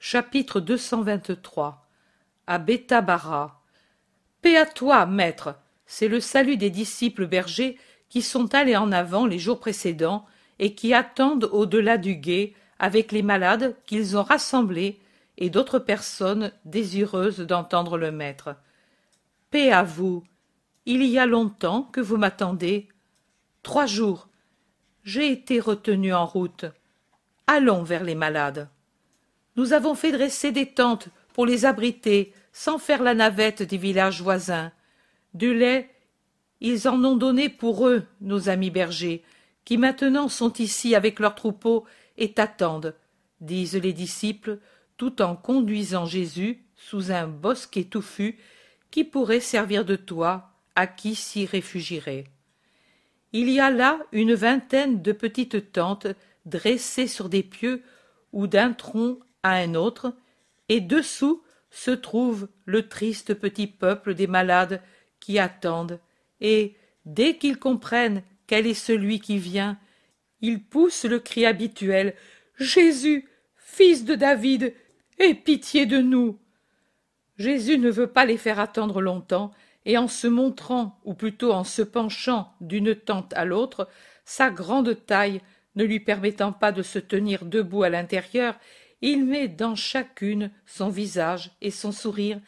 Chapitre 223 À Paix à toi, maître C'est le salut des disciples bergers qui sont allés en avant les jours précédents et qui attendent au-delà du guet avec les malades qu'ils ont rassemblés et d'autres personnes désireuses d'entendre le maître. Paix à vous. Il y a longtemps que vous m'attendez. Trois jours. J'ai été retenu en route. Allons vers les malades. Nous avons fait dresser des tentes pour les abriter, sans faire la navette des villages voisins. Du lait, ils en ont donné pour eux, nos amis bergers, qui maintenant sont ici avec leurs troupeaux et t'attendent, disent les disciples, tout en conduisant Jésus sous un bosquet touffu qui pourrait servir de toit à qui s'y réfugierait. Il y a là une vingtaine de petites tentes dressées sur des pieux ou d'un tronc à un autre, et dessous se trouve le triste petit peuple des malades qui attendent, et, dès qu'ils comprennent quel est celui qui vient, ils poussent le cri habituel Jésus, fils de David, aie pitié de nous. Jésus ne veut pas les faire attendre longtemps, et en se montrant, ou plutôt en se penchant d'une tente à l'autre, sa grande taille ne lui permettant pas de se tenir debout à l'intérieur, il met dans chacune son visage et son sourire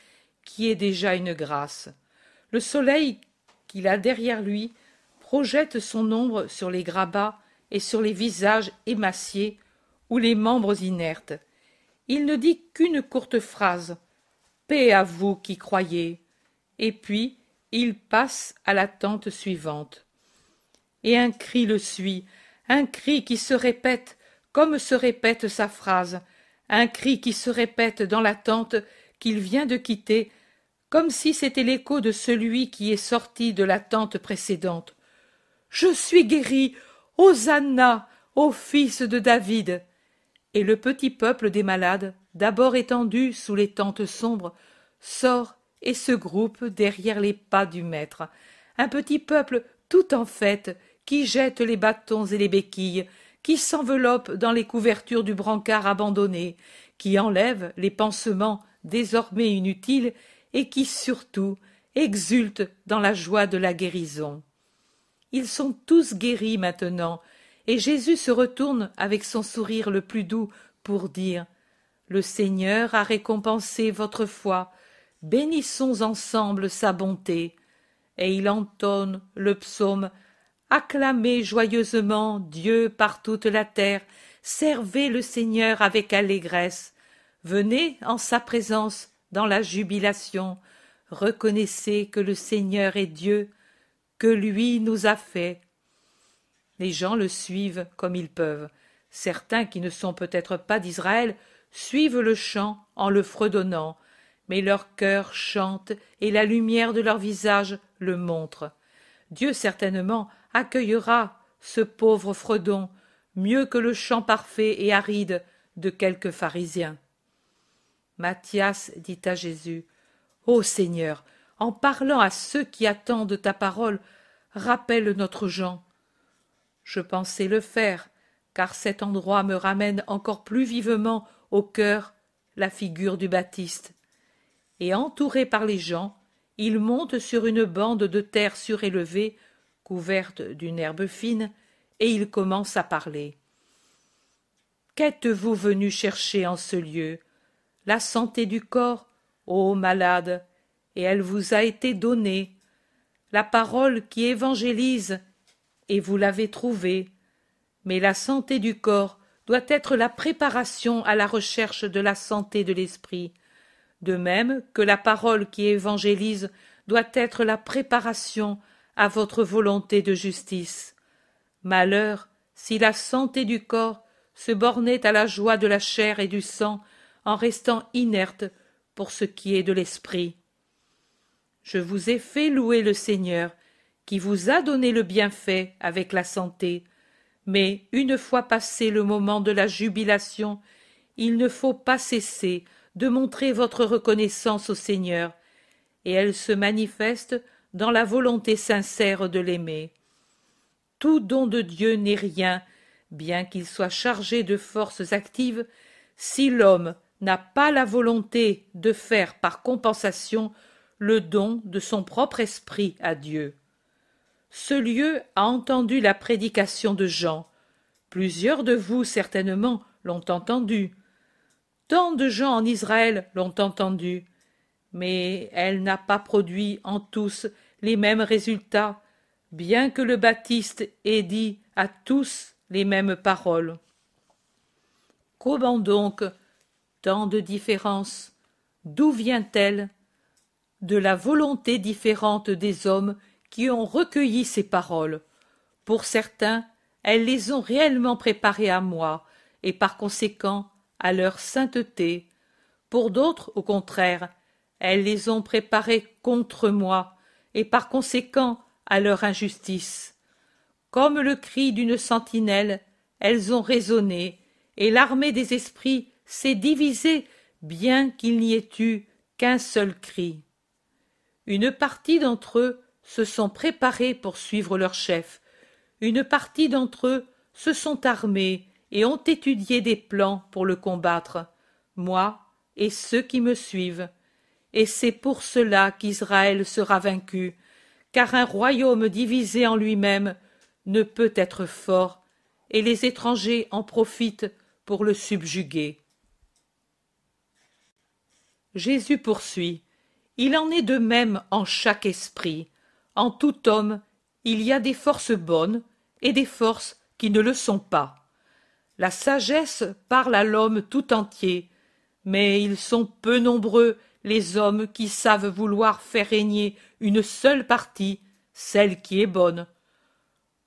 qui est déjà une grâce. Le soleil qu'il a derrière lui projette son ombre sur les grabats et sur les visages émaciés ou les membres inertes. Il ne dit qu'une courte phrase Paix à vous qui croyez et puis il passe à l'attente suivante. Et un cri le suit, un cri qui se répète comme se répète sa phrase, un cri qui se répète dans la tente qu'il vient de quitter, comme si c'était l'écho de celui qui est sorti de la tente précédente. Je suis guéri. Hosanna ô fils de David. Et le petit peuple des malades, d'abord étendu sous les tentes sombres, sort et se groupe derrière les pas du maître. Un petit peuple tout en fête, qui jette les bâtons et les béquilles, qui s'enveloppe dans les couvertures du brancard abandonné, qui enlève les pansements désormais inutiles et qui surtout exulte dans la joie de la guérison. Ils sont tous guéris maintenant, et Jésus se retourne avec son sourire le plus doux pour dire Le Seigneur a récompensé votre foi, bénissons ensemble sa bonté. Et il entonne le psaume acclamez joyeusement Dieu par toute la terre, servez le Seigneur avec allégresse, venez en sa présence dans la jubilation, reconnaissez que le Seigneur est Dieu, que lui nous a fait. Les gens le suivent comme ils peuvent. Certains qui ne sont peut-être pas d'Israël suivent le chant en le fredonnant, mais leur cœur chante et la lumière de leur visage le montre. Dieu certainement accueillera ce pauvre Fredon mieux que le champ parfait et aride de quelque pharisien. Matthias dit à Jésus Ô Seigneur, en parlant à ceux qui attendent ta parole, rappelle notre Jean. Je pensais le faire, car cet endroit me ramène encore plus vivement au cœur la figure du Baptiste. Et entouré par les gens, il monte sur une bande de terre surélevée couverte d'une herbe fine, et il commence à parler. Qu'êtes-vous venu chercher en ce lieu La santé du corps, ô malade, et elle vous a été donnée. La parole qui évangélise, et vous l'avez trouvée. Mais la santé du corps doit être la préparation à la recherche de la santé de l'esprit, de même que la parole qui évangélise doit être la préparation à votre volonté de justice. Malheur si la santé du corps se bornait à la joie de la chair et du sang en restant inerte pour ce qui est de l'esprit. Je vous ai fait louer le Seigneur, qui vous a donné le bienfait avec la santé, mais une fois passé le moment de la jubilation, il ne faut pas cesser de montrer votre reconnaissance au Seigneur, et elle se manifeste dans la volonté sincère de l'aimer. Tout don de Dieu n'est rien, bien qu'il soit chargé de forces actives, si l'homme n'a pas la volonté de faire par compensation le don de son propre esprit à Dieu. Ce lieu a entendu la prédication de Jean. Plusieurs de vous certainement l'ont entendu. Tant de gens en Israël l'ont entendu mais elle n'a pas produit en tous les mêmes résultats, bien que le baptiste ait dit à tous les mêmes paroles. Comment donc tant de différences D'où vient-elle De la volonté différente des hommes qui ont recueilli ces paroles. Pour certains, elles les ont réellement préparées à moi, et par conséquent à leur sainteté. Pour d'autres, au contraire, elles les ont préparées contre moi, et par conséquent à leur injustice. Comme le cri d'une sentinelle, elles ont résonné, et l'armée des esprits s'est divisée, bien qu'il n'y ait eu qu'un seul cri. Une partie d'entre eux se sont préparés pour suivre leur chef, une partie d'entre eux se sont armés et ont étudié des plans pour le combattre. Moi et ceux qui me suivent, et c'est pour cela qu'Israël sera vaincu, car un royaume divisé en lui-même ne peut être fort, et les étrangers en profitent pour le subjuguer. Jésus poursuit. Il en est de même en chaque esprit. En tout homme, il y a des forces bonnes et des forces qui ne le sont pas. La sagesse parle à l'homme tout entier, mais ils sont peu nombreux les hommes qui savent vouloir faire régner une seule partie, celle qui est bonne.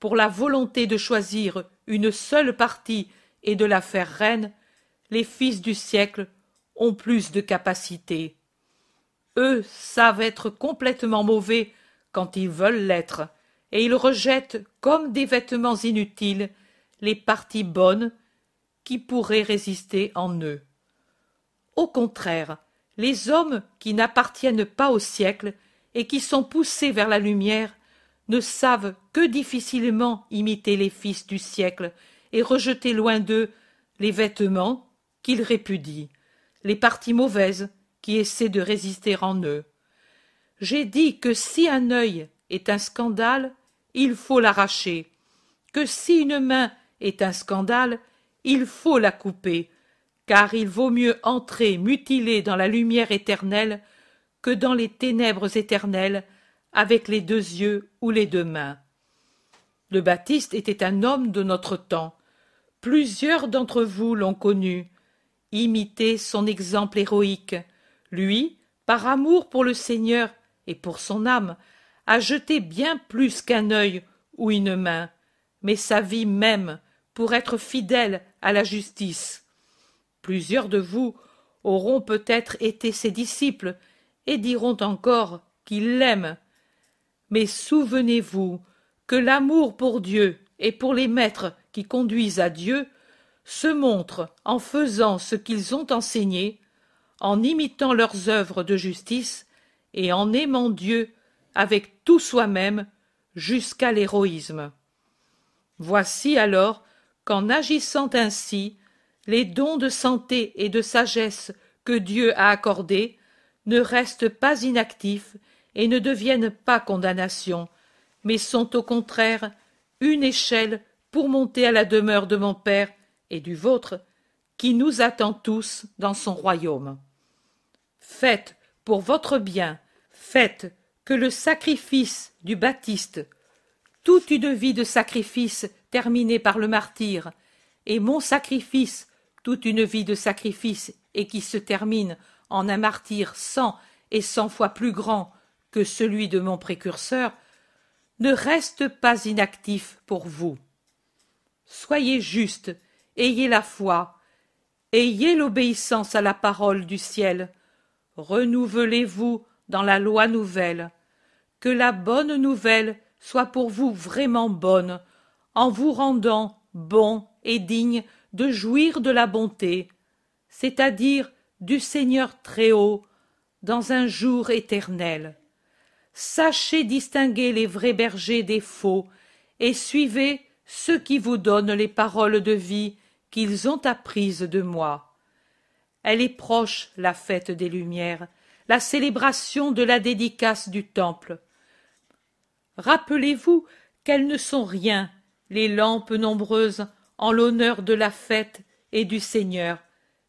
Pour la volonté de choisir une seule partie et de la faire reine, les fils du siècle ont plus de capacité. Eux savent être complètement mauvais quand ils veulent l'être, et ils rejettent comme des vêtements inutiles les parties bonnes qui pourraient résister en eux. Au contraire, les hommes qui n'appartiennent pas au siècle et qui sont poussés vers la lumière ne savent que difficilement imiter les fils du siècle et rejeter loin d'eux les vêtements qu'ils répudient, les parties mauvaises qui essaient de résister en eux. J'ai dit que si un œil est un scandale, il faut l'arracher, que si une main est un scandale, il faut la couper, car il vaut mieux entrer mutilé dans la lumière éternelle que dans les ténèbres éternelles avec les deux yeux ou les deux mains. Le Baptiste était un homme de notre temps. Plusieurs d'entre vous l'ont connu. imité son exemple héroïque. Lui, par amour pour le Seigneur et pour son âme, a jeté bien plus qu'un œil ou une main, mais sa vie même pour être fidèle à la justice. Plusieurs de vous auront peut-être été ses disciples et diront encore qu'ils l'aiment. Mais souvenez-vous que l'amour pour Dieu et pour les maîtres qui conduisent à Dieu se montre en faisant ce qu'ils ont enseigné, en imitant leurs œuvres de justice et en aimant Dieu avec tout soi-même jusqu'à l'héroïsme. Voici alors qu'en agissant ainsi, les dons de santé et de sagesse que Dieu a accordés ne restent pas inactifs et ne deviennent pas condamnation, mais sont au contraire une échelle pour monter à la demeure de mon Père et du vôtre, qui nous attend tous dans son royaume. Faites pour votre bien, faites que le sacrifice du Baptiste, toute une vie de sacrifice terminée par le martyr, et mon sacrifice toute une vie de sacrifice et qui se termine en un martyr cent et cent fois plus grand que celui de mon précurseur, ne reste pas inactif pour vous. Soyez juste, ayez la foi, ayez l'obéissance à la parole du ciel, renouvelez-vous dans la loi nouvelle, que la bonne nouvelle soit pour vous vraiment bonne, en vous rendant bon et digne de jouir de la bonté, c'est-à-dire du Seigneur Très-Haut, dans un jour éternel. Sachez distinguer les vrais bergers des faux, et suivez ceux qui vous donnent les paroles de vie qu'ils ont apprises de moi. Elle est proche, la fête des Lumières, la célébration de la dédicace du temple. Rappelez-vous qu'elles ne sont rien, les lampes nombreuses, en l'honneur de la fête et du Seigneur,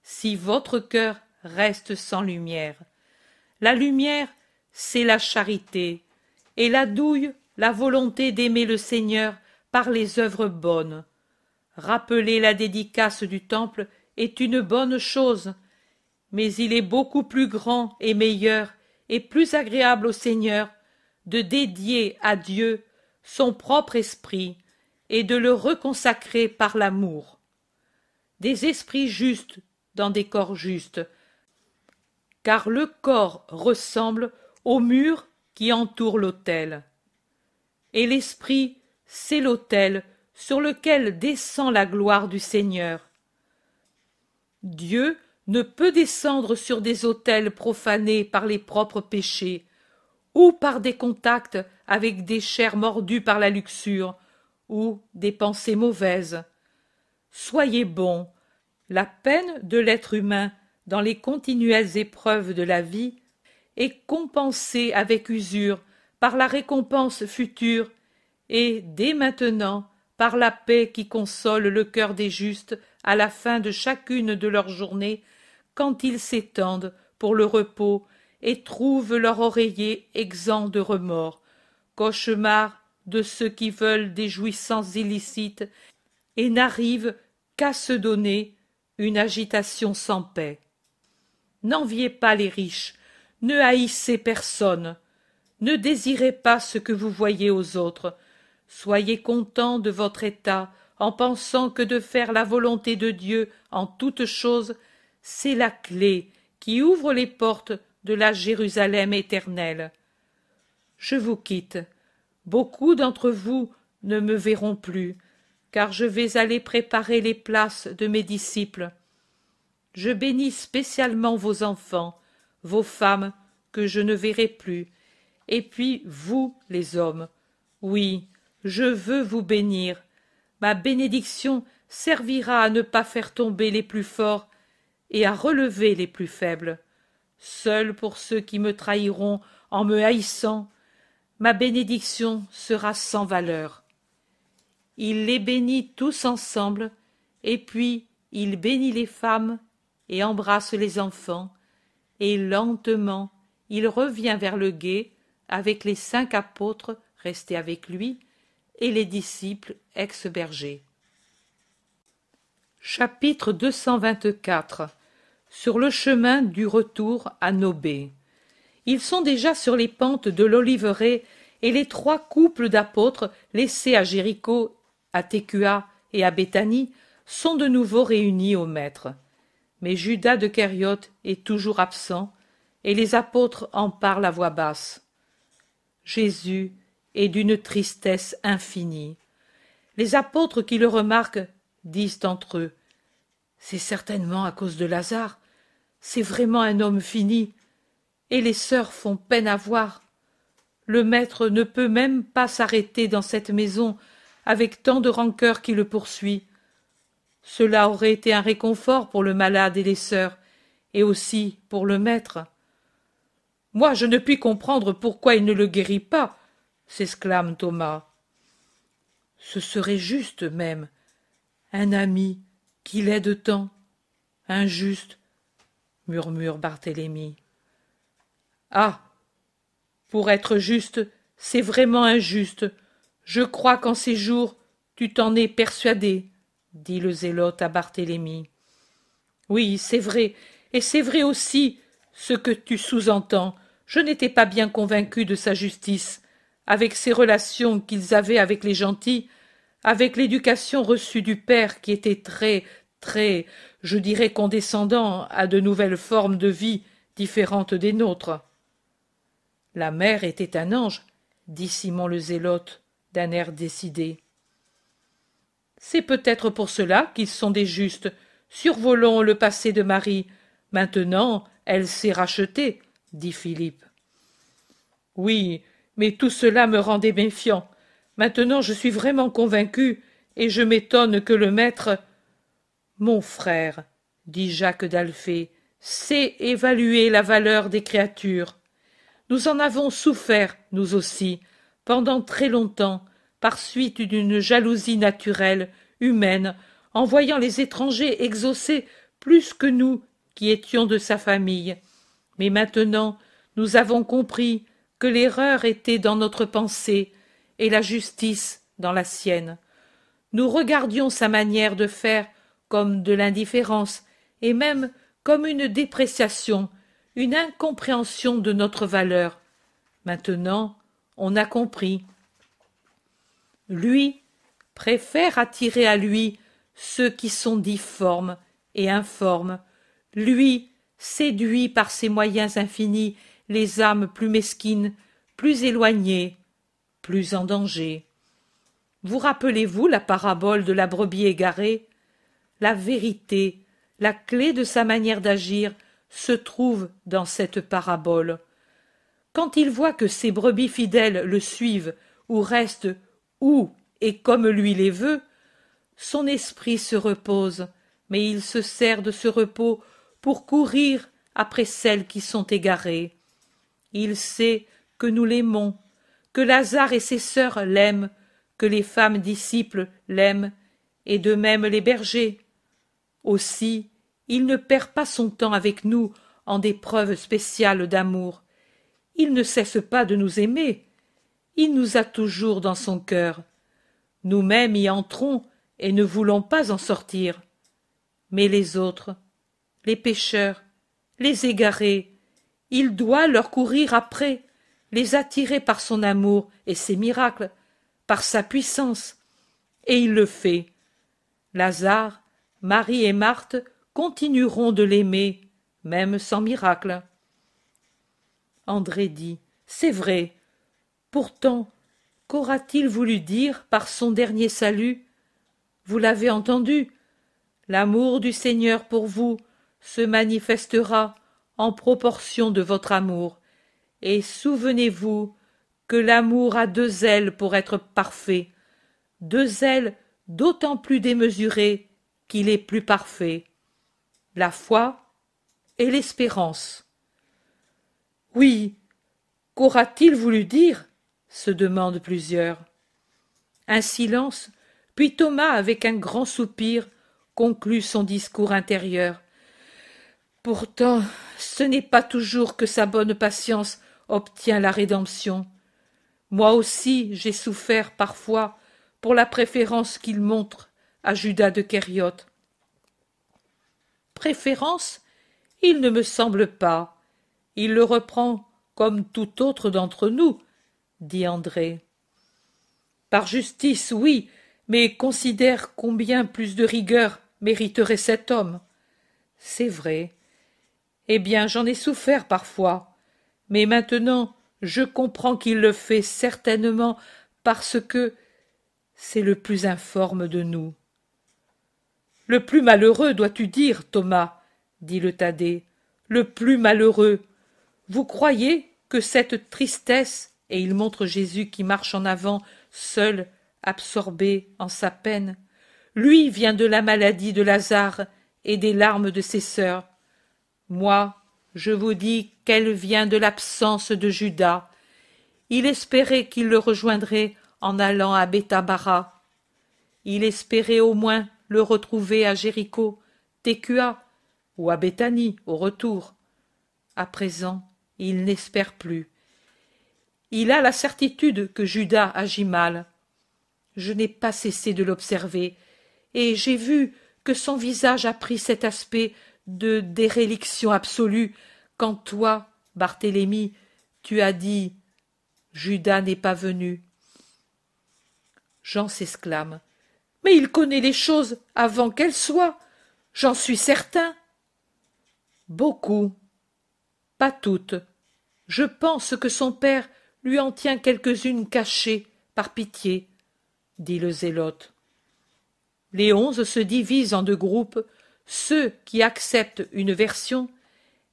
si votre cœur reste sans lumière. La lumière, c'est la charité, et la douille, la volonté d'aimer le Seigneur par les œuvres bonnes. Rappeler la dédicace du temple est une bonne chose, mais il est beaucoup plus grand et meilleur et plus agréable au Seigneur de dédier à Dieu son propre esprit, et de le reconsacrer par l'amour. Des esprits justes dans des corps justes, car le corps ressemble au mur qui entoure l'autel. Et l'esprit, c'est l'autel sur lequel descend la gloire du Seigneur. Dieu ne peut descendre sur des autels profanés par les propres péchés, ou par des contacts avec des chairs mordues par la luxure, ou des pensées mauvaises. Soyez bons. La peine de l'être humain dans les continuelles épreuves de la vie est compensée avec usure par la récompense future et dès maintenant par la paix qui console le cœur des justes à la fin de chacune de leurs journées quand ils s'étendent pour le repos et trouvent leur oreiller exempt de remords. Cauchemar de ceux qui veulent des jouissances illicites et n'arrivent qu'à se donner une agitation sans paix. N'enviez pas les riches, ne haïssez personne, ne désirez pas ce que vous voyez aux autres, soyez content de votre état en pensant que de faire la volonté de Dieu en toutes choses, c'est la clé qui ouvre les portes de la Jérusalem éternelle. Je vous quitte. Beaucoup d'entre vous ne me verront plus, car je vais aller préparer les places de mes disciples. Je bénis spécialement vos enfants, vos femmes, que je ne verrai plus, et puis vous, les hommes. Oui, je veux vous bénir. Ma bénédiction servira à ne pas faire tomber les plus forts et à relever les plus faibles. Seuls pour ceux qui me trahiront en me haïssant, ma bénédiction sera sans valeur. Il les bénit tous ensemble, et puis il bénit les femmes et embrasse les enfants, et lentement il revient vers le gué avec les cinq apôtres restés avec lui et les disciples ex-bergers. Chapitre 224 Sur le chemin du retour à Nobé ils sont déjà sur les pentes de l'Oliveraie et les trois couples d'apôtres laissés à Jéricho, à Técua et à Béthanie sont de nouveau réunis au Maître. Mais Judas de Kériote est toujours absent et les apôtres en parlent à voix basse. Jésus est d'une tristesse infinie. Les apôtres qui le remarquent disent entre eux C'est certainement à cause de Lazare. C'est vraiment un homme fini et les sœurs font peine à voir. Le maître ne peut même pas s'arrêter dans cette maison avec tant de rancœur qui le poursuit. Cela aurait été un réconfort pour le malade et les sœurs, et aussi pour le maître. Moi, je ne puis comprendre pourquoi il ne le guérit pas, s'exclame Thomas. Ce serait juste même. Un ami qui l'aide tant. Injuste, murmure Barthélemy. Ah. Pour être juste, c'est vraiment injuste. Je crois qu'en ces jours tu t'en es persuadé, dit le zélote à Barthélemy. Oui, c'est vrai, et c'est vrai aussi ce que tu sous entends. Je n'étais pas bien convaincu de sa justice, avec ses relations qu'ils avaient avec les gentils, avec l'éducation reçue du père qui était très, très, je dirais condescendant à de nouvelles formes de vie différentes des nôtres. La mère était un ange, dit Simon le Zélote, d'un air décidé. C'est peut-être pour cela qu'ils sont des justes. Survolons le passé de Marie. Maintenant, elle s'est rachetée, dit Philippe. Oui, mais tout cela me rendait méfiant. Maintenant, je suis vraiment convaincu, et je m'étonne que le maître. Mon frère, dit Jacques d'Alphée, sait évaluer la valeur des créatures. Nous en avons souffert, nous aussi, pendant très longtemps, par suite d'une jalousie naturelle, humaine, en voyant les étrangers exaucer plus que nous qui étions de sa famille. Mais maintenant, nous avons compris que l'erreur était dans notre pensée et la justice dans la sienne. Nous regardions sa manière de faire comme de l'indifférence et même comme une dépréciation une incompréhension de notre valeur. Maintenant, on a compris. Lui préfère attirer à lui ceux qui sont difformes et informes. Lui séduit par ses moyens infinis les âmes plus mesquines, plus éloignées, plus en danger. Vous rappelez-vous la parabole de la brebis égarée La vérité, la clé de sa manière d'agir, se trouve dans cette parabole. Quand il voit que ses brebis fidèles le suivent ou restent où et comme lui les veut, son esprit se repose, mais il se sert de ce repos pour courir après celles qui sont égarées. Il sait que nous l'aimons, que Lazare et ses sœurs l'aiment, que les femmes disciples l'aiment, et de même les bergers. Aussi, il ne perd pas son temps avec nous en des preuves spéciales d'amour il ne cesse pas de nous aimer il nous a toujours dans son cœur nous-mêmes y entrons et ne voulons pas en sortir mais les autres les pécheurs les égarés il doit leur courir après les attirer par son amour et ses miracles par sa puissance et il le fait lazare marie et marthe continueront de l'aimer, même sans miracle. André dit. C'est vrai. Pourtant, qu'aura t-il voulu dire par son dernier salut? Vous l'avez entendu. L'amour du Seigneur pour vous se manifestera en proportion de votre amour. Et souvenez-vous que l'amour a deux ailes pour être parfait, deux ailes d'autant plus démesurées qu'il est plus parfait la foi et l'espérance. Oui, qu'aura-t-il voulu dire se demandent plusieurs. Un silence, puis Thomas, avec un grand soupir, conclut son discours intérieur. Pourtant, ce n'est pas toujours que sa bonne patience obtient la rédemption. Moi aussi, j'ai souffert parfois pour la préférence qu'il montre à Judas de Kériote préférence il ne me semble pas il le reprend comme tout autre d'entre nous dit andré par justice oui mais considère combien plus de rigueur mériterait cet homme c'est vrai eh bien j'en ai souffert parfois mais maintenant je comprends qu'il le fait certainement parce que c'est le plus informe de nous le plus malheureux, dois-tu dire, Thomas, dit le Thaddée, le plus malheureux. Vous croyez que cette tristesse, et il montre Jésus qui marche en avant, seul, absorbé en sa peine, lui vient de la maladie de Lazare et des larmes de ses sœurs. Moi, je vous dis qu'elle vient de l'absence de Judas. Il espérait qu'il le rejoindrait en allant à Bethabara. Il espérait au moins le retrouver à Jéricho, Técua ou à Béthanie au retour. À présent, il n'espère plus. Il a la certitude que Judas agit mal. Je n'ai pas cessé de l'observer, et j'ai vu que son visage a pris cet aspect de déréliction absolue quand toi, Barthélemy, tu as dit Judas n'est pas venu. Jean s'exclame mais il connaît les choses avant qu'elles soient, j'en suis certain. Beaucoup. Pas toutes. Je pense que son père lui en tient quelques-unes cachées, par pitié, dit le zélote. Les onze se divisent en deux groupes, ceux qui acceptent une version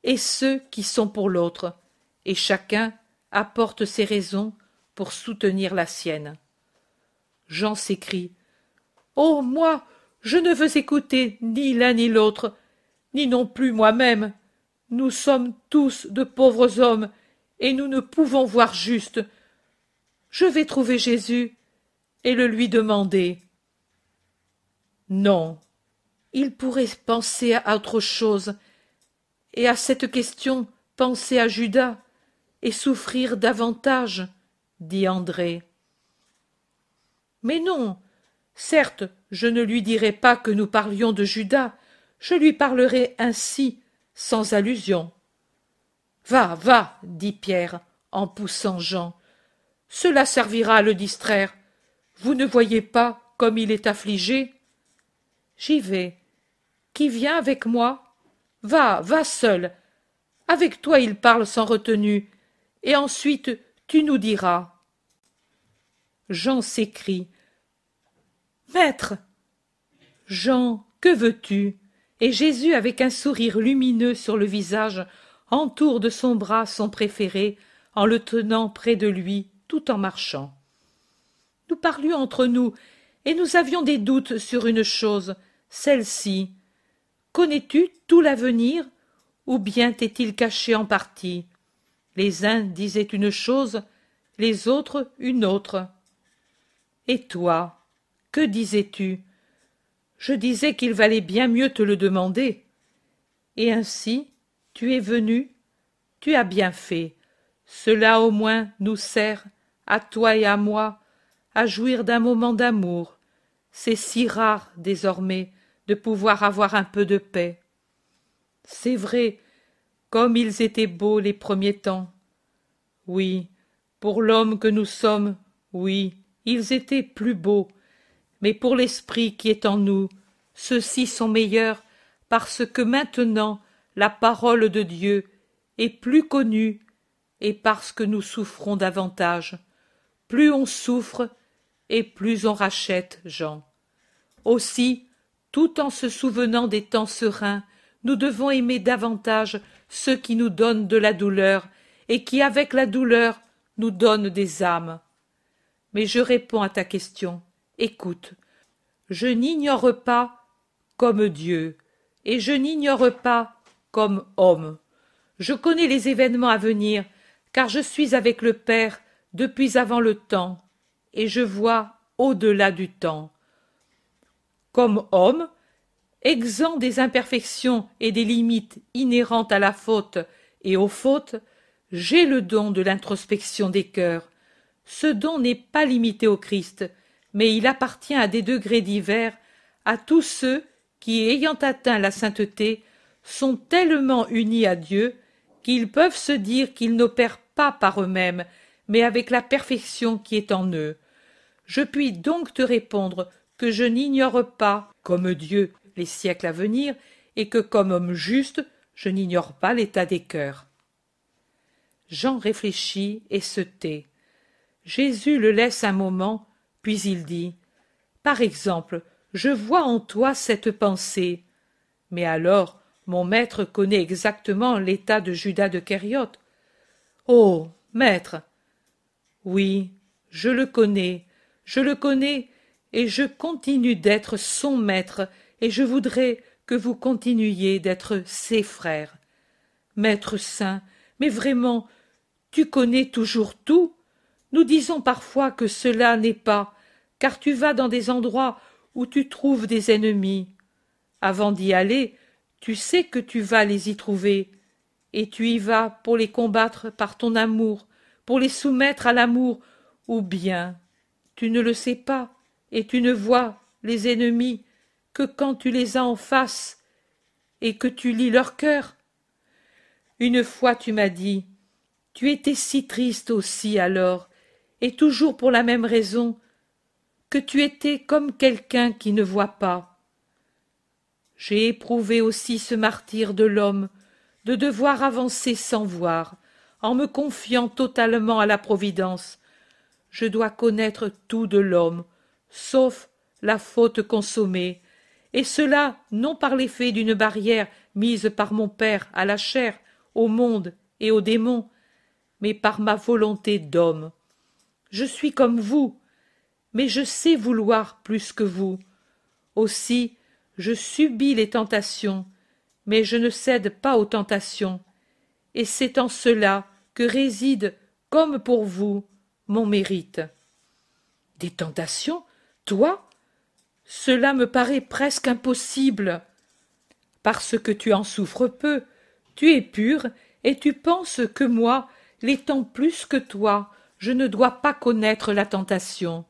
et ceux qui sont pour l'autre, et chacun apporte ses raisons pour soutenir la sienne. Jean s'écrie Oh, moi, je ne veux écouter ni l'un ni l'autre, ni non plus moi-même. Nous sommes tous de pauvres hommes, et nous ne pouvons voir juste. Je vais trouver Jésus et le lui demander. Non, il pourrait penser à autre chose, et à cette question penser à Judas et souffrir davantage, dit André. Mais non, Certes, je ne lui dirai pas que nous parlions de Judas, je lui parlerai ainsi, sans allusion. Va, va, dit Pierre, en poussant Jean. Cela servira à le distraire. Vous ne voyez pas comme il est affligé. J'y vais. Qui vient avec moi? Va, va seul. Avec toi il parle sans retenue, et ensuite tu nous diras. Jean s'écrie. Maître. Jean, que veux-tu Et Jésus, avec un sourire lumineux sur le visage, entoure de son bras son préféré, en le tenant près de lui, tout en marchant. Nous parlions entre nous, et nous avions des doutes sur une chose, celle-ci. Connais-tu tout l'avenir, ou bien t'est-il caché en partie Les uns disaient une chose, les autres une autre. Et toi que disais-tu Je disais qu'il valait bien mieux te le demander. Et ainsi, tu es venu, tu as bien fait. Cela au moins nous sert, à toi et à moi, à jouir d'un moment d'amour. C'est si rare désormais de pouvoir avoir un peu de paix. C'est vrai, comme ils étaient beaux les premiers temps. Oui, pour l'homme que nous sommes, oui, ils étaient plus beaux, mais pour l'esprit qui est en nous, ceux-ci sont meilleurs parce que maintenant la parole de Dieu est plus connue et parce que nous souffrons davantage. Plus on souffre et plus on rachète Jean. Aussi, tout en se souvenant des temps sereins, nous devons aimer davantage ceux qui nous donnent de la douleur et qui, avec la douleur, nous donnent des âmes. Mais je réponds à ta question. Écoute, je n'ignore pas comme Dieu, et je n'ignore pas comme homme. Je connais les événements à venir, car je suis avec le Père depuis avant le temps, et je vois au-delà du temps. Comme homme, exempt des imperfections et des limites inhérentes à la faute et aux fautes, j'ai le don de l'introspection des cœurs. Ce don n'est pas limité au Christ, mais il appartient à des degrés divers à tous ceux qui, ayant atteint la sainteté, sont tellement unis à Dieu qu'ils peuvent se dire qu'ils n'opèrent pas par eux-mêmes, mais avec la perfection qui est en eux. Je puis donc te répondre que je n'ignore pas, comme Dieu, les siècles à venir, et que comme homme juste, je n'ignore pas l'état des cœurs. Jean réfléchit et se tait. Jésus le laisse un moment puis il dit Par exemple, je vois en toi cette pensée. Mais alors, mon maître connaît exactement l'état de Judas de Kériot. Oh, maître Oui, je le connais, je le connais, et je continue d'être son maître, et je voudrais que vous continuiez d'être ses frères. Maître saint, mais vraiment, tu connais toujours tout nous disons parfois que cela n'est pas, car tu vas dans des endroits où tu trouves des ennemis. Avant d'y aller, tu sais que tu vas les y trouver, et tu y vas pour les combattre par ton amour, pour les soumettre à l'amour, ou bien tu ne le sais pas, et tu ne vois les ennemis que quand tu les as en face, et que tu lis leur cœur. Une fois tu m'as dit, tu étais si triste aussi alors, et toujours pour la même raison, que tu étais comme quelqu'un qui ne voit pas. J'ai éprouvé aussi ce martyre de l'homme, de devoir avancer sans voir, en me confiant totalement à la Providence. Je dois connaître tout de l'homme, sauf la faute consommée, et cela non par l'effet d'une barrière mise par mon père à la chair, au monde et aux démons, mais par ma volonté d'homme. Je suis comme vous, mais je sais vouloir plus que vous. Aussi, je subis les tentations, mais je ne cède pas aux tentations. Et c'est en cela que réside, comme pour vous, mon mérite. Des tentations Toi Cela me paraît presque impossible. Parce que tu en souffres peu, tu es pur, et tu penses que moi, l'étant plus que toi, je ne dois pas connaître la tentation.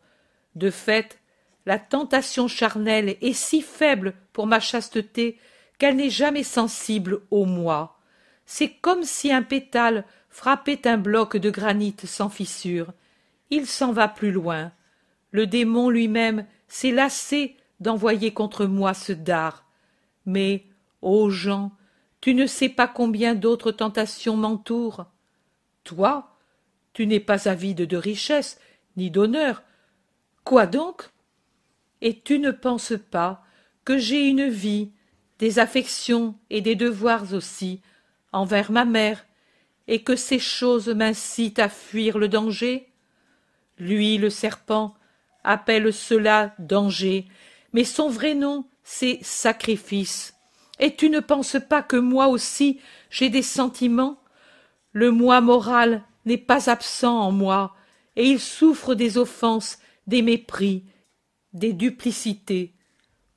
De fait, la tentation charnelle est si faible pour ma chasteté qu'elle n'est jamais sensible au moi. C'est comme si un pétale frappait un bloc de granit sans fissure. Il s'en va plus loin. Le démon lui-même s'est lassé d'envoyer contre moi ce dard. Mais, ô Jean, tu ne sais pas combien d'autres tentations m'entourent. Toi, tu n'es pas avide de richesse, ni d'honneur. Quoi donc? Et tu ne penses pas que j'ai une vie, des affections et des devoirs aussi, envers ma mère, et que ces choses m'incitent à fuir le danger? Lui, le serpent, appelle cela danger, mais son vrai nom, c'est sacrifice. Et tu ne penses pas que moi aussi j'ai des sentiments? Le moi moral n'est pas absent en moi, et il souffre des offenses, des mépris, des duplicités.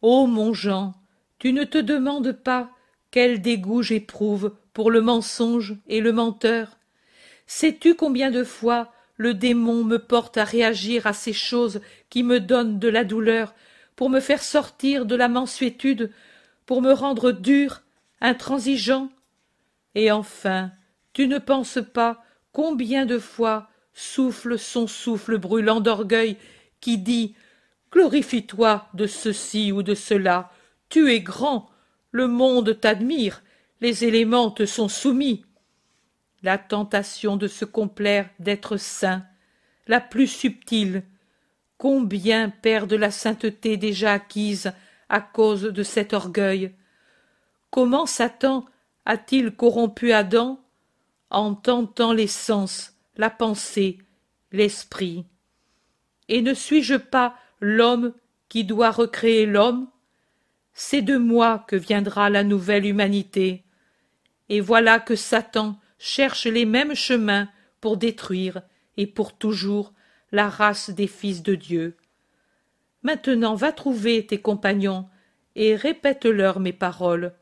Ô mon Jean, tu ne te demandes pas quel dégoût j'éprouve pour le mensonge et le menteur. Sais-tu combien de fois le démon me porte à réagir à ces choses qui me donnent de la douleur, pour me faire sortir de la mansuétude, pour me rendre dur, intransigeant. Et enfin, tu ne penses pas combien de fois souffle son souffle brûlant d'orgueil qui dit glorifie toi de ceci ou de cela tu es grand le monde t'admire les éléments te sont soumis la tentation de se complaire d'être saint la plus subtile combien perdent la sainteté déjà acquise à cause de cet orgueil comment satan a-t-il corrompu adam en tentant les sens, la pensée, l'esprit. Et ne suis-je pas l'homme qui doit recréer l'homme C'est de moi que viendra la nouvelle humanité. Et voilà que Satan cherche les mêmes chemins pour détruire et pour toujours la race des fils de Dieu. Maintenant va trouver tes compagnons et répète-leur mes paroles,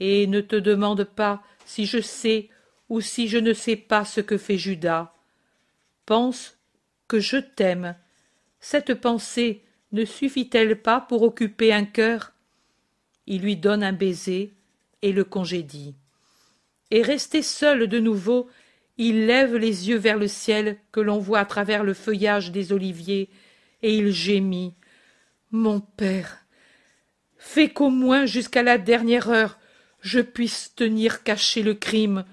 et ne te demande pas si je sais ou si je ne sais pas ce que fait Judas. Pense que je t'aime. Cette pensée ne suffit-elle pas pour occuper un cœur Il lui donne un baiser et le congédie. Et resté seul de nouveau, il lève les yeux vers le ciel que l'on voit à travers le feuillage des oliviers, et il gémit. Mon père, fais qu'au moins jusqu'à la dernière heure je puisse tenir caché le crime,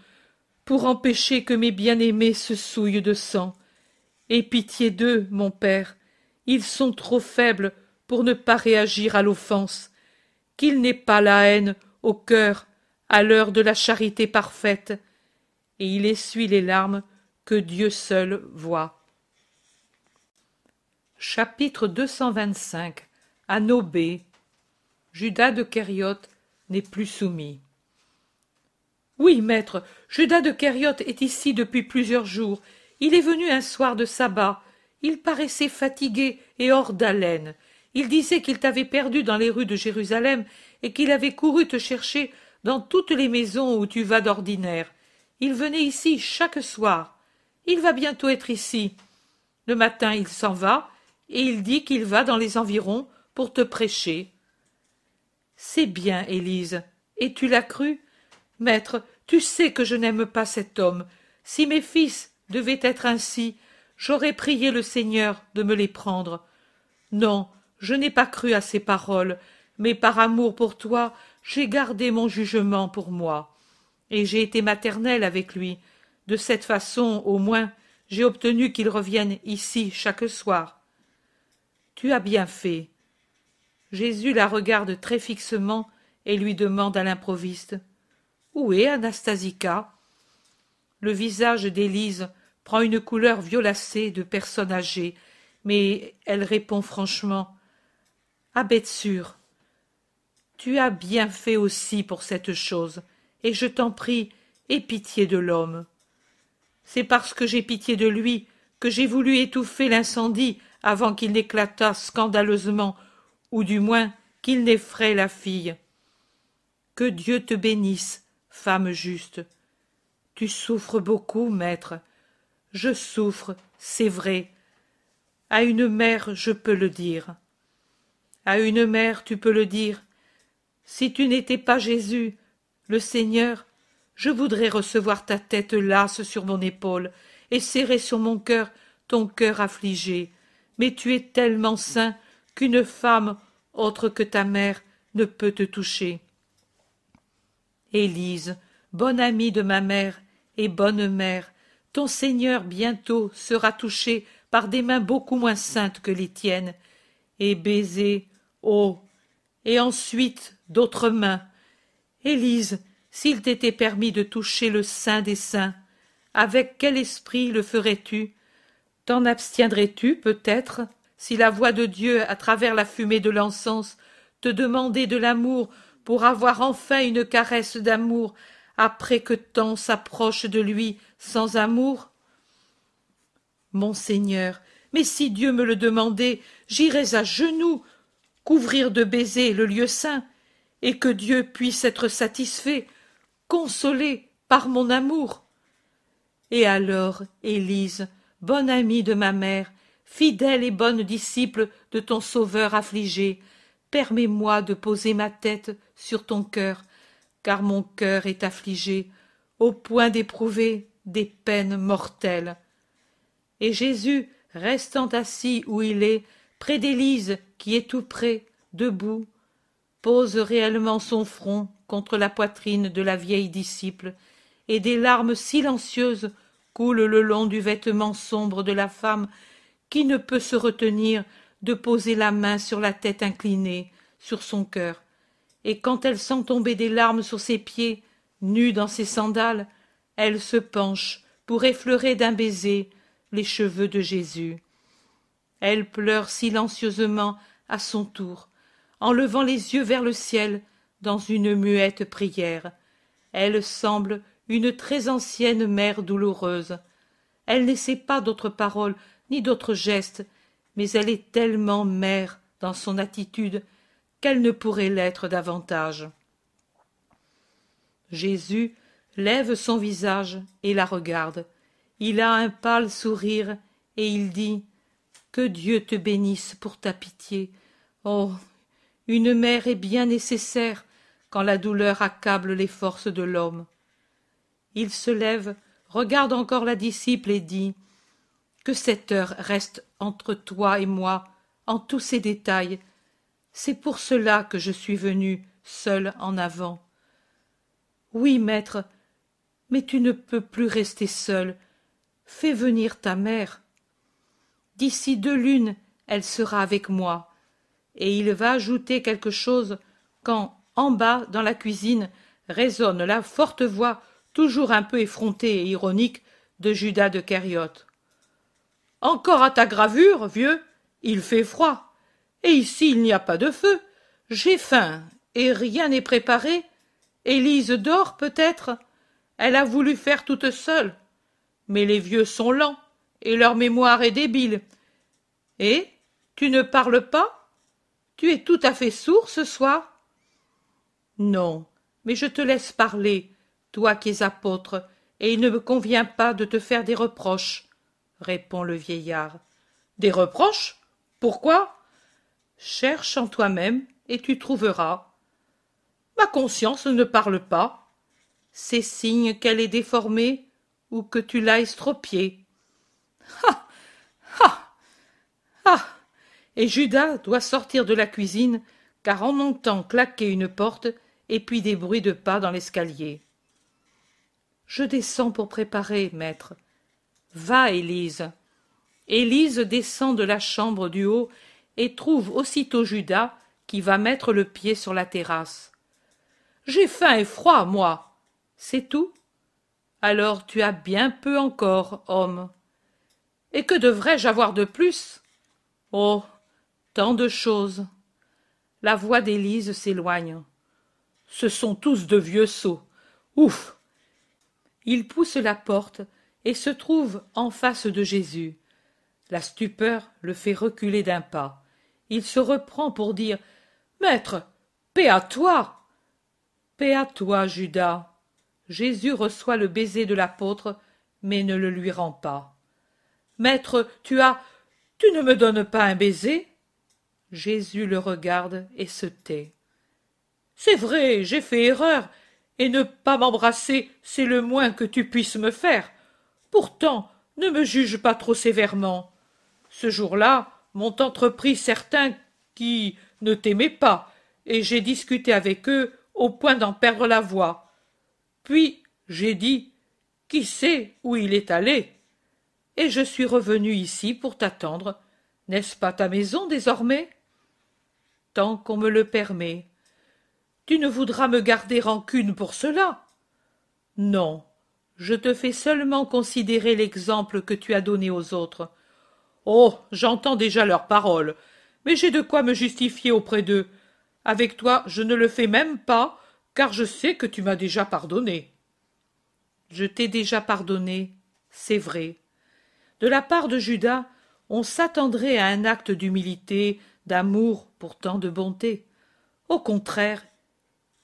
pour empêcher que mes bien-aimés se souillent de sang. Et pitié d'eux, mon père, ils sont trop faibles pour ne pas réagir à l'offense. qu'il n'aient pas la haine au cœur à l'heure de la charité parfaite. Et il essuie les larmes que Dieu seul voit. Chapitre 225 À Nobé Judas de Kériot n'est plus soumis. Oui, maître, Judas de Kériot est ici depuis plusieurs jours. Il est venu un soir de sabbat. Il paraissait fatigué et hors d'haleine. Il disait qu'il t'avait perdu dans les rues de Jérusalem et qu'il avait couru te chercher dans toutes les maisons où tu vas d'ordinaire. Il venait ici chaque soir. Il va bientôt être ici. Le matin, il s'en va et il dit qu'il va dans les environs pour te prêcher. C'est bien, Élise. Et tu l'as cru Maître, tu sais que je n'aime pas cet homme. Si mes fils devaient être ainsi, j'aurais prié le Seigneur de me les prendre. Non, je n'ai pas cru à ces paroles, mais par amour pour toi, j'ai gardé mon jugement pour moi. Et j'ai été maternelle avec lui. De cette façon, au moins, j'ai obtenu qu'il revienne ici chaque soir. Tu as bien fait. Jésus la regarde très fixement et lui demande à l'improviste où est Anastasika Le visage d'Élise prend une couleur violacée de personne âgée, mais elle répond franchement À ah, bête sûre, tu as bien fait aussi pour cette chose, et je t'en prie, aie pitié de l'homme. C'est parce que j'ai pitié de lui que j'ai voulu étouffer l'incendie avant qu'il n'éclatât scandaleusement, ou du moins qu'il n'effraie la fille. Que Dieu te bénisse, femme juste. Tu souffres beaucoup, maître. Je souffre, c'est vrai. À une mère, je peux le dire. À une mère, tu peux le dire. Si tu n'étais pas Jésus, le Seigneur, je voudrais recevoir ta tête lasse sur mon épaule et serrer sur mon cœur ton cœur affligé. Mais tu es tellement saint qu'une femme autre que ta mère ne peut te toucher. Élise, bonne amie de ma mère et bonne mère, ton Seigneur bientôt sera touché par des mains beaucoup moins saintes que les tiennes, et baisé, oh, et ensuite d'autres mains. Élise, s'il t'était permis de toucher le sein des saints, avec quel esprit le ferais-tu T'en abstiendrais-tu peut-être si la voix de Dieu à travers la fumée de l'encens te demandait de l'amour pour avoir enfin une caresse d'amour après que tant s'approche de lui sans amour Monseigneur, mais si Dieu me le demandait, j'irais à genoux couvrir de baisers le lieu saint, et que Dieu puisse être satisfait, consolé par mon amour. Et alors, Élise, bonne amie de ma mère, fidèle et bonne disciple de ton Sauveur affligé, permets-moi de poser ma tête sur ton cœur, car mon cœur est affligé au point d'éprouver des peines mortelles. Et Jésus, restant assis où il est, près d'Élise qui est tout près, debout, pose réellement son front contre la poitrine de la vieille disciple, et des larmes silencieuses coulent le long du vêtement sombre de la femme qui ne peut se retenir de poser la main sur la tête inclinée, sur son cœur, et quand elle sent tomber des larmes sur ses pieds, nue dans ses sandales, elle se penche pour effleurer d'un baiser les cheveux de Jésus. Elle pleure silencieusement à son tour, en levant les yeux vers le ciel dans une muette prière. Elle semble une très ancienne mère douloureuse. Elle n'essaie pas d'autres paroles ni d'autres gestes, mais elle est tellement mère dans son attitude qu'elle ne pourrait l'être davantage. Jésus lève son visage et la regarde. Il a un pâle sourire et il dit Que Dieu te bénisse pour ta pitié. Oh, une mère est bien nécessaire quand la douleur accable les forces de l'homme. Il se lève, regarde encore la disciple et dit Que cette heure reste entre toi et moi en tous ses détails, c'est pour cela que je suis venu seul en avant oui maître mais tu ne peux plus rester seul fais venir ta mère d'ici deux lunes elle sera avec moi et il va ajouter quelque chose quand en bas dans la cuisine résonne la forte voix toujours un peu effrontée et ironique de judas de Kériot. encore à ta gravure vieux il fait froid et ici il n'y a pas de feu. J'ai faim, et rien n'est préparé. Élise dort peut-être. Elle a voulu faire toute seule. Mais les vieux sont lents, et leur mémoire est débile. Et tu ne parles pas Tu es tout à fait sourd ce soir Non, mais je te laisse parler, toi qui es apôtre, et il ne me convient pas de te faire des reproches, répond le vieillard. Des reproches Pourquoi cherche en toi-même et tu trouveras. Ma conscience ne parle pas. C'est signe qu'elle est déformée ou que tu l'as estropiée. Ah ah ah Et Judas doit sortir de la cuisine car on entend claquer une porte et puis des bruits de pas dans l'escalier. Je descends pour préparer, maître. Va, Élise. Élise descend de la chambre du haut et trouve aussitôt Judas qui va mettre le pied sur la terrasse. J'ai faim et froid, moi. C'est tout? Alors tu as bien peu encore, homme. Et que devrais-je avoir de plus? Oh. Tant de choses. La voix d'Élise s'éloigne. Ce sont tous de vieux sots. Ouf. Il pousse la porte et se trouve en face de Jésus. La stupeur le fait reculer d'un pas il se reprend pour dire Maître, paix à toi Paix à toi, Judas. Jésus reçoit le baiser de l'apôtre, mais ne le lui rend pas. Maître, tu as. Tu ne me donnes pas un baiser Jésus le regarde et se tait. C'est vrai, j'ai fait erreur, et ne pas m'embrasser, c'est le moins que tu puisses me faire. Pourtant, ne me juge pas trop sévèrement. Ce jour-là, m'ont entrepris certains qui ne t'aimaient pas, et j'ai discuté avec eux au point d'en perdre la voix. Puis j'ai dit Qui sait où il est allé Et je suis revenu ici pour t'attendre. N'est-ce pas ta maison désormais Tant qu'on me le permet. Tu ne voudras me garder rancune pour cela Non, je te fais seulement considérer l'exemple que tu as donné aux autres. Oh. J'entends déjà leurs paroles. Mais j'ai de quoi me justifier auprès d'eux. Avec toi je ne le fais même pas, car je sais que tu m'as déjà pardonné. Je t'ai déjà pardonné, c'est vrai. De la part de Judas, on s'attendrait à un acte d'humilité, d'amour, pourtant de bonté. Au contraire,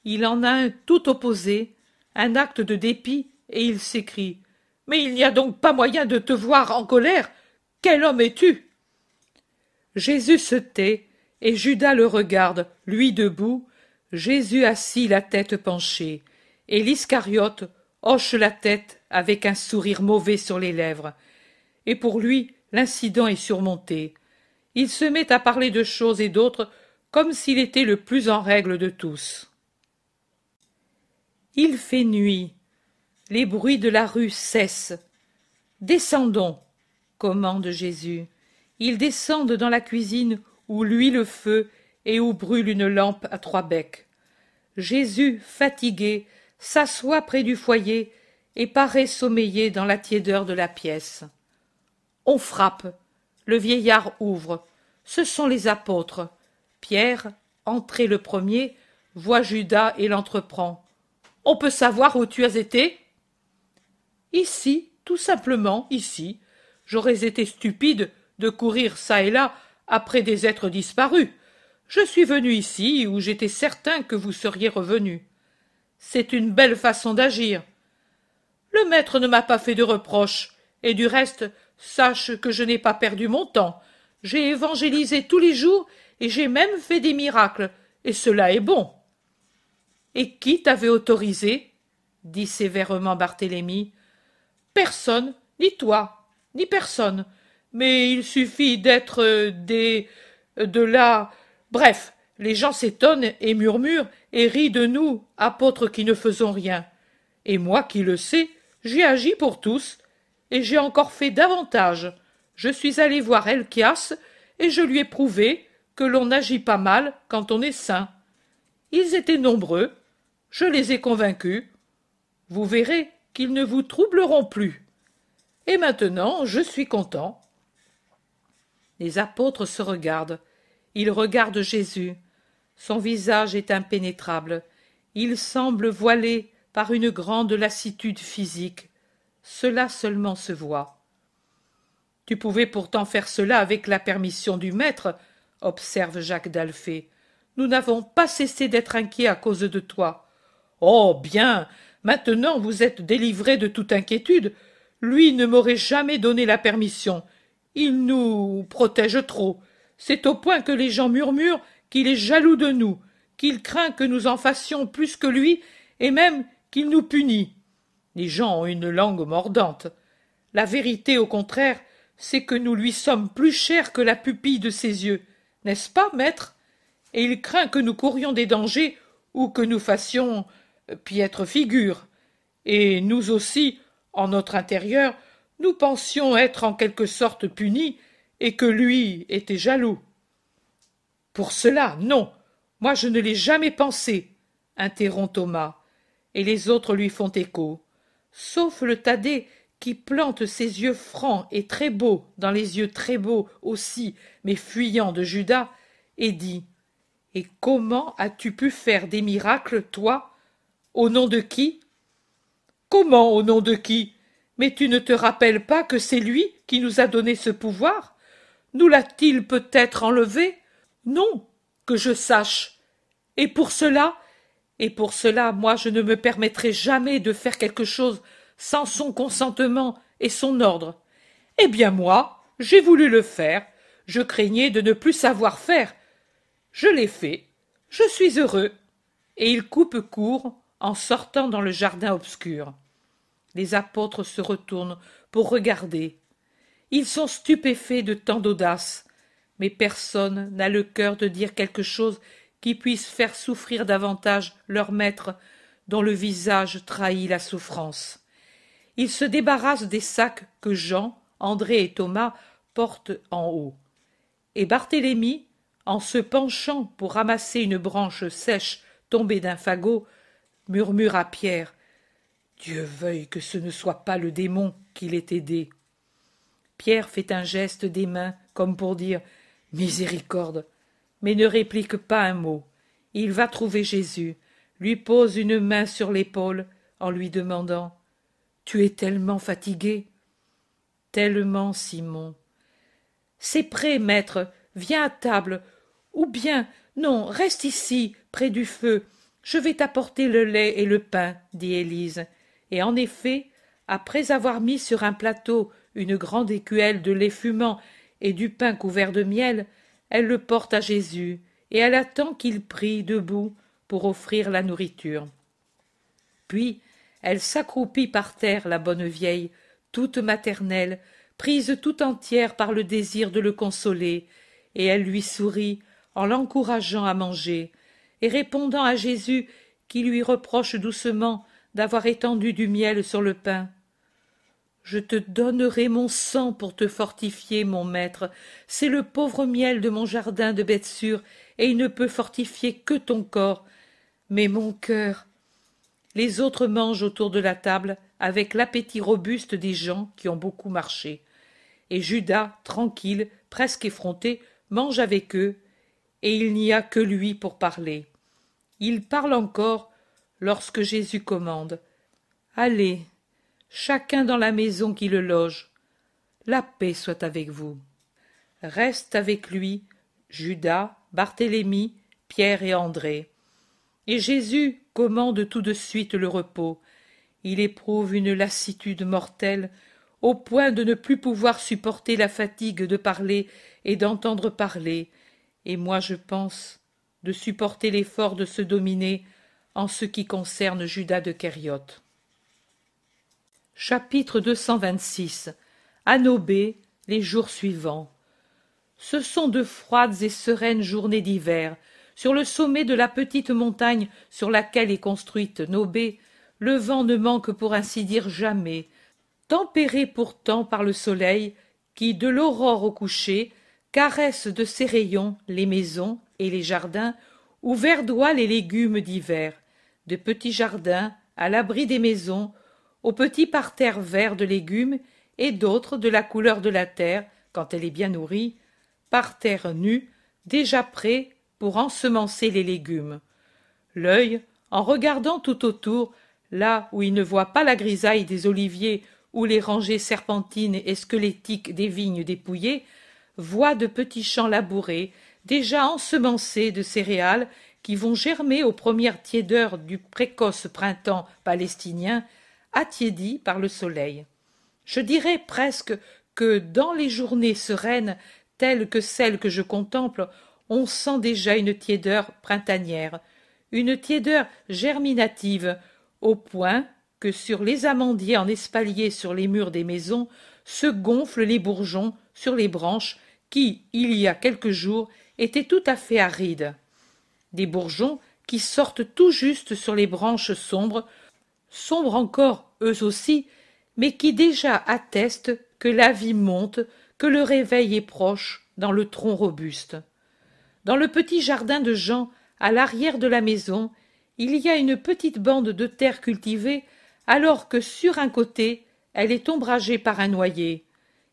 il en a un tout opposé, un acte de dépit, et il s'écrie. Mais il n'y a donc pas moyen de te voir en colère, quel homme es-tu Jésus se tait, et Judas le regarde, lui debout, Jésus assis la tête penchée, et l'Iscariote hoche la tête avec un sourire mauvais sur les lèvres. Et pour lui, l'incident est surmonté. Il se met à parler de choses et d'autres comme s'il était le plus en règle de tous. Il fait nuit. Les bruits de la rue cessent. Descendons commande Jésus. Ils descendent dans la cuisine où luit le feu et où brûle une lampe à trois becs. Jésus, fatigué, s'assoit près du foyer et paraît sommeiller dans la tiédeur de la pièce. On frappe. Le vieillard ouvre. Ce sont les apôtres. Pierre, entré le premier, voit Judas et l'entreprend. On peut savoir où tu as été Ici, tout simplement, ici, j'aurais été stupide de courir çà et là après des êtres disparus. Je suis venu ici où j'étais certain que vous seriez revenu. C'est une belle façon d'agir. Le maître ne m'a pas fait de reproches, et du reste, sache que je n'ai pas perdu mon temps. J'ai évangélisé tous les jours, et j'ai même fait des miracles, et cela est bon. Et qui t'avait autorisé dit sévèrement Barthélemy. Personne, ni toi, ni personne. Mais il suffit d'être euh, des. Euh, de là. Bref, les gens s'étonnent et murmurent et rient de nous, apôtres qui ne faisons rien. Et moi qui le sais, j'ai agi pour tous, et j'ai encore fait davantage. Je suis allé voir Elchias, et je lui ai prouvé que l'on n'agit pas mal quand on est saint. Ils étaient nombreux, je les ai convaincus. Vous verrez qu'ils ne vous troubleront plus. Et maintenant, je suis content. Les apôtres se regardent. Ils regardent Jésus. Son visage est impénétrable. Il semble voilé par une grande lassitude physique. Cela seulement se voit. Tu pouvais pourtant faire cela avec la permission du maître, observe Jacques d'Alphée. Nous n'avons pas cessé d'être inquiets à cause de toi. Oh bien. Maintenant vous êtes délivré de toute inquiétude, lui ne m'aurait jamais donné la permission. Il nous protège trop. C'est au point que les gens murmurent qu'il est jaloux de nous, qu'il craint que nous en fassions plus que lui, et même qu'il nous punit. Les gens ont une langue mordante. La vérité, au contraire, c'est que nous lui sommes plus chers que la pupille de ses yeux, n'est-ce pas, maître Et il craint que nous courions des dangers ou que nous fassions euh, piètre figure. Et nous aussi, en notre intérieur, nous pensions être en quelque sorte punis, et que lui était jaloux. Pour cela, non. Moi je ne l'ai jamais pensé, interrompt Thomas, et les autres lui font écho, sauf le Thaddée qui plante ses yeux francs et très beaux dans les yeux très beaux aussi, mais fuyants de Judas, et dit Et comment as-tu pu faire des miracles, toi Au nom de qui Comment, au nom de qui? Mais tu ne te rappelles pas que c'est lui qui nous a donné ce pouvoir? Nous l'a t-il peut être enlevé? Non, que je sache. Et pour cela et pour cela moi je ne me permettrai jamais de faire quelque chose sans son consentement et son ordre. Eh bien moi, j'ai voulu le faire, je craignais de ne plus savoir faire. Je l'ai fait, je suis heureux. Et il coupe court en sortant dans le jardin obscur. Les apôtres se retournent pour regarder. Ils sont stupéfaits de tant d'audace, mais personne n'a le cœur de dire quelque chose qui puisse faire souffrir davantage leur maître dont le visage trahit la souffrance. Ils se débarrassent des sacs que Jean, André et Thomas portent en haut. Et Barthélemy, en se penchant pour ramasser une branche sèche tombée d'un fagot, à Pierre. Dieu veuille que ce ne soit pas le démon qui l'ait aidé. Pierre fait un geste des mains comme pour dire Miséricorde, mais ne réplique pas un mot. Il va trouver Jésus, lui pose une main sur l'épaule en lui demandant Tu es tellement fatigué Tellement, Simon. C'est prêt, maître, viens à table, ou bien, non, reste ici, près du feu, je vais t'apporter le lait et le pain, dit Élise. Et en effet, après avoir mis sur un plateau une grande écuelle de lait fumant et du pain couvert de miel, elle le porte à Jésus, et elle attend qu'il prie debout pour offrir la nourriture. Puis elle s'accroupit par terre, la bonne vieille, toute maternelle, prise tout entière par le désir de le consoler, et elle lui sourit en l'encourageant à manger, et répondant à Jésus qui lui reproche doucement d'avoir étendu du miel sur le pain. Je te donnerai mon sang pour te fortifier, mon maître. C'est le pauvre miel de mon jardin de Bethsure, et il ne peut fortifier que ton corps. Mais mon cœur. Les autres mangent autour de la table, avec l'appétit robuste des gens qui ont beaucoup marché. Et Judas, tranquille, presque effronté, mange avec eux, et il n'y a que lui pour parler. Il parle encore lorsque Jésus commande. Allez, chacun dans la maison qui le loge. La paix soit avec vous. Reste avec lui Judas, Barthélemy, Pierre et André. Et Jésus commande tout de suite le repos. Il éprouve une lassitude mortelle au point de ne plus pouvoir supporter la fatigue de parler et d'entendre parler, et moi je pense de supporter l'effort de se dominer en ce qui concerne Judas de Kériote. Chapitre 226 Nobé, les jours suivants. Ce sont de froides et sereines journées d'hiver. Sur le sommet de la petite montagne sur laquelle est construite Nobé, le vent ne manque pour ainsi dire jamais, tempéré pourtant par le soleil qui, de l'aurore au coucher, caresse de ses rayons les maisons et les jardins où verdoient les légumes d'hiver, de petits jardins à l'abri des maisons, aux petits parterres verts de légumes et d'autres de la couleur de la terre quand elle est bien nourrie, parterres nus, déjà prêts pour ensemencer les légumes. L'œil, en regardant tout autour, là où il ne voit pas la grisaille des oliviers ou les rangées serpentines et squelettiques des vignes dépouillées, Voix de petits champs labourés, déjà ensemencés de céréales qui vont germer aux premières tiédeurs du précoce printemps palestinien, attiédis par le soleil. Je dirais presque que dans les journées sereines telles que celles que je contemple, on sent déjà une tiédeur printanière, une tiédeur germinative, au point que sur les amandiers en espalier sur les murs des maisons se gonflent les bourgeons sur les branches qui, il y a quelques jours, était tout à fait arides. Des bourgeons qui sortent tout juste sur les branches sombres, sombres encore eux aussi, mais qui déjà attestent que la vie monte, que le réveil est proche dans le tronc robuste. Dans le petit jardin de Jean, à l'arrière de la maison, il y a une petite bande de terre cultivée, alors que sur un côté, elle est ombragée par un noyer,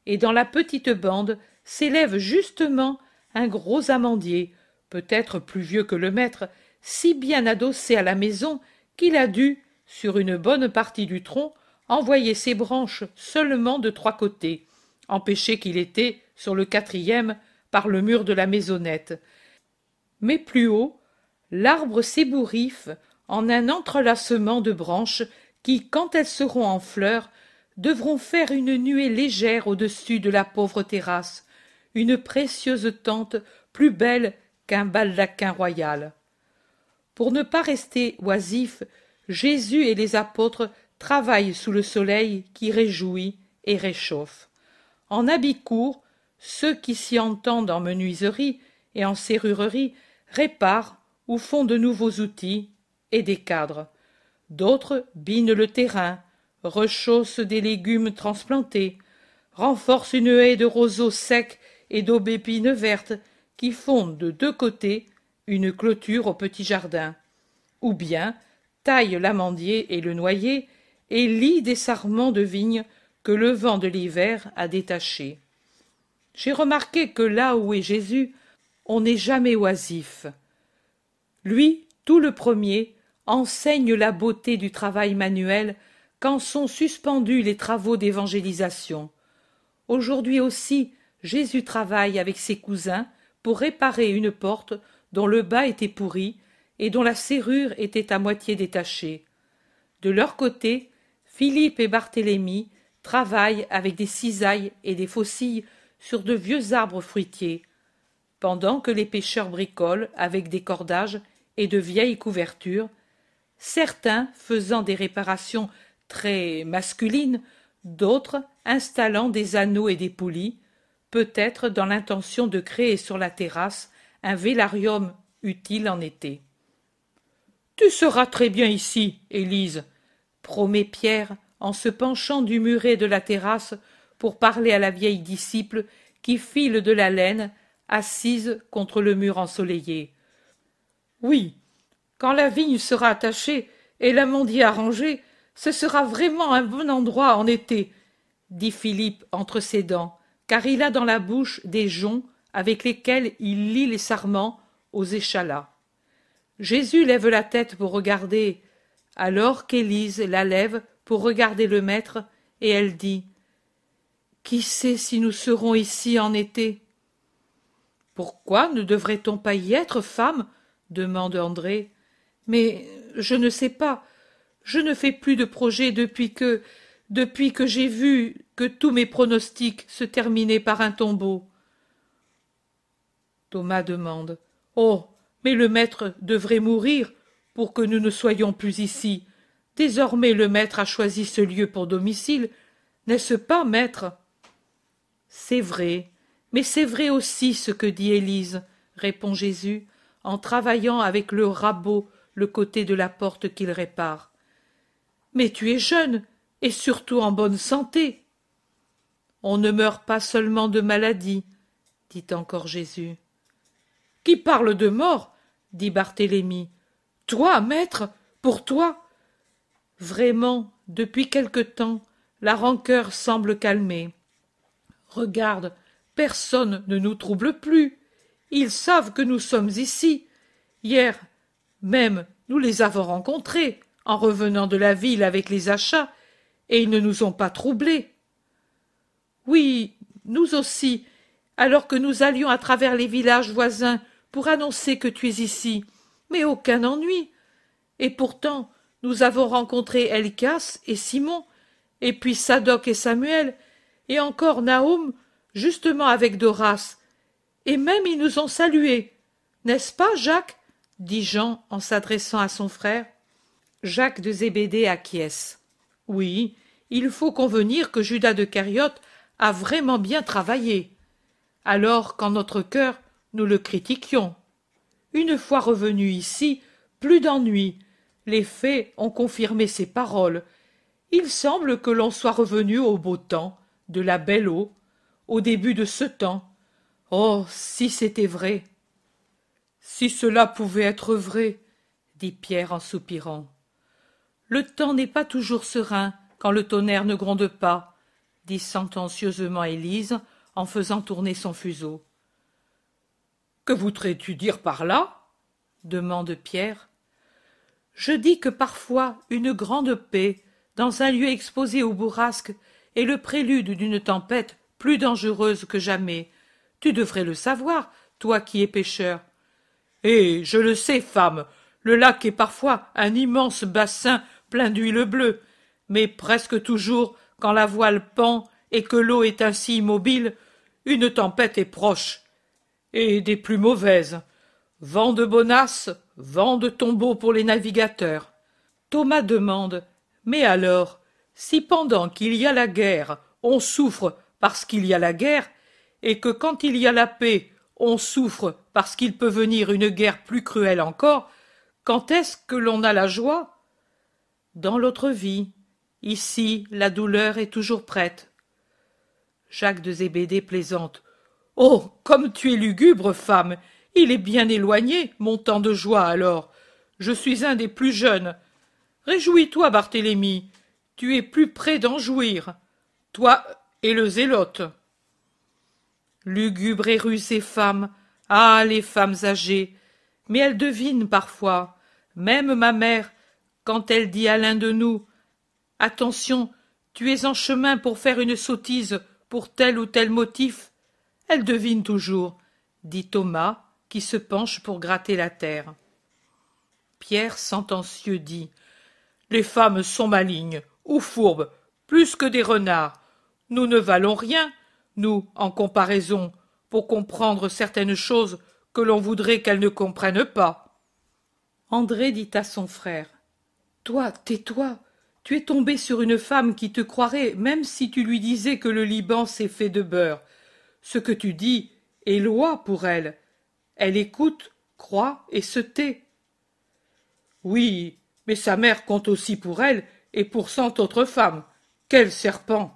et dans la petite bande, s'élève justement un gros amandier, peut-être plus vieux que le maître, si bien adossé à la maison qu'il a dû, sur une bonne partie du tronc, envoyer ses branches seulement de trois côtés, empêché qu'il était, sur le quatrième, par le mur de la maisonnette. Mais plus haut, l'arbre s'ébouriffe en un entrelacement de branches qui, quand elles seront en fleurs, devront faire une nuée légère au-dessus de la pauvre terrasse, une précieuse tente plus belle qu'un baldaquin royal. Pour ne pas rester oisifs, Jésus et les apôtres travaillent sous le soleil qui réjouit et réchauffe. En habit court, ceux qui s'y entendent en menuiserie et en serrurerie réparent ou font de nouveaux outils et des cadres. D'autres binent le terrain, rechaussent des légumes transplantés, renforcent une haie de roseaux secs et d'aubépines vertes qui font de deux côtés une clôture au petit jardin, ou bien taille l'amandier et le noyer et lie des sarments de vigne que le vent de l'hiver a détachés. J'ai remarqué que là où est Jésus, on n'est jamais oisif. Lui, tout le premier, enseigne la beauté du travail manuel quand sont suspendus les travaux d'évangélisation. Aujourd'hui aussi, Jésus travaille avec ses cousins pour réparer une porte dont le bas était pourri et dont la serrure était à moitié détachée. De leur côté, Philippe et Barthélemy travaillent avec des cisailles et des faucilles sur de vieux arbres fruitiers, pendant que les pêcheurs bricolent avec des cordages et de vieilles couvertures, certains faisant des réparations très masculines, d'autres installant des anneaux et des poulies, peut-être dans l'intention de créer sur la terrasse un vélarium utile en été. Tu seras très bien ici, Élise, promet Pierre en se penchant du muret de la terrasse pour parler à la vieille disciple qui file de la laine, assise contre le mur ensoleillé. Oui, quand la vigne sera attachée et l'amandier arrangé, ce sera vraiment un bon endroit en été, dit Philippe entre ses dents, car il a dans la bouche des joncs avec lesquels il lit les sarments aux échalas. Jésus lève la tête pour regarder, alors qu'Élise la lève pour regarder le maître, et elle dit Qui sait si nous serons ici en été Pourquoi ne devrait-on pas y être, femme demande André. Mais je ne sais pas. Je ne fais plus de projet depuis que depuis que j'ai vu que tous mes pronostics se terminaient par un tombeau. Thomas demande. Oh. Mais le maître devrait mourir pour que nous ne soyons plus ici. Désormais le maître a choisi ce lieu pour domicile, n'est ce pas, maître? C'est vrai, mais c'est vrai aussi ce que dit Élise, répond Jésus, en travaillant avec le rabot le côté de la porte qu'il répare. Mais tu es jeune, et surtout en bonne santé. On ne meurt pas seulement de maladie, dit encore Jésus. Qui parle de mort? dit Barthélemy. Toi, maître, pour toi. Vraiment, depuis quelque temps, la rancœur semble calmée. Regarde, personne ne nous trouble plus. Ils savent que nous sommes ici. Hier même, nous les avons rencontrés en revenant de la ville avec les achats et ils ne nous ont pas troublés. Oui, nous aussi, alors que nous allions à travers les villages voisins pour annoncer que tu es ici, mais aucun ennui. Et pourtant, nous avons rencontré Elkas et Simon, et puis Sadoc et Samuel, et encore Naoum, justement avec Doras, et même ils nous ont salués. N'est-ce pas, Jacques dit Jean en s'adressant à son frère. Jacques de Zébédée acquiesce. Oui, il faut convenir que Judas de Cariote a vraiment bien travaillé, alors qu'en notre cœur nous le critiquions. Une fois revenu ici, plus d'ennui. Les faits ont confirmé ses paroles. Il semble que l'on soit revenu au beau temps, de la belle eau, au début de ce temps. Oh. Si c'était vrai. Si cela pouvait être vrai. dit Pierre en soupirant. Le temps n'est pas toujours serein quand le tonnerre ne gronde pas, dit sentencieusement Élise en faisant tourner son fuseau. Que voudrais-tu dire par là demande Pierre. Je dis que parfois une grande paix, dans un lieu exposé aux bourrasques, est le prélude d'une tempête plus dangereuse que jamais. Tu devrais le savoir, toi qui es pêcheur. Eh. Je le sais, femme, le lac est parfois un immense bassin plein d'huile bleue, mais presque toujours quand la voile pend et que l'eau est ainsi immobile, une tempête est proche, et des plus mauvaises. Vent de bonasse, vent de tombeau pour les navigateurs. Thomas demande Mais alors, si pendant qu'il y a la guerre, on souffre parce qu'il y a la guerre, et que quand il y a la paix, on souffre parce qu'il peut venir une guerre plus cruelle encore, quand est-ce que l'on a la joie dans l'autre vie. Ici, la douleur est toujours prête. Jacques de Zébédée plaisante. Oh comme tu es lugubre, femme Il est bien éloigné, mon temps de joie alors. Je suis un des plus jeunes. Réjouis-toi, Barthélemy. Tu es plus près d'en jouir. Toi et le zélote. Lugubre et rusée femme. Ah, les femmes âgées. Mais elles devinent parfois. Même ma mère, quand elle dit à l'un de nous Attention, tu es en chemin pour faire une sottise pour tel ou tel motif, elle devine toujours, dit Thomas, qui se penche pour gratter la terre. Pierre sentencieux dit Les femmes sont malignes ou fourbes, plus que des renards. Nous ne valons rien, nous, en comparaison, pour comprendre certaines choses que l'on voudrait qu'elles ne comprennent pas. André dit à son frère toi, tais-toi. Tu es tombé sur une femme qui te croirait, même si tu lui disais que le Liban s'est fait de beurre. Ce que tu dis est loi pour elle. Elle écoute, croit et se tait. Oui, mais sa mère compte aussi pour elle et pour cent autres femmes. Quel serpent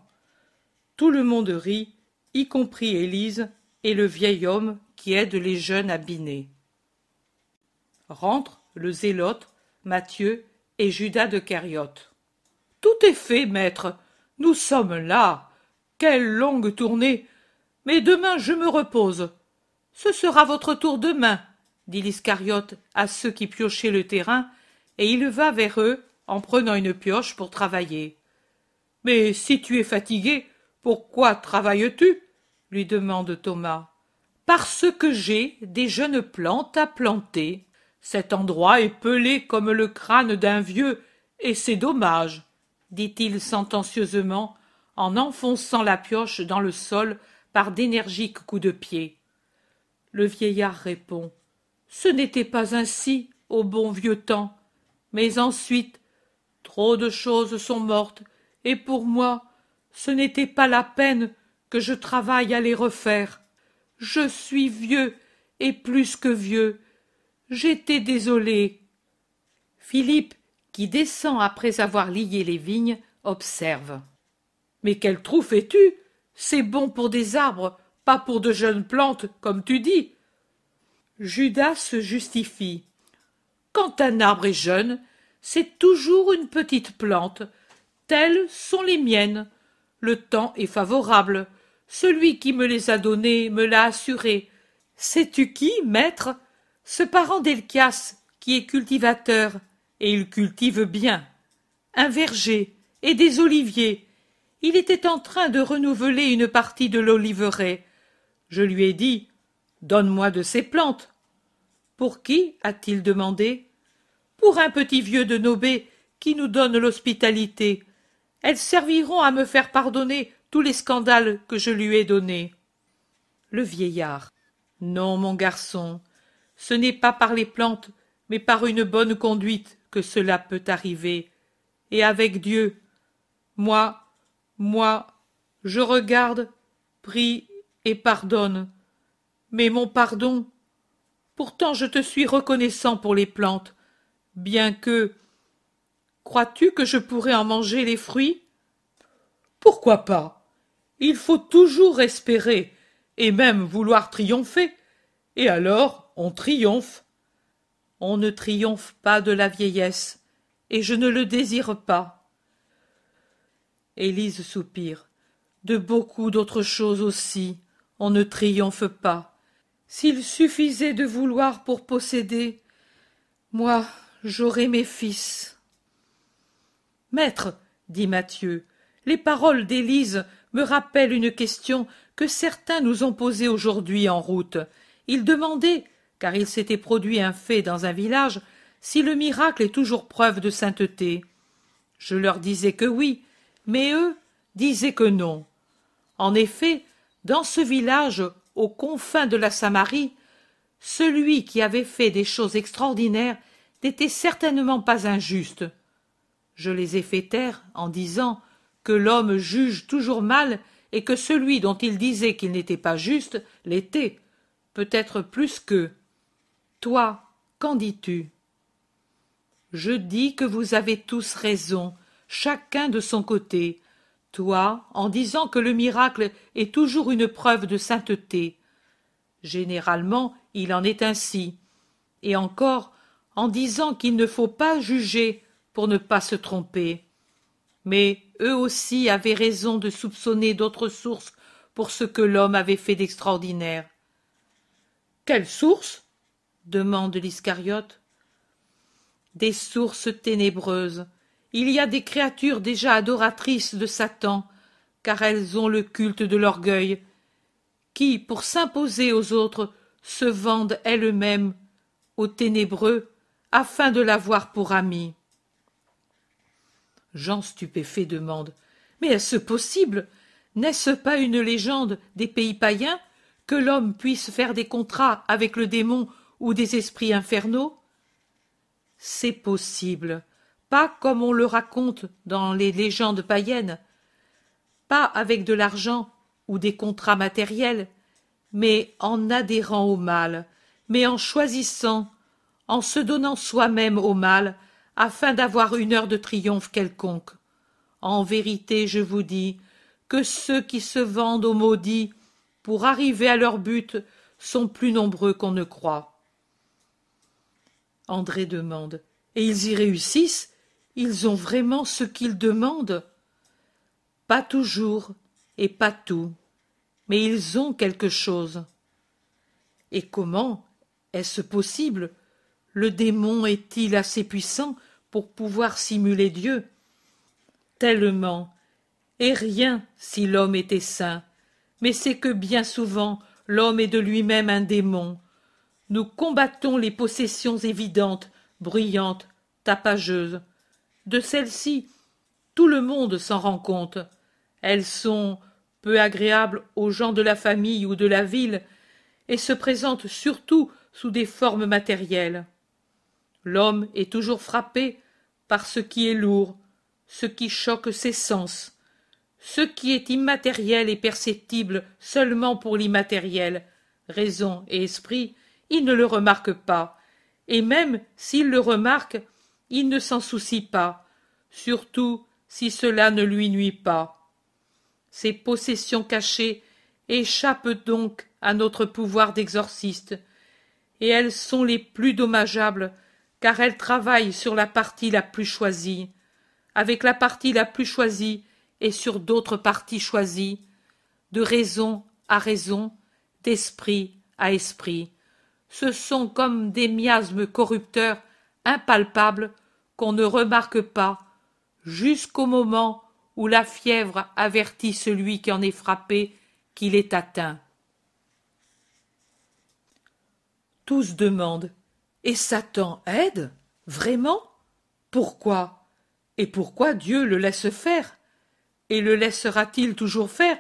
Tout le monde rit, y compris Élise et le vieil homme qui aide les jeunes à biner. Rentre le zélote, Mathieu et Judas de Cariote. Tout est fait, maître. Nous sommes là. Quelle longue tournée. Mais demain je me repose. Ce sera votre tour demain, dit l'Iscariote à ceux qui piochaient le terrain, et il va vers eux en prenant une pioche pour travailler. Mais si tu es fatigué, pourquoi travailles-tu lui demande Thomas. Parce que j'ai des jeunes plantes à planter. Cet endroit est pelé comme le crâne d'un vieux, et c'est dommage, dit-il sentencieusement, en enfonçant la pioche dans le sol par d'énergiques coups de pied. Le vieillard répond Ce n'était pas ainsi au bon vieux temps. Mais ensuite, trop de choses sont mortes, et pour moi, ce n'était pas la peine que je travaille à les refaire. Je suis vieux, et plus que vieux, j'étais désolé. Philippe, qui descend après avoir lié les vignes, observe. Mais quel trou fais-tu C'est bon pour des arbres, pas pour de jeunes plantes, comme tu dis. Judas se justifie. Quand un arbre est jeune, c'est toujours une petite plante. Telles sont les miennes. Le temps est favorable. Celui qui me les a données me l'a assuré. Sais-tu qui, maître ce parent d'Elchias, qui est cultivateur, et il cultive bien, un verger et des oliviers. Il était en train de renouveler une partie de l'oliveraie. Je lui ai dit Donne-moi de ces plantes. Pour qui a-t-il demandé Pour un petit vieux de Nobé qui nous donne l'hospitalité. Elles serviront à me faire pardonner tous les scandales que je lui ai donnés. Le vieillard. Non, mon garçon, ce n'est pas par les plantes, mais par une bonne conduite que cela peut arriver. Et avec Dieu, moi, moi, je regarde, prie et pardonne. Mais mon pardon, pourtant je te suis reconnaissant pour les plantes, bien que. Crois-tu que je pourrais en manger les fruits Pourquoi pas Il faut toujours espérer, et même vouloir triompher. Et alors, on triomphe. On ne triomphe pas de la vieillesse, et je ne le désire pas. Élise soupire. De beaucoup d'autres choses aussi, on ne triomphe pas. S'il suffisait de vouloir pour posséder, moi, j'aurais mes fils. Maître, dit Mathieu, les paroles d'Élise me rappellent une question que certains nous ont posée aujourd'hui en route. Ils demandaient car il s'était produit un fait dans un village, si le miracle est toujours preuve de sainteté. Je leur disais que oui, mais eux disaient que non. En effet, dans ce village, aux confins de la Samarie, celui qui avait fait des choses extraordinaires n'était certainement pas injuste. Je les ai fait taire en disant que l'homme juge toujours mal et que celui dont il disait qu'il n'était pas juste l'était, peut-être plus qu'eux. Toi, qu'en dis-tu Je dis que vous avez tous raison, chacun de son côté. Toi, en disant que le miracle est toujours une preuve de sainteté. Généralement, il en est ainsi. Et encore, en disant qu'il ne faut pas juger pour ne pas se tromper. Mais eux aussi avaient raison de soupçonner d'autres sources pour ce que l'homme avait fait d'extraordinaire. Quelle source demande l'Iscariote. Des sources ténébreuses. Il y a des créatures déjà adoratrices de Satan, car elles ont le culte de l'orgueil, qui, pour s'imposer aux autres, se vendent elles-mêmes aux ténébreux afin de l'avoir pour ami. Jean stupéfait demande Mais est-ce possible N'est-ce pas une légende des pays païens que l'homme puisse faire des contrats avec le démon ou des esprits infernaux C'est possible. Pas comme on le raconte dans les légendes païennes. Pas avec de l'argent ou des contrats matériels, mais en adhérant au mal, mais en choisissant, en se donnant soi-même au mal, afin d'avoir une heure de triomphe quelconque. En vérité, je vous dis que ceux qui se vendent aux maudits pour arriver à leur but sont plus nombreux qu'on ne croit. André demande. Et ils y réussissent Ils ont vraiment ce qu'ils demandent Pas toujours et pas tout, mais ils ont quelque chose. Et comment est-ce possible Le démon est-il assez puissant pour pouvoir simuler Dieu Tellement. Et rien si l'homme était saint. Mais c'est que bien souvent l'homme est de lui-même un démon, nous combattons les possessions évidentes, bruyantes, tapageuses. De celles-ci, tout le monde s'en rend compte. Elles sont peu agréables aux gens de la famille ou de la ville, et se présentent surtout sous des formes matérielles. L'homme est toujours frappé par ce qui est lourd, ce qui choque ses sens, ce qui est immatériel et perceptible seulement pour l'immatériel, raison et esprit, il ne le remarque pas, et même s'il le remarque, il ne s'en soucie pas, surtout si cela ne lui nuit pas. Ces possessions cachées échappent donc à notre pouvoir d'exorciste, et elles sont les plus dommageables, car elles travaillent sur la partie la plus choisie, avec la partie la plus choisie et sur d'autres parties choisies, de raison à raison, d'esprit à esprit ce sont comme des miasmes corrupteurs impalpables qu'on ne remarque pas jusqu'au moment où la fièvre avertit celui qui en est frappé qu'il est atteint. Tous demandent Et Satan aide Vraiment Pourquoi Et pourquoi Dieu le laisse faire Et le laissera-t-il toujours faire,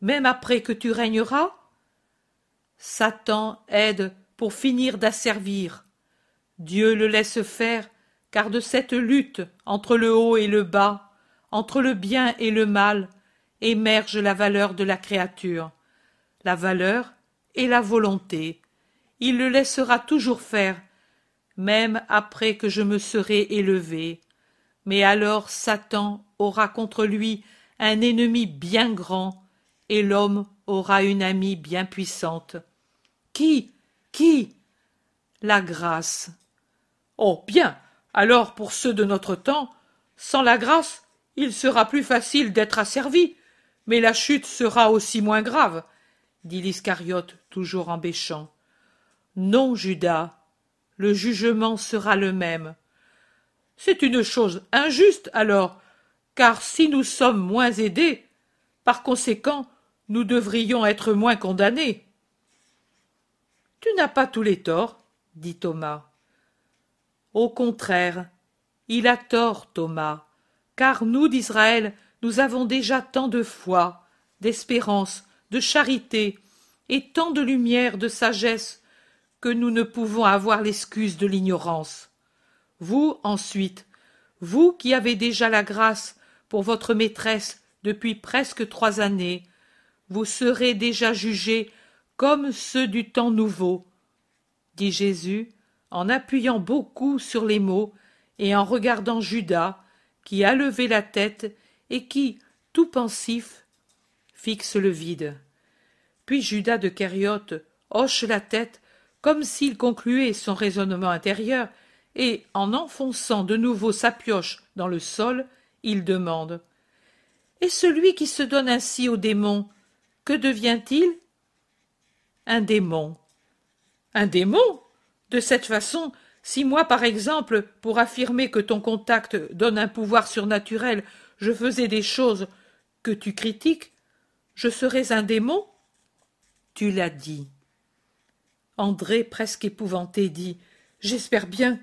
même après que tu régneras Satan aide pour finir d'asservir. Dieu le laisse faire, car de cette lutte entre le haut et le bas, entre le bien et le mal, émerge la valeur de la créature, la valeur et la volonté. Il le laissera toujours faire, même après que je me serai élevé. Mais alors Satan aura contre lui un ennemi bien grand, et l'homme aura une amie bien puissante. Qui Qui La grâce. Oh bien Alors, pour ceux de notre temps, sans la grâce, il sera plus facile d'être asservi, mais la chute sera aussi moins grave, dit l'Iscariote, toujours en Non, Judas, le jugement sera le même. C'est une chose injuste alors, car si nous sommes moins aidés, par conséquent, nous devrions être moins condamnés. Tu n'as pas tous les torts, dit Thomas. Au contraire, il a tort, Thomas, car nous d'Israël, nous avons déjà tant de foi, d'espérance, de charité, et tant de lumière, de sagesse, que nous ne pouvons avoir l'excuse de l'ignorance. Vous, ensuite, vous qui avez déjà la grâce pour votre maîtresse depuis presque trois années, vous serez déjà jugé comme ceux du temps nouveau, dit Jésus en appuyant beaucoup sur les mots et en regardant Judas, qui a levé la tête et qui, tout pensif, fixe le vide. Puis Judas de Cariote hoche la tête comme s'il concluait son raisonnement intérieur, et en enfonçant de nouveau sa pioche dans le sol, il demande Et celui qui se donne ainsi au démon, que devient-il un démon. Un démon De cette façon, si moi, par exemple, pour affirmer que ton contact donne un pouvoir surnaturel, je faisais des choses que tu critiques, je serais un démon Tu l'as dit. André, presque épouvanté, dit J'espère bien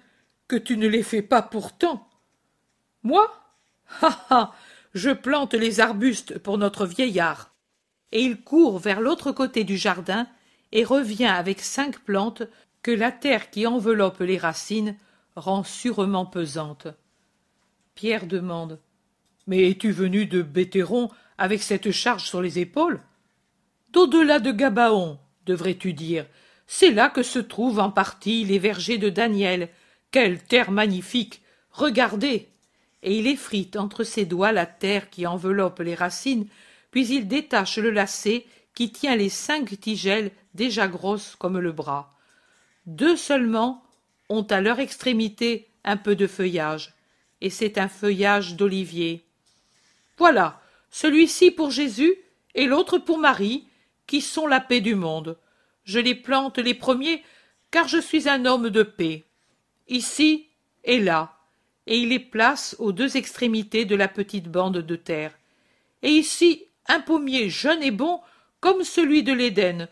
que tu ne les fais pas pourtant. Moi ah ah, Je plante les arbustes pour notre vieillard. Et il court vers l'autre côté du jardin et revient avec cinq plantes que la terre qui enveloppe les racines rend sûrement pesante. Pierre demande Mais es-tu venu de Bétéron avec cette charge sur les épaules D'au-delà de Gabaon, devrais-tu dire. C'est là que se trouvent en partie les vergers de Daniel. Quelle terre magnifique Regardez Et il effrite entre ses doigts la terre qui enveloppe les racines, puis il détache le lacet qui tient les cinq tigelles déjà grosses comme le bras. Deux seulement ont à leur extrémité un peu de feuillage, et c'est un feuillage d'olivier. Voilà, celui-ci pour Jésus et l'autre pour Marie, qui sont la paix du monde. Je les plante les premiers, car je suis un homme de paix. Ici et là, et il les place aux deux extrémités de la petite bande de terre. Et ici, un pommier jeune et bon comme celui de l'Éden,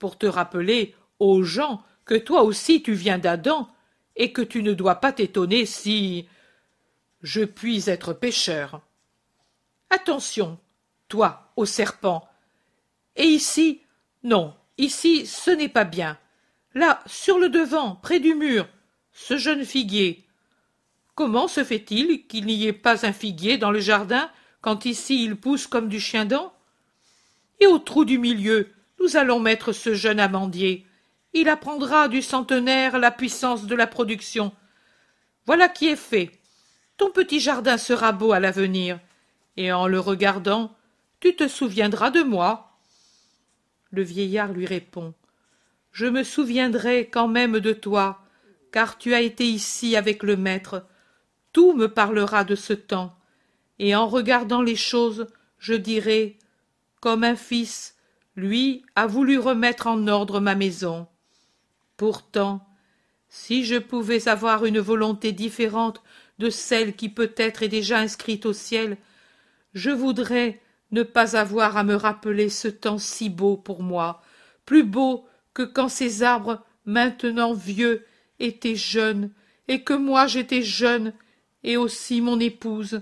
pour te rappeler aux gens que toi aussi tu viens d'Adam, et que tu ne dois pas t'étonner si je puis être pécheur. Attention, toi, au serpent. Et ici, non, ici ce n'est pas bien. Là, sur le devant, près du mur, ce jeune figuier. Comment se fait-il qu'il n'y ait pas un figuier dans le jardin quand ici il pousse comme du chien-dent et au trou du milieu nous allons mettre ce jeune amandier. Il apprendra du centenaire la puissance de la production. Voilà qui est fait. Ton petit jardin sera beau à l'avenir, et en le regardant, tu te souviendras de moi. Le vieillard lui répond. Je me souviendrai quand même de toi, car tu as été ici avec le maître. Tout me parlera de ce temps, et en regardant les choses, je dirai comme un fils, lui a voulu remettre en ordre ma maison. Pourtant, si je pouvais avoir une volonté différente de celle qui peut-être est déjà inscrite au ciel, je voudrais ne pas avoir à me rappeler ce temps si beau pour moi, plus beau que quand ces arbres, maintenant vieux, étaient jeunes, et que moi j'étais jeune, et aussi mon épouse,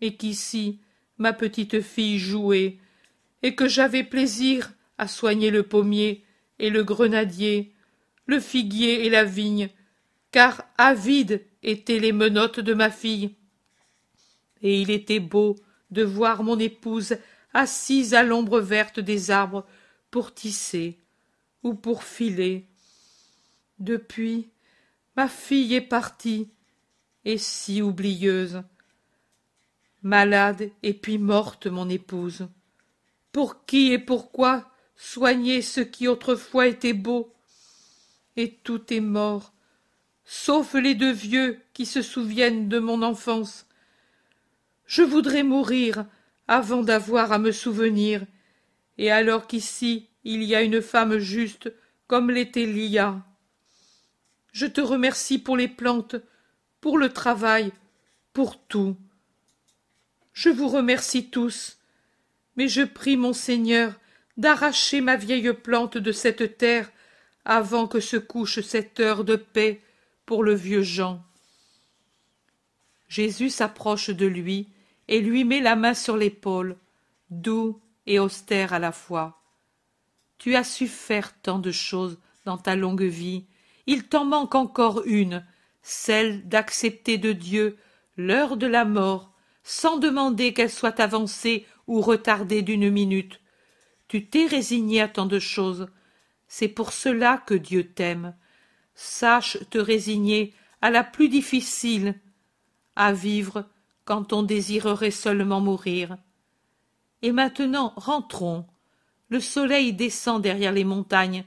et qu'ici ma petite fille jouait, et que j'avais plaisir à soigner le pommier et le grenadier, le figuier et la vigne, car avides étaient les menottes de ma fille. Et il était beau de voir mon épouse assise à l'ombre verte des arbres pour tisser ou pour filer. Depuis, ma fille est partie, et si oublieuse. Malade et puis morte mon épouse pour qui et pourquoi soigner ce qui autrefois était beau et tout est mort sauf les deux vieux qui se souviennent de mon enfance je voudrais mourir avant d'avoir à me souvenir et alors qu'ici il y a une femme juste comme l'était lia je te remercie pour les plantes pour le travail pour tout je vous remercie tous mais je prie mon Seigneur d'arracher ma vieille plante de cette terre avant que se couche cette heure de paix pour le vieux Jean. Jésus s'approche de lui et lui met la main sur l'épaule, doux et austère à la fois. Tu as su faire tant de choses dans ta longue vie, il t'en manque encore une, celle d'accepter de Dieu l'heure de la mort, sans demander qu'elle soit avancée ou retardé d'une minute. Tu t'es résigné à tant de choses. C'est pour cela que Dieu t'aime. Sache te résigner à la plus difficile, à vivre quand on désirerait seulement mourir. Et maintenant rentrons. Le soleil descend derrière les montagnes,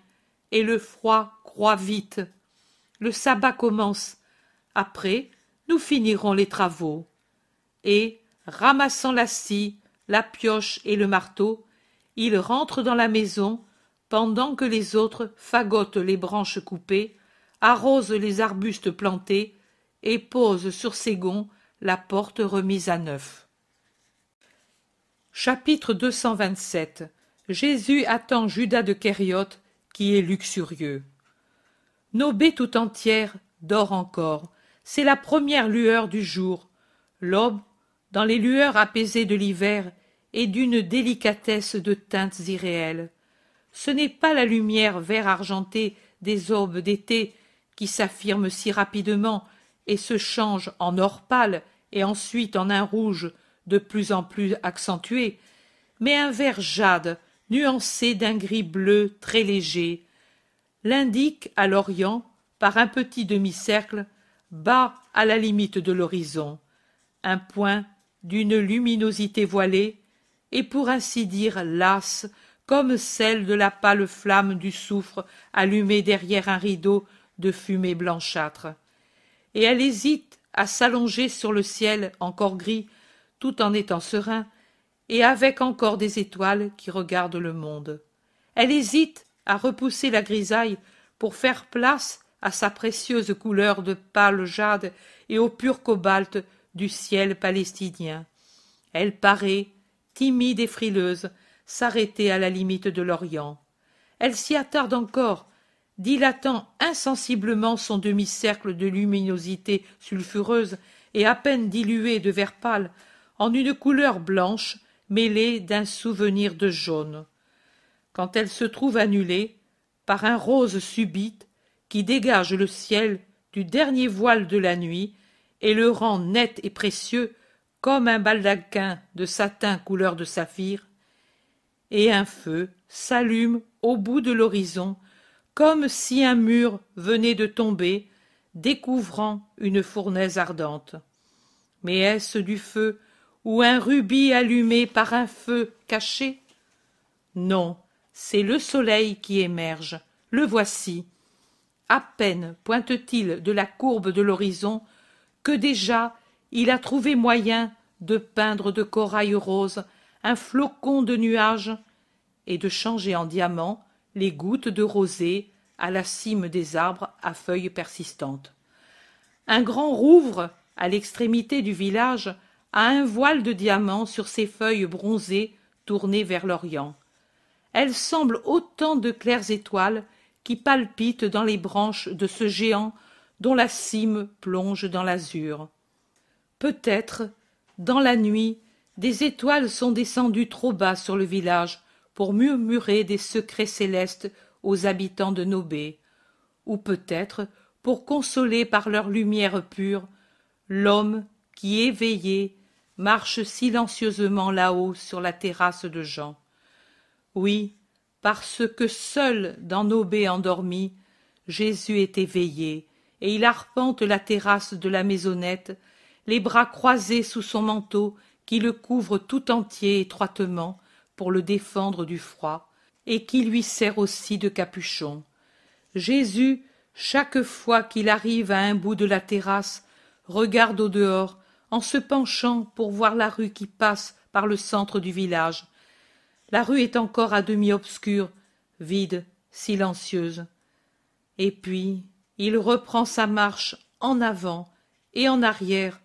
et le froid croît vite. Le sabbat commence. Après, nous finirons les travaux. Et, ramassant la scie, la pioche et le marteau, il rentre dans la maison pendant que les autres fagotent les branches coupées, arrosent les arbustes plantés et posent sur ses gonds la porte remise à neuf. Chapitre 227 Jésus attend Judas de Kériote qui est luxurieux. Nobé tout entière dort encore. C'est la première lueur du jour. L'aube, dans les lueurs apaisées de l'hiver et d'une délicatesse de teintes irréelles. Ce n'est pas la lumière vert argentée des aubes d'été qui s'affirme si rapidement et se change en or pâle et ensuite en un rouge de plus en plus accentué, mais un vert jade nuancé d'un gris bleu très léger. L'indique à l'orient, par un petit demi-cercle, bas à la limite de l'horizon, un point d'une luminosité voilée et pour ainsi dire lasse, comme celle de la pâle flamme du soufre allumée derrière un rideau de fumée blanchâtre. Et elle hésite à s'allonger sur le ciel encore gris, tout en étant serein, et avec encore des étoiles qui regardent le monde. Elle hésite à repousser la grisaille pour faire place à sa précieuse couleur de pâle jade et au pur cobalt du ciel palestinien. Elle paraît timide et frileuse, s'arrêter à la limite de l'Orient. Elle s'y attarde encore, dilatant insensiblement son demi-cercle de luminosité sulfureuse et à peine diluée de vert pâle en une couleur blanche mêlée d'un souvenir de jaune. Quand elle se trouve annulée, par un rose subite qui dégage le ciel du dernier voile de la nuit et le rend net et précieux comme un baldaquin de satin couleur de saphir, et un feu s'allume au bout de l'horizon, comme si un mur venait de tomber, découvrant une fournaise ardente. Mais est-ce du feu ou un rubis allumé par un feu caché Non, c'est le soleil qui émerge. Le voici. À peine pointe-t-il de la courbe de l'horizon que déjà il a trouvé moyen de peindre de corail rose un flocon de nuages et de changer en diamants les gouttes de rosée à la cime des arbres à feuilles persistantes. Un grand rouvre à l'extrémité du village a un voile de diamant sur ses feuilles bronzées tournées vers l'orient. Elles semblent autant de claires étoiles qui palpitent dans les branches de ce géant dont la cime plonge dans l'azur peut-être, dans la nuit, des étoiles sont descendues trop bas sur le village pour murmurer des secrets célestes aux habitants de Nobé, ou peut-être pour consoler par leur lumière pure l'homme qui, éveillé, marche silencieusement là-haut sur la terrasse de Jean. Oui, parce que seul dans Nobé endormi, Jésus est éveillé, et il arpente la terrasse de la maisonnette les bras croisés sous son manteau qui le couvre tout entier étroitement pour le défendre du froid et qui lui sert aussi de capuchon. Jésus, chaque fois qu'il arrive à un bout de la terrasse, regarde au dehors en se penchant pour voir la rue qui passe par le centre du village. La rue est encore à demi obscure, vide, silencieuse. Et puis il reprend sa marche en avant et en arrière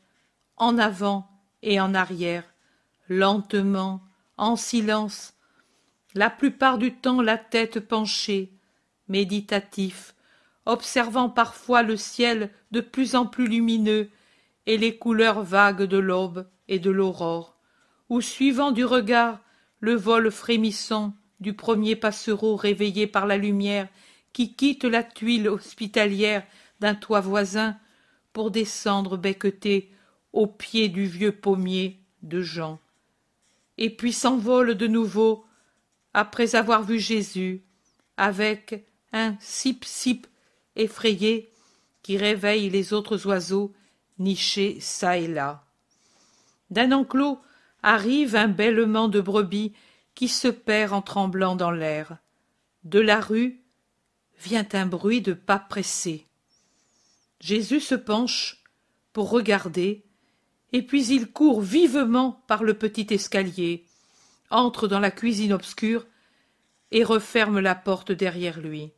en avant et en arrière, lentement, en silence, la plupart du temps la tête penchée, méditatif, observant parfois le ciel de plus en plus lumineux et les couleurs vagues de l'aube et de l'aurore, ou suivant du regard le vol frémissant du premier passereau réveillé par la lumière qui quitte la tuile hospitalière d'un toit voisin pour descendre becqueté au pied du vieux pommier de Jean, et puis s'envole de nouveau après avoir vu Jésus avec un sip-sip effrayé qui réveille les autres oiseaux nichés çà et là. D'un enclos arrive un bêlement de brebis qui se perd en tremblant dans l'air. De la rue vient un bruit de pas pressés. Jésus se penche pour regarder et puis il court vivement par le petit escalier, entre dans la cuisine obscure et referme la porte derrière lui.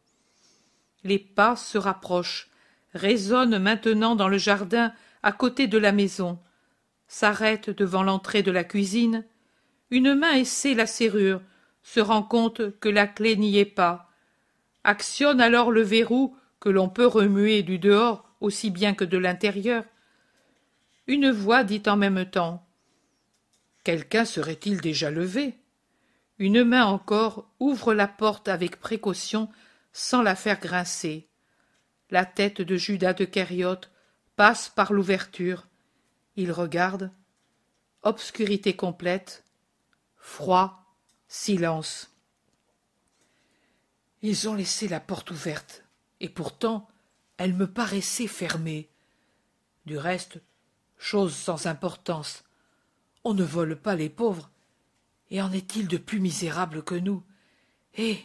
Les pas se rapprochent, résonnent maintenant dans le jardin à côté de la maison, s'arrêtent devant l'entrée de la cuisine, une main essaie la serrure, se rend compte que la clé n'y est pas, actionne alors le verrou que l'on peut remuer du dehors aussi bien que de l'intérieur, une voix dit en même temps quelqu'un serait-il déjà levé une main encore ouvre la porte avec précaution sans la faire grincer la tête de judas de kériote passe par l'ouverture il regarde obscurité complète froid silence ils ont laissé la porte ouverte et pourtant elle me paraissait fermée du reste chose sans importance. On ne vole pas les pauvres. Et en est-il de plus misérables que nous Eh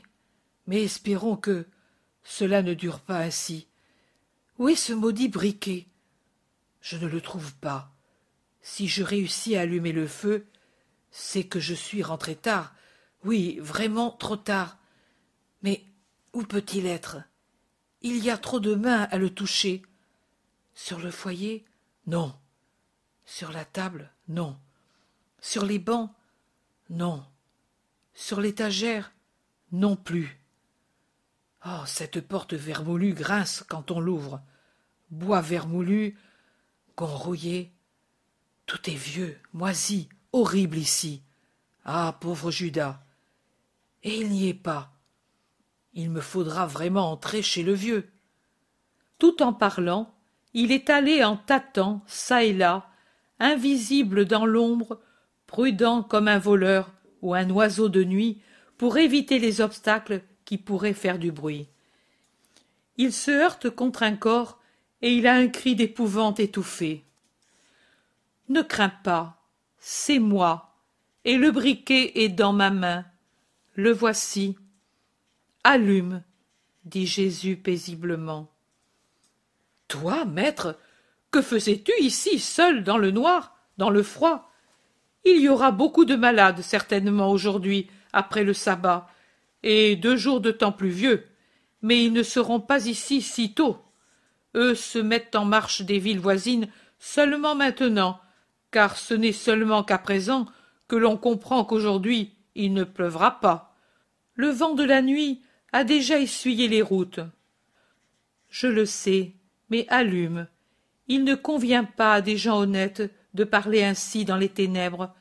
Mais espérons que cela ne dure pas ainsi. Où est ce maudit briquet Je ne le trouve pas. Si je réussis à allumer le feu, c'est que je suis rentré tard. Oui, vraiment trop tard. Mais où peut-il être Il y a trop de mains à le toucher. Sur le foyer Non, sur la table Non. Sur les bancs Non. Sur l'étagère Non plus. Oh, cette porte vermoulue grince quand on l'ouvre. Bois vermoulu, gonds rouillés. Tout est vieux, moisi, horrible ici. Ah, pauvre Judas Et il n'y est pas. Il me faudra vraiment entrer chez le vieux. Tout en parlant, il est allé en tâtant, çà et là, invisible dans l'ombre, prudent comme un voleur ou un oiseau de nuit, pour éviter les obstacles qui pourraient faire du bruit. Il se heurte contre un corps, et il a un cri d'épouvante étouffé. Ne crains pas, c'est moi, et le briquet est dans ma main. Le voici. Allume, dit Jésus paisiblement. Toi, maître, que faisais-tu ici, seul, dans le noir, dans le froid Il y aura beaucoup de malades, certainement, aujourd'hui, après le sabbat, et deux jours de temps plus vieux, Mais ils ne seront pas ici si tôt. Eux se mettent en marche des villes voisines seulement maintenant, car ce n'est seulement qu'à présent que l'on comprend qu'aujourd'hui il ne pleuvra pas. Le vent de la nuit a déjà essuyé les routes. Je le sais, mais allume, il ne convient pas à des gens honnêtes de parler ainsi dans les ténèbres,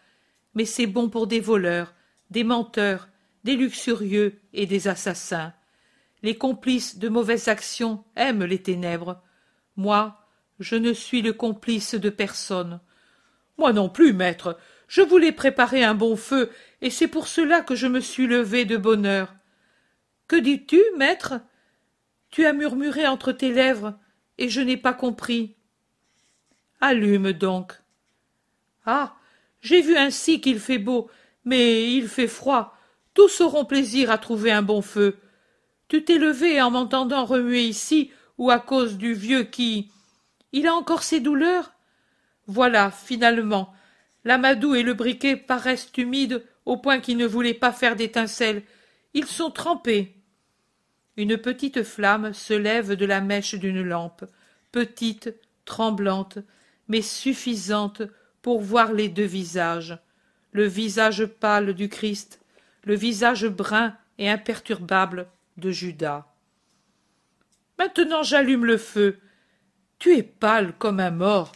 mais c'est bon pour des voleurs, des menteurs, des luxurieux et des assassins. Les complices de mauvaises actions aiment les ténèbres. Moi, je ne suis le complice de personne. Moi non plus, maître. Je voulais préparer un bon feu, et c'est pour cela que je me suis levé de bonne heure. Que dis-tu, maître Tu as murmuré entre tes lèvres, et je n'ai pas compris. Allume donc. Ah. J'ai vu ainsi qu'il fait beau, mais il fait froid. Tous auront plaisir à trouver un bon feu. Tu t'es levé en m'entendant remuer ici, ou à cause du vieux qui. Il a encore ses douleurs? Voilà, finalement. L'amadou et le briquet paraissent humides au point qu'ils ne voulaient pas faire d'étincelles. Ils sont trempés. Une petite flamme se lève de la mèche d'une lampe, petite, tremblante, mais suffisante pour voir les deux visages le visage pâle du Christ, le visage brun et imperturbable de Judas. Maintenant j'allume le feu. Tu es pâle comme un mort.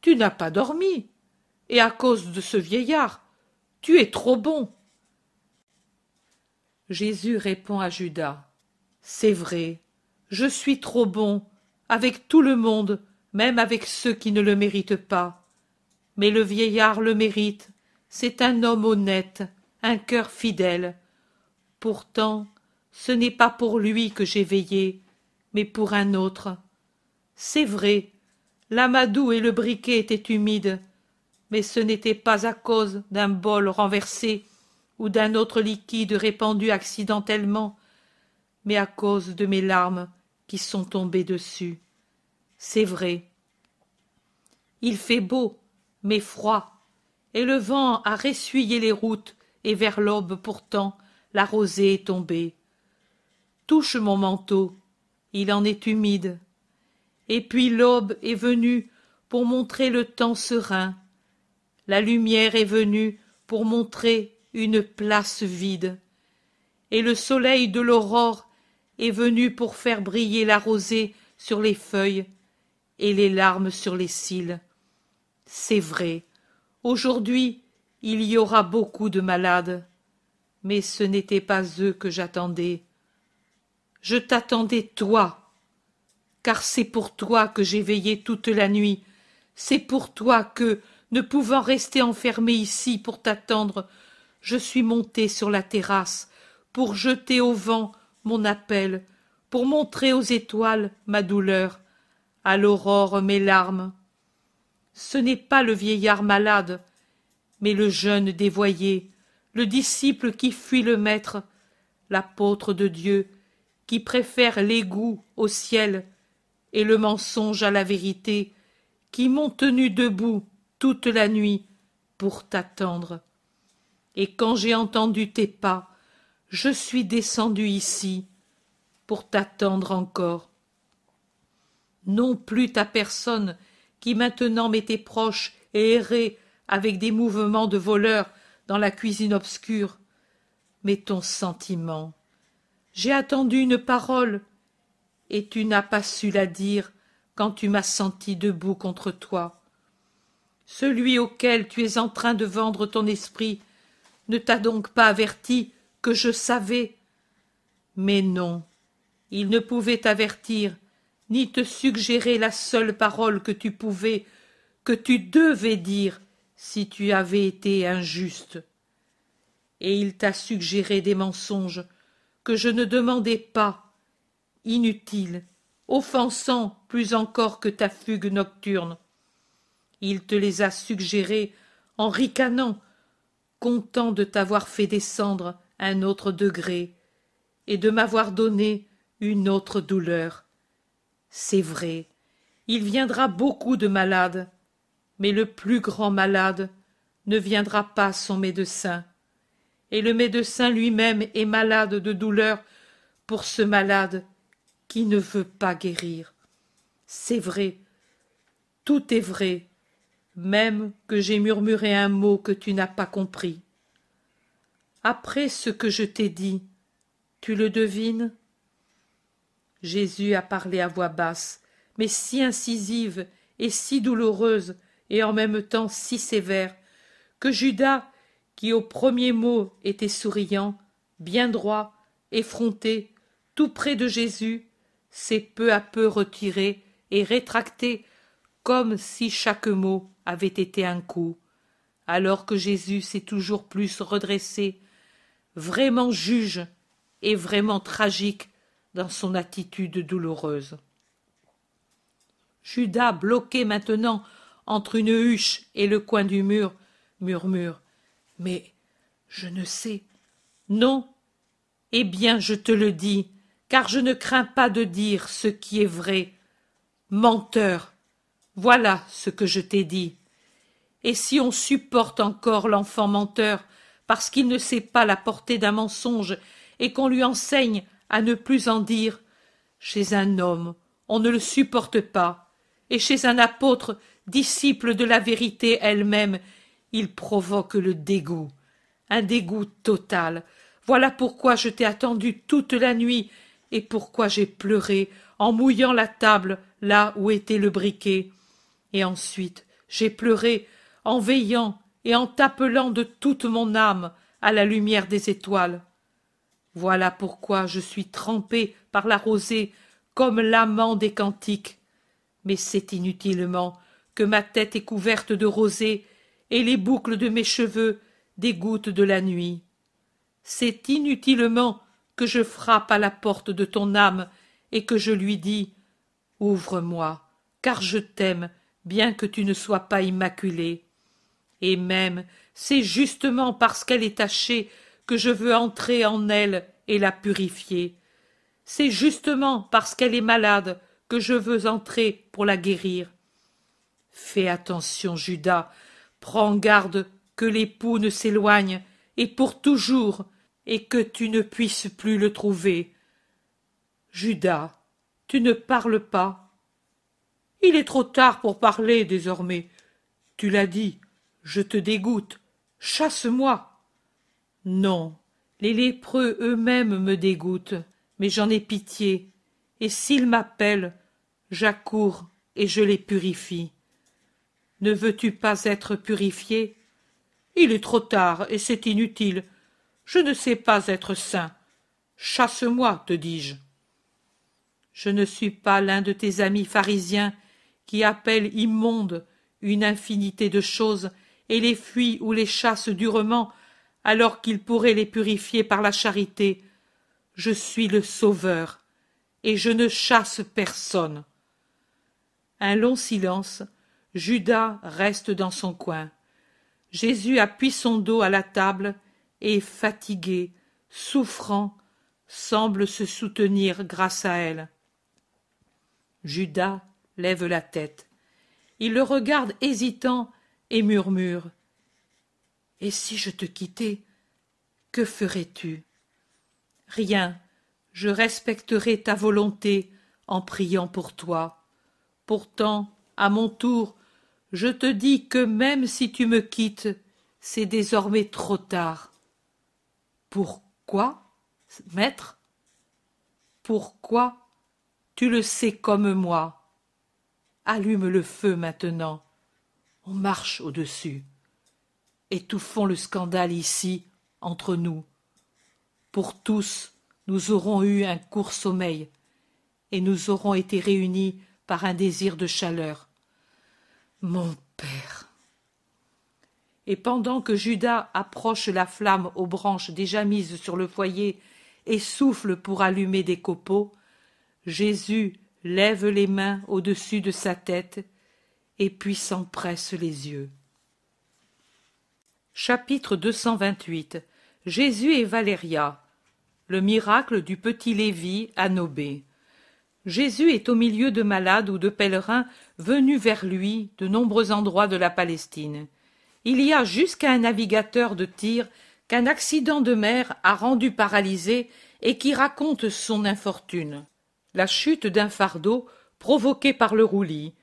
Tu n'as pas dormi. Et à cause de ce vieillard, tu es trop bon. Jésus répond à Judas. C'est vrai, je suis trop bon, avec tout le monde, même avec ceux qui ne le méritent pas. Mais le vieillard le mérite, c'est un homme honnête, un cœur fidèle. Pourtant, ce n'est pas pour lui que j'ai veillé, mais pour un autre. C'est vrai, l'amadou et le briquet étaient humides, mais ce n'était pas à cause d'un bol renversé ou d'un autre liquide répandu accidentellement, mais à cause de mes larmes qui sont tombées dessus. C'est vrai. Il fait beau, mais froid, et le vent a ressuyé les routes, et vers l'aube pourtant, la rosée est tombée. Touche mon manteau, il en est humide. Et puis l'aube est venue pour montrer le temps serein. La lumière est venue pour montrer une place vide. Et le soleil de l'aurore est venu pour faire briller la rosée sur les feuilles et les larmes sur les cils. C'est vrai, aujourd'hui il y aura beaucoup de malades. Mais ce n'était pas eux que j'attendais. Je t'attendais toi, car c'est pour toi que j'ai veillé toute la nuit, c'est pour toi que, ne pouvant rester enfermé ici pour t'attendre, je suis monté sur la terrasse pour jeter au vent mon appel, pour montrer aux étoiles ma douleur, à l'aurore mes larmes. Ce n'est pas le vieillard malade, mais le jeune dévoyé, le disciple qui fuit le maître, l'apôtre de Dieu, qui préfère l'égout au ciel et le mensonge à la vérité, qui m'ont tenu debout toute la nuit pour t'attendre. Et quand j'ai entendu tes pas, je suis descendu ici pour t'attendre encore non plus ta personne qui maintenant m'était proche et errait avec des mouvements de voleur dans la cuisine obscure, mais ton sentiment. J'ai attendu une parole, et tu n'as pas su la dire quand tu m'as senti debout contre toi. Celui auquel tu es en train de vendre ton esprit ne t'a donc pas averti que je savais. Mais non, il ne pouvait t'avertir, ni te suggérer la seule parole que tu pouvais, que tu devais dire si tu avais été injuste. Et il t'a suggéré des mensonges que je ne demandais pas, inutiles, offensants plus encore que ta fugue nocturne. Il te les a suggérés en ricanant, content de t'avoir fait descendre un autre degré et de m'avoir donné une autre douleur. C'est vrai, il viendra beaucoup de malades, mais le plus grand malade ne viendra pas son médecin. Et le médecin lui-même est malade de douleur pour ce malade qui ne veut pas guérir. C'est vrai, tout est vrai, même que j'ai murmuré un mot que tu n'as pas compris. Après ce que je t'ai dit, tu le devines jésus a parlé à voix basse mais si incisive et si douloureuse et en même temps si sévère que judas qui au premier mot était souriant bien droit effronté tout près de jésus s'est peu à peu retiré et rétracté comme si chaque mot avait été un coup alors que jésus s'est toujours plus redressé vraiment juge et vraiment tragique dans son attitude douloureuse. Judas, bloqué maintenant entre une huche et le coin du mur, murmure. Mais je ne sais. Non. Eh bien, je te le dis, car je ne crains pas de dire ce qui est vrai. Menteur. Voilà ce que je t'ai dit. Et si on supporte encore l'enfant menteur, parce qu'il ne sait pas la portée d'un mensonge, et qu'on lui enseigne à ne plus en dire. Chez un homme, on ne le supporte pas, et chez un apôtre, disciple de la vérité elle-même, il provoque le dégoût, un dégoût total. Voilà pourquoi je t'ai attendu toute la nuit, et pourquoi j'ai pleuré en mouillant la table là où était le briquet. Et ensuite j'ai pleuré en veillant et en t'appelant de toute mon âme à la lumière des étoiles. Voilà pourquoi je suis trempé par la rosée comme l'amant des cantiques. Mais c'est inutilement que ma tête est couverte de rosée et les boucles de mes cheveux des gouttes de la nuit. C'est inutilement que je frappe à la porte de ton âme et que je lui dis Ouvre-moi, car je t'aime, bien que tu ne sois pas immaculée. Et même, c'est justement parce qu'elle est tachée que je veux entrer en elle et la purifier. C'est justement parce qu'elle est malade que je veux entrer pour la guérir. Fais attention, Judas. Prends garde que l'époux ne s'éloigne, et pour toujours, et que tu ne puisses plus le trouver. Judas, tu ne parles pas. Il est trop tard pour parler désormais. Tu l'as dit, je te dégoûte. Chasse-moi non les lépreux eux-mêmes me dégoûtent mais j'en ai pitié et s'ils m'appellent j'accours et je les purifie ne veux-tu pas être purifié il est trop tard et c'est inutile je ne sais pas être saint chasse-moi te dis-je je ne suis pas l'un de tes amis pharisiens qui appellent immonde une infinité de choses et les fuit ou les chasse durement alors qu'il pourrait les purifier par la charité. Je suis le Sauveur, et je ne chasse personne. Un long silence, Judas reste dans son coin. Jésus appuie son dos à la table et, fatigué, souffrant, semble se soutenir grâce à elle. Judas lève la tête. Il le regarde hésitant et murmure. Et si je te quittais, que ferais-tu Rien. Je respecterai ta volonté en priant pour toi. Pourtant, à mon tour, je te dis que même si tu me quittes, c'est désormais trop tard. Pourquoi, maître Pourquoi Tu le sais comme moi. Allume le feu maintenant. On marche au-dessus étouffons le scandale ici, entre nous. Pour tous, nous aurons eu un court sommeil, et nous aurons été réunis par un désir de chaleur. Mon père. Et pendant que Judas approche la flamme aux branches déjà mises sur le foyer et souffle pour allumer des copeaux, Jésus lève les mains au-dessus de sa tête et puis s'empresse les yeux. Chapitre 228 Jésus et Valéria Le miracle du petit Lévi à Nobé. Jésus est au milieu de malades ou de pèlerins venus vers lui de nombreux endroits de la Palestine. Il y a jusqu'à un navigateur de tir qu'un accident de mer a rendu paralysé et qui raconte son infortune. La chute d'un fardeau provoqué par le roulis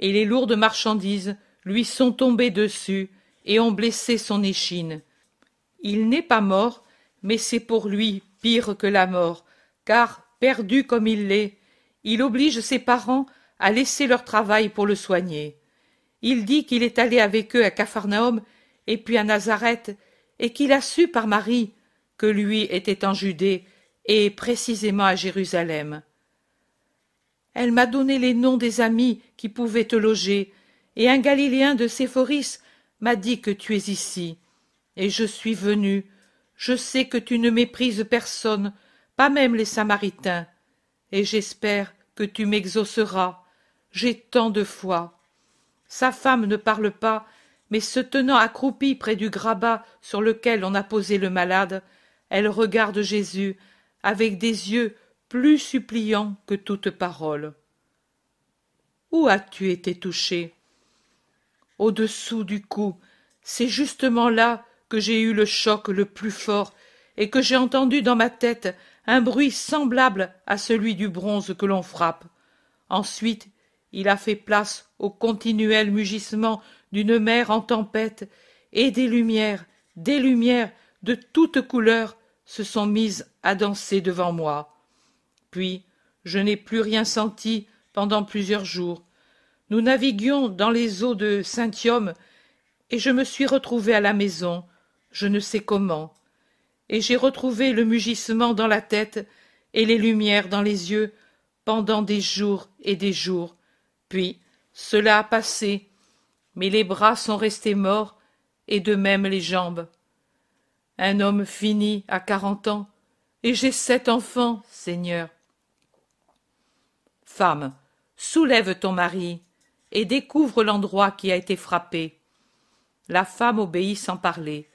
et les lourdes marchandises lui sont tombées dessus et ont blessé son échine. Il n'est pas mort, mais c'est pour lui pire que la mort, car, perdu comme il l'est, il oblige ses parents à laisser leur travail pour le soigner. Il dit qu'il est allé avec eux à Capharnaüm et puis à Nazareth, et qu'il a su par Marie que lui était en Judée et précisément à Jérusalem. Elle m'a donné les noms des amis qui pouvaient te loger, et un Galiléen de Séphoris m'a dit que tu es ici, et je suis venu. Je sais que tu ne méprises personne, pas même les Samaritains, et j'espère que tu m'exauceras. J'ai tant de foi. Sa femme ne parle pas, mais se tenant accroupie près du grabat sur lequel on a posé le malade, elle regarde Jésus avec des yeux plus suppliants que toute parole. Où as-tu été touché au-dessous du cou c'est justement là que j'ai eu le choc le plus fort et que j'ai entendu dans ma tête un bruit semblable à celui du bronze que l'on frappe ensuite il a fait place au continuel mugissement d'une mer en tempête et des lumières des lumières de toutes couleurs se sont mises à danser devant moi puis je n'ai plus rien senti pendant plusieurs jours nous naviguions dans les eaux de saint et je me suis retrouvé à la maison, je ne sais comment. Et j'ai retrouvé le mugissement dans la tête et les lumières dans les yeux pendant des jours et des jours. Puis cela a passé, mais les bras sont restés morts et de même les jambes. Un homme fini à quarante ans, et j'ai sept enfants, Seigneur. Femme, soulève ton mari et découvre l'endroit qui a été frappé. La femme obéit sans parler.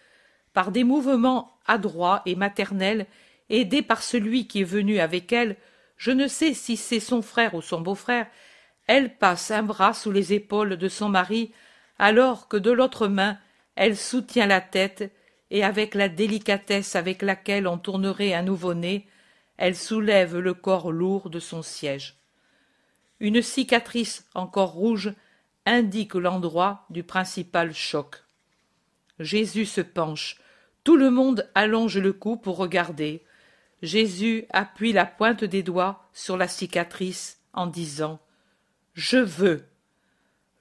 Par des mouvements adroits et maternels, aidée par celui qui est venu avec elle, je ne sais si c'est son frère ou son beau-frère, elle passe un bras sous les épaules de son mari, alors que de l'autre main elle soutient la tête, et avec la délicatesse avec laquelle on tournerait un nouveau-né, elle soulève le corps lourd de son siège. Une cicatrice encore rouge indique l'endroit du principal choc. Jésus se penche. Tout le monde allonge le cou pour regarder. Jésus appuie la pointe des doigts sur la cicatrice en disant Je veux.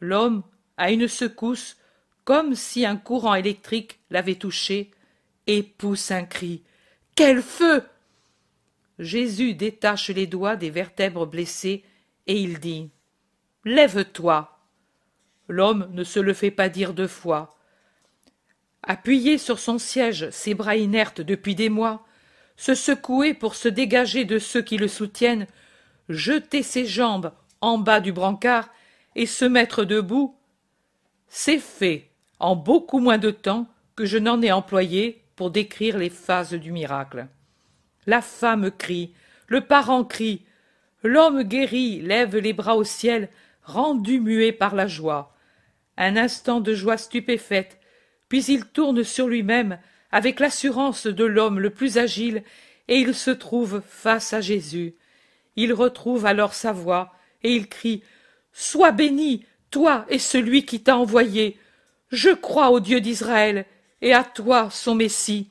L'homme a une secousse comme si un courant électrique l'avait touché et pousse un cri. Quel feu Jésus détache les doigts des vertèbres blessées et il dit Lève-toi. L'homme ne se le fait pas dire deux fois. Appuyer sur son siège, ses bras inertes depuis des mois, se secouer pour se dégager de ceux qui le soutiennent, jeter ses jambes en bas du brancard et se mettre debout, c'est fait en beaucoup moins de temps que je n'en ai employé pour décrire les phases du miracle. La femme crie, le parent crie, L'homme guéri lève les bras au ciel, rendu muet par la joie. Un instant de joie stupéfaite, puis il tourne sur lui-même avec l'assurance de l'homme le plus agile, et il se trouve face à Jésus. Il retrouve alors sa voix, et il crie Sois béni, toi et celui qui t'a envoyé. Je crois au Dieu d'Israël, et à toi, son Messie.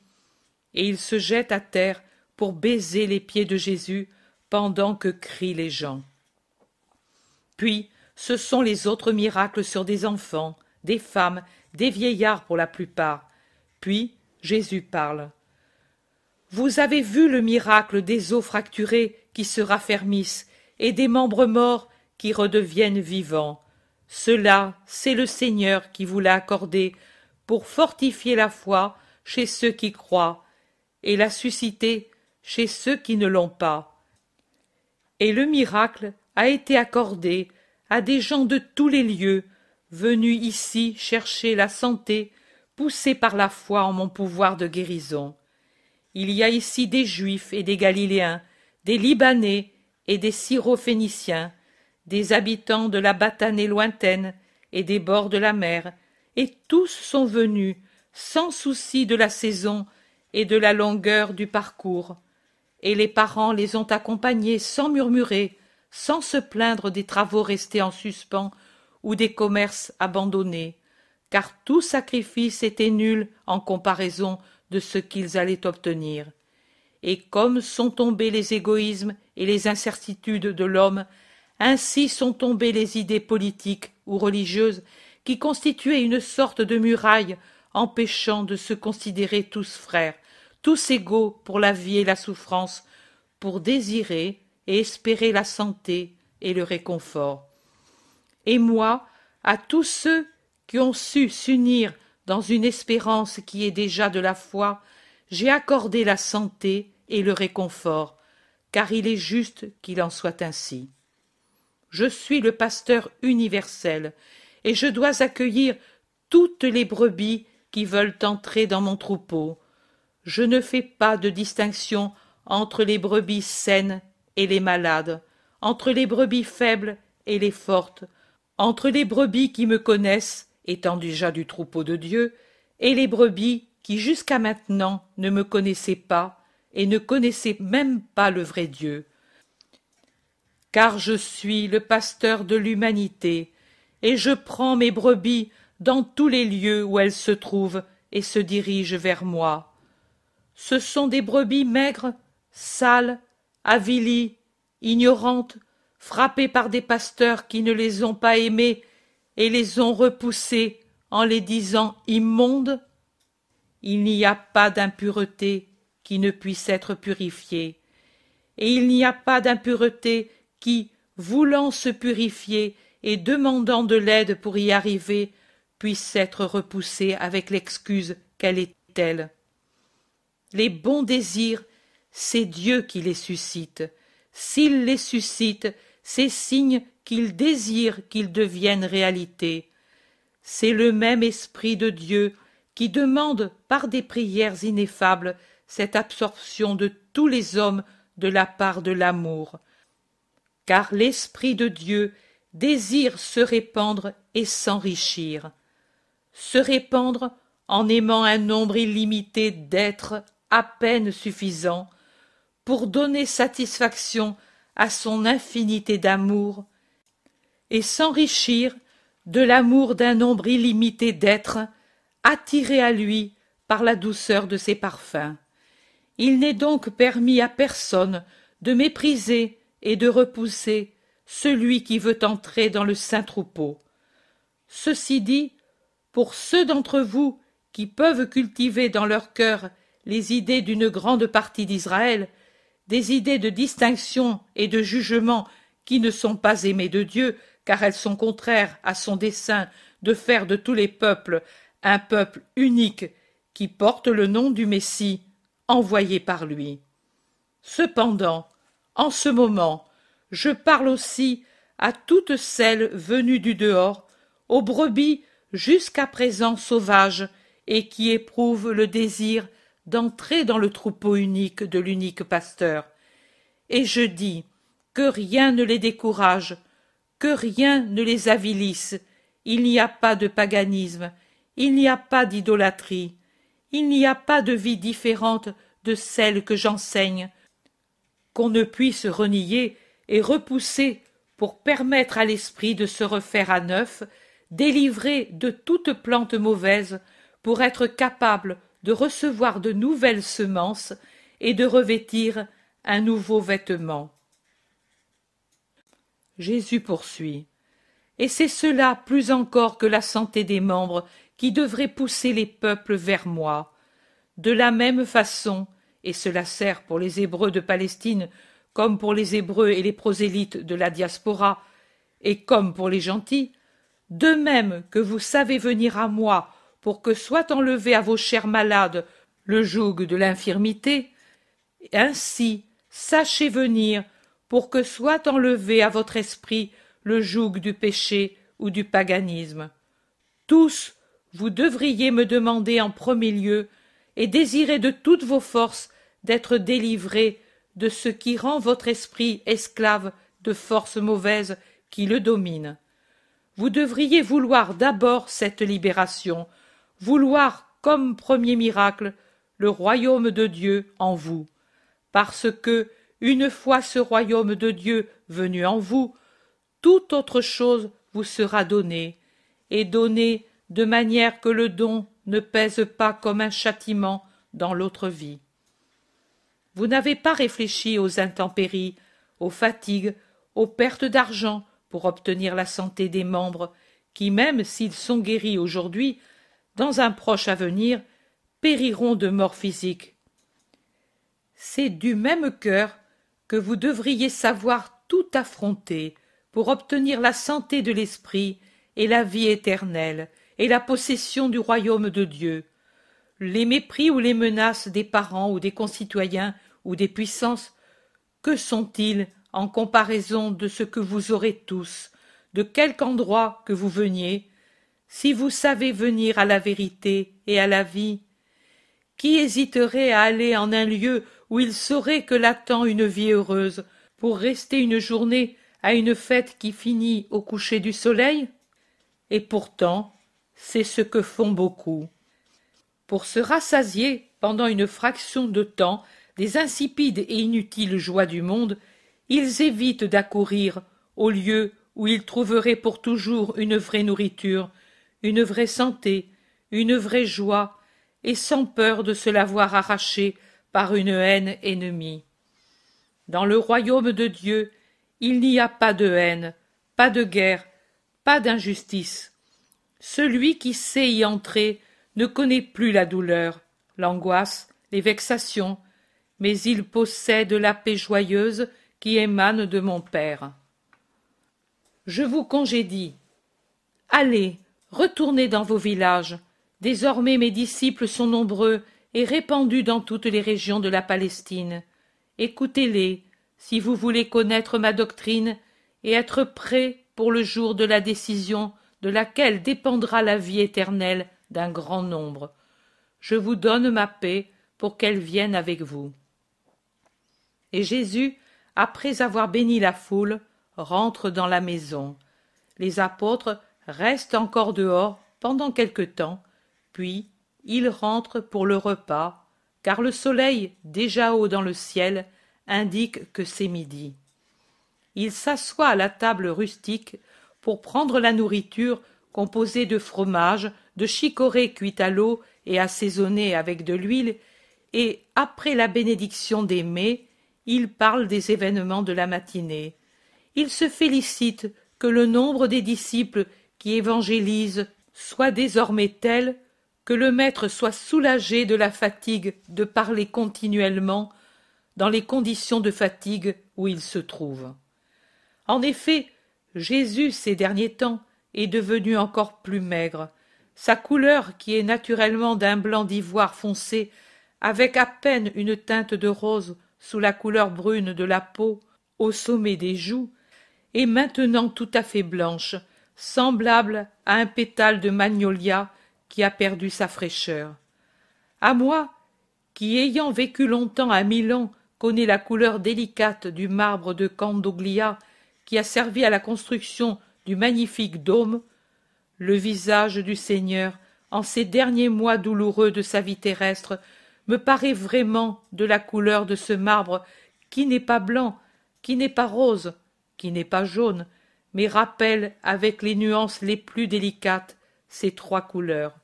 Et il se jette à terre pour baiser les pieds de Jésus, pendant que crient les gens. Puis, ce sont les autres miracles sur des enfants, des femmes, des vieillards pour la plupart. Puis, Jésus parle. Vous avez vu le miracle des os fracturés qui se raffermissent et des membres morts qui redeviennent vivants. Cela, c'est le Seigneur qui vous l'a accordé pour fortifier la foi chez ceux qui croient et la susciter chez ceux qui ne l'ont pas et le miracle a été accordé à des gens de tous les lieux, venus ici chercher la santé, poussés par la foi en mon pouvoir de guérison. Il y a ici des Juifs et des Galiléens, des Libanais et des Syrophéniciens, des habitants de la Batanée lointaine et des bords de la mer, et tous sont venus, sans souci de la saison et de la longueur du parcours et les parents les ont accompagnés sans murmurer, sans se plaindre des travaux restés en suspens ou des commerces abandonnés, car tout sacrifice était nul en comparaison de ce qu'ils allaient obtenir. Et comme sont tombés les égoïsmes et les incertitudes de l'homme, ainsi sont tombées les idées politiques ou religieuses qui constituaient une sorte de muraille empêchant de se considérer tous frères, tous égaux pour la vie et la souffrance, pour désirer et espérer la santé et le réconfort. Et moi, à tous ceux qui ont su s'unir dans une espérance qui est déjà de la foi, j'ai accordé la santé et le réconfort, car il est juste qu'il en soit ainsi. Je suis le pasteur universel, et je dois accueillir toutes les brebis qui veulent entrer dans mon troupeau, je ne fais pas de distinction entre les brebis saines et les malades, entre les brebis faibles et les fortes, entre les brebis qui me connaissent, étant déjà du troupeau de Dieu, et les brebis qui jusqu'à maintenant ne me connaissaient pas et ne connaissaient même pas le vrai Dieu. Car je suis le pasteur de l'humanité, et je prends mes brebis dans tous les lieux où elles se trouvent et se dirigent vers moi ce sont des brebis maigres, sales, avilies, ignorantes, frappées par des pasteurs qui ne les ont pas aimées et les ont repoussées en les disant immondes Il n'y a pas d'impureté qui ne puisse être purifiée, et il n'y a pas d'impureté qui, voulant se purifier et demandant de l'aide pour y arriver, puisse être repoussée avec l'excuse qu'elle est telle. Les bons désirs, c'est Dieu qui les suscite. S'il les suscite, c'est signe qu'il désire qu'ils deviennent réalité. C'est le même esprit de Dieu qui demande par des prières ineffables cette absorption de tous les hommes de la part de l'amour. Car l'esprit de Dieu désire se répandre et s'enrichir. Se répandre en aimant un nombre illimité d'êtres à peine suffisant pour donner satisfaction à son infinité d'amour et s'enrichir de l'amour d'un nombre illimité d'êtres attirés à lui par la douceur de ses parfums. Il n'est donc permis à personne de mépriser et de repousser celui qui veut entrer dans le saint troupeau. Ceci dit, pour ceux d'entre vous qui peuvent cultiver dans leur cœur les idées d'une grande partie d'Israël, des idées de distinction et de jugement qui ne sont pas aimées de Dieu, car elles sont contraires à son dessein de faire de tous les peuples un peuple unique qui porte le nom du Messie envoyé par lui. Cependant, en ce moment, je parle aussi à toutes celles venues du dehors, aux brebis jusqu'à présent sauvages et qui éprouvent le désir d'entrer dans le troupeau unique de l'unique pasteur. Et je dis que rien ne les décourage, que rien ne les avilisse. Il n'y a pas de paganisme, il n'y a pas d'idolâtrie, il n'y a pas de vie différente de celle que j'enseigne, qu'on ne puisse renier et repousser pour permettre à l'esprit de se refaire à neuf, délivré de toute plante mauvaise, pour être capable de recevoir de nouvelles semences et de revêtir un nouveau vêtement. Jésus poursuit. Et c'est cela plus encore que la santé des membres qui devrait pousser les peuples vers moi. De la même façon, et cela sert pour les Hébreux de Palestine comme pour les Hébreux et les prosélytes de la diaspora, et comme pour les gentils, de même que vous savez venir à moi pour que soit enlevé à vos chers malades le joug de l'infirmité, ainsi sachez venir pour que soit enlevé à votre esprit le joug du péché ou du paganisme. Tous, vous devriez me demander en premier lieu et désirer de toutes vos forces d'être délivrés de ce qui rend votre esprit esclave de forces mauvaises qui le dominent. Vous devriez vouloir d'abord cette libération vouloir comme premier miracle le royaume de Dieu en vous, parce que, une fois ce royaume de Dieu venu en vous, toute autre chose vous sera donnée, et donnée de manière que le don ne pèse pas comme un châtiment dans l'autre vie. Vous n'avez pas réfléchi aux intempéries, aux fatigues, aux pertes d'argent pour obtenir la santé des membres, qui même s'ils sont guéris aujourd'hui, dans un proche avenir, périront de mort physique. C'est du même cœur que vous devriez savoir tout affronter pour obtenir la santé de l'esprit et la vie éternelle et la possession du royaume de Dieu. Les mépris ou les menaces des parents ou des concitoyens ou des puissances, que sont-ils en comparaison de ce que vous aurez tous, de quelque endroit que vous veniez, si vous savez venir à la vérité et à la vie, qui hésiterait à aller en un lieu où il saurait que l'attend une vie heureuse, pour rester une journée à une fête qui finit au coucher du soleil Et pourtant, c'est ce que font beaucoup. Pour se rassasier pendant une fraction de temps des insipides et inutiles joies du monde, ils évitent d'accourir au lieu où ils trouveraient pour toujours une vraie nourriture, une vraie santé, une vraie joie, et sans peur de se la voir arrachée par une haine ennemie. Dans le royaume de Dieu, il n'y a pas de haine, pas de guerre, pas d'injustice. Celui qui sait y entrer ne connaît plus la douleur, l'angoisse, les vexations, mais il possède la paix joyeuse qui émane de mon Père. Je vous congédie. Allez, Retournez dans vos villages. Désormais mes disciples sont nombreux et répandus dans toutes les régions de la Palestine. Écoutez-les, si vous voulez connaître ma doctrine et être prêts pour le jour de la décision de laquelle dépendra la vie éternelle d'un grand nombre. Je vous donne ma paix pour qu'elle vienne avec vous. Et Jésus, après avoir béni la foule, rentre dans la maison. Les apôtres reste encore dehors pendant quelque temps, puis il rentre pour le repas, car le soleil, déjà haut dans le ciel, indique que c'est midi. Il s'assoit à la table rustique pour prendre la nourriture composée de fromage, de chicorée cuite à l'eau et assaisonnée avec de l'huile, et après la bénédiction des mets, il parle des événements de la matinée. Il se félicite que le nombre des disciples qui évangélise soit désormais telle que le maître soit soulagé de la fatigue de parler continuellement dans les conditions de fatigue où il se trouve. En effet, Jésus ces derniers temps est devenu encore plus maigre, sa couleur qui est naturellement d'un blanc d'ivoire foncé, avec à peine une teinte de rose sous la couleur brune de la peau, au sommet des joues, est maintenant tout à fait blanche, semblable à un pétale de magnolia qui a perdu sa fraîcheur. À moi, qui ayant vécu longtemps à Milan, connais la couleur délicate du marbre de Candoglia qui a servi à la construction du magnifique dôme, le visage du Seigneur, en ces derniers mois douloureux de sa vie terrestre, me paraît vraiment de la couleur de ce marbre qui n'est pas blanc, qui n'est pas rose, qui n'est pas jaune, mais rappelle avec les nuances les plus délicates ces trois couleurs.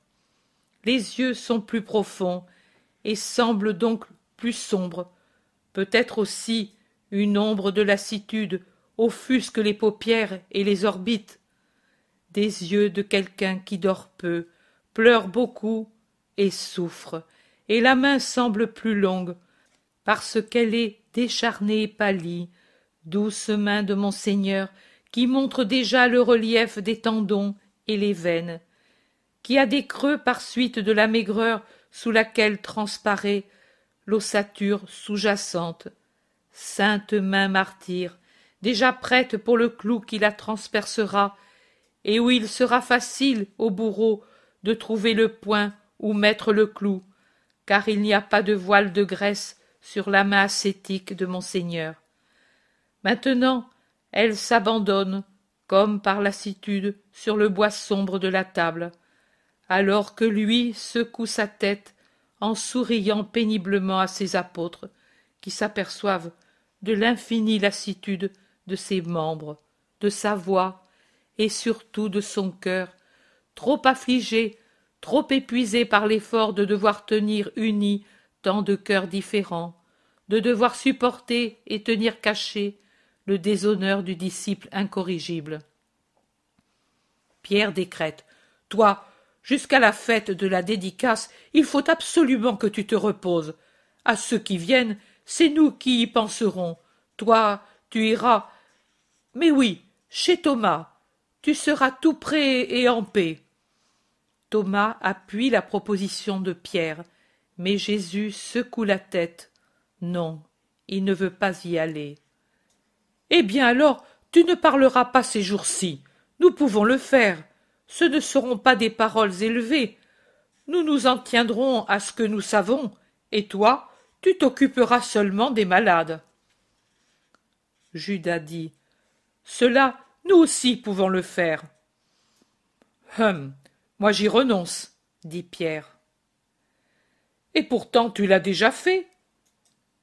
Les yeux sont plus profonds et semblent donc plus sombres, peut-être aussi une ombre de lassitude offusque les paupières et les orbites. Des yeux de quelqu'un qui dort peu, pleure beaucoup et souffre, et la main semble plus longue, parce qu'elle est décharnée et pâlie, douce main de monseigneur qui montre déjà le relief des tendons et les veines, qui a des creux par suite de la maigreur sous laquelle transparaît l'ossature sous-jacente. Sainte main martyre, déjà prête pour le clou qui la transpercera, et où il sera facile au bourreau de trouver le point où mettre le clou, car il n'y a pas de voile de graisse sur la main ascétique de monseigneur. Maintenant, elle s'abandonne, comme par lassitude, sur le bois sombre de la table, alors que lui secoue sa tête en souriant péniblement à ses apôtres, qui s'aperçoivent de l'infinie lassitude de ses membres, de sa voix, et surtout de son cœur, trop affligé, trop épuisé par l'effort de devoir tenir unis tant de cœurs différents, de devoir supporter et tenir cachés le déshonneur du disciple incorrigible. Pierre décrète Toi, jusqu'à la fête de la dédicace, il faut absolument que tu te reposes. À ceux qui viennent, c'est nous qui y penserons. Toi, tu iras. Mais oui, chez Thomas. Tu seras tout prêt et en paix. Thomas appuie la proposition de Pierre, mais Jésus secoue la tête. Non, il ne veut pas y aller. Eh bien alors, tu ne parleras pas ces jours-ci. Nous pouvons le faire. Ce ne seront pas des paroles élevées. Nous nous en tiendrons à ce que nous savons, et toi, tu t'occuperas seulement des malades. Judas dit Cela, nous aussi pouvons le faire. Hum, moi j'y renonce, dit Pierre. Et pourtant tu l'as déjà fait.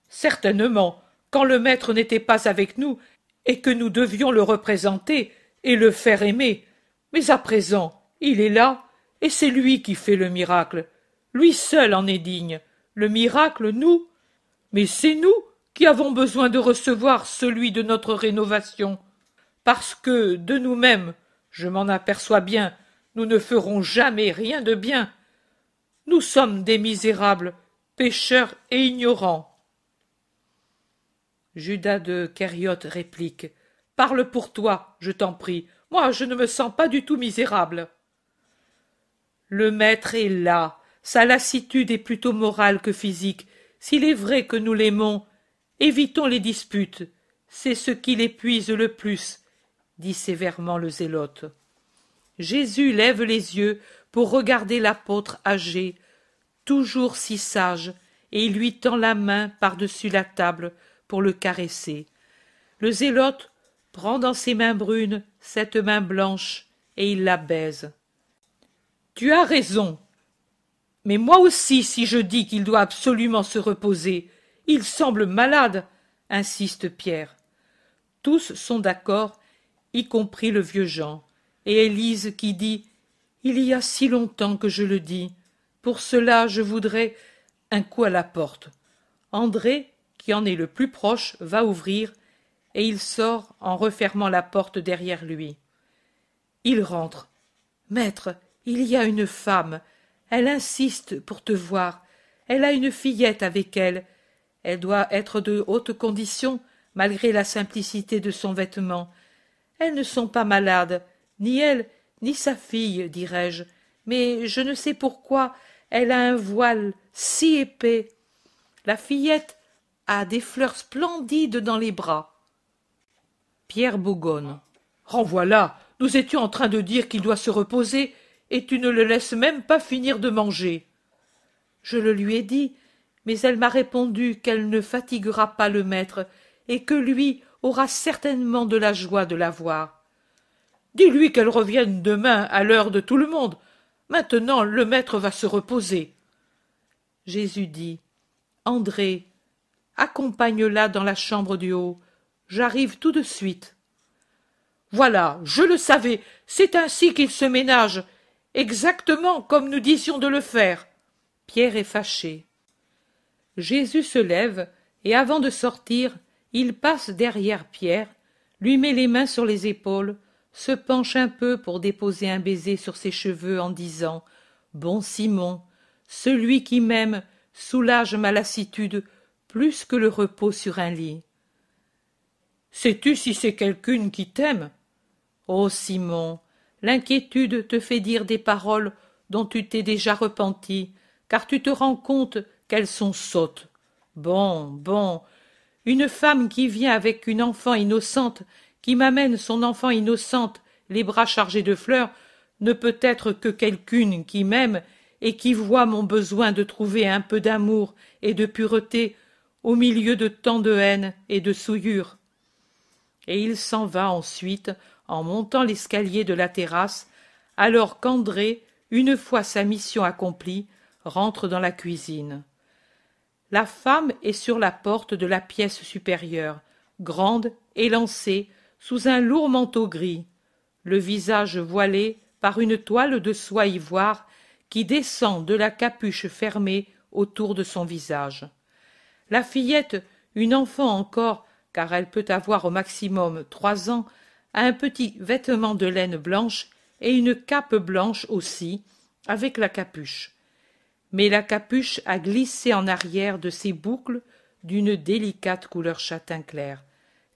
Certainement, quand le maître n'était pas avec nous, et que nous devions le représenter et le faire aimer. Mais à présent, il est là, et c'est lui qui fait le miracle. Lui seul en est digne. Le miracle, nous. Mais c'est nous qui avons besoin de recevoir celui de notre rénovation. Parce que, de nous-mêmes, je m'en aperçois bien, nous ne ferons jamais rien de bien. Nous sommes des misérables, pécheurs et ignorants. Judas de Kériot réplique. Parle pour toi, je t'en prie. Moi, je ne me sens pas du tout misérable. Le maître est là. Sa lassitude est plutôt morale que physique. S'il est vrai que nous l'aimons, évitons les disputes. C'est ce qui l'épuise le plus, dit sévèrement le zélote. Jésus lève les yeux pour regarder l'apôtre âgé, toujours si sage, et il lui tend la main par-dessus la table pour le caresser. Le zélote prend dans ses mains brunes cette main blanche et il la baise. Tu as raison. Mais moi aussi, si je dis qu'il doit absolument se reposer, il semble malade, insiste Pierre. Tous sont d'accord, y compris le vieux Jean, et Élise qui dit Il y a si longtemps que je le dis. Pour cela, je voudrais un coup à la porte. André qui en est le plus proche va ouvrir, et il sort en refermant la porte derrière lui. Il rentre. Maître, il y a une femme. Elle insiste pour te voir. Elle a une fillette avec elle. Elle doit être de haute condition, malgré la simplicité de son vêtement. Elles ne sont pas malades, ni elle, ni sa fille, dirais-je. Mais je ne sais pourquoi elle a un voile si épais. La fillette des fleurs splendides dans les bras. Pierre Bougonne. Renvoie-la. Oh, Nous étions en train de dire qu'il doit se reposer, et tu ne le laisses même pas finir de manger. Je le lui ai dit, mais elle m'a répondu qu'elle ne fatiguera pas le maître, et que lui aura certainement de la joie de la voir. Dis lui qu'elle revienne demain à l'heure de tout le monde. Maintenant le maître va se reposer. Jésus dit. André, accompagne-la dans la chambre du haut. J'arrive tout de suite. Voilà, je le savais, c'est ainsi qu'il se ménage, exactement comme nous disions de le faire. Pierre est fâché. Jésus se lève, et avant de sortir, il passe derrière Pierre, lui met les mains sur les épaules, se penche un peu pour déposer un baiser sur ses cheveux en disant Bon Simon, celui qui m'aime soulage ma lassitude, plus que le repos sur un lit. Sais-tu si c'est quelqu'une qui t'aime Oh, Simon, l'inquiétude te fait dire des paroles dont tu t'es déjà repenti, car tu te rends compte qu'elles sont sottes. Bon, bon, une femme qui vient avec une enfant innocente, qui m'amène son enfant innocente, les bras chargés de fleurs, ne peut être que quelqu'une qui m'aime et qui voit mon besoin de trouver un peu d'amour et de pureté au milieu de tant de haine et de souillure. Et il s'en va ensuite en montant l'escalier de la terrasse, alors qu'André, une fois sa mission accomplie, rentre dans la cuisine. La femme est sur la porte de la pièce supérieure, grande, élancée, sous un lourd manteau gris, le visage voilé par une toile de soie ivoire qui descend de la capuche fermée autour de son visage la fillette, une enfant encore, car elle peut avoir au maximum trois ans, a un petit vêtement de laine blanche et une cape blanche aussi, avec la capuche. Mais la capuche a glissé en arrière de ses boucles d'une délicate couleur châtain clair,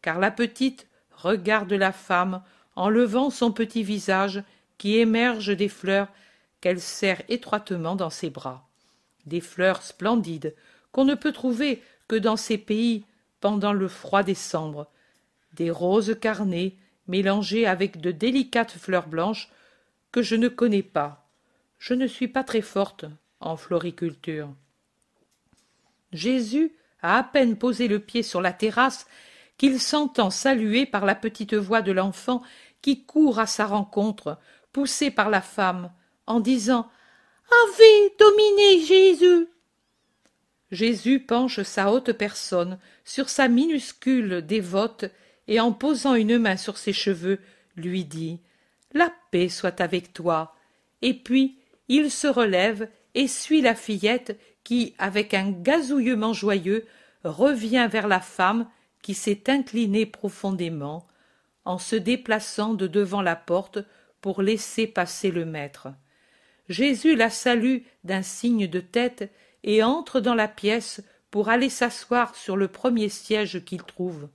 car la petite regarde la femme en levant son petit visage qui émerge des fleurs qu'elle serre étroitement dans ses bras. Des fleurs splendides, qu'on ne peut trouver que dans ces pays pendant le froid décembre, des roses carnées mélangées avec de délicates fleurs blanches que je ne connais pas. Je ne suis pas très forte en floriculture. Jésus a à peine posé le pied sur la terrasse qu'il s'entend saluer par la petite voix de l'enfant qui court à sa rencontre, poussé par la femme, en disant Ave Domine Jésus Jésus penche sa haute personne sur sa minuscule dévote et en posant une main sur ses cheveux, lui dit La paix soit avec toi. Et puis il se relève et suit la fillette qui, avec un gazouillement joyeux, revient vers la femme qui s'est inclinée profondément en se déplaçant de devant la porte pour laisser passer le maître. Jésus la salue d'un signe de tête et entre dans la pièce pour aller s'asseoir sur le premier siège qu'il trouve.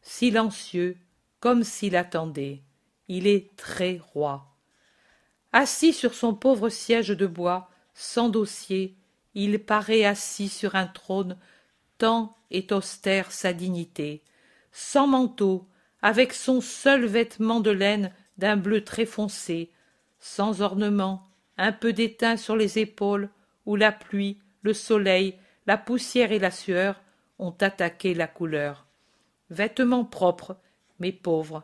Silencieux, comme s'il attendait, il est très roi. Assis sur son pauvre siège de bois, sans dossier, il paraît assis sur un trône, tant est austère sa dignité, sans manteau, avec son seul vêtement de laine d'un bleu très foncé, sans ornement, un peu d'étain sur les épaules, où la pluie, le soleil, la poussière et la sueur ont attaqué la couleur. Vêtements propres, mais pauvres.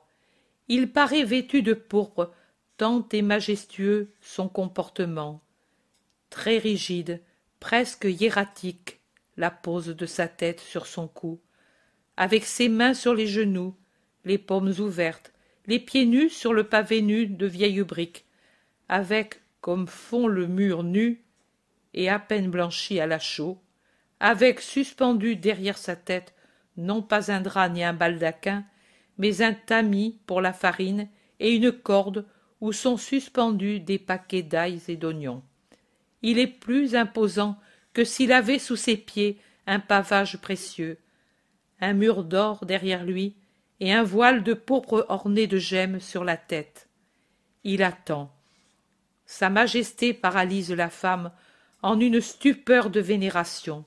Il paraît vêtu de pourpre, tant est majestueux son comportement. Très rigide, presque hiératique, la pose de sa tête sur son cou, avec ses mains sur les genoux, les paumes ouvertes, les pieds nus sur le pavé nu de vieilles briques, avec, comme fond le mur nu, et à peine blanchi à la chaux, avec suspendu derrière sa tête non pas un drap ni un baldaquin, mais un tamis pour la farine et une corde où sont suspendus des paquets d'ail et d'oignons. Il est plus imposant que s'il avait sous ses pieds un pavage précieux, un mur d'or derrière lui et un voile de pourpre orné de gemmes sur la tête. Il attend. Sa Majesté paralyse la femme en une stupeur de vénération.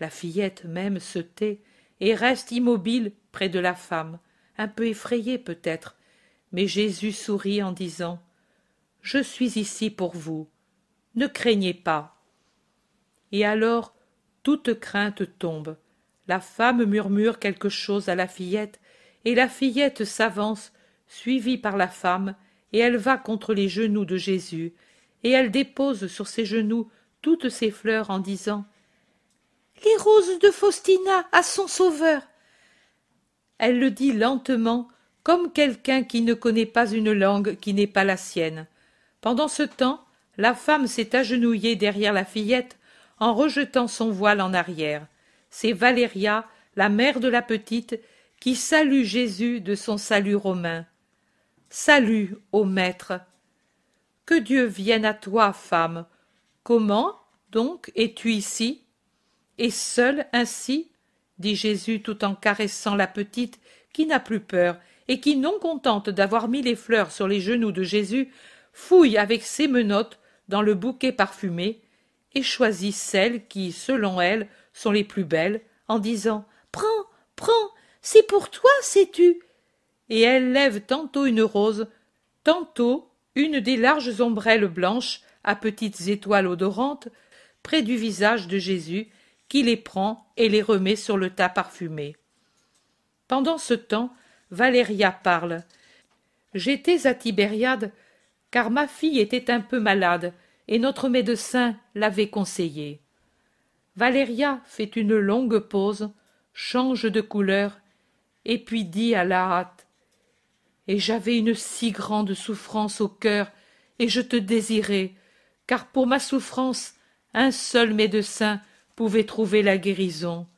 La fillette même se tait et reste immobile près de la femme, un peu effrayée peut-être, mais Jésus sourit en disant Je suis ici pour vous, ne craignez pas. Et alors toute crainte tombe. La femme murmure quelque chose à la fillette, et la fillette s'avance, suivie par la femme, et elle va contre les genoux de Jésus, et elle dépose sur ses genoux toutes ses fleurs en disant Les roses de Faustina à son sauveur. Elle le dit lentement, comme quelqu'un qui ne connaît pas une langue qui n'est pas la sienne. Pendant ce temps, la femme s'est agenouillée derrière la fillette en rejetant son voile en arrière. C'est Valéria, la mère de la petite, qui salue Jésus de son salut romain. Salut, ô Maître. Que Dieu vienne à toi, femme, Comment donc es-tu ici Et seule ainsi dit Jésus tout en caressant la petite qui n'a plus peur et qui, non contente d'avoir mis les fleurs sur les genoux de Jésus, fouille avec ses menottes dans le bouquet parfumé et choisit celles qui, selon elle, sont les plus belles, en disant Prends, prends, c'est pour toi, sais-tu Et elle lève tantôt une rose, tantôt une des larges ombrelles blanches à petites étoiles odorantes près du visage de Jésus qui les prend et les remet sur le tas parfumé. Pendant ce temps, Valéria parle. J'étais à Tibériade car ma fille était un peu malade et notre médecin l'avait conseillée. Valéria fait une longue pause, change de couleur et puis dit à la hâte Et j'avais une si grande souffrance au cœur et je te désirais car pour ma souffrance un seul médecin pouvait trouver la guérison.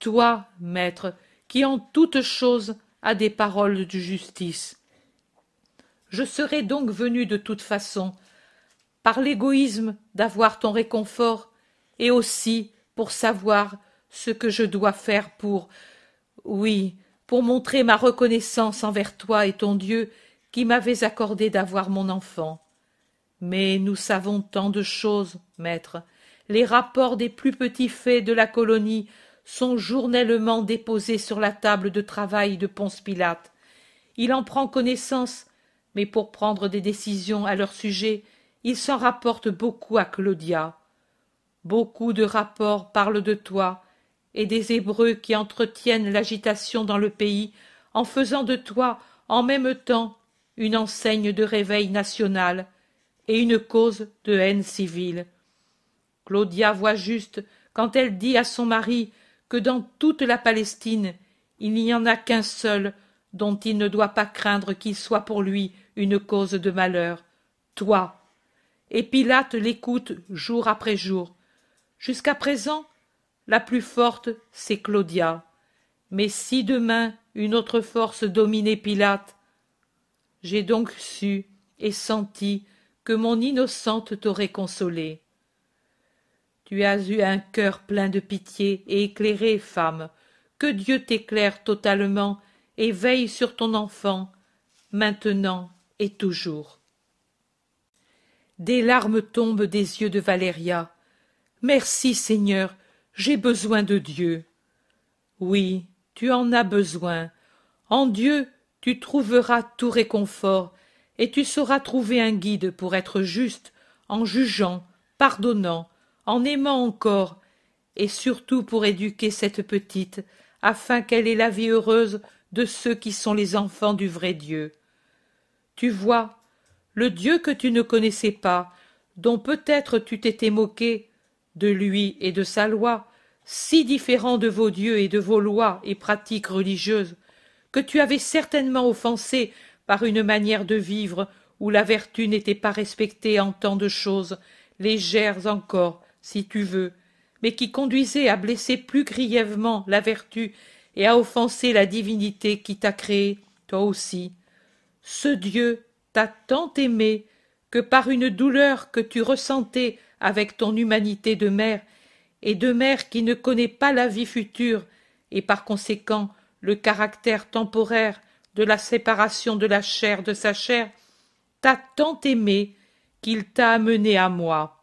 Toi, maître, qui en toute chose as des paroles de justice. Je serais donc venu de toute façon, par l'égoïsme d'avoir ton réconfort, et aussi pour savoir ce que je dois faire pour oui, pour montrer ma reconnaissance envers toi et ton Dieu qui m'avait accordé d'avoir mon enfant mais nous savons tant de choses, maître. Les rapports des plus petits faits de la colonie sont journellement déposés sur la table de travail de Ponce Pilate. Il en prend connaissance, mais pour prendre des décisions à leur sujet, il s'en rapporte beaucoup à Claudia. Beaucoup de rapports parlent de toi et des Hébreux qui entretiennent l'agitation dans le pays en faisant de toi en même temps une enseigne de réveil national et une cause de haine civile. Claudia voit juste quand elle dit à son mari que dans toute la Palestine, il n'y en a qu'un seul dont il ne doit pas craindre qu'il soit pour lui une cause de malheur, toi. Et Pilate l'écoute jour après jour. Jusqu'à présent, la plus forte, c'est Claudia. Mais si demain une autre force dominait Pilate, j'ai donc su et senti que mon innocente t'aurait consolée. Tu as eu un cœur plein de pitié et éclairé, femme. Que Dieu t'éclaire totalement et veille sur ton enfant, maintenant et toujours. Des larmes tombent des yeux de Valéria. Merci, Seigneur, j'ai besoin de Dieu. Oui, tu en as besoin. En Dieu, tu trouveras tout réconfort et tu sauras trouver un guide pour être juste, en jugeant, pardonnant, en aimant encore, et surtout pour éduquer cette petite, afin qu'elle ait la vie heureuse de ceux qui sont les enfants du vrai Dieu. Tu vois, le Dieu que tu ne connaissais pas, dont peut-être tu t'étais moqué, de lui et de sa loi, si différent de vos dieux et de vos lois et pratiques religieuses, que tu avais certainement offensé par une manière de vivre où la vertu n'était pas respectée en tant de choses légères encore, si tu veux, mais qui conduisait à blesser plus grièvement la vertu et à offenser la divinité qui t'a créé, toi aussi. Ce Dieu t'a tant aimé que par une douleur que tu ressentais avec ton humanité de mère, et de mère qui ne connaît pas la vie future, et par conséquent le caractère temporaire de la séparation de la chair de sa chair, t'a tant aimé qu'il t'a amené à moi.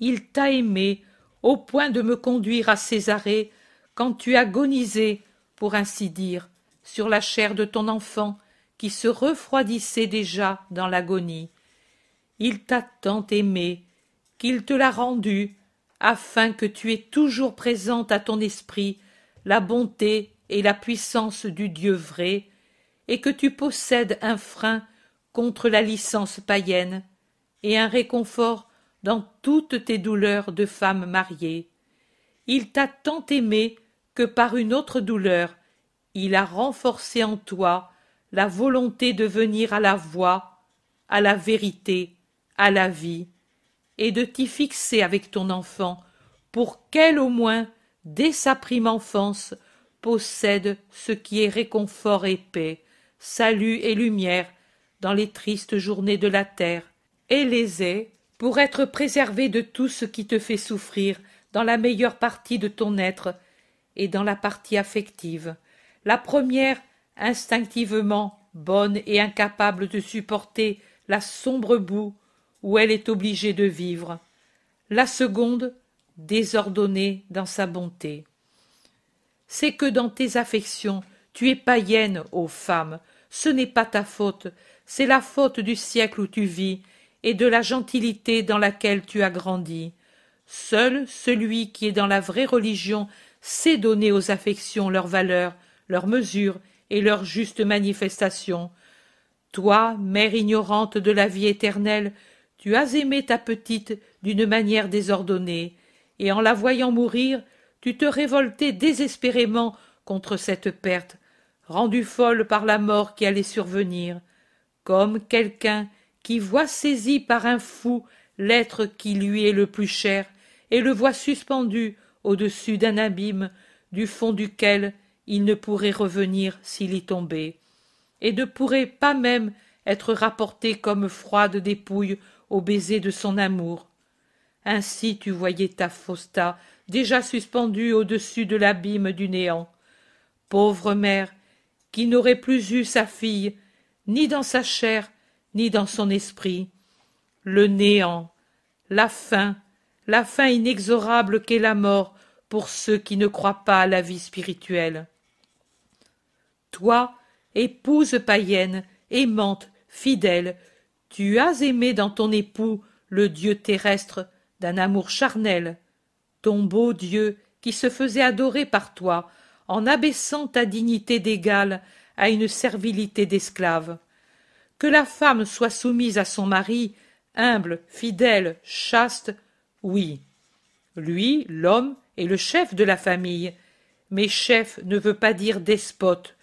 Il t'a aimé au point de me conduire à Césarée quand tu agonisais, pour ainsi dire, sur la chair de ton enfant qui se refroidissait déjà dans l'agonie. Il t'a tant aimé qu'il te l'a rendu afin que tu aies toujours présente à ton esprit la bonté et la puissance du Dieu vrai, et que tu possèdes un frein contre la licence païenne, et un réconfort dans toutes tes douleurs de femme mariée. Il t'a tant aimé que par une autre douleur, il a renforcé en toi la volonté de venir à la voie, à la vérité, à la vie, et de t'y fixer avec ton enfant, pour qu'elle au moins, dès sa prime enfance, possède ce qui est réconfort et paix, salut et lumière dans les tristes journées de la terre, et les est pour être préservé de tout ce qui te fait souffrir dans la meilleure partie de ton être et dans la partie affective. La première, instinctivement bonne et incapable de supporter la sombre boue où elle est obligée de vivre. La seconde, désordonnée dans sa bonté c'est que dans tes affections, tu es païenne, ô femme. Ce n'est pas ta faute, c'est la faute du siècle où tu vis et de la gentilité dans laquelle tu as grandi. Seul celui qui est dans la vraie religion sait donner aux affections leur valeur, leur mesure et leur juste manifestation. Toi, mère ignorante de la vie éternelle, tu as aimé ta petite d'une manière désordonnée, et en la voyant mourir, tu te révoltais désespérément contre cette perte, rendue folle par la mort qui allait survenir, comme quelqu'un qui voit saisi par un fou l'être qui lui est le plus cher, et le voit suspendu au-dessus d'un abîme du fond duquel il ne pourrait revenir s'il y tombait, et ne pourrait pas même être rapporté comme froide dépouille au baiser de son amour. Ainsi tu voyais ta Fausta déjà suspendu au-dessus de l'abîme du néant. Pauvre mère, qui n'aurait plus eu sa fille, ni dans sa chair, ni dans son esprit. Le néant, la fin, la fin inexorable qu'est la mort pour ceux qui ne croient pas à la vie spirituelle. Toi, épouse païenne, aimante, fidèle, tu as aimé dans ton époux le Dieu terrestre d'un amour charnel, ton beau Dieu, qui se faisait adorer par toi, en abaissant ta dignité d'égal à une servilité d'esclave. Que la femme soit soumise à son mari, humble, fidèle, chaste, oui. Lui, l'homme, est le chef de la famille. Mais chef ne veut pas dire despote.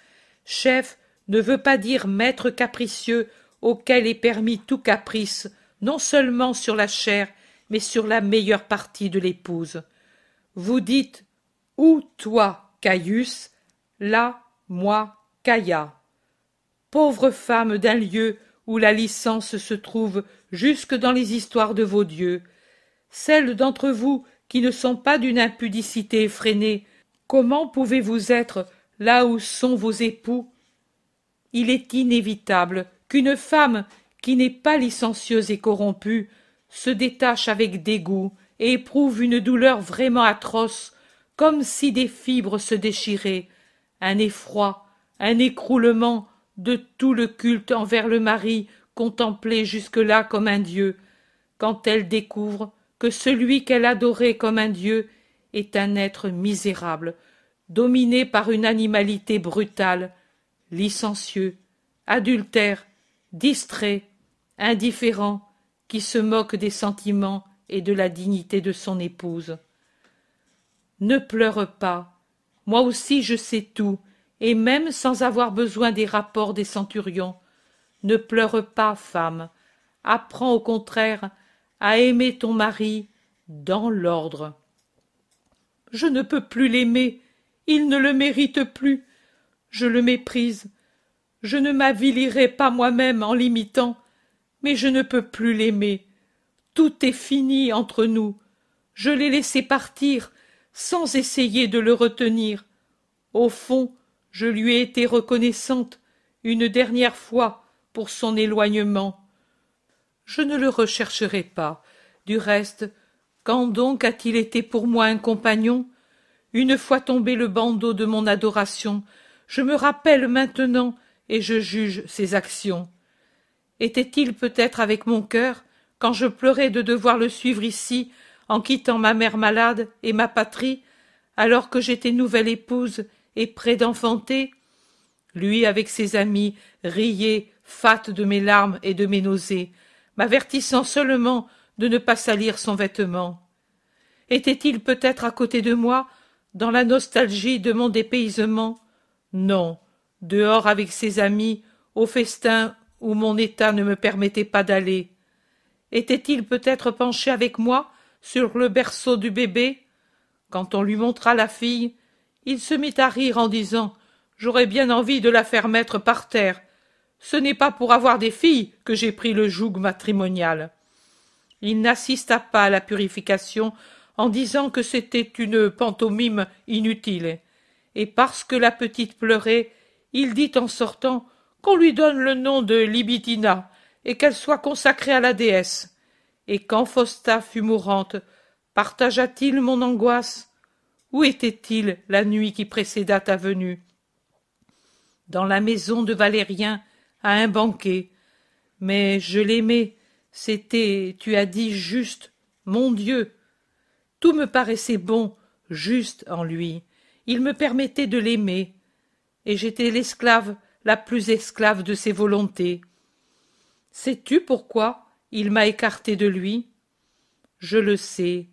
Chef ne veut pas dire maître capricieux auquel est permis tout caprice, non seulement sur la chair, mais sur la meilleure partie de l'épouse. Vous dites Où toi, Caius, là, moi, Caïa. Pauvre femme d'un lieu où la licence se trouve jusque dans les histoires de vos dieux, celles d'entre vous qui ne sont pas d'une impudicité effrénée, comment pouvez-vous être là où sont vos époux Il est inévitable qu'une femme qui n'est pas licencieuse et corrompue se détache avec dégoût et éprouve une douleur vraiment atroce, comme si des fibres se déchiraient, un effroi, un écroulement de tout le culte envers le mari contemplé jusque-là comme un dieu, quand elle découvre que celui qu'elle adorait comme un dieu est un être misérable, dominé par une animalité brutale, licencieux, adultère, distrait, indifférent, qui se moque des sentiments et de la dignité de son épouse. Ne pleure pas. Moi aussi je sais tout, et même sans avoir besoin des rapports des centurions. Ne pleure pas, femme. Apprends au contraire à aimer ton mari dans l'ordre. Je ne peux plus l'aimer. Il ne le mérite plus. Je le méprise. Je ne m'avilirai pas moi-même en l'imitant, mais je ne peux plus l'aimer. Tout est fini entre nous. Je l'ai laissé partir sans essayer de le retenir. Au fond, je lui ai été reconnaissante une dernière fois pour son éloignement. Je ne le rechercherai pas. Du reste, quand donc a-t-il été pour moi un compagnon Une fois tombé le bandeau de mon adoration, je me rappelle maintenant et je juge ses actions. Était-il peut-être avec mon cœur quand je pleurais de devoir le suivre ici, en quittant ma mère malade et ma patrie, alors que j'étais nouvelle épouse et près d'enfanter. Lui, avec ses amis, riait, fat de mes larmes et de mes nausées, m'avertissant seulement de ne pas salir son vêtement. Était-il peut-être à côté de moi, dans la nostalgie de mon dépaysement Non, dehors avec ses amis, au festin où mon état ne me permettait pas d'aller. Était-il peut-être penché avec moi sur le berceau du bébé Quand on lui montra la fille, il se mit à rire en disant J'aurais bien envie de la faire mettre par terre. Ce n'est pas pour avoir des filles que j'ai pris le joug matrimonial. Il n'assista pas à la purification en disant que c'était une pantomime inutile. Et parce que la petite pleurait, il dit en sortant qu'on lui donne le nom de Libitina et qu'elle soit consacrée à la déesse. Et quand Fausta fut mourante, partagea-t-il mon angoisse Où était-il la nuit qui précéda ta venue Dans la maison de Valérien, à un banquet. Mais je l'aimais, c'était, tu as dit juste, mon Dieu. Tout me paraissait bon, juste en lui. Il me permettait de l'aimer. Et j'étais l'esclave, la plus esclave de ses volontés. Sais-tu pourquoi il m'a écarté de lui Je le sais,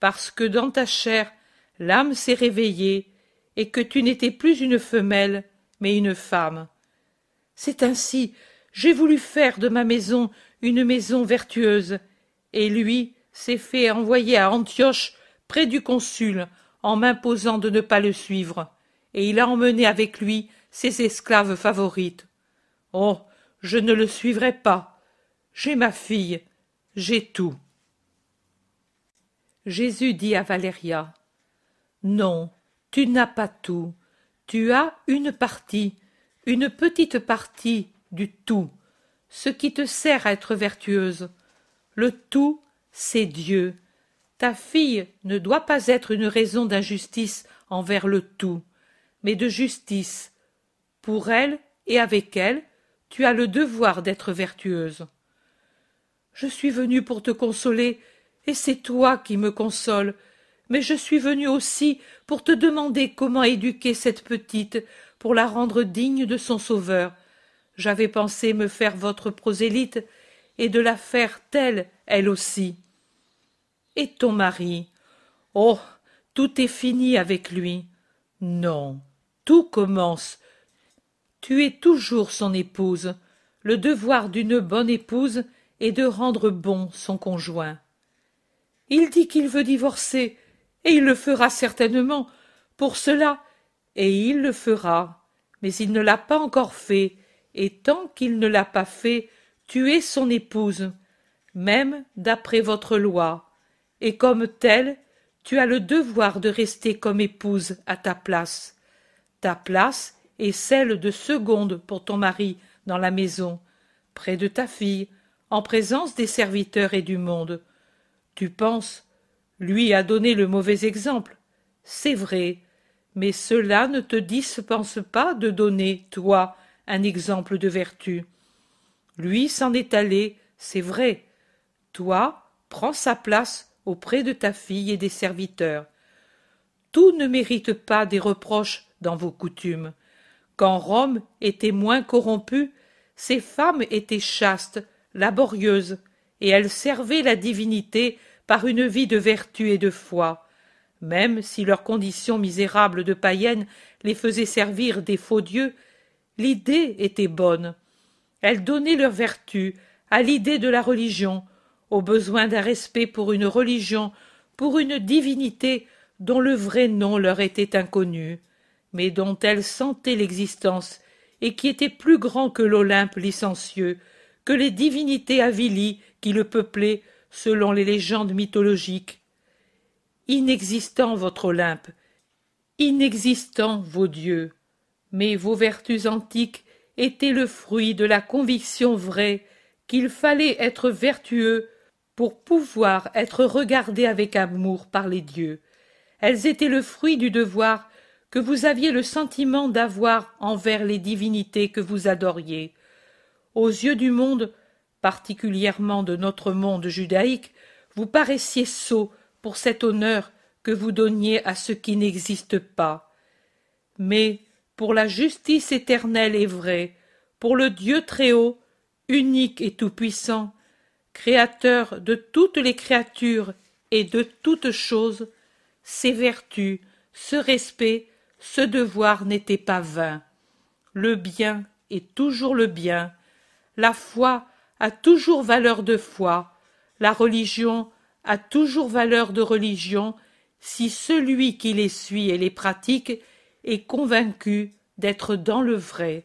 parce que dans ta chair, l'âme s'est réveillée et que tu n'étais plus une femelle, mais une femme. C'est ainsi, j'ai voulu faire de ma maison une maison vertueuse, et lui s'est fait envoyer à Antioche près du consul en m'imposant de ne pas le suivre, et il a emmené avec lui ses esclaves favorites. Oh, je ne le suivrai pas. J'ai ma fille, j'ai tout. Jésus dit à Valéria Non, tu n'as pas tout. Tu as une partie, une petite partie du tout, ce qui te sert à être vertueuse. Le tout, c'est Dieu. Ta fille ne doit pas être une raison d'injustice envers le tout, mais de justice, pour elle et avec elle, tu as le devoir d'être vertueuse. Je suis venue pour te consoler, et c'est toi qui me consoles, mais je suis venue aussi pour te demander comment éduquer cette petite pour la rendre digne de son sauveur. J'avais pensé me faire votre prosélyte et de la faire telle, elle aussi. Et ton mari Oh tout est fini avec lui. Non, tout commence tu es toujours son épouse. Le devoir d'une bonne épouse est de rendre bon son conjoint. Il dit qu'il veut divorcer, et il le fera certainement. Pour cela, et il le fera. Mais il ne l'a pas encore fait, et tant qu'il ne l'a pas fait, tu es son épouse, même d'après votre loi, et comme telle, tu as le devoir de rester comme épouse à ta place. Ta place et celle de seconde pour ton mari dans la maison, près de ta fille, en présence des serviteurs et du monde. Tu penses, lui a donné le mauvais exemple. C'est vrai, mais cela ne te dispense pas de donner, toi, un exemple de vertu. Lui s'en est allé, c'est vrai. Toi, prends sa place auprès de ta fille et des serviteurs. Tout ne mérite pas des reproches dans vos coutumes. Quand Rome était moins corrompue, ces femmes étaient chastes, laborieuses, et elles servaient la divinité par une vie de vertu et de foi, même si leur condition misérable de païennes les faisait servir des faux dieux, l'idée était bonne. Elles donnaient leur vertu à l'idée de la religion, au besoin d'un respect pour une religion, pour une divinité dont le vrai nom leur était inconnu mais dont elle sentait l'existence, et qui était plus grand que l'Olympe licencieux, que les divinités avilies qui le peuplaient selon les légendes mythologiques. Inexistant votre Olympe, inexistant vos dieux, mais vos vertus antiques étaient le fruit de la conviction vraie qu'il fallait être vertueux pour pouvoir être regardé avec amour par les dieux. Elles étaient le fruit du devoir que vous aviez le sentiment d'avoir envers les divinités que vous adoriez. Aux yeux du monde, particulièrement de notre monde judaïque, vous paraissiez sot pour cet honneur que vous donniez à ce qui n'existe pas. Mais pour la justice éternelle et vraie, pour le Dieu Très-Haut, unique et tout-puissant, créateur de toutes les créatures et de toutes choses, ses vertus, ce respect ce devoir n'était pas vain. Le bien est toujours le bien, la foi a toujours valeur de foi, la religion a toujours valeur de religion si celui qui les suit et les pratique est convaincu d'être dans le vrai.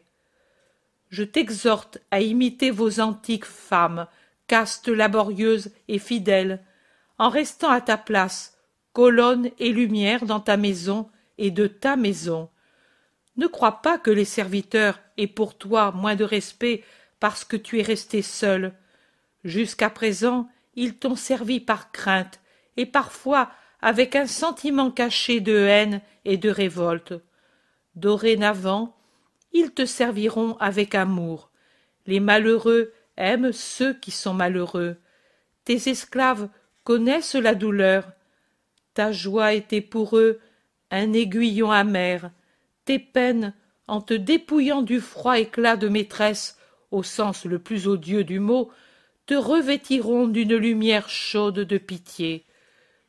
Je t'exhorte à imiter vos antiques femmes, castes laborieuses et fidèles, en restant à ta place, colonne et lumière dans ta maison, et de ta maison. Ne crois pas que les serviteurs aient pour toi moins de respect parce que tu es resté seul. Jusqu'à présent, ils t'ont servi par crainte, et parfois avec un sentiment caché de haine et de révolte. Dorénavant, ils te serviront avec amour. Les malheureux aiment ceux qui sont malheureux. Tes esclaves connaissent la douleur. Ta joie était pour eux un aiguillon amer, tes peines, en te dépouillant du froid éclat de maîtresse, au sens le plus odieux du mot, te revêtiront d'une lumière chaude de pitié.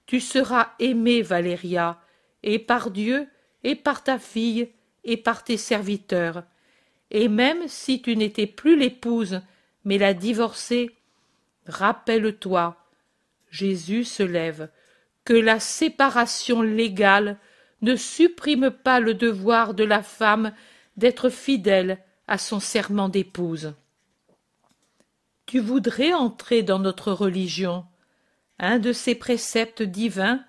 Tu seras aimée, Valéria, et par Dieu, et par ta fille, et par tes serviteurs. Et même si tu n'étais plus l'épouse, mais la divorcée, rappelle-toi, Jésus se lève, que la séparation légale ne supprime pas le devoir de la femme d'être fidèle à son serment d'épouse. Tu voudrais entrer dans notre religion. Un de ces préceptes divins,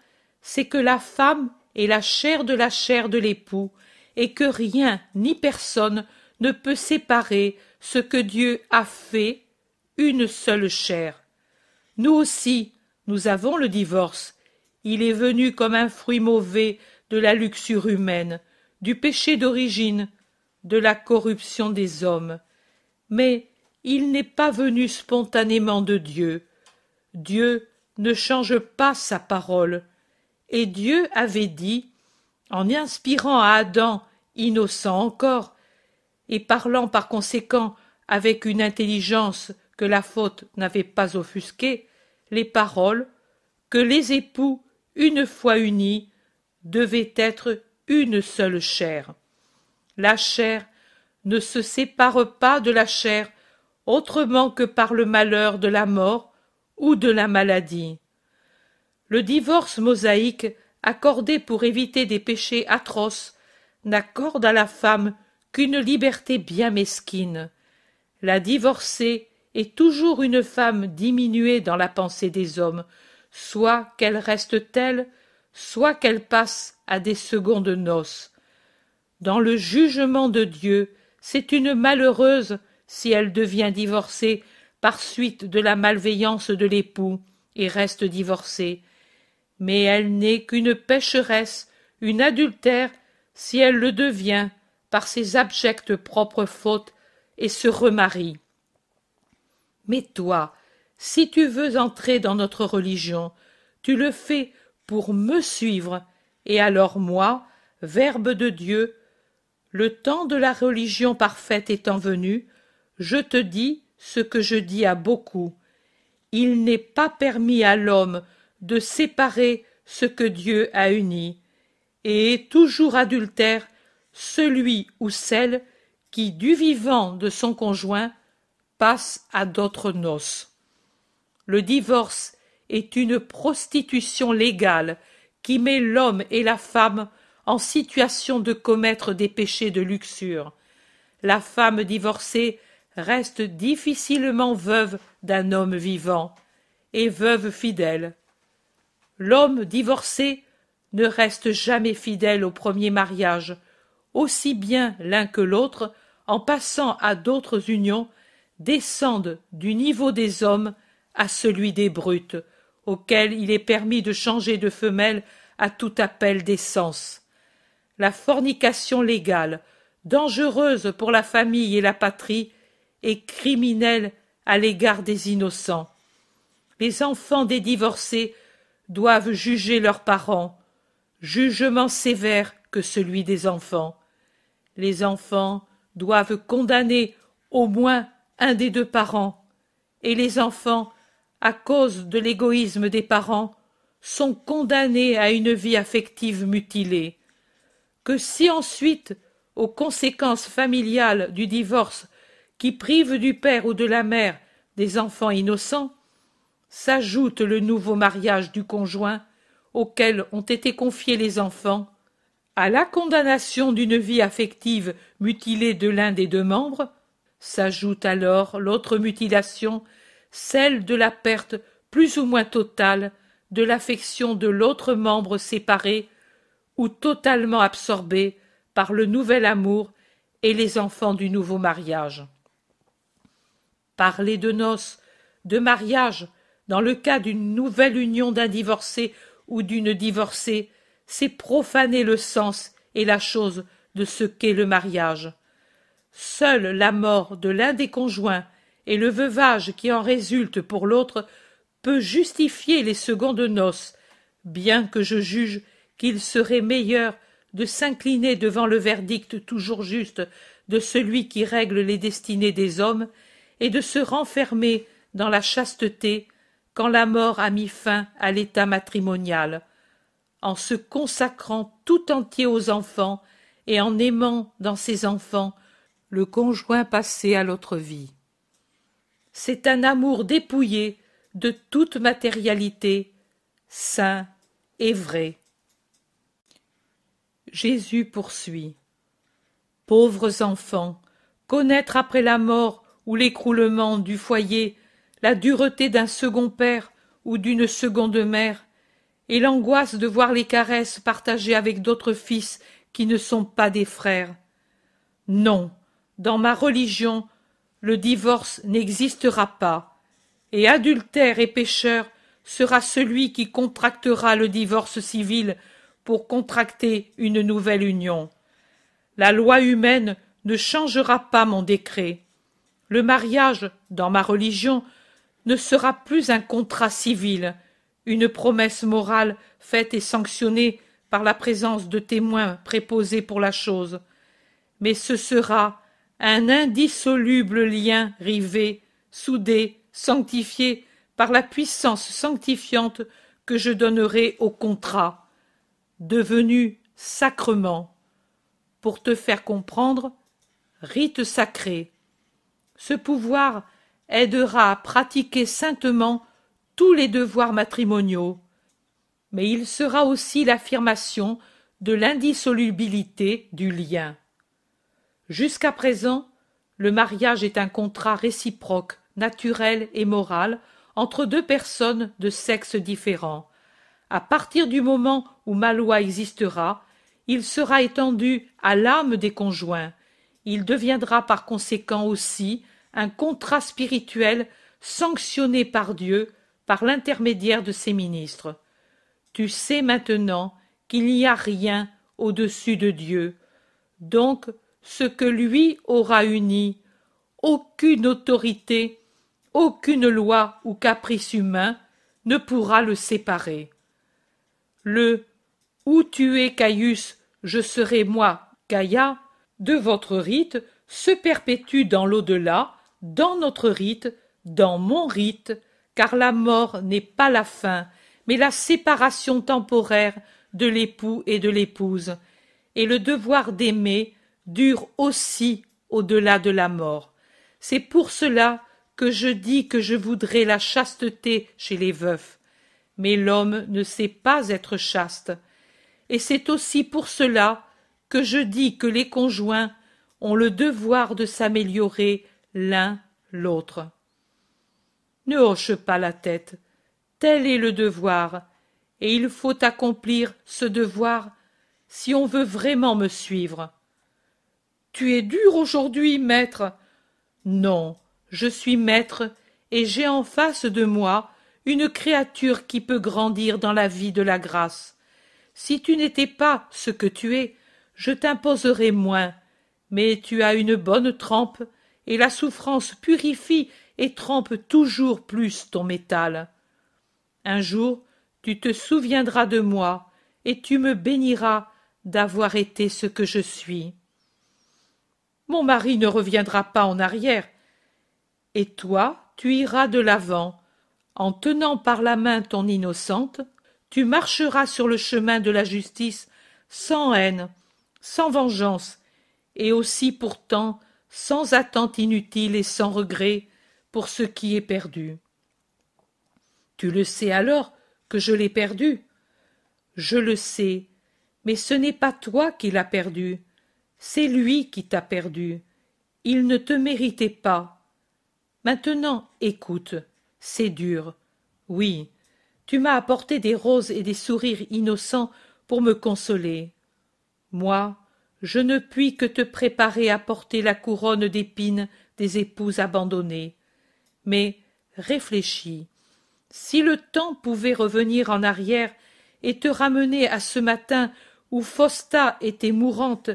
c'est que la femme est la chair de la chair de l'époux, et que rien ni personne ne peut séparer ce que Dieu a fait une seule chair. Nous aussi, nous avons le divorce. Il est venu comme un fruit mauvais de la luxure humaine, du péché d'origine, de la corruption des hommes. Mais il n'est pas venu spontanément de Dieu. Dieu ne change pas sa parole. Et Dieu avait dit, en inspirant à Adam, innocent encore, et parlant par conséquent avec une intelligence que la faute n'avait pas offusquée, les paroles que les époux, une fois unis, devait être une seule chair. La chair ne se sépare pas de la chair autrement que par le malheur de la mort ou de la maladie. Le divorce mosaïque accordé pour éviter des péchés atroces n'accorde à la femme qu'une liberté bien mesquine. La divorcée est toujours une femme diminuée dans la pensée des hommes, soit qu'elle reste telle soit qu'elle passe à des secondes noces. Dans le jugement de Dieu, c'est une malheureuse si elle devient divorcée par suite de la malveillance de l'époux et reste divorcée. Mais elle n'est qu'une pécheresse, une adultère, si elle le devient par ses abjectes propres fautes et se remarie. Mais toi, si tu veux entrer dans notre religion, tu le fais pour me suivre, et alors moi, Verbe de Dieu, le temps de la religion parfaite étant venu, je te dis ce que je dis à beaucoup. Il n'est pas permis à l'homme de séparer ce que Dieu a uni, et est toujours adultère celui ou celle qui, du vivant de son conjoint, passe à d'autres noces. Le divorce est une prostitution légale qui met l'homme et la femme en situation de commettre des péchés de luxure. La femme divorcée reste difficilement veuve d'un homme vivant et veuve fidèle. L'homme divorcé ne reste jamais fidèle au premier mariage, aussi bien l'un que l'autre, en passant à d'autres unions, descendent du niveau des hommes à celui des brutes, auquel il est permis de changer de femelle à tout appel d'essence. La fornication légale, dangereuse pour la famille et la patrie, est criminelle à l'égard des innocents. Les enfants des divorcés doivent juger leurs parents, jugement sévère que celui des enfants. Les enfants doivent condamner au moins un des deux parents, et les enfants à cause de l'égoïsme des parents, sont condamnés à une vie affective mutilée, que si ensuite, aux conséquences familiales du divorce qui prive du père ou de la mère des enfants innocents, s'ajoute le nouveau mariage du conjoint auquel ont été confiés les enfants, à la condamnation d'une vie affective mutilée de l'un des deux membres, s'ajoute alors l'autre mutilation celle de la perte plus ou moins totale de l'affection de l'autre membre séparé ou totalement absorbé par le nouvel amour et les enfants du nouveau mariage. Parler de noces, de mariage, dans le cas d'une nouvelle union d'un divorcé ou d'une divorcée, c'est profaner le sens et la chose de ce qu'est le mariage. Seule la mort de l'un des conjoints et le veuvage qui en résulte pour l'autre peut justifier les secondes noces, bien que je juge qu'il serait meilleur de s'incliner devant le verdict toujours juste de celui qui règle les destinées des hommes, et de se renfermer dans la chasteté quand la mort a mis fin à l'état matrimonial, en se consacrant tout entier aux enfants et en aimant dans ses enfants le conjoint passé à l'autre vie c'est un amour dépouillé de toute matérialité, saint et vrai. Jésus poursuit. Pauvres enfants, connaître après la mort ou l'écroulement du foyer la dureté d'un second père ou d'une seconde mère, et l'angoisse de voir les caresses partagées avec d'autres fils qui ne sont pas des frères. Non, dans ma religion, le divorce n'existera pas, et adultère et pécheur sera celui qui contractera le divorce civil pour contracter une nouvelle union. La loi humaine ne changera pas mon décret. Le mariage, dans ma religion, ne sera plus un contrat civil, une promesse morale faite et sanctionnée par la présence de témoins préposés pour la chose, mais ce sera un indissoluble lien rivé, soudé, sanctifié par la puissance sanctifiante que je donnerai au contrat, devenu sacrement, pour te faire comprendre, rite sacré. Ce pouvoir aidera à pratiquer saintement tous les devoirs matrimoniaux, mais il sera aussi l'affirmation de l'indissolubilité du lien. Jusqu'à présent, le mariage est un contrat réciproque, naturel et moral, entre deux personnes de sexes différents. À partir du moment où ma loi existera, il sera étendu à l'âme des conjoints. Il deviendra par conséquent aussi un contrat spirituel sanctionné par Dieu par l'intermédiaire de ses ministres. Tu sais maintenant qu'il n'y a rien au-dessus de Dieu. Donc, ce que lui aura uni. Aucune autorité, aucune loi ou caprice humain ne pourra le séparer. Le Où tu es Caius, je serai moi, Gaïa, de votre rite se perpétue dans l'au-delà, dans notre rite, dans mon rite, car la mort n'est pas la fin, mais la séparation temporaire de l'époux et de l'épouse, et le devoir d'aimer dure aussi au-delà de la mort. C'est pour cela que je dis que je voudrais la chasteté chez les veufs. Mais l'homme ne sait pas être chaste. Et c'est aussi pour cela que je dis que les conjoints ont le devoir de s'améliorer l'un l'autre. Ne hoche pas la tête. Tel est le devoir, et il faut accomplir ce devoir si on veut vraiment me suivre. Tu es dur aujourd'hui, maître. Non, je suis maître, et j'ai en face de moi une créature qui peut grandir dans la vie de la grâce. Si tu n'étais pas ce que tu es, je t'imposerais moins. Mais tu as une bonne trempe, et la souffrance purifie et trempe toujours plus ton métal. Un jour, tu te souviendras de moi, et tu me béniras d'avoir été ce que je suis. Mon mari ne reviendra pas en arrière. Et toi, tu iras de l'avant. En tenant par la main ton innocente, tu marcheras sur le chemin de la justice sans haine, sans vengeance, et aussi pourtant sans attente inutile et sans regret pour ce qui est perdu. Tu le sais alors que je l'ai perdu. Je le sais, mais ce n'est pas toi qui l'as perdu, c'est lui qui t'a perdue. Il ne te méritait pas. Maintenant, écoute. C'est dur. Oui. Tu m'as apporté des roses et des sourires innocents pour me consoler. Moi, je ne puis que te préparer à porter la couronne d'épines des épouses abandonnées. Mais réfléchis. Si le temps pouvait revenir en arrière et te ramener à ce matin où Fausta était mourante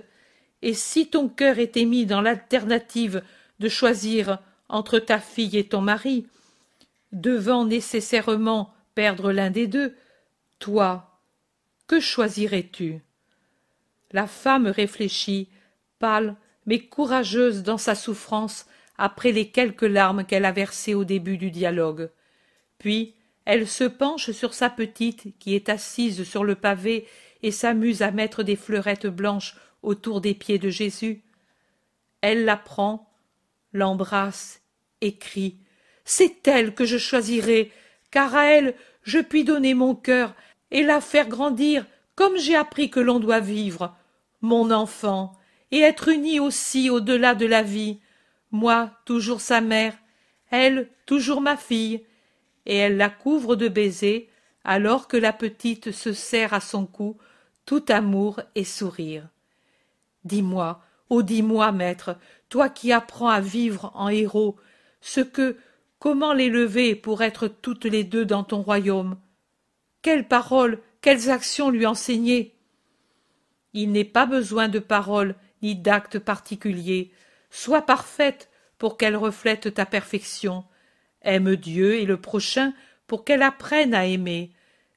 et si ton cœur était mis dans l'alternative de choisir entre ta fille et ton mari, devant nécessairement perdre l'un des deux, toi, que choisirais-tu La femme réfléchit, pâle mais courageuse dans sa souffrance après les quelques larmes qu'elle a versées au début du dialogue. Puis elle se penche sur sa petite qui est assise sur le pavé et s'amuse à mettre des fleurettes blanches autour des pieds de Jésus. Elle la prend, l'embrasse et crie C'est elle que je choisirai, car à elle je puis donner mon cœur et la faire grandir comme j'ai appris que l'on doit vivre, mon enfant, et être unie aussi au-delà de la vie, moi toujours sa mère, elle toujours ma fille, et elle la couvre de baisers alors que la petite se serre à son cou, tout amour et sourire dis-moi oh dis-moi maître toi qui apprends à vivre en héros ce que comment l'élever pour être toutes les deux dans ton royaume quelles paroles quelles actions lui enseigner il n'est pas besoin de paroles ni d'actes particuliers sois parfaite pour qu'elle reflète ta perfection aime dieu et le prochain pour qu'elle apprenne à aimer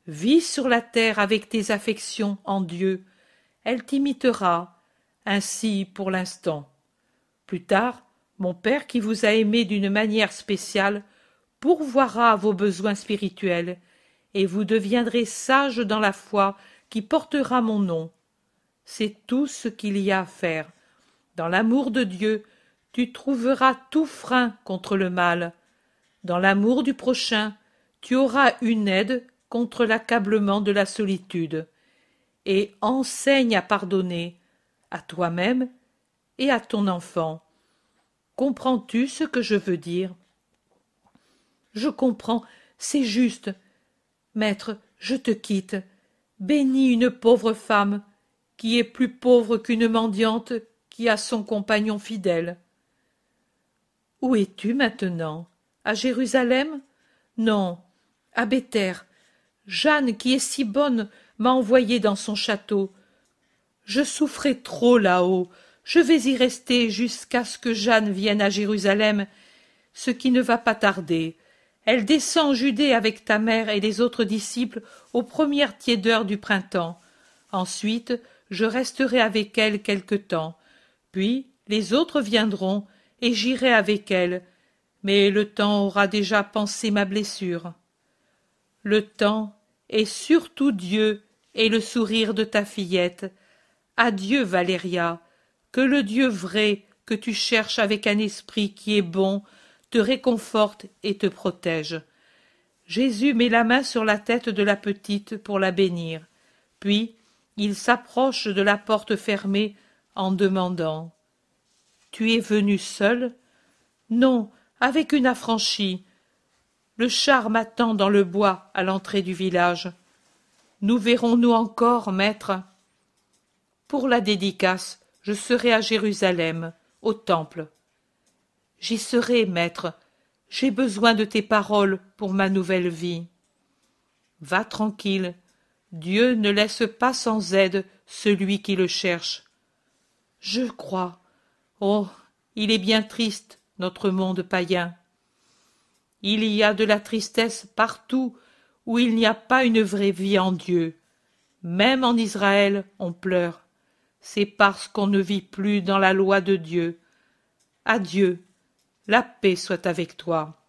vis sur la terre avec tes affections en dieu elle t'imitera ainsi pour l'instant. Plus tard, mon Père, qui vous a aimé d'une manière spéciale, pourvoira à vos besoins spirituels, et vous deviendrez sage dans la foi qui portera mon nom. C'est tout ce qu'il y a à faire. Dans l'amour de Dieu, tu trouveras tout frein contre le mal. Dans l'amour du prochain, tu auras une aide contre l'accablement de la solitude. Et enseigne à pardonner, à toi-même et à ton enfant. Comprends-tu ce que je veux dire Je comprends, c'est juste. Maître, je te quitte. Bénis une pauvre femme qui est plus pauvre qu'une mendiante qui a son compagnon fidèle. Où es-tu maintenant À Jérusalem Non, à Béthère. Jeanne, qui est si bonne, m'a envoyé dans son château je souffrais trop là-haut je vais y rester jusqu'à ce que jeanne vienne à jérusalem ce qui ne va pas tarder elle descend judée avec ta mère et les autres disciples aux premières tiédeurs du printemps ensuite je resterai avec elle quelque temps puis les autres viendront et j'irai avec elle mais le temps aura déjà pansé ma blessure le temps est surtout dieu et le sourire de ta fillette adieu Valéria, que le Dieu vrai que tu cherches avec un esprit qui est bon te réconforte et te protège. Jésus met la main sur la tête de la petite pour la bénir, puis il s'approche de la porte fermée en demandant Tu es venu seul Non, avec une affranchie. Le char m'attend dans le bois à l'entrée du village. Nous verrons-nous encore, maître pour la dédicace, je serai à Jérusalem, au temple. J'y serai, maître. J'ai besoin de tes paroles pour ma nouvelle vie. Va tranquille. Dieu ne laisse pas sans aide celui qui le cherche. Je crois. Oh, il est bien triste, notre monde païen. Il y a de la tristesse partout où il n'y a pas une vraie vie en Dieu. Même en Israël, on pleure c'est parce qu'on ne vit plus dans la loi de Dieu. Adieu. La paix soit avec toi.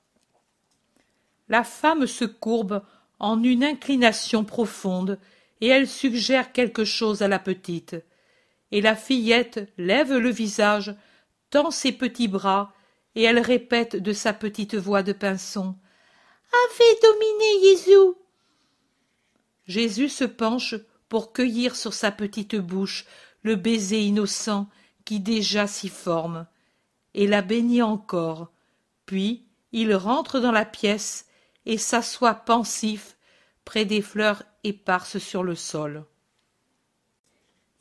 La femme se courbe en une inclination profonde, et elle suggère quelque chose à la petite. Et la fillette lève le visage, tend ses petits bras, et elle répète de sa petite voix de pinson. Ave dominé Jésus. Jésus se penche pour cueillir sur sa petite bouche le baiser innocent qui déjà s'y forme, et la bénit encore, puis il rentre dans la pièce et s'assoit pensif près des fleurs éparses sur le sol.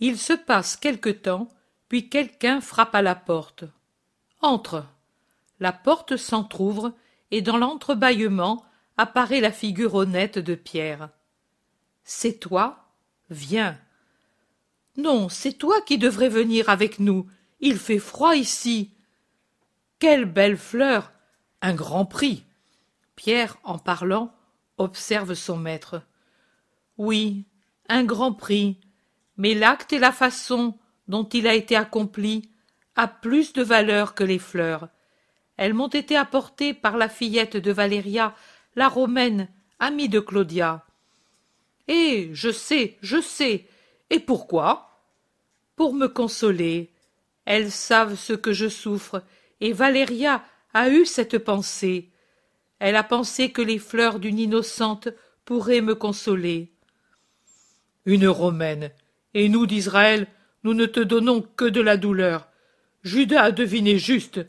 Il se passe quelque temps, puis quelqu'un frappe à la porte. Entre. La porte s'entr'ouvre, et dans l'entrebâillement apparaît la figure honnête de Pierre. C'est toi? Viens. Non, c'est toi qui devrais venir avec nous. Il fait froid ici. Quelle belle fleur. Un grand prix. Pierre, en parlant, observe son maître. Oui, un grand prix. Mais l'acte et la façon dont il a été accompli a plus de valeur que les fleurs. Elles m'ont été apportées par la fillette de Valéria, la romaine, amie de Claudia. Eh. Je sais, je sais, et pourquoi Pour me consoler. Elles savent ce que je souffre, et Valéria a eu cette pensée. Elle a pensé que les fleurs d'une innocente pourraient me consoler. Une romaine, et nous d'Israël, nous ne te donnons que de la douleur. Judas a deviné juste.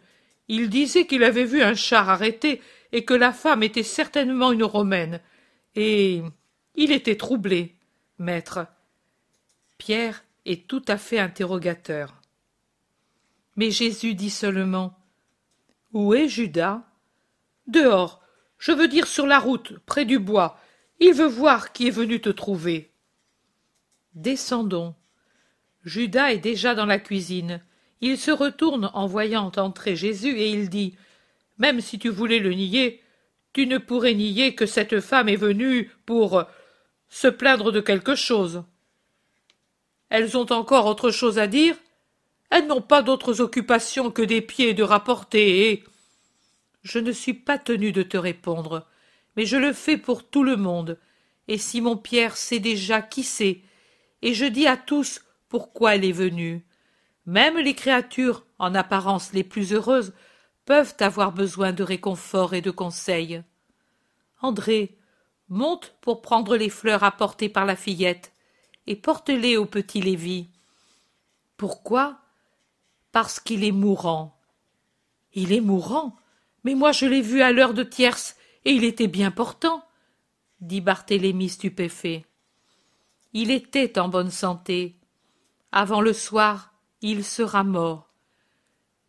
Il disait qu'il avait vu un char arrêté et que la femme était certainement une romaine. Et il était troublé, maître. Pierre est tout à fait interrogateur. Mais Jésus dit seulement Où est Judas Dehors, je veux dire sur la route, près du bois. Il veut voir qui est venu te trouver. Descendons. Judas est déjà dans la cuisine. Il se retourne en voyant entrer Jésus et il dit Même si tu voulais le nier, tu ne pourrais nier que cette femme est venue pour se plaindre de quelque chose. Elles ont encore autre chose à dire. Elles n'ont pas d'autres occupations que des pieds de rapporter et. Je ne suis pas tenu de te répondre, mais je le fais pour tout le monde. Et Simon Pierre sait déjà qui c'est, et je dis à tous pourquoi elle est venue. Même les créatures, en apparence les plus heureuses, peuvent avoir besoin de réconfort et de conseils. André, monte pour prendre les fleurs apportées par la fillette et porte-les au petit Lévi. Pourquoi Parce qu'il est mourant. Il est mourant Mais moi je l'ai vu à l'heure de tierce, et il était bien portant, dit Barthélemy stupéfait. Il était en bonne santé. Avant le soir, il sera mort.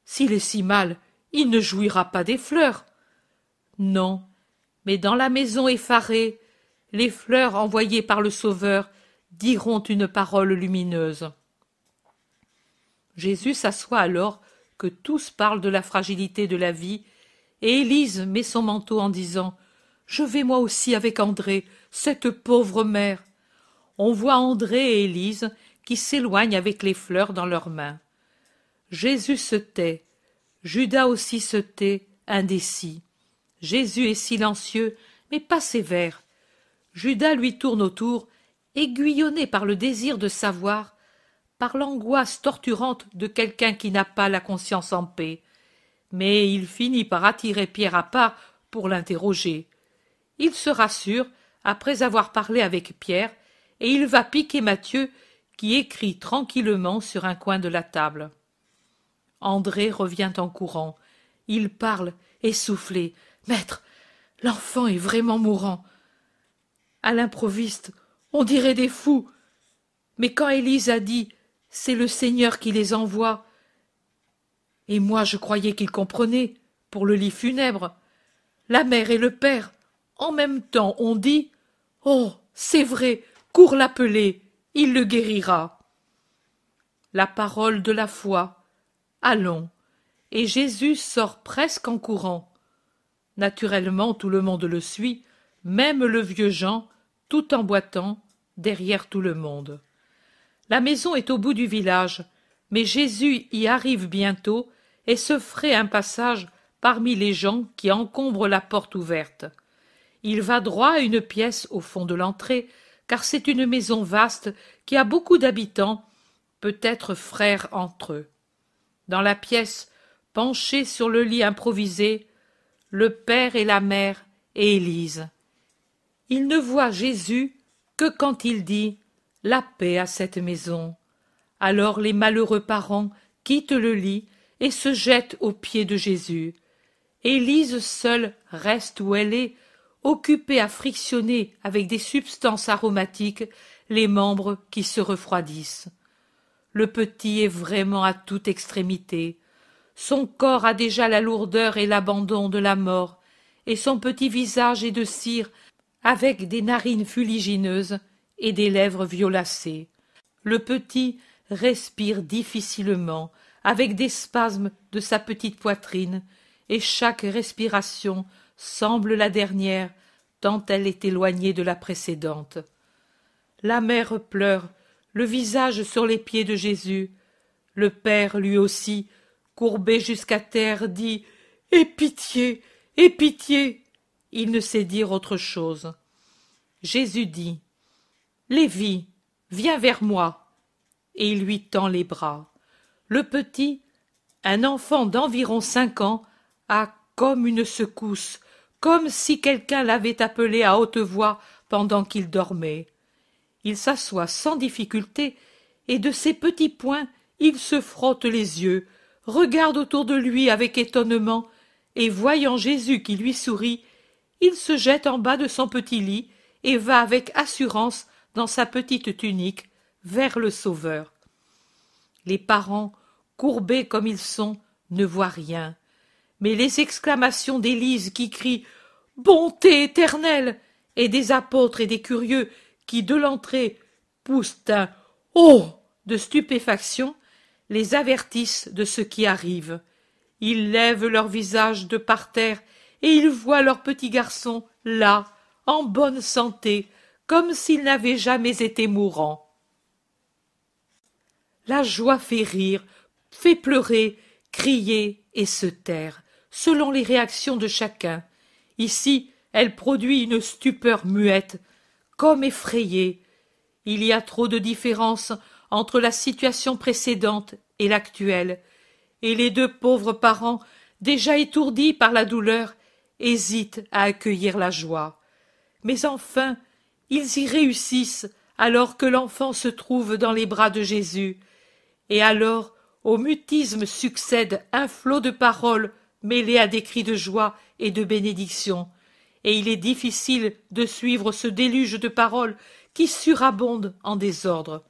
S'il est si mal, il ne jouira pas des fleurs. Non, mais dans la maison effarée, les fleurs envoyées par le Sauveur diront une parole lumineuse. Jésus s'assoit alors que tous parlent de la fragilité de la vie, et Élise met son manteau en disant Je vais moi aussi avec André, cette pauvre mère. On voit André et Élise qui s'éloignent avec les fleurs dans leurs mains. Jésus se tait, Judas aussi se tait, indécis. Jésus est silencieux, mais pas sévère. Judas lui tourne autour aiguillonné par le désir de savoir, par l'angoisse torturante de quelqu'un qui n'a pas la conscience en paix. Mais il finit par attirer Pierre à part pour l'interroger. Il se rassure après avoir parlé avec Pierre et il va piquer Mathieu qui écrit tranquillement sur un coin de la table. André revient en courant. Il parle, essoufflé. Maître, l'enfant est vraiment mourant. À l'improviste, on dirait des fous. Mais quand Élise a dit C'est le Seigneur qui les envoie, et moi je croyais qu'il comprenait, pour le lit funèbre, la mère et le père, en même temps, ont dit Oh, c'est vrai, cours l'appeler, il le guérira. La parole de la foi. Allons. Et Jésus sort presque en courant. Naturellement, tout le monde le suit, même le vieux Jean, tout en boitant, derrière tout le monde. La maison est au bout du village, mais Jésus y arrive bientôt et se ferait un passage parmi les gens qui encombrent la porte ouverte. Il va droit à une pièce au fond de l'entrée, car c'est une maison vaste qui a beaucoup d'habitants, peut-être frères entre eux. Dans la pièce, penchés sur le lit improvisé, le père et la mère et Élise il ne voit Jésus que quand il dit La paix à cette maison. Alors les malheureux parents quittent le lit et se jettent aux pieds de Jésus. Élise seule reste où elle est, occupée à frictionner avec des substances aromatiques les membres qui se refroidissent. Le petit est vraiment à toute extrémité. Son corps a déjà la lourdeur et l'abandon de la mort, et son petit visage est de cire avec des narines fuligineuses et des lèvres violacées. Le petit respire difficilement, avec des spasmes de sa petite poitrine, et chaque respiration semble la dernière, tant elle est éloignée de la précédente. La mère pleure, le visage sur les pieds de Jésus. Le père, lui aussi, courbé jusqu'à terre, dit Aie pitié, aie pitié il ne sait dire autre chose. Jésus dit Lévi, viens vers moi. Et il lui tend les bras. Le petit, un enfant d'environ cinq ans, a comme une secousse, comme si quelqu'un l'avait appelé à haute voix pendant qu'il dormait. Il s'assoit sans difficulté, et de ses petits poings il se frotte les yeux, regarde autour de lui avec étonnement, et voyant Jésus qui lui sourit, il se jette en bas de son petit lit et va avec assurance dans sa petite tunique vers le sauveur. Les parents, courbés comme ils sont, ne voient rien, mais les exclamations d'Élise qui crie Bonté éternelle et des apôtres et des curieux qui, de l'entrée, poussent un Oh de stupéfaction, les avertissent de ce qui arrive. Ils lèvent leurs visages de par terre et ils voient leur petit garçon là, en bonne santé, comme s'il n'avait jamais été mourant. La joie fait rire, fait pleurer, crier et se taire, selon les réactions de chacun. Ici, elle produit une stupeur muette, comme effrayée. Il y a trop de différence entre la situation précédente et l'actuelle, et les deux pauvres parents, déjà étourdis par la douleur, hésitent à accueillir la joie. Mais enfin, ils y réussissent alors que l'enfant se trouve dans les bras de Jésus, et alors au mutisme succède un flot de paroles mêlées à des cris de joie et de bénédiction, et il est difficile de suivre ce déluge de paroles qui surabonde en désordre.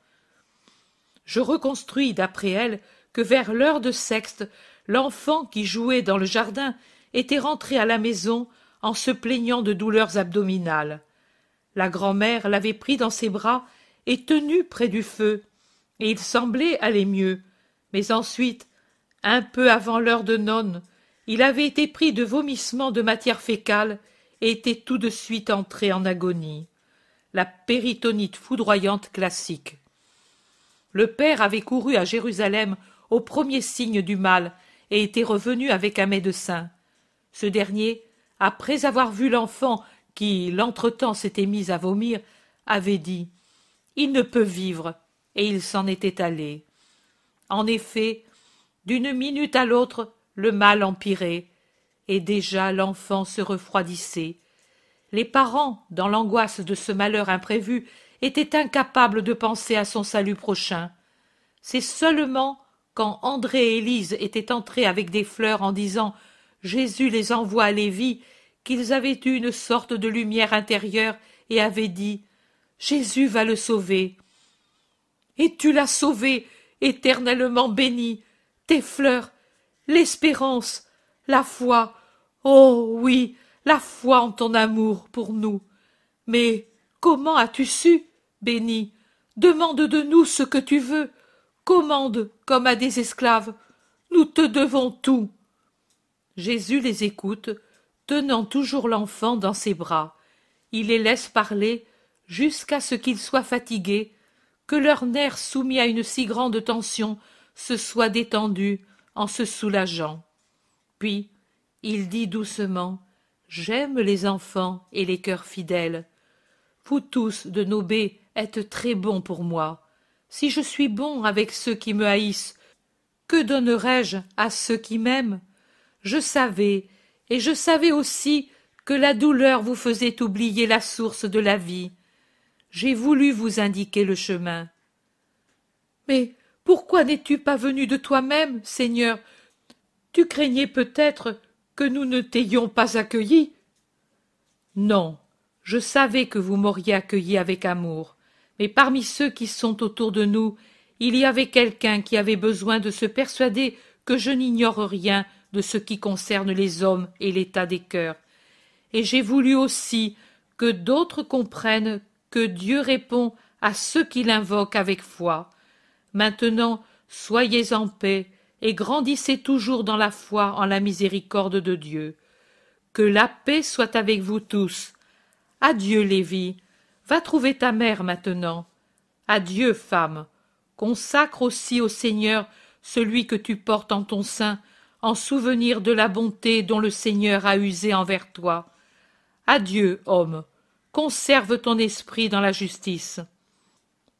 Je reconstruis d'après elle que vers l'heure de sexte, l'enfant qui jouait dans le jardin était rentré à la maison en se plaignant de douleurs abdominales. La grand'mère l'avait pris dans ses bras et tenu près du feu, et il semblait aller mieux. Mais ensuite, un peu avant l'heure de nonne, il avait été pris de vomissements de matière fécale et était tout de suite entré en agonie. La péritonite foudroyante classique. Le père avait couru à Jérusalem au premier signe du mal et était revenu avec un médecin. Ce dernier, après avoir vu l'enfant qui, l'entretemps, s'était mis à vomir, avait dit Il ne peut vivre, et il s'en était allé. En effet, d'une minute à l'autre, le mal empirait, et déjà l'enfant se refroidissait. Les parents, dans l'angoisse de ce malheur imprévu, étaient incapables de penser à son salut prochain. C'est seulement quand André et Élise étaient entrés avec des fleurs en disant Jésus les envoie à Lévi, qu'ils avaient eu une sorte de lumière intérieure et avaient dit Jésus va le sauver. Et tu l'as sauvé, éternellement béni, tes fleurs, l'espérance, la foi, oh oui, la foi en ton amour pour nous. Mais comment as-tu su, béni Demande de nous ce que tu veux, commande comme à des esclaves. Nous te devons tout. Jésus les écoute, tenant toujours l'enfant dans ses bras. Il les laisse parler jusqu'à ce qu'ils soient fatigués, que leurs nerfs soumis à une si grande tension se soient détendus en se soulageant. Puis il dit doucement J'aime les enfants et les cœurs fidèles. Vous tous de Nobé êtes très bons pour moi. Si je suis bon avec ceux qui me haïssent, que donnerai-je à ceux qui m'aiment je savais, et je savais aussi que la douleur vous faisait oublier la source de la vie. J'ai voulu vous indiquer le chemin. Mais pourquoi n'es-tu pas venu de toi-même, Seigneur Tu craignais peut-être que nous ne t'ayons pas accueilli Non, je savais que vous m'auriez accueilli avec amour, mais parmi ceux qui sont autour de nous, il y avait quelqu'un qui avait besoin de se persuader que je n'ignore rien de ce qui concerne les hommes et l'état des cœurs. Et j'ai voulu aussi que d'autres comprennent que Dieu répond à ceux qui l'invoquent avec foi. Maintenant, soyez en paix et grandissez toujours dans la foi en la miséricorde de Dieu. Que la paix soit avec vous tous. Adieu, Lévi. Va trouver ta mère maintenant. Adieu, femme. Consacre aussi au Seigneur celui que tu portes en ton sein, en souvenir de la bonté dont le Seigneur a usé envers toi. Adieu, homme, conserve ton esprit dans la justice.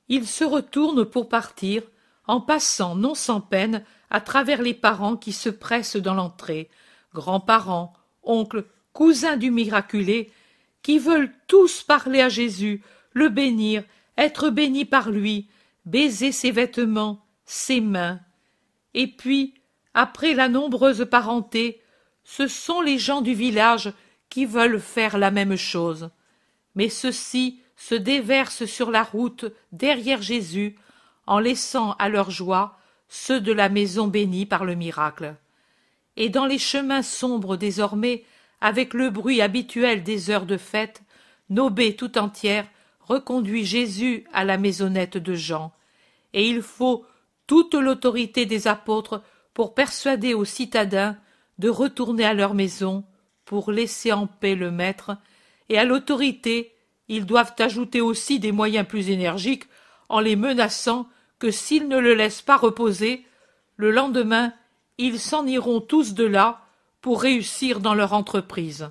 Il se retourne pour partir, en passant non sans peine à travers les parents qui se pressent dans l'entrée, grands-parents, oncles, cousins du miraculé, qui veulent tous parler à Jésus, le bénir, être bénis par lui, baiser ses vêtements, ses mains. Et puis, après la nombreuse parenté, ce sont les gens du village qui veulent faire la même chose. Mais ceux-ci se déversent sur la route derrière Jésus en laissant à leur joie ceux de la maison bénie par le miracle. Et dans les chemins sombres désormais, avec le bruit habituel des heures de fête, Nobé tout entière reconduit Jésus à la maisonnette de Jean. Et il faut toute l'autorité des apôtres pour persuader aux citadins de retourner à leur maison pour laisser en paix le maître, et à l'autorité ils doivent ajouter aussi des moyens plus énergiques en les menaçant que s'ils ne le laissent pas reposer, le lendemain ils s'en iront tous de là pour réussir dans leur entreprise.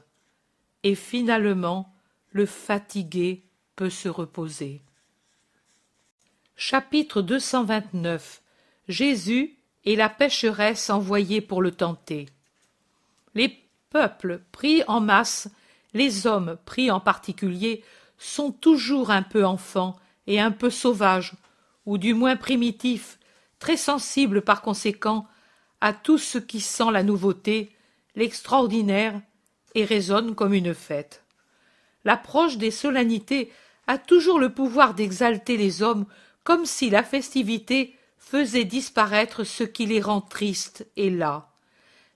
Et finalement le fatigué peut se reposer. Chapitre 229 Jésus et la pécheresse envoyée pour le tenter. Les peuples pris en masse, les hommes pris en particulier, sont toujours un peu enfants et un peu sauvages, ou du moins primitifs, très sensibles par conséquent à tout ce qui sent la nouveauté, l'extraordinaire, et résonne comme une fête. L'approche des solennités a toujours le pouvoir d'exalter les hommes comme si la festivité faisait disparaître ce qui les rend tristes et las.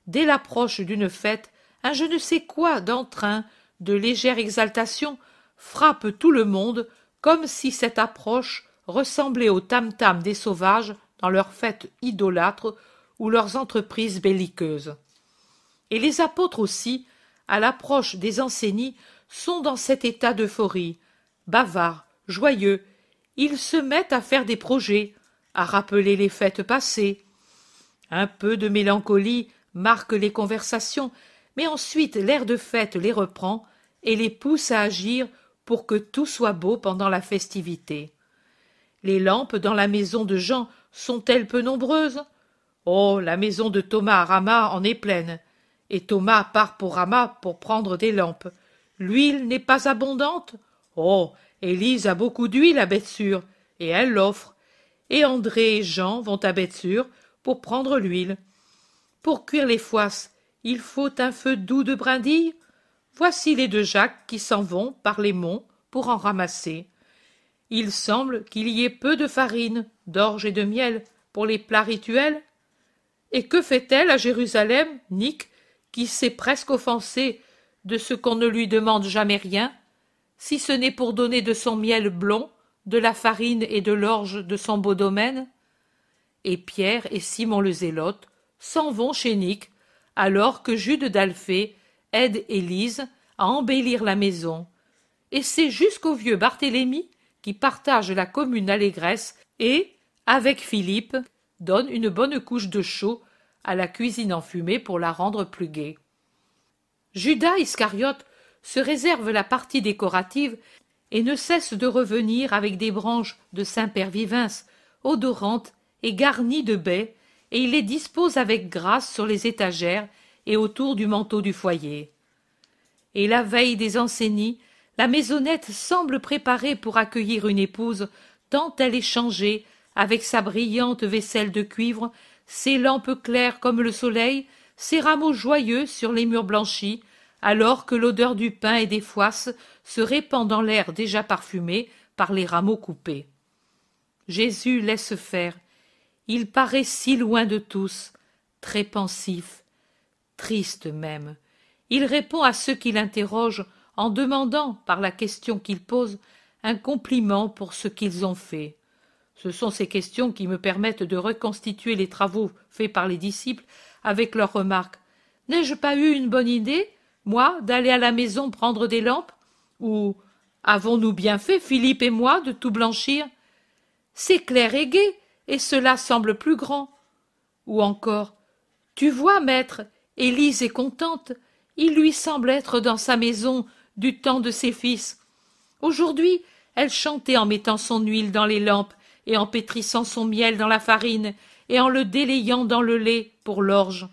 Dès l'approche d'une fête, un je ne sais quoi d'entrain, de légère exaltation, frappe tout le monde comme si cette approche ressemblait au tam-tam des sauvages dans leurs fêtes idolâtres ou leurs entreprises belliqueuses. Et les apôtres aussi, à l'approche des enseignies, sont dans cet état d'euphorie. Bavards, joyeux, ils se mettent à faire des projets, à rappeler les fêtes passées. Un peu de mélancolie marque les conversations, mais ensuite l'air de fête les reprend et les pousse à agir pour que tout soit beau pendant la festivité. Les lampes dans la maison de Jean sont-elles peu nombreuses Oh, la maison de Thomas à Rama en est pleine. Et Thomas part pour Rama pour prendre des lampes. L'huile n'est pas abondante Oh, Élise a beaucoup d'huile à bête et elle l'offre, et André et Jean vont à Betsure pour prendre l'huile. Pour cuire les foisses, il faut un feu doux de brindilles. Voici les deux Jacques qui s'en vont par les monts pour en ramasser. Il semble qu'il y ait peu de farine, d'orge et de miel pour les plats rituels. Et que fait-elle à Jérusalem, Nick, qui s'est presque offensée de ce qu'on ne lui demande jamais rien, si ce n'est pour donner de son miel blond de la farine et de l'orge de son beau domaine Et Pierre et Simon le Zélote s'en vont chez Nick, alors que Jude d'Alphée aide Élise à embellir la maison. Et c'est jusqu'au vieux Barthélemy qui partage la commune allégresse et, avec Philippe, donne une bonne couche de chaux à la cuisine enfumée pour la rendre plus gaie. Judas Iscariote se réserve la partie décorative et ne cesse de revenir avec des branches de Saint-Père-Vivens, odorantes et garnies de baies, et il les dispose avec grâce sur les étagères et autour du manteau du foyer. Et la veille des enseignies, la maisonnette semble préparée pour accueillir une épouse, tant elle est changée, avec sa brillante vaisselle de cuivre, ses lampes claires comme le soleil, ses rameaux joyeux sur les murs blanchis, alors que l'odeur du pain et des foisses se répand dans l'air déjà parfumé par les rameaux coupés. Jésus laisse faire. Il paraît si loin de tous, très pensif, triste même. Il répond à ceux qui l'interrogent en demandant, par la question qu'il pose, un compliment pour ce qu'ils ont fait. Ce sont ces questions qui me permettent de reconstituer les travaux faits par les disciples avec leurs remarques. N'ai-je pas eu une bonne idée moi, d'aller à la maison prendre des lampes Ou avons-nous bien fait, Philippe et moi, de tout blanchir C'est clair et gai, et cela semble plus grand. Ou encore, tu vois, maître, Élise est contente. Il lui semble être dans sa maison du temps de ses fils. Aujourd'hui, elle chantait en mettant son huile dans les lampes et en pétrissant son miel dans la farine et en le délayant dans le lait pour l'orge.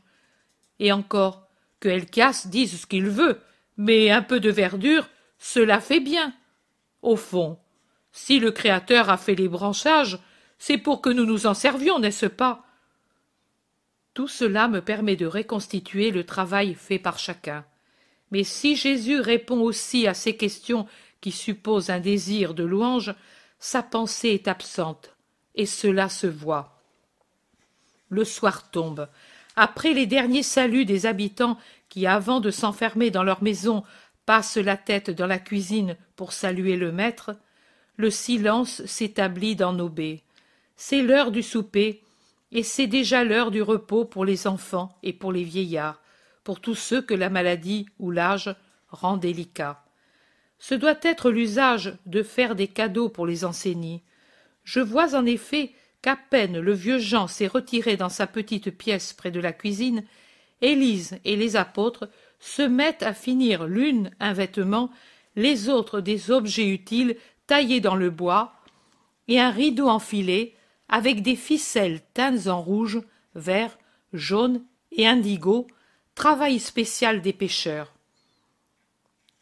Et encore, que dise ce qu'il veut, mais un peu de verdure, cela fait bien. Au fond, si le Créateur a fait les branchages, c'est pour que nous nous en servions, n'est-ce pas Tout cela me permet de reconstituer le travail fait par chacun. Mais si Jésus répond aussi à ces questions qui supposent un désir de louange, sa pensée est absente, et cela se voit. Le soir tombe, après les derniers saluts des habitants qui, avant de s'enfermer dans leur maison, passent la tête dans la cuisine pour saluer le maître, le silence s'établit dans nos baies. C'est l'heure du souper, et c'est déjà l'heure du repos pour les enfants et pour les vieillards, pour tous ceux que la maladie ou l'âge rend délicats. Ce doit être l'usage de faire des cadeaux pour les enseignés. Je vois en effet qu'à peine le vieux Jean s'est retiré dans sa petite pièce près de la cuisine, Élise et les apôtres se mettent à finir l'une un vêtement, les autres des objets utiles taillés dans le bois, et un rideau enfilé, avec des ficelles teintes en rouge, vert, jaune et indigo, travail spécial des pêcheurs.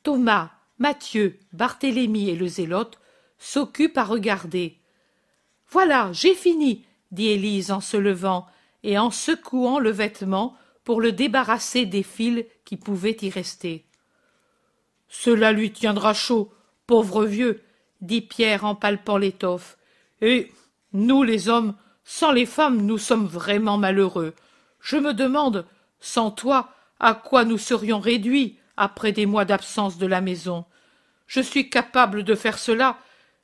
Thomas, Matthieu, Barthélemy et le zélote s'occupent à regarder, voilà, j'ai fini, dit Élise en se levant et en secouant le vêtement pour le débarrasser des fils qui pouvaient y rester. Cela lui tiendra chaud, pauvre vieux, dit Pierre en palpant l'étoffe. Et nous, les hommes, sans les femmes, nous sommes vraiment malheureux. Je me demande, sans toi, à quoi nous serions réduits après des mois d'absence de la maison. Je suis capable de faire cela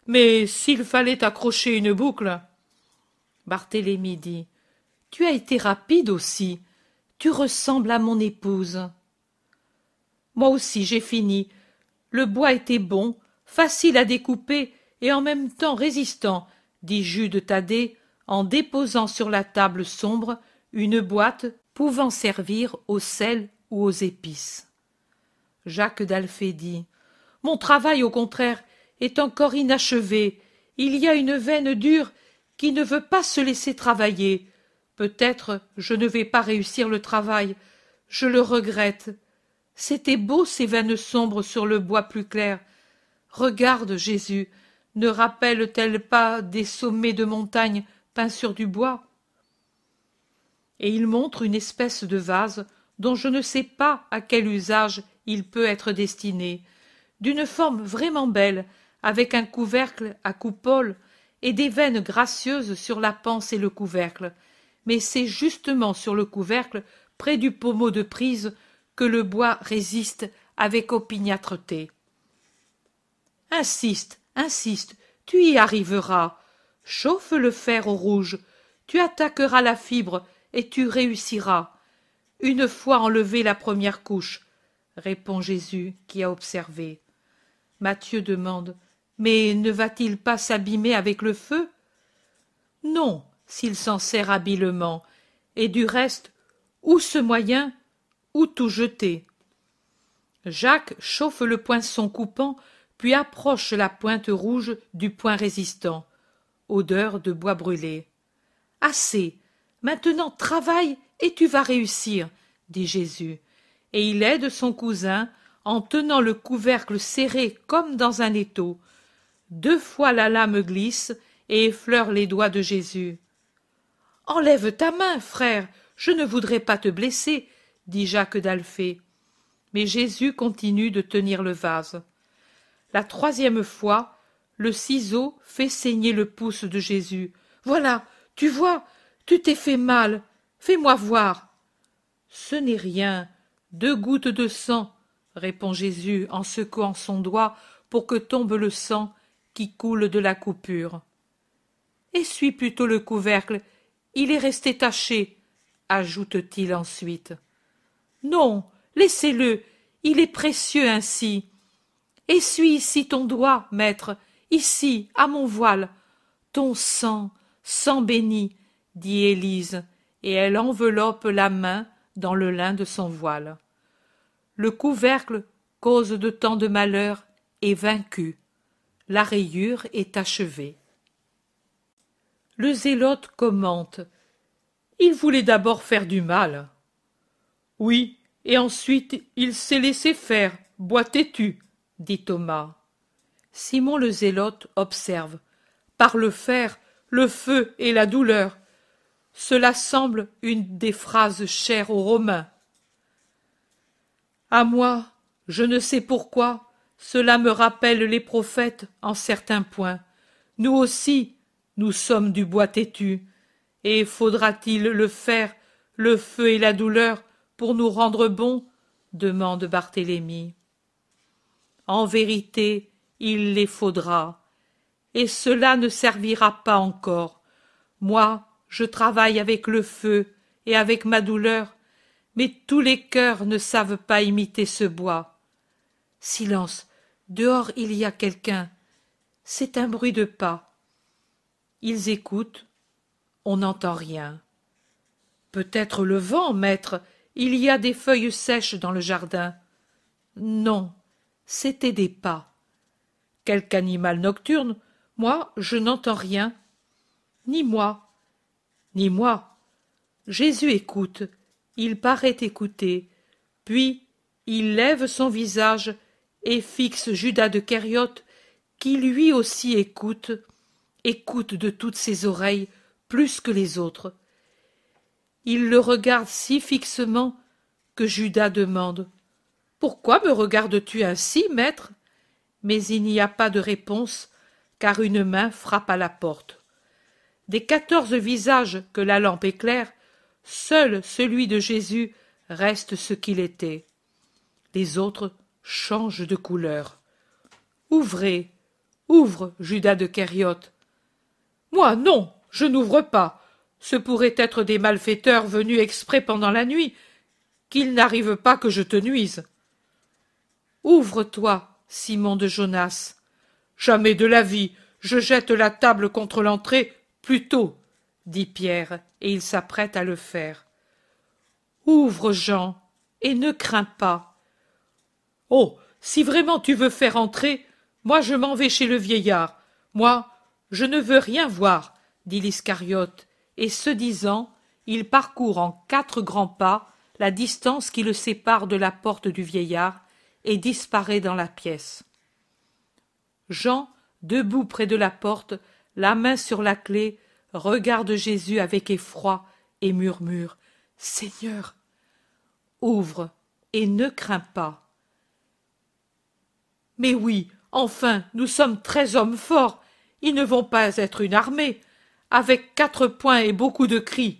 mais s'il fallait accrocher une boucle. Barthélemy dit. Tu as été rapide aussi. Tu ressembles à mon épouse. Moi aussi j'ai fini. Le bois était bon, facile à découper et en même temps résistant, dit Jude Thaddée en déposant sur la table sombre une boîte pouvant servir au sel ou aux épices. Jacques d'Alphée dit Mon travail, au contraire, est encore inachevé. Il y a une veine dure qui ne veut pas se laisser travailler. Peut-être je ne vais pas réussir le travail. Je le regrette. C'était beau ces veines sombres sur le bois plus clair. Regarde, Jésus, ne rappelle-t-elle pas des sommets de montagnes peints sur du bois Et il montre une espèce de vase dont je ne sais pas à quel usage il peut être destiné, d'une forme vraiment belle, avec un couvercle à coupole et des veines gracieuses sur la panse et le couvercle. Mais c'est justement sur le couvercle, près du pommeau de prise, que le bois résiste avec opiniâtreté. Insiste, insiste, tu y arriveras. Chauffe le fer au rouge, tu attaqueras la fibre et tu réussiras. Une fois enlevée la première couche, répond Jésus qui a observé. Matthieu demande mais ne va-t-il pas s'abîmer avec le feu Non, s'il s'en sert habilement, et du reste, où ce moyen, ou tout jeter. Jacques chauffe le poinçon coupant, puis approche la pointe rouge du point résistant. Odeur de bois brûlé. Assez. Maintenant travaille et tu vas réussir, dit Jésus. Et il aide son cousin en tenant le couvercle serré comme dans un étau, deux fois la lame glisse et effleure les doigts de Jésus. Enlève ta main, frère, je ne voudrais pas te blesser, dit Jacques d'Alphée. Mais Jésus continue de tenir le vase. La troisième fois, le ciseau fait saigner le pouce de Jésus. Voilà, tu vois, tu t'es fait mal, fais-moi voir. Ce n'est rien, deux gouttes de sang, répond Jésus en secouant son doigt pour que tombe le sang qui coule de la coupure. Essuie plutôt le couvercle, il est resté taché, ajoute-t-il ensuite. Non, laissez-le, il est précieux ainsi. Essuie ici ton doigt, maître, ici, à mon voile. Ton sang, sang béni, dit Élise, et elle enveloppe la main dans le lin de son voile. Le couvercle, cause de tant de malheurs est vaincu la rayure est achevée. Le zélote commente. Il voulait d'abord faire du mal. Oui, et ensuite il s'est laissé faire, bois tu dit Thomas. Simon le zélote observe. Par le fer, le feu et la douleur. Cela semble une des phrases chères aux Romains. À moi, je ne sais pourquoi, cela me rappelle les prophètes en certains points. Nous aussi, nous sommes du bois têtu. Et faudra-t-il le faire, le feu et la douleur, pour nous rendre bons demande Barthélemy. En vérité, il les faudra. Et cela ne servira pas encore. Moi, je travaille avec le feu et avec ma douleur, mais tous les cœurs ne savent pas imiter ce bois. Silence, Dehors il y a quelqu'un. C'est un bruit de pas. Ils écoutent. On n'entend rien. Peut-être le vent, maître. Il y a des feuilles sèches dans le jardin. Non, c'était des pas. Quelque animal nocturne. Moi, je n'entends rien. Ni moi. Ni moi. Jésus écoute. Il paraît écouter. Puis il lève son visage et fixe Judas de Kériot, qui lui aussi écoute, écoute de toutes ses oreilles plus que les autres. Il le regarde si fixement que Judas demande Pourquoi me regardes-tu ainsi, maître Mais il n'y a pas de réponse, car une main frappe à la porte. Des quatorze visages que la lampe éclaire, seul celui de Jésus reste ce qu'il était. Les autres change de couleur. Ouvrez. Ouvre, Judas de Kériot. Moi, non, je n'ouvre pas. Ce pourrait être des malfaiteurs venus exprès pendant la nuit. Qu'il n'arrive pas que je te nuise. Ouvre-toi, Simon de Jonas. Jamais de la vie. Je jette la table contre l'entrée plutôt, dit Pierre, et il s'apprête à le faire. Ouvre, Jean, et ne crains pas. Oh. Si vraiment tu veux faire entrer, moi je m'en vais chez le vieillard. Moi, je ne veux rien voir, dit l'Iscariote, et ce disant, il parcourt en quatre grands pas la distance qui le sépare de la porte du vieillard et disparaît dans la pièce. Jean, debout près de la porte, la main sur la clef, regarde Jésus avec effroi et murmure Seigneur, ouvre et ne crains pas. Mais oui, enfin, nous sommes très hommes forts. Ils ne vont pas être une armée, avec quatre poings et beaucoup de cris.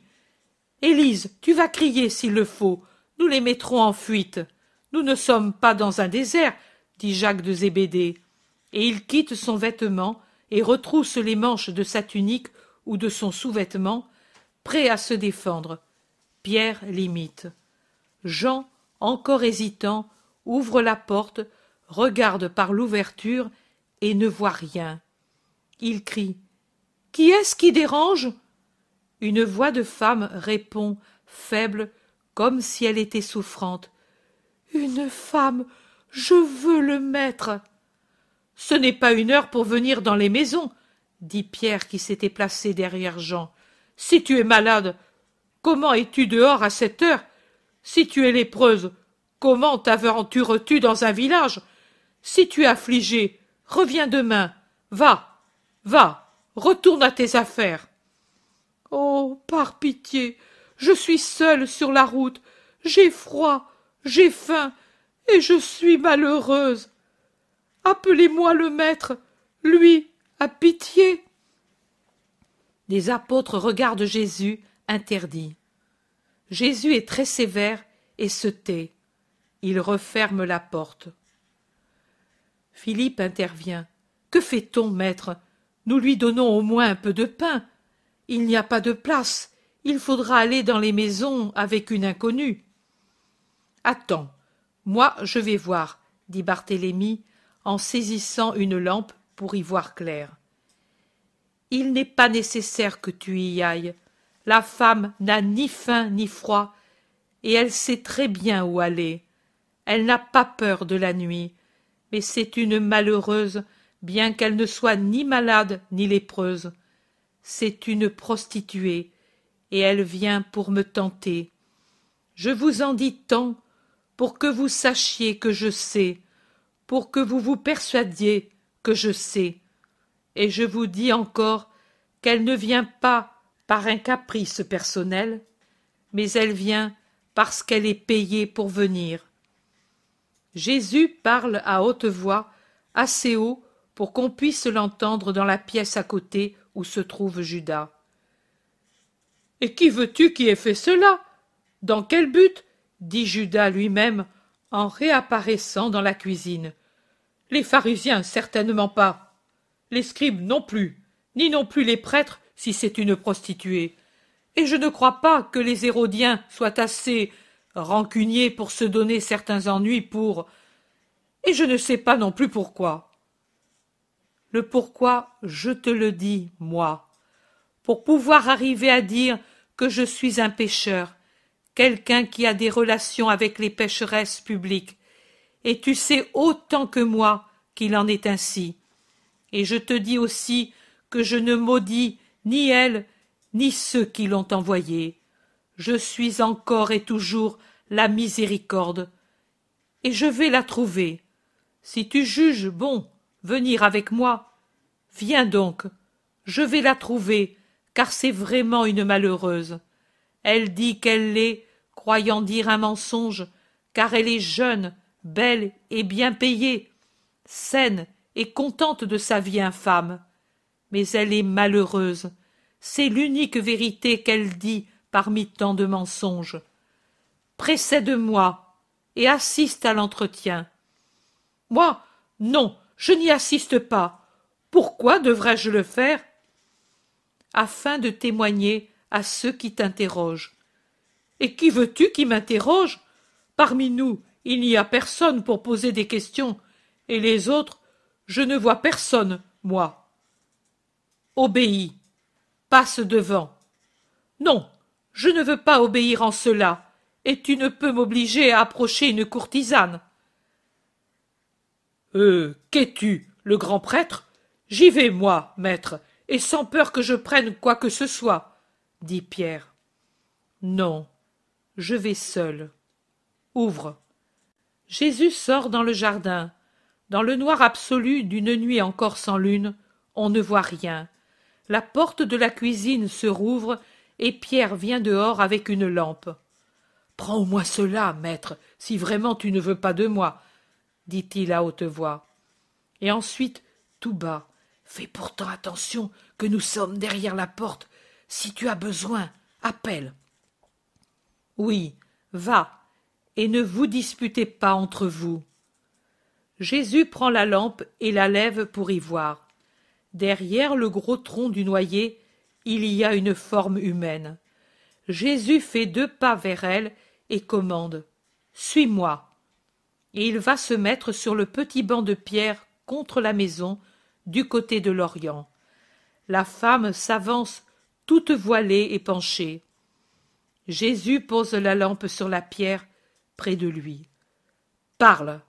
Élise, tu vas crier s'il le faut. Nous les mettrons en fuite. Nous ne sommes pas dans un désert, dit Jacques de Zébédée. Et il quitte son vêtement et retrousse les manches de sa tunique ou de son sous-vêtement, prêt à se défendre. Pierre l'imite. Jean, encore hésitant, ouvre la porte, regarde par l'ouverture et ne voit rien. Il crie Qui est-ce qui dérange Une voix de femme répond, faible, comme si elle était souffrante. Une femme Je veux le maître Ce n'est pas une heure pour venir dans les maisons, dit Pierre qui s'était placé derrière Jean. Si tu es malade, comment es-tu dehors à cette heure Si tu es lépreuse, comment taventures tu dans un village si tu es affligé, reviens demain. Va, va, retourne à tes affaires. Oh, par pitié, je suis seule sur la route, j'ai froid, j'ai faim, et je suis malheureuse. Appelez-moi le maître, lui, à pitié. Les apôtres regardent Jésus, interdit. Jésus est très sévère et se tait. Il referme la porte. Philippe intervient. Que fait-on, maître Nous lui donnons au moins un peu de pain. Il n'y a pas de place. Il faudra aller dans les maisons avec une inconnue. Attends, moi je vais voir, dit Barthélemy en saisissant une lampe pour y voir clair. Il n'est pas nécessaire que tu y ailles. La femme n'a ni faim ni froid, et elle sait très bien où aller. Elle n'a pas peur de la nuit, mais c'est une malheureuse, bien qu'elle ne soit ni malade ni lépreuse. C'est une prostituée, et elle vient pour me tenter. Je vous en dis tant pour que vous sachiez que je sais, pour que vous vous persuadiez que je sais. Et je vous dis encore qu'elle ne vient pas par un caprice personnel, mais elle vient parce qu'elle est payée pour venir. Jésus parle à haute voix, assez haut pour qu'on puisse l'entendre dans la pièce à côté où se trouve Judas. Et qui veux-tu qui ait fait cela Dans quel but dit Judas lui-même en réapparaissant dans la cuisine. Les pharisiens, certainement pas. Les scribes non plus, ni non plus les prêtres si c'est une prostituée. Et je ne crois pas que les Hérodiens soient assez rancunier pour se donner certains ennuis pour et je ne sais pas non plus pourquoi. Le pourquoi, je te le dis, moi, pour pouvoir arriver à dire que je suis un pêcheur, quelqu'un qui a des relations avec les pécheresses publiques, et tu sais autant que moi qu'il en est ainsi. Et je te dis aussi que je ne maudis ni elle, ni ceux qui l'ont envoyée, je suis encore et toujours la miséricorde et je vais la trouver si tu juges bon venir avec moi viens donc je vais la trouver car c'est vraiment une malheureuse elle dit qu'elle l'est croyant dire un mensonge car elle est jeune belle et bien payée saine et contente de sa vie infâme mais elle est malheureuse c'est l'unique vérité qu'elle dit parmi tant de mensonges. Précède-moi et assiste à l'entretien. Moi, non, je n'y assiste pas. Pourquoi devrais-je le faire Afin de témoigner à ceux qui t'interrogent. Et qui veux-tu qui m'interroge Parmi nous, il n'y a personne pour poser des questions, et les autres, je ne vois personne, moi. Obéis. Passe devant. Non, je ne veux pas obéir en cela, et tu ne peux m'obliger à approcher une courtisane. Euh, qu'es-tu, le grand prêtre J'y vais, moi, maître, et sans peur que je prenne quoi que ce soit, dit Pierre. Non, je vais seul. Ouvre. Jésus sort dans le jardin. Dans le noir absolu d'une nuit encore sans lune, on ne voit rien. La porte de la cuisine se rouvre et Pierre vient dehors avec une lampe. Prends au moins cela, maître, si vraiment tu ne veux pas de moi, dit-il à haute voix. Et ensuite, tout bas, fais pourtant attention que nous sommes derrière la porte. Si tu as besoin, appelle. Oui, va, et ne vous disputez pas entre vous. Jésus prend la lampe et la lève pour y voir. Derrière le gros tronc du noyer, il y a une forme humaine. Jésus fait deux pas vers elle et commande Suis-moi. Et il va se mettre sur le petit banc de pierre contre la maison, du côté de l'Orient. La femme s'avance toute voilée et penchée. Jésus pose la lampe sur la pierre près de lui. Parle.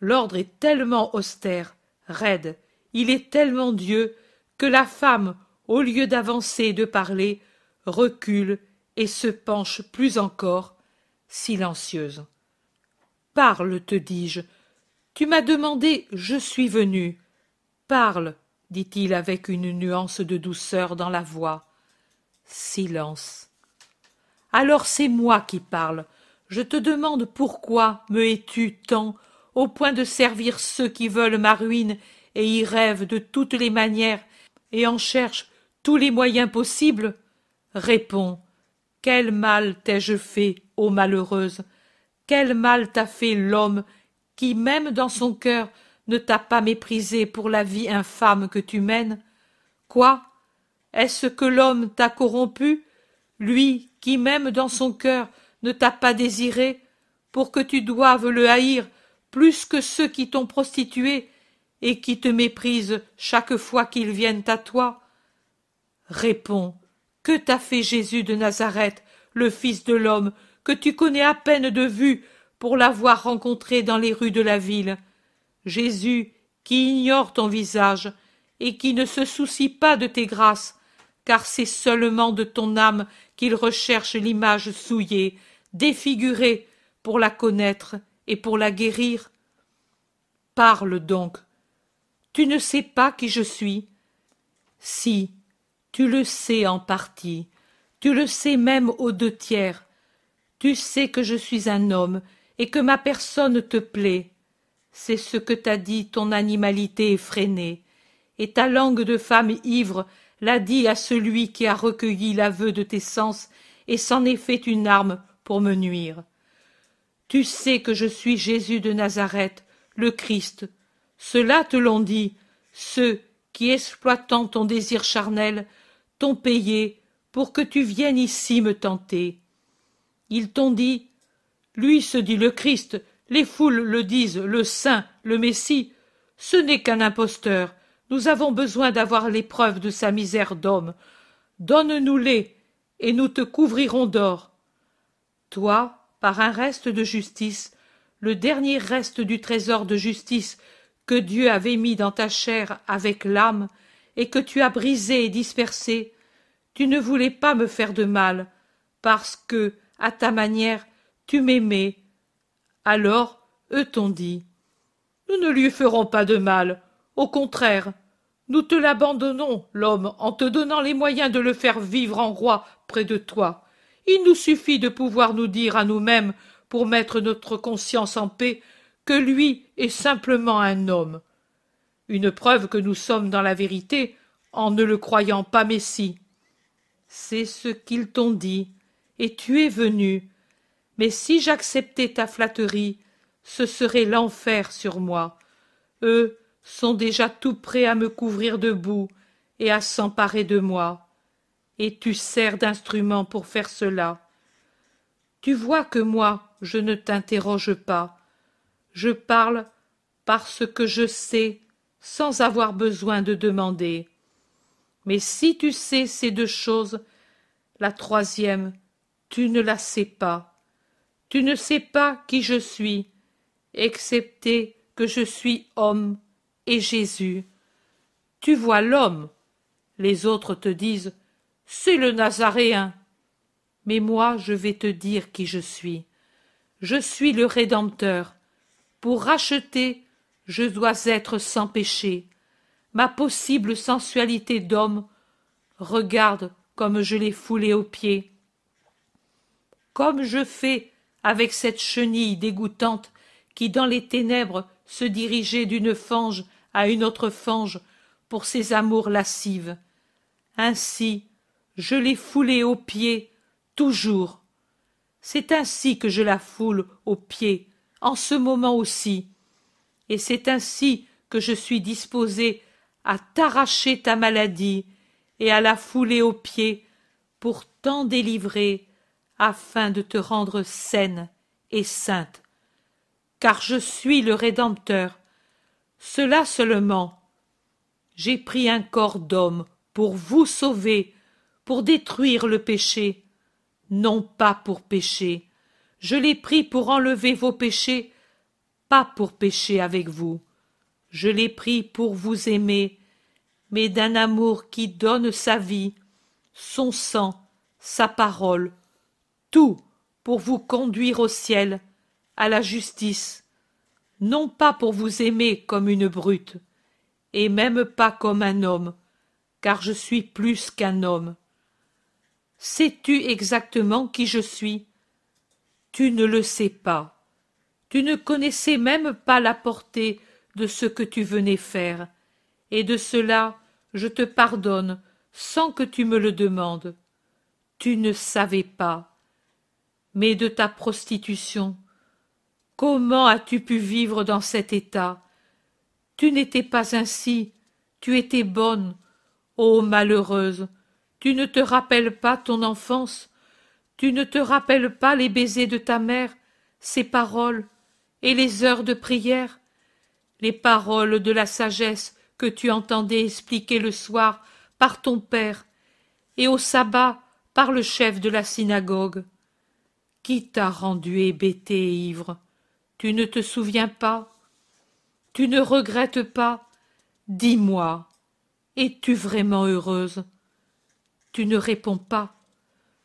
L'ordre est tellement austère, raide, il est tellement Dieu, que la femme, au lieu d'avancer et de parler, recule et se penche plus encore, silencieuse. Parle, te dis-je. Tu m'as demandé, je suis venu. Parle, dit-il avec une nuance de douceur dans la voix. Silence. Alors c'est moi qui parle. Je te demande pourquoi me es tu tant, au point de servir ceux qui veulent ma ruine et y rêvent de toutes les manières et en cherchent tous les moyens possibles réponds quel mal t'ai-je fait ô malheureuse quel mal t'a fait l'homme qui même dans son cœur ne t'a pas méprisé pour la vie infâme que tu mènes quoi est-ce que l'homme t'a corrompu lui qui même dans son cœur ne t'a pas désiré pour que tu doives le haïr plus que ceux qui t'ont prostitué et qui te méprisent chaque fois qu'ils viennent à toi Réponds. Que t'a fait Jésus de Nazareth, le Fils de l'homme, que tu connais à peine de vue pour l'avoir rencontré dans les rues de la ville Jésus, qui ignore ton visage et qui ne se soucie pas de tes grâces, car c'est seulement de ton âme qu'il recherche l'image souillée, défigurée, pour la connaître et pour la guérir. Parle donc. Tu ne sais pas qui je suis. Si, tu le sais en partie, tu le sais même aux deux tiers. Tu sais que je suis un homme et que ma personne te plaît. C'est ce que t'a dit ton animalité effrénée, et ta langue de femme ivre l'a dit à celui qui a recueilli l'aveu de tes sens et s'en est fait une arme pour me nuire. Tu sais que je suis Jésus de Nazareth, le Christ. Cela te l'ont dit, ceux qui, exploitant ton désir charnel, payé pour que tu viennes ici me tenter. Ils t'ont dit Lui se dit le Christ, les foules le disent, le Saint, le Messie. Ce n'est qu'un imposteur. Nous avons besoin d'avoir l'épreuve de sa misère d'homme. Donne-nous-les, et nous te couvrirons d'or. Toi, par un reste de justice, le dernier reste du trésor de justice que Dieu avait mis dans ta chair avec l'âme, et que tu as brisé et dispersé, tu ne voulais pas me faire de mal, parce que, à ta manière, tu m'aimais. Alors, eux t'ont dit. Nous ne lui ferons pas de mal. Au contraire, nous te l'abandonnons, l'homme, en te donnant les moyens de le faire vivre en roi près de toi. Il nous suffit de pouvoir nous dire à nous-mêmes, pour mettre notre conscience en paix, que lui est simplement un homme, une preuve que nous sommes dans la vérité en ne le croyant pas Messie. C'est ce qu'ils t'ont dit, et tu es venu. Mais si j'acceptais ta flatterie, ce serait l'enfer sur moi. Eux sont déjà tout prêts à me couvrir de boue et à s'emparer de moi. Et tu sers d'instrument pour faire cela. Tu vois que moi, je ne t'interroge pas. Je parle parce que je sais sans avoir besoin de demander. Mais si tu sais ces deux choses, la troisième, tu ne la sais pas. Tu ne sais pas qui je suis, excepté que je suis homme et Jésus. Tu vois l'homme. Les autres te disent C'est le Nazaréen. Mais moi, je vais te dire qui je suis. Je suis le Rédempteur, pour racheter je dois être sans péché. Ma possible sensualité d'homme, regarde comme je l'ai foulée aux pieds. Comme je fais avec cette chenille dégoûtante qui dans les ténèbres se dirigeait d'une fange à une autre fange pour ses amours lascives. Ainsi, je l'ai foulée aux pieds, toujours. C'est ainsi que je la foule aux pieds, en ce moment aussi, et c'est ainsi que je suis disposé à t'arracher ta maladie et à la fouler aux pieds pour t'en délivrer afin de te rendre saine et sainte. Car je suis le Rédempteur. Cela seulement. J'ai pris un corps d'homme pour vous sauver, pour détruire le péché. Non pas pour pécher. Je l'ai pris pour enlever vos péchés pas pour pécher avec vous. Je l'ai pris pour vous aimer, mais d'un amour qui donne sa vie, son sang, sa parole, tout pour vous conduire au ciel, à la justice, non pas pour vous aimer comme une brute, et même pas comme un homme, car je suis plus qu'un homme. Sais-tu exactement qui je suis Tu ne le sais pas tu ne connaissais même pas la portée de ce que tu venais faire, et de cela je te pardonne sans que tu me le demandes. Tu ne savais pas. Mais de ta prostitution, comment as-tu pu vivre dans cet état Tu n'étais pas ainsi, tu étais bonne. Ô malheureuse, tu ne te rappelles pas ton enfance, tu ne te rappelles pas les baisers de ta mère, ses paroles, et les heures de prière, les paroles de la sagesse que tu entendais expliquer le soir par ton père et au sabbat par le chef de la synagogue. Qui t'a rendu hébété et ivre Tu ne te souviens pas Tu ne regrettes pas Dis-moi, es-tu vraiment heureuse Tu ne réponds pas.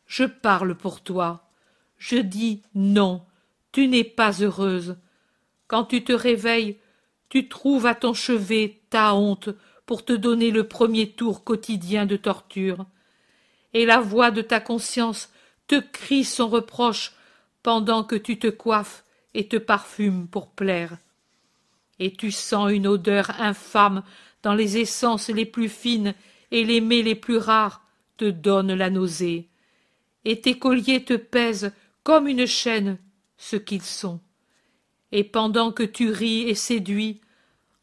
Je parle pour toi. Je dis non, tu n'es pas heureuse. Quand tu te réveilles, tu trouves à ton chevet ta honte pour te donner le premier tour quotidien de torture. Et la voix de ta conscience te crie son reproche pendant que tu te coiffes et te parfumes pour plaire. Et tu sens une odeur infâme dans les essences les plus fines et les mets les plus rares te donne la nausée. Et tes colliers te pèsent comme une chaîne ce qu'ils sont et pendant que tu ris et séduis,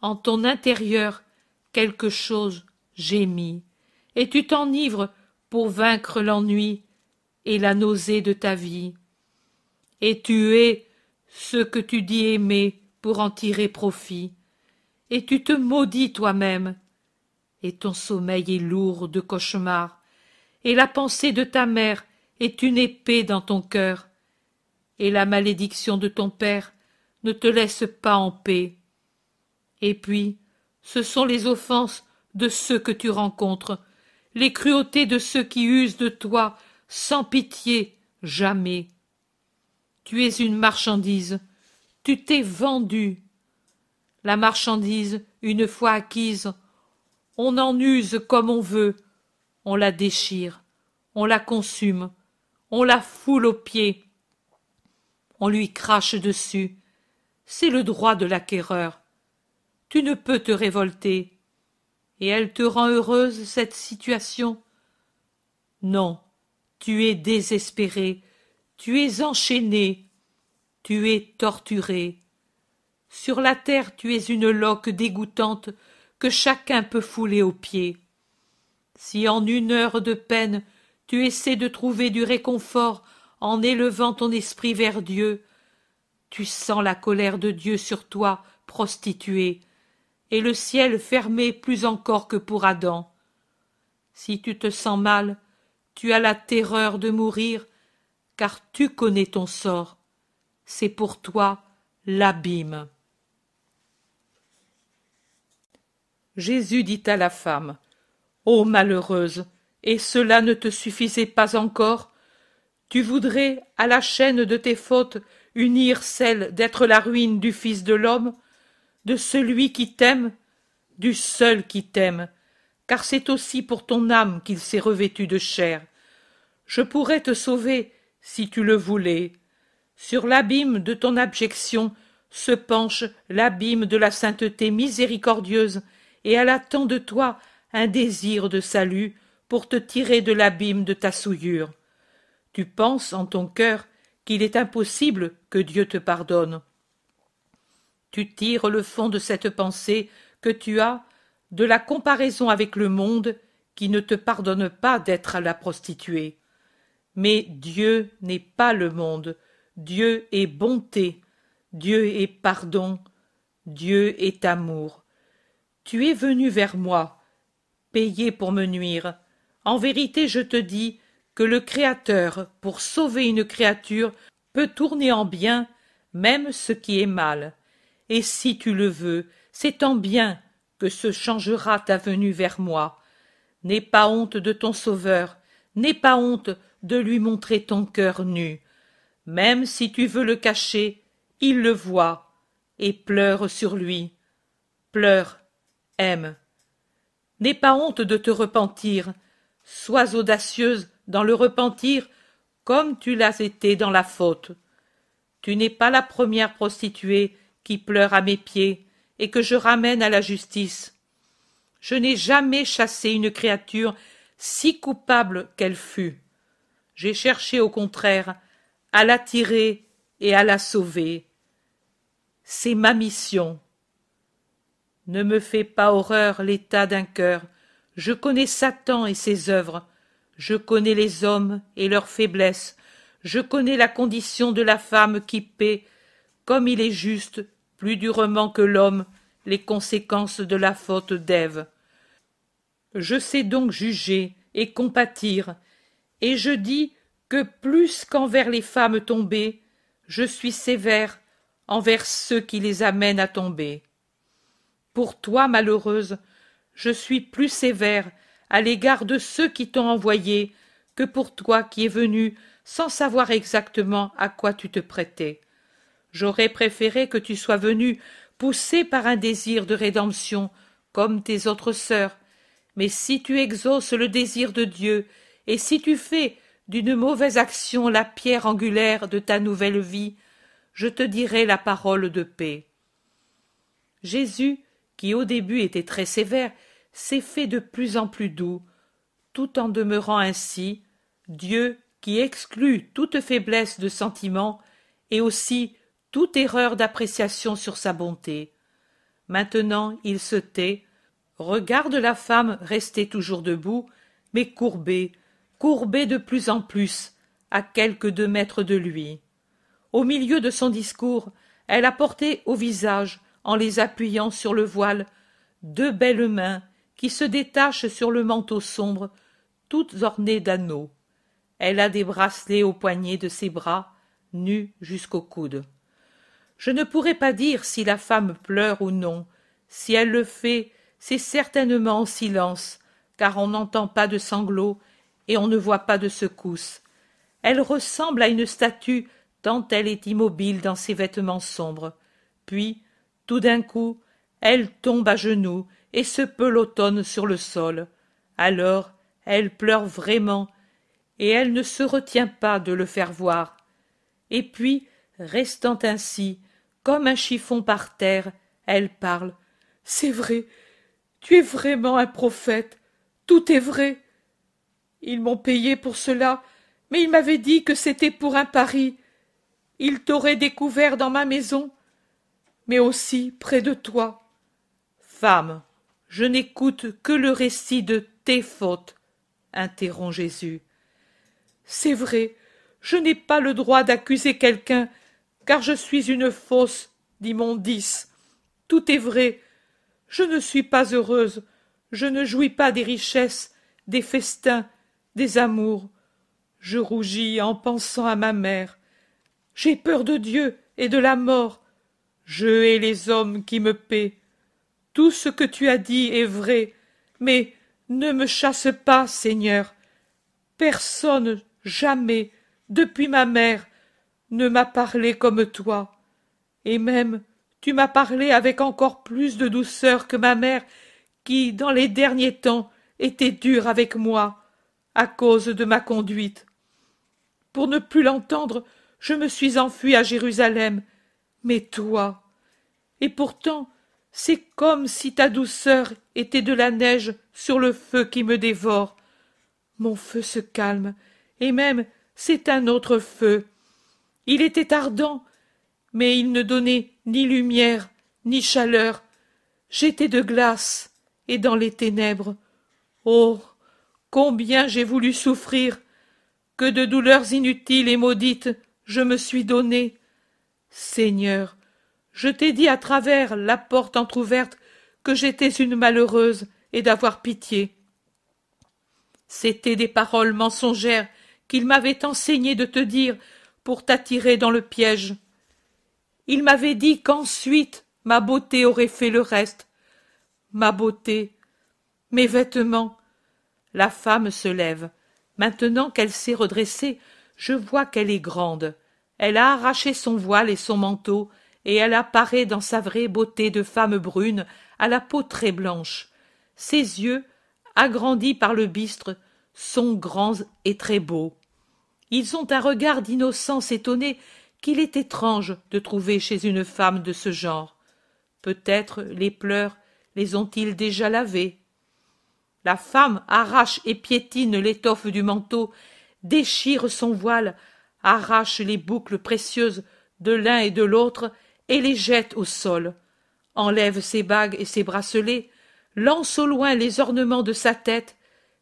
en ton intérieur quelque chose gémit, et tu t'enivres pour vaincre l'ennui et la nausée de ta vie. Et tu es ce que tu dis aimer pour en tirer profit, et tu te maudis toi-même, et ton sommeil est lourd de cauchemars, et la pensée de ta mère est une épée dans ton cœur, et la malédiction de ton père ne te laisse pas en paix. Et puis, ce sont les offenses de ceux que tu rencontres, les cruautés de ceux qui usent de toi sans pitié, jamais. Tu es une marchandise, tu t'es vendue. La marchandise, une fois acquise, on en use comme on veut, on la déchire, on la consume, on la foule aux pieds, on lui crache dessus, c'est le droit de l'acquéreur. Tu ne peux te révolter. Et elle te rend heureuse, cette situation Non, tu es désespéré, tu es enchaîné, tu es torturé. Sur la terre, tu es une loque dégoûtante que chacun peut fouler aux pieds. Si en une heure de peine, tu essaies de trouver du réconfort en élevant ton esprit vers Dieu, tu sens la colère de Dieu sur toi, prostituée, et le ciel fermé plus encore que pour Adam. Si tu te sens mal, tu as la terreur de mourir, car tu connais ton sort. C'est pour toi l'abîme. Jésus dit à la femme. Ô malheureuse, et cela ne te suffisait pas encore, tu voudrais, à la chaîne de tes fautes, unir celle d'être la ruine du Fils de l'homme, de celui qui t'aime, du seul qui t'aime, car c'est aussi pour ton âme qu'il s'est revêtu de chair. Je pourrais te sauver si tu le voulais. Sur l'abîme de ton abjection se penche l'abîme de la sainteté miséricordieuse, et elle attend de toi un désir de salut pour te tirer de l'abîme de ta souillure. Tu penses en ton cœur qu'il est impossible que Dieu te pardonne. Tu tires le fond de cette pensée que tu as de la comparaison avec le monde qui ne te pardonne pas d'être la prostituée. Mais Dieu n'est pas le monde, Dieu est bonté, Dieu est pardon, Dieu est amour. Tu es venu vers moi, payé pour me nuire. En vérité, je te dis, que le Créateur, pour sauver une créature, peut tourner en bien même ce qui est mal. Et si tu le veux, c'est en bien que se changera ta venue vers moi. N'aie pas honte de ton Sauveur, n'aie pas honte de lui montrer ton cœur nu. Même si tu veux le cacher, il le voit, et pleure sur lui. Pleure, aime. N'aie pas honte de te repentir, sois audacieuse dans le repentir comme tu l'as été dans la faute. Tu n'es pas la première prostituée qui pleure à mes pieds et que je ramène à la justice. Je n'ai jamais chassé une créature si coupable qu'elle fût. J'ai cherché au contraire à l'attirer et à la sauver. C'est ma mission. Ne me fais pas horreur l'état d'un cœur. Je connais Satan et ses œuvres. Je connais les hommes et leurs faiblesses, je connais la condition de la femme qui paie, comme il est juste, plus durement que l'homme, les conséquences de la faute d'Ève. Je sais donc juger et compatir, et je dis que plus qu'envers les femmes tombées, je suis sévère envers ceux qui les amènent à tomber. Pour toi, malheureuse, je suis plus sévère à l'égard de ceux qui t'ont envoyé que pour toi qui es venu sans savoir exactement à quoi tu te prêtais. J'aurais préféré que tu sois venu poussé par un désir de rédemption, comme tes autres sœurs. Mais si tu exauces le désir de Dieu, et si tu fais d'une mauvaise action la pierre angulaire de ta nouvelle vie, je te dirai la parole de paix. Jésus, qui au début était très sévère, s'est fait de plus en plus doux, tout en demeurant ainsi, Dieu qui exclut toute faiblesse de sentiment et aussi toute erreur d'appréciation sur sa bonté. Maintenant il se tait, regarde la femme restée toujours debout, mais courbée, courbée de plus en plus, à quelques deux mètres de lui. Au milieu de son discours, elle a porté au visage, en les appuyant sur le voile, deux belles mains qui se détache sur le manteau sombre, toutes ornées d'anneaux. Elle a des bracelets aux poignets de ses bras, nus jusqu'aux coudes. Je ne pourrais pas dire si la femme pleure ou non. Si elle le fait, c'est certainement en silence, car on n'entend pas de sanglots et on ne voit pas de secousses. Elle ressemble à une statue tant elle est immobile dans ses vêtements sombres. Puis, tout d'un coup, elle tombe à genoux et se l'automne sur le sol. Alors elle pleure vraiment, et elle ne se retient pas de le faire voir. Et puis, restant ainsi, comme un chiffon par terre, elle parle. C'est vrai, tu es vraiment un prophète, tout est vrai. Ils m'ont payé pour cela, mais ils m'avaient dit que c'était pour un pari. Ils t'auraient découvert dans ma maison, mais aussi près de toi. Femme, je n'écoute que le récit de tes fautes, interrompt Jésus. C'est vrai, je n'ai pas le droit d'accuser quelqu'un, car je suis une fausse d'immondice. Tout est vrai. Je ne suis pas heureuse, je ne jouis pas des richesses, des festins, des amours. Je rougis en pensant à ma mère. J'ai peur de Dieu et de la mort. Je hais les hommes qui me paient tout ce que tu as dit est vrai mais ne me chasse pas seigneur personne jamais depuis ma mère ne m'a parlé comme toi et même tu m'as parlé avec encore plus de douceur que ma mère qui dans les derniers temps était dure avec moi à cause de ma conduite pour ne plus l'entendre je me suis enfui à jérusalem mais toi et pourtant c'est comme si ta douceur était de la neige sur le feu qui me dévore. Mon feu se calme, et même c'est un autre feu. Il était ardent, mais il ne donnait ni lumière, ni chaleur. J'étais de glace, et dans les ténèbres. Oh. Combien j'ai voulu souffrir. Que de douleurs inutiles et maudites je me suis donné. Seigneur, je t'ai dit à travers la porte entr'ouverte que j'étais une malheureuse et d'avoir pitié. C'étaient des paroles mensongères qu'il m'avait enseigné de te dire pour t'attirer dans le piège. Il m'avait dit qu'ensuite ma beauté aurait fait le reste. Ma beauté, mes vêtements. La femme se lève. Maintenant qu'elle s'est redressée, je vois qu'elle est grande. Elle a arraché son voile et son manteau, et elle apparaît dans sa vraie beauté de femme brune, à la peau très blanche. Ses yeux, agrandis par le bistre, sont grands et très beaux. Ils ont un regard d'innocence étonné qu'il est étrange de trouver chez une femme de ce genre. Peut-être les pleurs les ont-ils déjà lavés. La femme arrache et piétine l'étoffe du manteau, déchire son voile, arrache les boucles précieuses de l'un et de l'autre et les jette au sol, enlève ses bagues et ses bracelets, lance au loin les ornements de sa tête,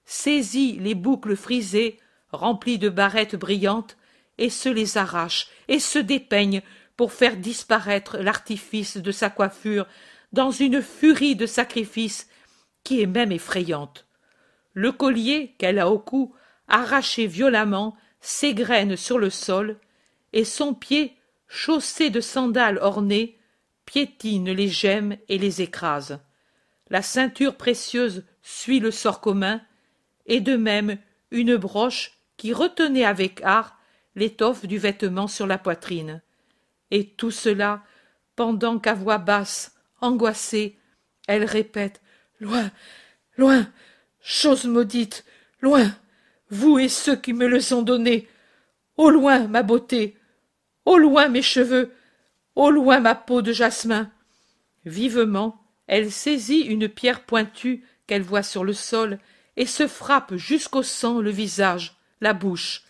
saisit les boucles frisées, remplies de barrettes brillantes, et se les arrache et se dépeigne pour faire disparaître l'artifice de sa coiffure dans une furie de sacrifice qui est même effrayante. Le collier qu'elle a au cou, arraché violemment, s'égrène sur le sol, et son pied, chaussée de sandales ornées, piétine les gemmes et les écrase La ceinture précieuse suit le sort commun, et de même une broche qui retenait avec art l'étoffe du vêtement sur la poitrine. Et tout cela pendant qu'à voix basse, angoissée, elle répète Loin, loin, chose maudite, loin, vous et ceux qui me le sont donnés, au loin, ma beauté, au loin mes cheveux, au loin ma peau de jasmin. Vivement, elle saisit une pierre pointue qu'elle voit sur le sol et se frappe jusqu'au sang le visage, la bouche.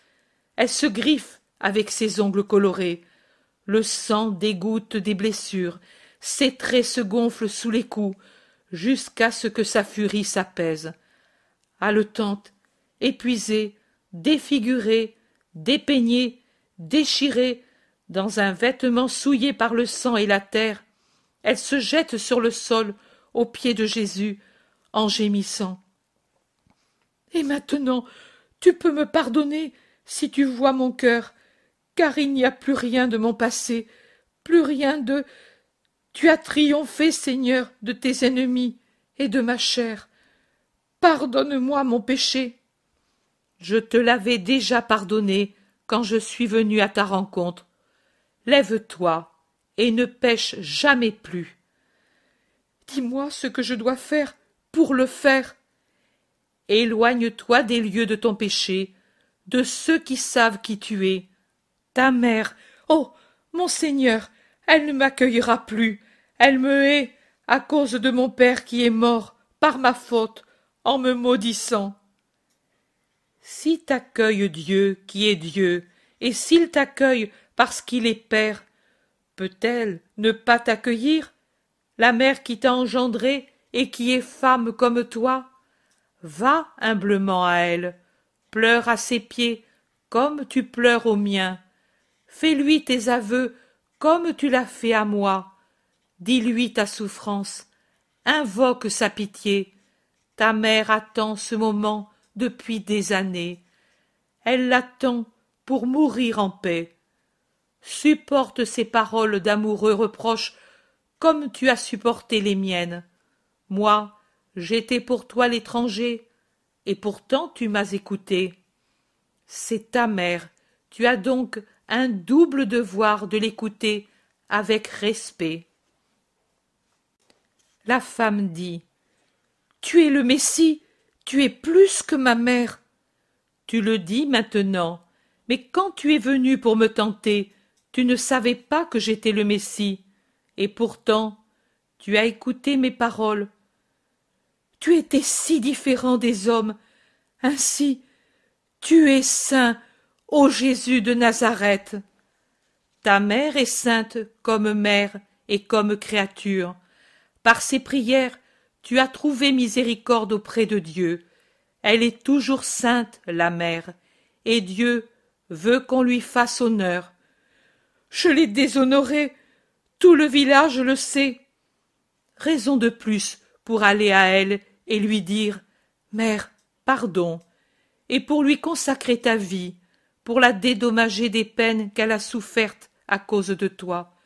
Elle se griffe avec ses ongles colorés. Le sang dégoutte des blessures, ses traits se gonflent sous les coups, jusqu'à ce que sa furie s'apaise. Haletante, épuisée, défigurée, dépeignée, déchirée, dans un vêtement souillé par le sang et la terre, elle se jette sur le sol aux pieds de Jésus en gémissant. Et maintenant, tu peux me pardonner si tu vois mon cœur, car il n'y a plus rien de mon passé, plus rien de. Tu as triomphé, Seigneur, de tes ennemis et de ma chair. Pardonne-moi mon péché. Je te l'avais déjà pardonné quand je suis venu à ta rencontre lève-toi et ne pêche jamais plus. Dis-moi ce que je dois faire pour le faire. Éloigne-toi des lieux de ton péché, de ceux qui savent qui tu es. Ta mère, oh mon Seigneur, elle ne m'accueillera plus, elle me hait à cause de mon père qui est mort par ma faute en me maudissant. Si t'accueille Dieu qui est Dieu, et s'il t'accueille parce qu'il est père. Peut-elle ne pas t'accueillir, la mère qui t'a engendré et qui est femme comme toi Va humblement à elle, pleure à ses pieds comme tu pleures aux miens. Fais-lui tes aveux comme tu l'as fait à moi. Dis-lui ta souffrance, invoque sa pitié. Ta mère attend ce moment depuis des années. Elle l'attend pour mourir en paix supporte ces paroles d'amoureux reproches comme tu as supporté les miennes moi j'étais pour toi l'étranger et pourtant tu m'as écouté c'est ta mère tu as donc un double devoir de l'écouter avec respect la femme dit tu es le messie tu es plus que ma mère tu le dis maintenant mais quand tu es venu pour me tenter tu ne savais pas que j'étais le Messie, et pourtant tu as écouté mes paroles. Tu étais si différent des hommes. Ainsi, tu es saint, ô Jésus de Nazareth. Ta mère est sainte comme mère et comme créature. Par ses prières, tu as trouvé miséricorde auprès de Dieu. Elle est toujours sainte, la mère, et Dieu veut qu'on lui fasse honneur. Je l'ai déshonoré. Tout le village le sait. Raison de plus pour aller à elle et lui dire Mère, pardon, et pour lui consacrer ta vie, pour la dédommager des peines qu'elle a souffertes à cause de toi.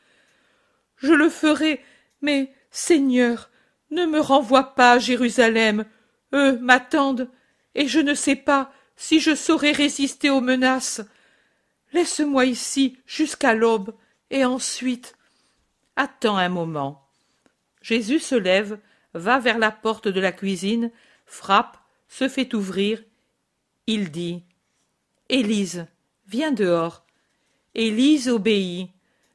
Je le ferai, mais, Seigneur, ne me renvoie pas à Jérusalem. Eux m'attendent, et je ne sais pas si je saurai résister aux menaces laisse-moi ici jusqu'à l'aube, et ensuite. Attends un moment. Jésus se lève, va vers la porte de la cuisine, frappe, se fait ouvrir. Il dit Élise, viens dehors. Élise obéit.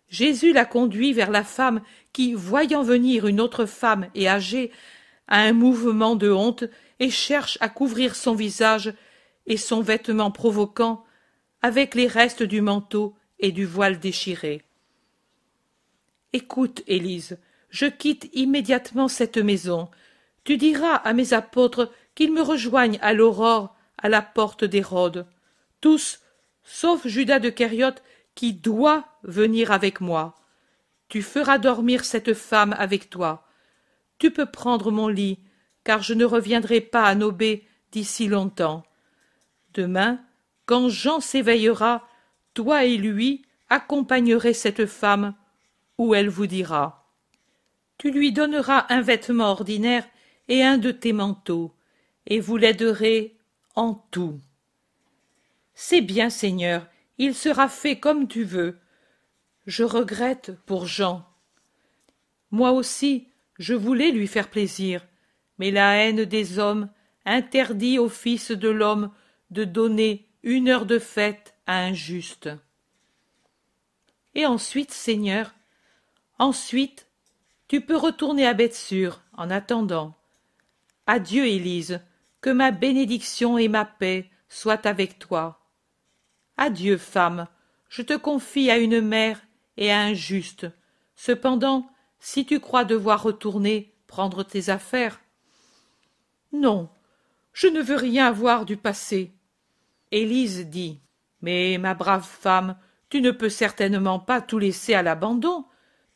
Jésus la conduit vers la femme qui, voyant venir une autre femme et âgée, a un mouvement de honte et cherche à couvrir son visage et son vêtement provoquant avec les restes du manteau et du voile déchiré. Écoute, Élise, je quitte immédiatement cette maison. Tu diras à mes apôtres qu'ils me rejoignent à l'aurore, à la porte d'Hérode. Tous, sauf Judas de Kériote, qui doit venir avec moi. Tu feras dormir cette femme avec toi. Tu peux prendre mon lit, car je ne reviendrai pas à Nobé d'ici longtemps. Demain, quand Jean s'éveillera, toi et lui accompagnerez cette femme où elle vous dira. Tu lui donneras un vêtement ordinaire et un de tes manteaux, et vous l'aiderez en tout. C'est bien, Seigneur, il sera fait comme tu veux. Je regrette pour Jean. Moi aussi, je voulais lui faire plaisir, mais la haine des hommes interdit au Fils de l'homme de donner une heure de fête à un juste. Et ensuite, Seigneur, ensuite, tu peux retourner à Bethsure en attendant. Adieu, Élise, que ma bénédiction et ma paix soient avec toi. Adieu, femme, je te confie à une mère et à un juste. Cependant, si tu crois devoir retourner prendre tes affaires. Non, je ne veux rien avoir du passé. Élise dit. Mais, ma brave femme, tu ne peux certainement pas tout laisser à l'abandon.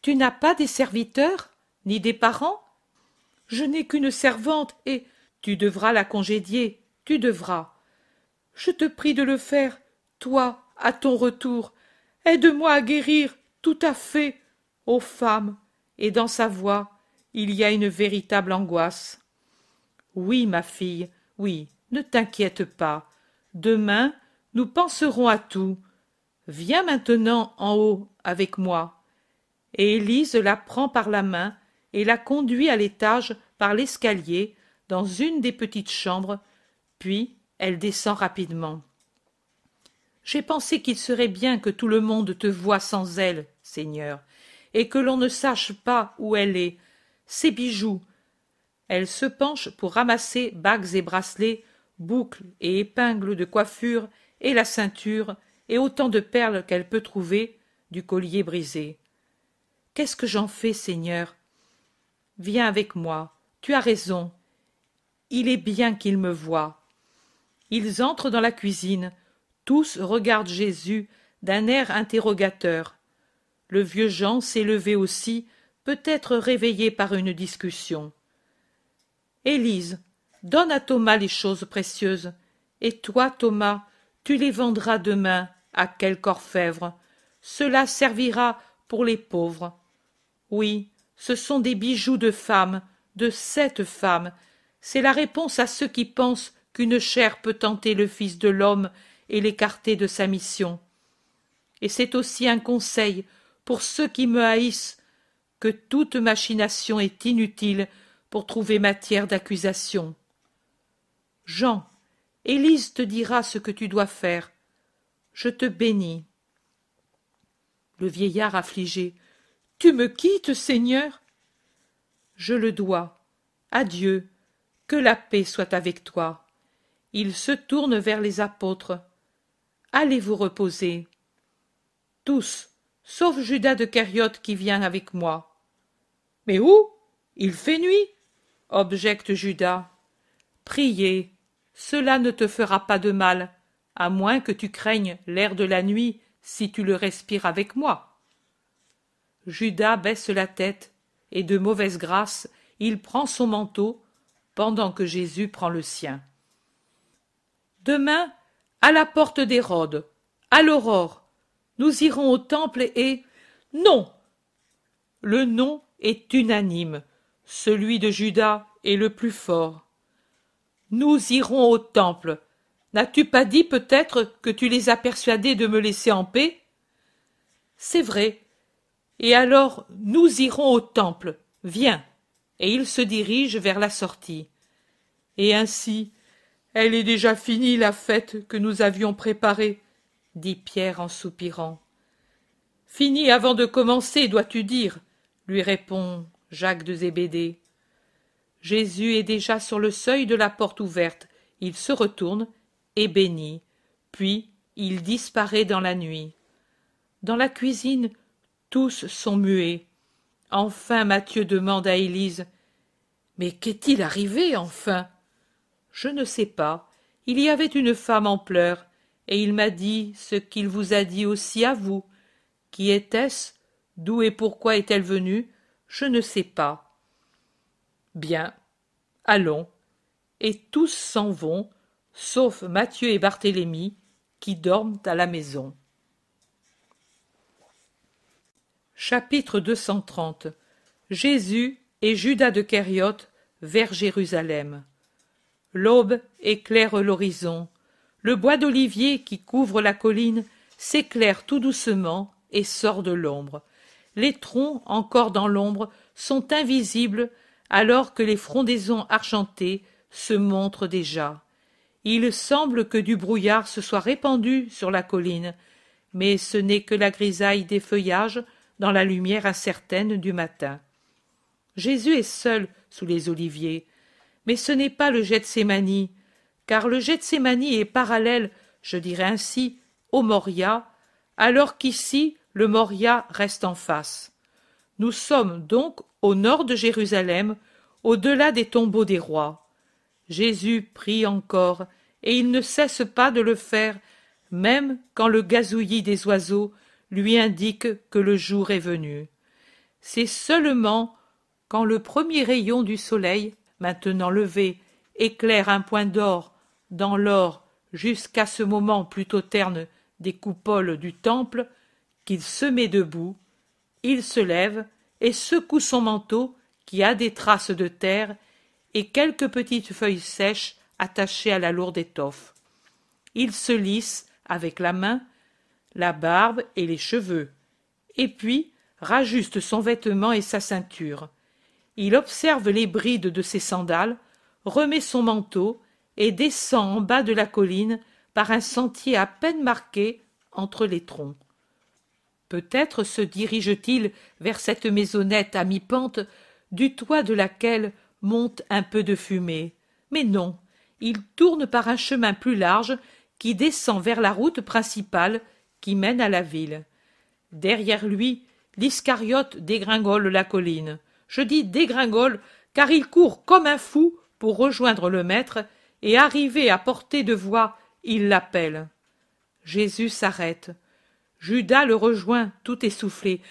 Tu n'as pas des serviteurs, ni des parents? Je n'ai qu'une servante, et tu devras la congédier, tu devras. Je te prie de le faire, toi, à ton retour. Aide-moi à guérir, tout à fait, ô femme. Et dans sa voix, il y a une véritable angoisse. Oui, ma fille, oui, ne t'inquiète pas demain nous penserons à tout viens maintenant en haut avec moi et élise la prend par la main et la conduit à l'étage par l'escalier dans une des petites chambres puis elle descend rapidement j'ai pensé qu'il serait bien que tout le monde te voie sans elle seigneur et que l'on ne sache pas où elle est ses bijoux elle se penche pour ramasser bagues et bracelets boucles et épingles de coiffure, et la ceinture, et autant de perles qu'elle peut trouver, du collier brisé. Qu'est-ce que j'en fais, Seigneur Viens avec moi, tu as raison. Il est bien qu'ils me voient. Ils entrent dans la cuisine, tous regardent Jésus d'un air interrogateur. Le vieux Jean s'est levé aussi, peut-être réveillé par une discussion. Élise, Donne à Thomas les choses précieuses. Et toi, Thomas, tu les vendras demain à quelque orfèvre. Cela servira pour les pauvres. Oui, ce sont des bijoux de femme, de cette femme. C'est la réponse à ceux qui pensent qu'une chair peut tenter le Fils de l'homme et l'écarter de sa mission. Et c'est aussi un conseil pour ceux qui me haïssent que toute machination est inutile pour trouver matière d'accusation. Jean, Élise te dira ce que tu dois faire. Je te bénis. Le vieillard affligé. Tu me quittes, Seigneur Je le dois. Adieu. Que la paix soit avec toi. Il se tourne vers les apôtres. Allez vous reposer. Tous, sauf Judas de Cariote qui vient avec moi. Mais où Il fait nuit, objecte Judas. Priez, cela ne te fera pas de mal, à moins que tu craignes l'air de la nuit si tu le respires avec moi. Judas baisse la tête, et de mauvaise grâce il prend son manteau, pendant que Jésus prend le sien. Demain, à la porte d'Hérode, à l'aurore, nous irons au temple et. Non. Le non est unanime. Celui de Judas est le plus fort. Nous irons au temple. N'as-tu pas dit peut-être que tu les as persuadés de me laisser en paix C'est vrai. Et alors nous irons au temple. Viens. Et il se dirige vers la sortie. Et ainsi, elle est déjà finie la fête que nous avions préparée, dit Pierre en soupirant. Finie avant de commencer, dois-tu dire, lui répond Jacques de Zébédée. Jésus est déjà sur le seuil de la porte ouverte. Il se retourne et bénit. Puis il disparaît dans la nuit. Dans la cuisine, tous sont muets. Enfin, Mathieu demande à Élise Mais qu'est-il arrivé, enfin Je ne sais pas. Il y avait une femme en pleurs, et il m'a dit ce qu'il vous a dit aussi à vous. Qui était-ce D'où et pourquoi est-elle venue Je ne sais pas. Bien. Allons. Et tous s'en vont, sauf Matthieu et Barthélemy, qui dorment à la maison. Chapitre 230 Jésus et Judas de Kériote vers Jérusalem. L'aube éclaire l'horizon. Le bois d'olivier qui couvre la colline s'éclaire tout doucement et sort de l'ombre. Les troncs, encore dans l'ombre, sont invisibles alors que les frondaisons argentées se montrent déjà. Il semble que du brouillard se soit répandu sur la colline, mais ce n'est que la grisaille des feuillages dans la lumière incertaine du matin. Jésus est seul sous les oliviers, mais ce n'est pas le Gethsemane, car le Gethsemane est parallèle, je dirais ainsi, au Moria, alors qu'ici le Moria reste en face. Nous sommes donc au nord de Jérusalem, au-delà des tombeaux des rois. Jésus prie encore, et il ne cesse pas de le faire, même quand le gazouillis des oiseaux lui indique que le jour est venu. C'est seulement quand le premier rayon du soleil, maintenant levé, éclaire un point d'or dans l'or jusqu'à ce moment plutôt terne des coupoles du temple, qu'il se met debout, il se lève et secoue son manteau qui a des traces de terre et quelques petites feuilles sèches attachées à la lourde étoffe. Il se lisse avec la main la barbe et les cheveux, et puis rajuste son vêtement et sa ceinture. Il observe les brides de ses sandales, remet son manteau et descend en bas de la colline par un sentier à peine marqué entre les troncs. Peut-être se dirige-t-il vers cette maisonnette à mi-pente, du toit de laquelle monte un peu de fumée. Mais non, il tourne par un chemin plus large qui descend vers la route principale qui mène à la ville. Derrière lui, l'Iscariote dégringole la colline. Je dis dégringole car il court comme un fou pour rejoindre le maître et arrivé à portée de voix, il l'appelle. Jésus s'arrête judas le rejoint tout essoufflé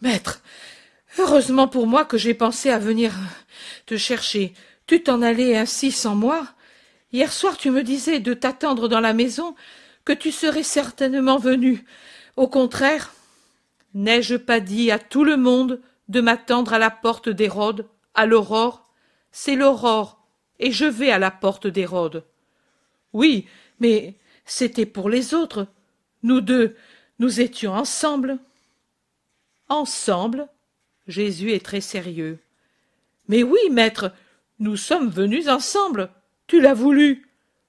maître heureusement pour moi que j'ai pensé à venir te chercher tu t'en allais ainsi sans moi hier soir tu me disais de t'attendre dans la maison que tu serais certainement venu au contraire n'ai-je pas dit à tout le monde de m'attendre à la porte d'hérode à l'aurore c'est l'aurore et je vais à la porte d'hérode oui mais c'était pour les autres nous deux nous étions ensemble. Ensemble Jésus est très sérieux. Mais oui, maître, nous sommes venus ensemble. Tu l'as voulu.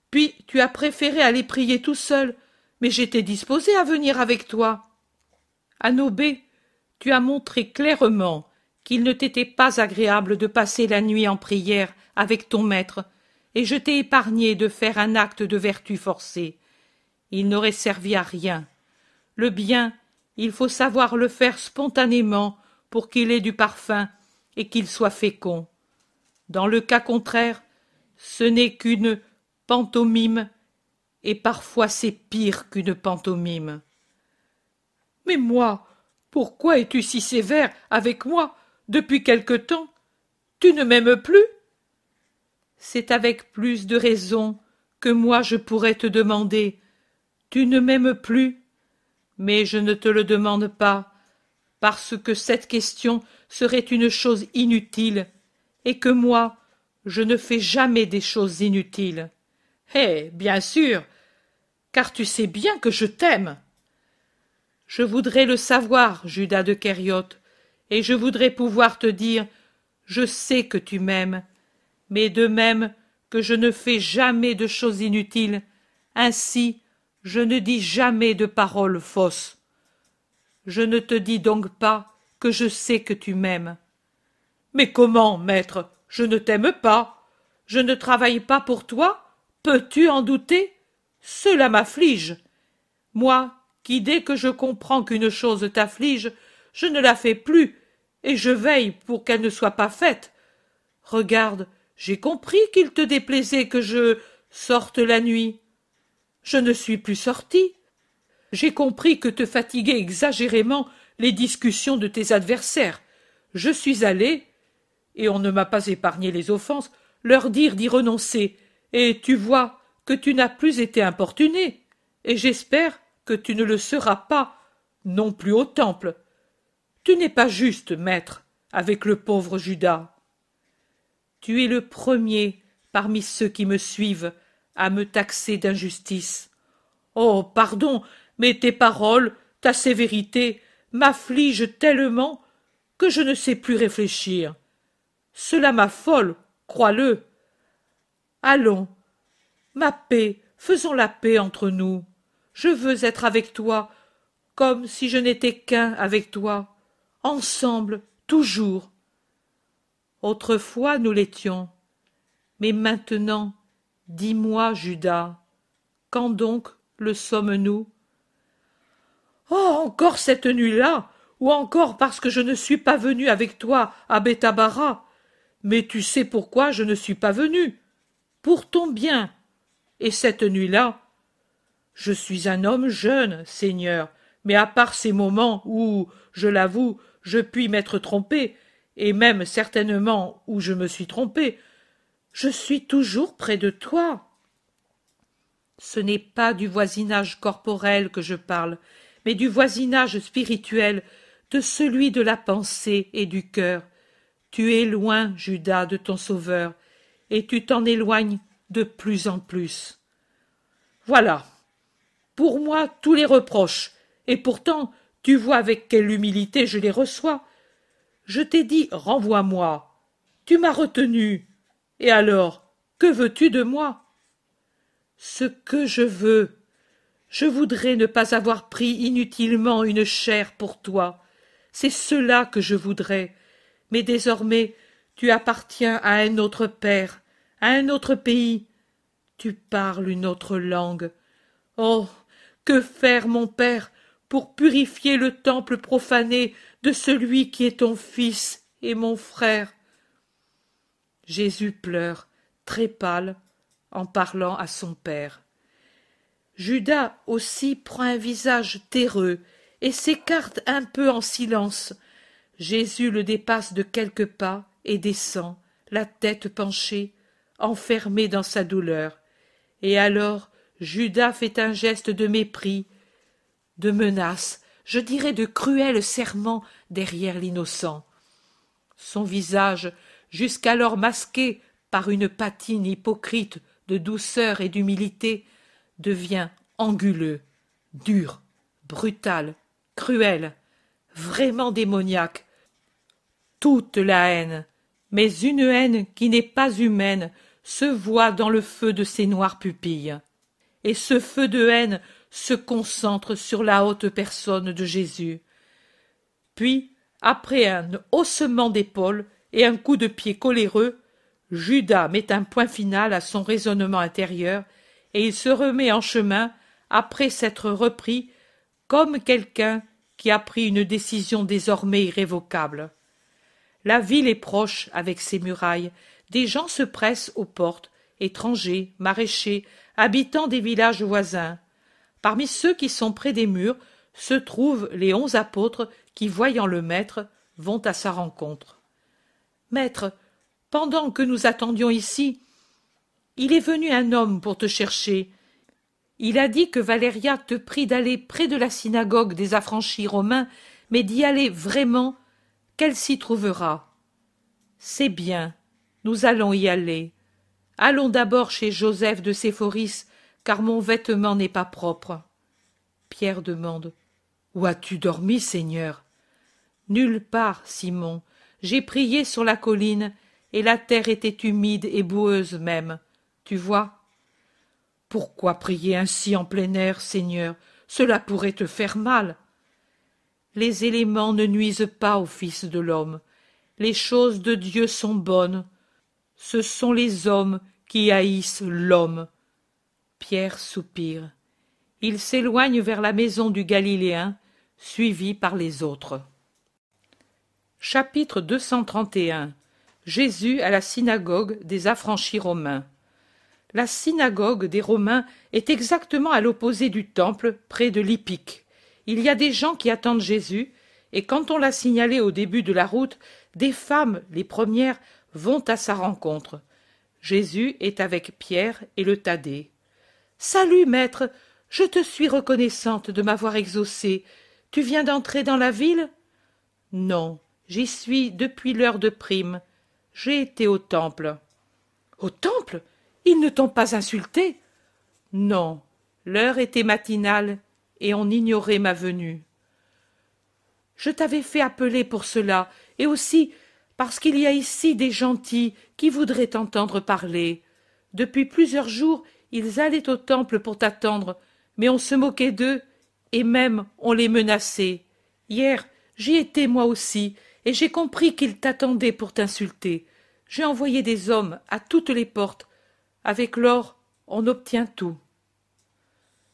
Puis tu as préféré aller prier tout seul, mais j'étais disposé à venir avec toi. Anobé, tu as montré clairement qu'il ne t'était pas agréable de passer la nuit en prière avec ton maître, et je t'ai épargné de faire un acte de vertu forcé. Il n'aurait servi à rien. Le bien, il faut savoir le faire spontanément pour qu'il ait du parfum et qu'il soit fécond. Dans le cas contraire, ce n'est qu'une pantomime, et parfois c'est pire qu'une pantomime. Mais moi, pourquoi es-tu si sévère avec moi depuis quelque temps Tu ne m'aimes plus C'est avec plus de raison que moi je pourrais te demander. Tu ne m'aimes plus mais je ne te le demande pas, parce que cette question serait une chose inutile, et que moi, je ne fais jamais des choses inutiles. Eh, bien sûr, car tu sais bien que je t'aime. Je voudrais le savoir, Judas de Kériot, et je voudrais pouvoir te dire Je sais que tu m'aimes, mais de même que je ne fais jamais de choses inutiles, ainsi je ne dis jamais de paroles fausses. Je ne te dis donc pas que je sais que tu m'aimes. Mais comment, maître, je ne t'aime pas. Je ne travaille pas pour toi. Peux-tu en douter Cela m'afflige. Moi, qui dès que je comprends qu'une chose t'afflige, je ne la fais plus, et je veille pour qu'elle ne soit pas faite. Regarde, j'ai compris qu'il te déplaisait que je sorte la nuit. Je ne suis plus sorti. J'ai compris que te fatiguaient exagérément les discussions de tes adversaires. Je suis allé, et on ne m'a pas épargné les offenses, leur dire d'y renoncer, et tu vois que tu n'as plus été importuné, et j'espère que tu ne le seras pas, non plus au temple. Tu n'es pas juste, maître, avec le pauvre Judas. Tu es le premier parmi ceux qui me suivent à me taxer d'injustice. Oh. Pardon, mais tes paroles, ta sévérité, m'affligent tellement que je ne sais plus réfléchir. Cela m'affole, crois le. Allons, ma paix, faisons la paix entre nous. Je veux être avec toi, comme si je n'étais qu'un avec toi, ensemble, toujours. Autrefois nous l'étions, mais maintenant Dis-moi, Judas, quand donc le sommes-nous Oh, encore cette nuit-là, ou encore parce que je ne suis pas venu avec toi à Bethabara. Mais tu sais pourquoi je ne suis pas venu Pour ton bien. Et cette nuit-là Je suis un homme jeune, Seigneur, mais à part ces moments où, je l'avoue, je puis m'être trompé, et même certainement où je me suis trompé, je suis toujours près de toi. Ce n'est pas du voisinage corporel que je parle, mais du voisinage spirituel, de celui de la pensée et du cœur. Tu es loin, Judas, de ton Sauveur, et tu t'en éloignes de plus en plus. Voilà. Pour moi tous les reproches, et pourtant tu vois avec quelle humilité je les reçois. Je t'ai dit renvoie moi. Tu m'as retenu. Et alors, que veux-tu de moi Ce que je veux. Je voudrais ne pas avoir pris inutilement une chair pour toi. C'est cela que je voudrais. Mais désormais, tu appartiens à un autre père, à un autre pays. Tu parles une autre langue. Oh que faire, mon père, pour purifier le temple profané de celui qui est ton fils et mon frère jésus pleure très pâle en parlant à son père judas aussi prend un visage terreux et s'écarte un peu en silence jésus le dépasse de quelques pas et descend la tête penchée enfermé dans sa douleur et alors judas fait un geste de mépris de menace je dirais de cruel serment derrière l'innocent son visage jusqu'alors masqué par une patine hypocrite de douceur et d'humilité, devient anguleux, dur, brutal, cruel, vraiment démoniaque. Toute la haine, mais une haine qui n'est pas humaine, se voit dans le feu de ses noires pupilles. Et ce feu de haine se concentre sur la haute personne de Jésus. Puis, après un haussement d'épaules, et un coup de pied coléreux, Judas met un point final à son raisonnement intérieur et il se remet en chemin après s'être repris comme quelqu'un qui a pris une décision désormais irrévocable. La ville est proche avec ses murailles, des gens se pressent aux portes, étrangers, maraîchers, habitants des villages voisins. Parmi ceux qui sont près des murs se trouvent les onze apôtres qui, voyant le Maître, vont à sa rencontre. Maître, pendant que nous attendions ici, il est venu un homme pour te chercher. Il a dit que Valéria te prie d'aller près de la synagogue des affranchis romains, mais d'y aller vraiment, qu'elle s'y trouvera. C'est bien, nous allons y aller. Allons d'abord chez Joseph de Séphoris, car mon vêtement n'est pas propre. Pierre demande. Où as-tu dormi, Seigneur Nulle part, Simon. J'ai prié sur la colline, et la terre était humide et boueuse même. Tu vois Pourquoi prier ainsi en plein air, Seigneur Cela pourrait te faire mal. Les éléments ne nuisent pas au Fils de l'homme. Les choses de Dieu sont bonnes. Ce sont les hommes qui haïssent l'homme. Pierre soupire. Il s'éloigne vers la maison du Galiléen, suivi par les autres. Chapitre 231 Jésus à la synagogue des affranchis romains. La synagogue des Romains est exactement à l'opposé du temple, près de l'Hippique. Il y a des gens qui attendent Jésus, et quand on l'a signalé au début de la route, des femmes, les premières, vont à sa rencontre. Jésus est avec Pierre et le Thaddée. Salut, maître, je te suis reconnaissante de m'avoir exaucé. Tu viens d'entrer dans la ville Non, J'y suis depuis l'heure de prime. J'ai été au temple. Au temple Ils ne t'ont pas insulté Non. L'heure était matinale et on ignorait ma venue. Je t'avais fait appeler pour cela, et aussi parce qu'il y a ici des gentils qui voudraient t'entendre parler. Depuis plusieurs jours, ils allaient au temple pour t'attendre, mais on se moquait d'eux, et même on les menaçait. Hier, j'y étais moi aussi, et j'ai compris qu'ils t'attendaient pour t'insulter. J'ai envoyé des hommes à toutes les portes. Avec l'or, on obtient tout.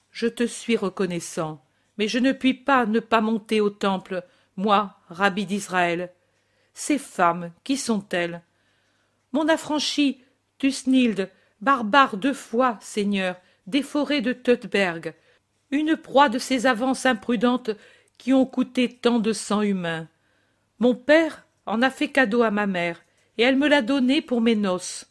Je te suis reconnaissant, mais je ne puis pas ne pas monter au temple, moi, rabbi d'Israël. Ces femmes, qui sont-elles Mon affranchi, Tusnild, barbare deux fois, Seigneur, des forêts de Teutberg, une proie de ces avances imprudentes qui ont coûté tant de sang humain. Mon père en a fait cadeau à ma mère, et elle me l'a donné pour mes noces,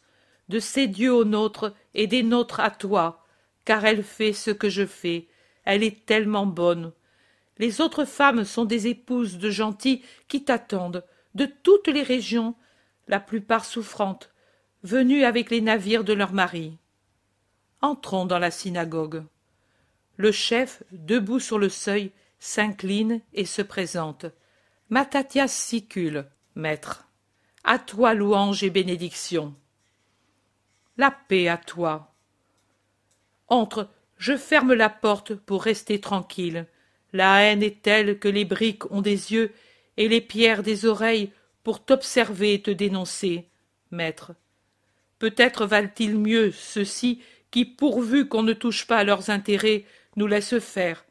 de ses dieux aux nôtres et des nôtres à toi, car elle fait ce que je fais, elle est tellement bonne. Les autres femmes sont des épouses de gentils qui t'attendent, de toutes les régions, la plupart souffrantes, venues avec les navires de leurs maris. Entrons dans la synagogue. Le chef, debout sur le seuil, s'incline et se présente. Matathias Sicule, maître, à toi louange et bénédiction. La paix à toi. Entre, je ferme la porte pour rester tranquille. La haine est telle que les briques ont des yeux et les pierres des oreilles pour t'observer et te dénoncer, maître. Peut-être valent-ils mieux ceux-ci qui, pourvu qu'on ne touche pas à leurs intérêts, nous laissent faire,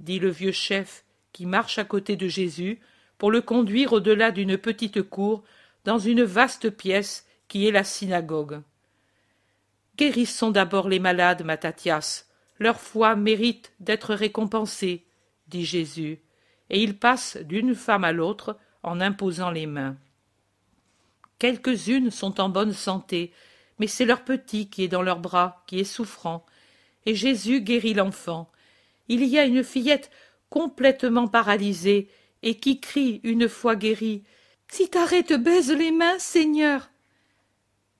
dit le vieux chef qui marche à côté de Jésus, pour le conduire au-delà d'une petite cour dans une vaste pièce qui est la synagogue. Guérissons d'abord les malades, matathias Leur foi mérite d'être récompensée, dit Jésus, et il passe d'une femme à l'autre en imposant les mains. Quelques-unes sont en bonne santé, mais c'est leur petit qui est dans leurs bras, qui est souffrant, et Jésus guérit l'enfant. Il y a une fillette complètement paralysée et qui crie une fois guéri si t'arrêtes, te baise les mains seigneur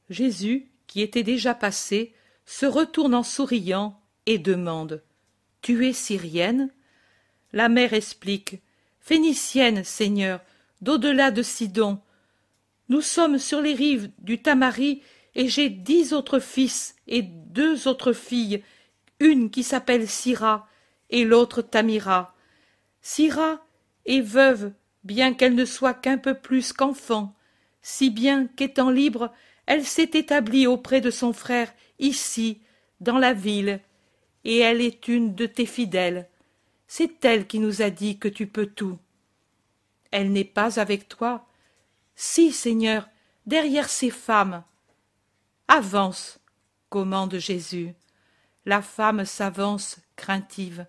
jésus qui était déjà passé se retourne en souriant et demande tu es syrienne la mère explique phénicienne seigneur d'au delà de sidon nous sommes sur les rives du tamari et j'ai dix autres fils et deux autres filles une qui s'appelle syrah et l'autre tamira syrah et veuve, bien qu'elle ne soit qu'un peu plus qu'enfant, si bien qu'étant libre, elle s'est établie auprès de son frère ici, dans la ville, et elle est une de tes fidèles. C'est elle qui nous a dit que tu peux tout. Elle n'est pas avec toi. Si, Seigneur, derrière ces femmes. Avance, commande Jésus. La femme s'avance craintive.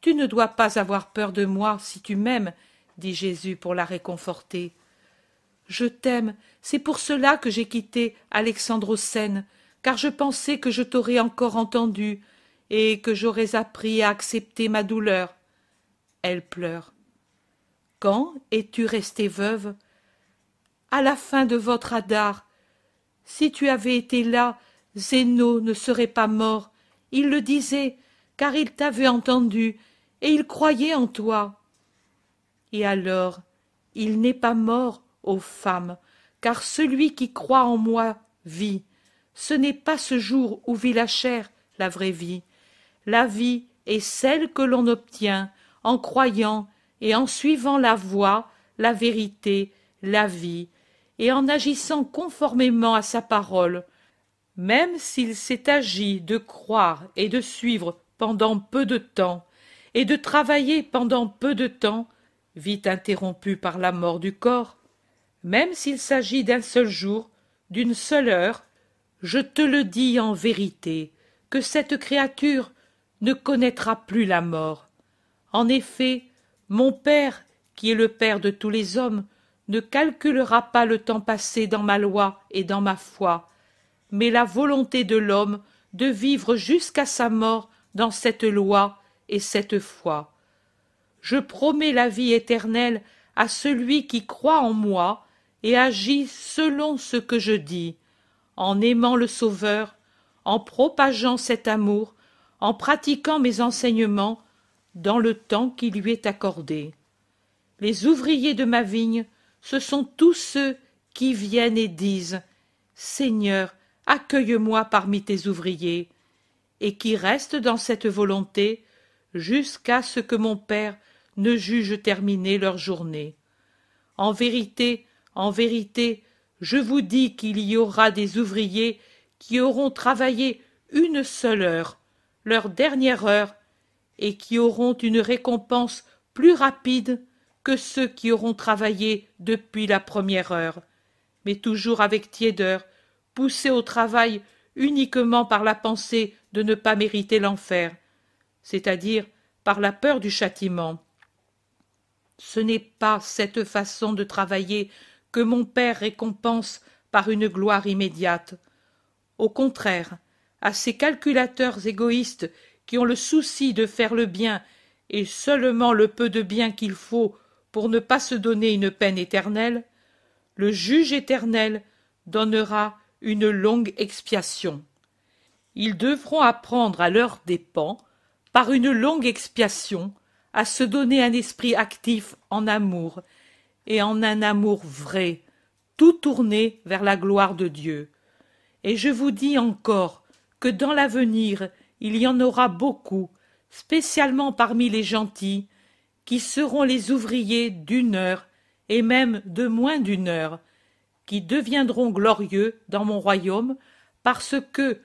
Tu ne dois pas avoir peur de moi si tu m'aimes, dit Jésus pour la réconforter. Je t'aime, c'est pour cela que j'ai quitté Alexandrocène, car je pensais que je t'aurais encore entendu et que j'aurais appris à accepter ma douleur. Elle pleure. Quand es-tu restée veuve À la fin de votre Adar. Si tu avais été là, Zéno ne serait pas mort. Il le disait, car il t'avait entendu et il croyait en toi. Et alors, il n'est pas mort, ô femmes, car celui qui croit en moi vit. Ce n'est pas ce jour où vit la chair, la vraie vie. La vie est celle que l'on obtient en croyant et en suivant la voie, la vérité, la vie, et en agissant conformément à sa parole, même s'il s'est agi de croire et de suivre pendant peu de temps, et de travailler pendant peu de temps, vite interrompu par la mort du corps, même s'il s'agit d'un seul jour, d'une seule heure, je te le dis en vérité, que cette créature ne connaîtra plus la mort. En effet, mon Père, qui est le Père de tous les hommes, ne calculera pas le temps passé dans ma loi et dans ma foi, mais la volonté de l'homme de vivre jusqu'à sa mort dans cette loi et cette foi. Je promets la vie éternelle à celui qui croit en moi et agit selon ce que je dis, en aimant le Sauveur, en propageant cet amour, en pratiquant mes enseignements dans le temps qui lui est accordé. Les ouvriers de ma vigne, ce sont tous ceux qui viennent et disent Seigneur, accueille-moi parmi tes ouvriers, et qui restent dans cette volonté jusqu'à ce que mon père ne juge terminée leur journée. En vérité, en vérité, je vous dis qu'il y aura des ouvriers qui auront travaillé une seule heure, leur dernière heure, et qui auront une récompense plus rapide que ceux qui auront travaillé depuis la première heure, mais toujours avec tiédeur, poussés au travail uniquement par la pensée de ne pas mériter l'enfer c'est-à-dire par la peur du châtiment. Ce n'est pas cette façon de travailler que mon père récompense par une gloire immédiate. Au contraire, à ces calculateurs égoïstes qui ont le souci de faire le bien et seulement le peu de bien qu'il faut pour ne pas se donner une peine éternelle, le juge éternel donnera une longue expiation. Ils devront apprendre à leurs dépens par une longue expiation, à se donner un esprit actif en amour, et en un amour vrai, tout tourné vers la gloire de Dieu. Et je vous dis encore que dans l'avenir il y en aura beaucoup, spécialement parmi les gentils, qui seront les ouvriers d'une heure et même de moins d'une heure, qui deviendront glorieux dans mon royaume, parce que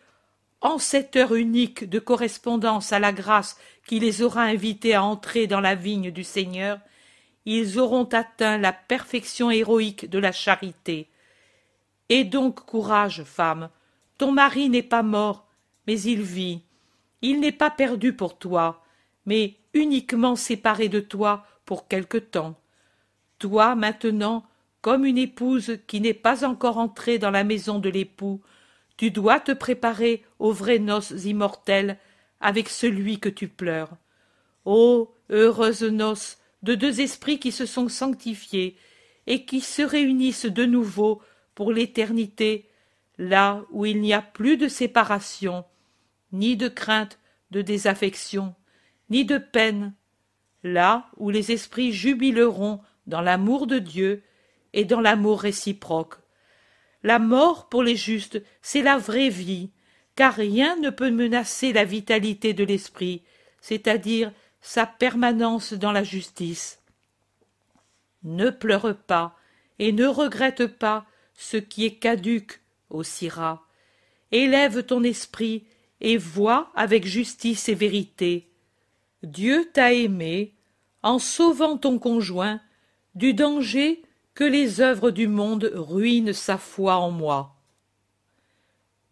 en cette heure unique de correspondance à la grâce qui les aura invités à entrer dans la vigne du Seigneur, ils auront atteint la perfection héroïque de la charité. Et donc courage, femme. Ton mari n'est pas mort, mais il vit. Il n'est pas perdu pour toi, mais uniquement séparé de toi pour quelque temps. Toi, maintenant, comme une épouse qui n'est pas encore entrée dans la maison de l'époux, tu dois te préparer aux vraies noces immortelles avec celui que tu pleures. Ô heureuses noces de deux esprits qui se sont sanctifiés et qui se réunissent de nouveau pour l'éternité, là où il n'y a plus de séparation, ni de crainte de désaffection, ni de peine, là où les esprits jubileront dans l'amour de Dieu et dans l'amour réciproque. La mort pour les justes, c'est la vraie vie, car rien ne peut menacer la vitalité de l'esprit, c'est-à-dire sa permanence dans la justice. Ne pleure pas et ne regrette pas ce qui est caduque, ô Syrah. Élève ton esprit et vois avec justice et vérité. Dieu t'a aimé en sauvant ton conjoint du danger que les œuvres du monde ruinent sa foi en moi.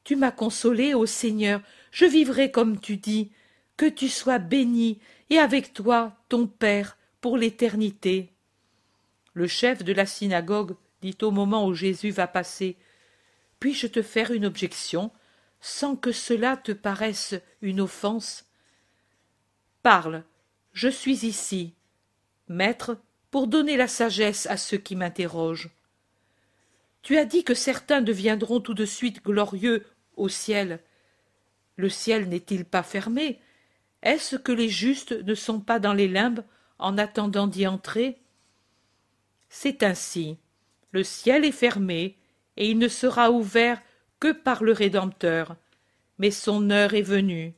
Tu m'as consolé, ô Seigneur, je vivrai comme tu dis, que tu sois béni, et avec toi ton Père, pour l'éternité. Le chef de la synagogue dit au moment où Jésus va passer. Puis-je te faire une objection, sans que cela te paraisse une offense Parle, je suis ici. Maître, pour donner la sagesse à ceux qui m'interrogent. Tu as dit que certains deviendront tout de suite glorieux au ciel. Le ciel n'est-il pas fermé Est-ce que les justes ne sont pas dans les limbes en attendant d'y entrer C'est ainsi. Le ciel est fermé et il ne sera ouvert que par le Rédempteur. Mais son heure est venue.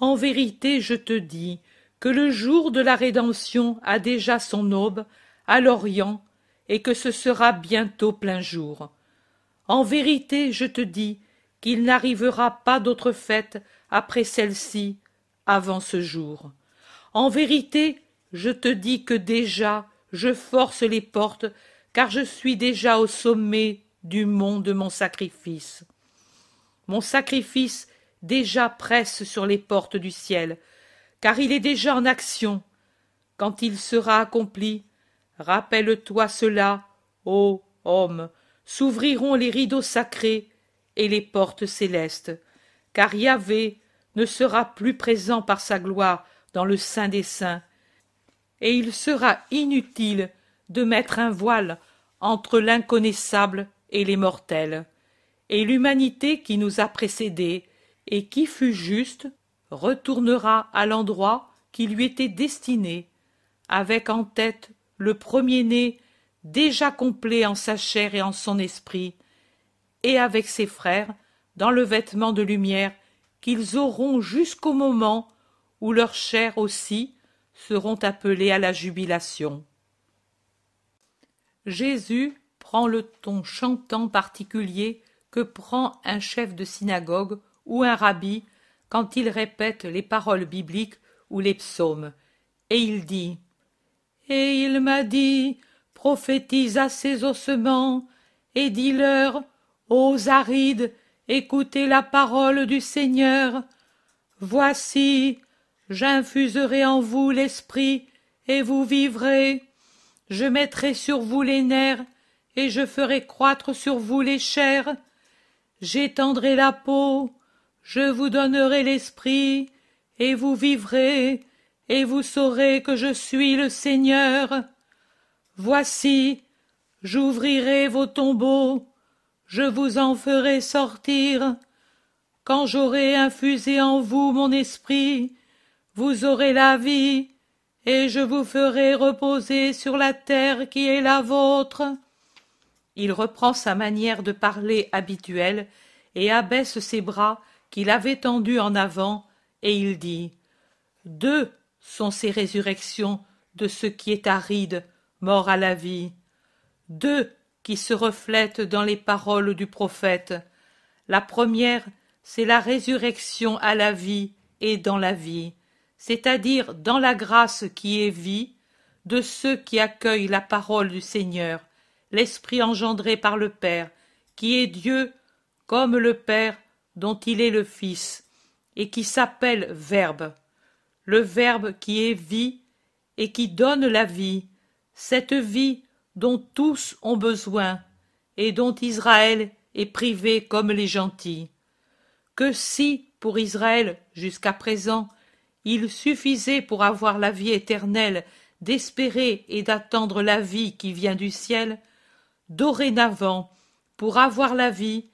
En vérité, je te dis, que le jour de la rédemption a déjà son aube à l'orient et que ce sera bientôt plein jour. En vérité, je te dis qu'il n'arrivera pas d'autre fête après celle-ci avant ce jour. En vérité, je te dis que déjà je force les portes, car je suis déjà au sommet du mont de mon sacrifice. Mon sacrifice déjà presse sur les portes du ciel, car il est déjà en action. Quand il sera accompli, rappelle-toi cela, ô homme, s'ouvriront les rideaux sacrés et les portes célestes, car Yahvé ne sera plus présent par sa gloire dans le sein des saints, et il sera inutile de mettre un voile entre l'inconnaissable et les mortels, et l'humanité qui nous a précédés, et qui fut juste retournera à l'endroit qui lui était destiné, avec en tête le premier-né déjà complet en sa chair et en son esprit, et avec ses frères dans le vêtement de lumière qu'ils auront jusqu'au moment où leur chair aussi seront appelées à la jubilation. Jésus prend le ton chantant particulier que prend un chef de synagogue ou un rabbi quand il répète les paroles bibliques ou les psaumes, et il dit Et il m'a dit Prophétise à ces ossements, et dis-leur Ô arides, écoutez la parole du Seigneur. Voici, j'infuserai en vous l'esprit, et vous vivrez. Je mettrai sur vous les nerfs, et je ferai croître sur vous les chairs. J'étendrai la peau, je vous donnerai l'esprit, et vous vivrez, et vous saurez que je suis le Seigneur. Voici, j'ouvrirai vos tombeaux, je vous en ferai sortir. Quand j'aurai infusé en vous mon esprit, vous aurez la vie, et je vous ferai reposer sur la terre qui est la vôtre. Il reprend sa manière de parler habituelle et abaisse ses bras qu'il avait tendu en avant, et il dit Deux sont ces résurrections de ce qui est aride, mort à la vie. Deux qui se reflètent dans les paroles du prophète. La première, c'est la résurrection à la vie et dans la vie, c'est-à-dire dans la grâce qui est vie de ceux qui accueillent la parole du Seigneur, l'Esprit engendré par le Père, qui est Dieu comme le Père dont il est le Fils, et qui s'appelle Verbe, le Verbe qui est vie et qui donne la vie, cette vie dont tous ont besoin et dont Israël est privé comme les gentils. Que si, pour Israël, jusqu'à présent, il suffisait pour avoir la vie éternelle d'espérer et d'attendre la vie qui vient du ciel, dorénavant, pour avoir la vie,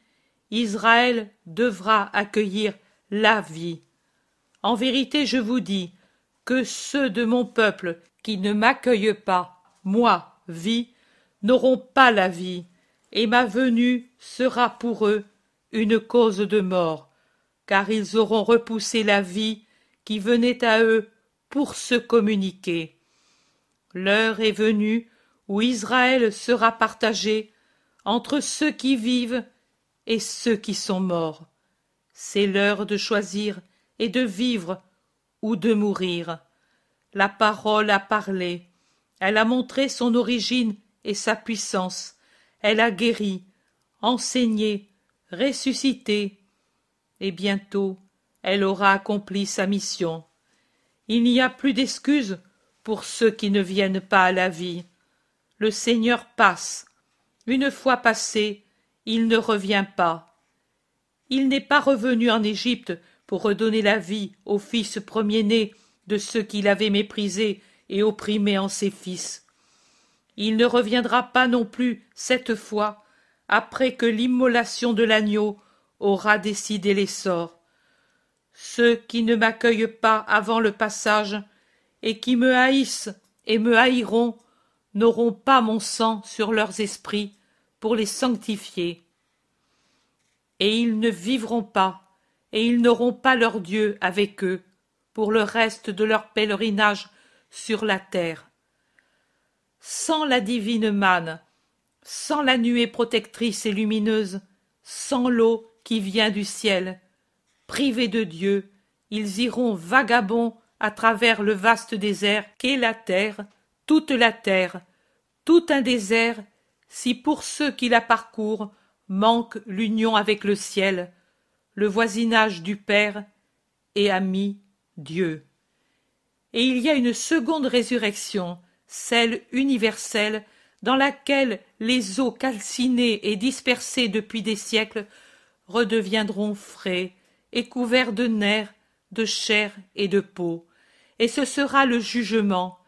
Israël devra accueillir la vie. En vérité, je vous dis que ceux de mon peuple qui ne m'accueillent pas, moi, vie, n'auront pas la vie, et ma venue sera pour eux une cause de mort, car ils auront repoussé la vie qui venait à eux pour se communiquer. L'heure est venue où Israël sera partagé entre ceux qui vivent et ceux qui sont morts. C'est l'heure de choisir et de vivre ou de mourir. La parole a parlé, elle a montré son origine et sa puissance, elle a guéri, enseigné, ressuscité, et bientôt elle aura accompli sa mission. Il n'y a plus d'excuses pour ceux qui ne viennent pas à la vie. Le Seigneur passe. Une fois passé, il ne revient pas. Il n'est pas revenu en Égypte pour redonner la vie au fils premier-né de ceux qu'il avait méprisés et opprimés en ses fils. Il ne reviendra pas non plus cette fois après que l'immolation de l'agneau aura décidé les sorts. Ceux qui ne m'accueillent pas avant le passage et qui me haïssent et me haïront n'auront pas mon sang sur leurs esprits pour les sanctifier. Et ils ne vivront pas, et ils n'auront pas leur Dieu avec eux pour le reste de leur pèlerinage sur la terre. Sans la divine manne, sans la nuée protectrice et lumineuse, sans l'eau qui vient du ciel, privés de Dieu, ils iront vagabonds à travers le vaste désert qu'est la terre, toute la terre, tout un désert si pour ceux qui la parcourent manque l'union avec le ciel, le voisinage du Père et ami Dieu. Et il y a une seconde résurrection, celle universelle, dans laquelle les eaux calcinées et dispersées depuis des siècles redeviendront frais et couverts de nerfs, de chair et de peau, et ce sera le jugement,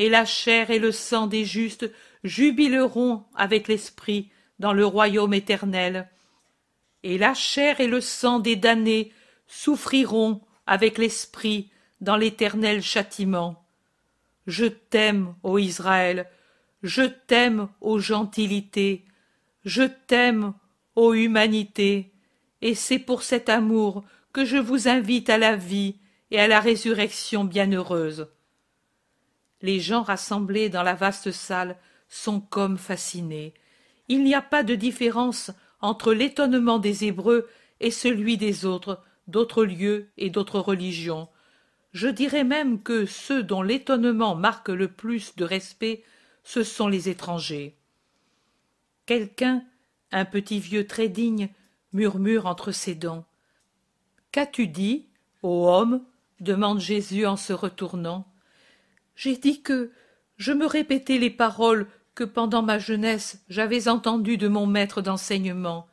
et la chair et le sang des justes jubileront avec l'esprit dans le royaume éternel. Et la chair et le sang des damnés souffriront avec l'esprit dans l'éternel châtiment. Je t'aime, ô Israël, je t'aime, ô gentilité, je t'aime, ô humanité, et c'est pour cet amour que je vous invite à la vie et à la résurrection bienheureuse les gens rassemblés dans la vaste salle sont comme fascinés. Il n'y a pas de différence entre l'étonnement des Hébreux et celui des autres, d'autres lieux et d'autres religions. Je dirais même que ceux dont l'étonnement marque le plus de respect, ce sont les étrangers. Quelqu'un, un petit vieux très digne, murmure entre ses dents. Qu'as-tu dit, ô homme demande Jésus en se retournant j'ai dit que je me répétais les paroles que pendant ma jeunesse j'avais entendues de mon maître d'enseignement.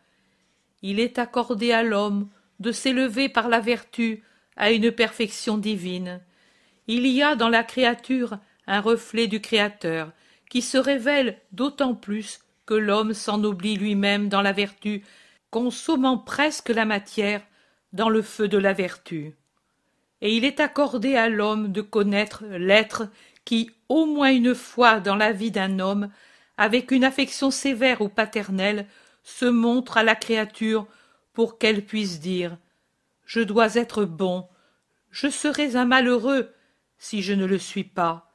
Il est accordé à l'homme de s'élever par la vertu à une perfection divine. Il y a dans la créature un reflet du Créateur qui se révèle d'autant plus que l'homme s'ennoblit lui-même dans la vertu, consommant presque la matière dans le feu de la vertu et il est accordé à l'homme de connaître l'être qui, au moins une fois dans la vie d'un homme, avec une affection sévère ou paternelle, se montre à la créature pour qu'elle puisse dire Je dois être bon, je serais un malheureux si je ne le suis pas,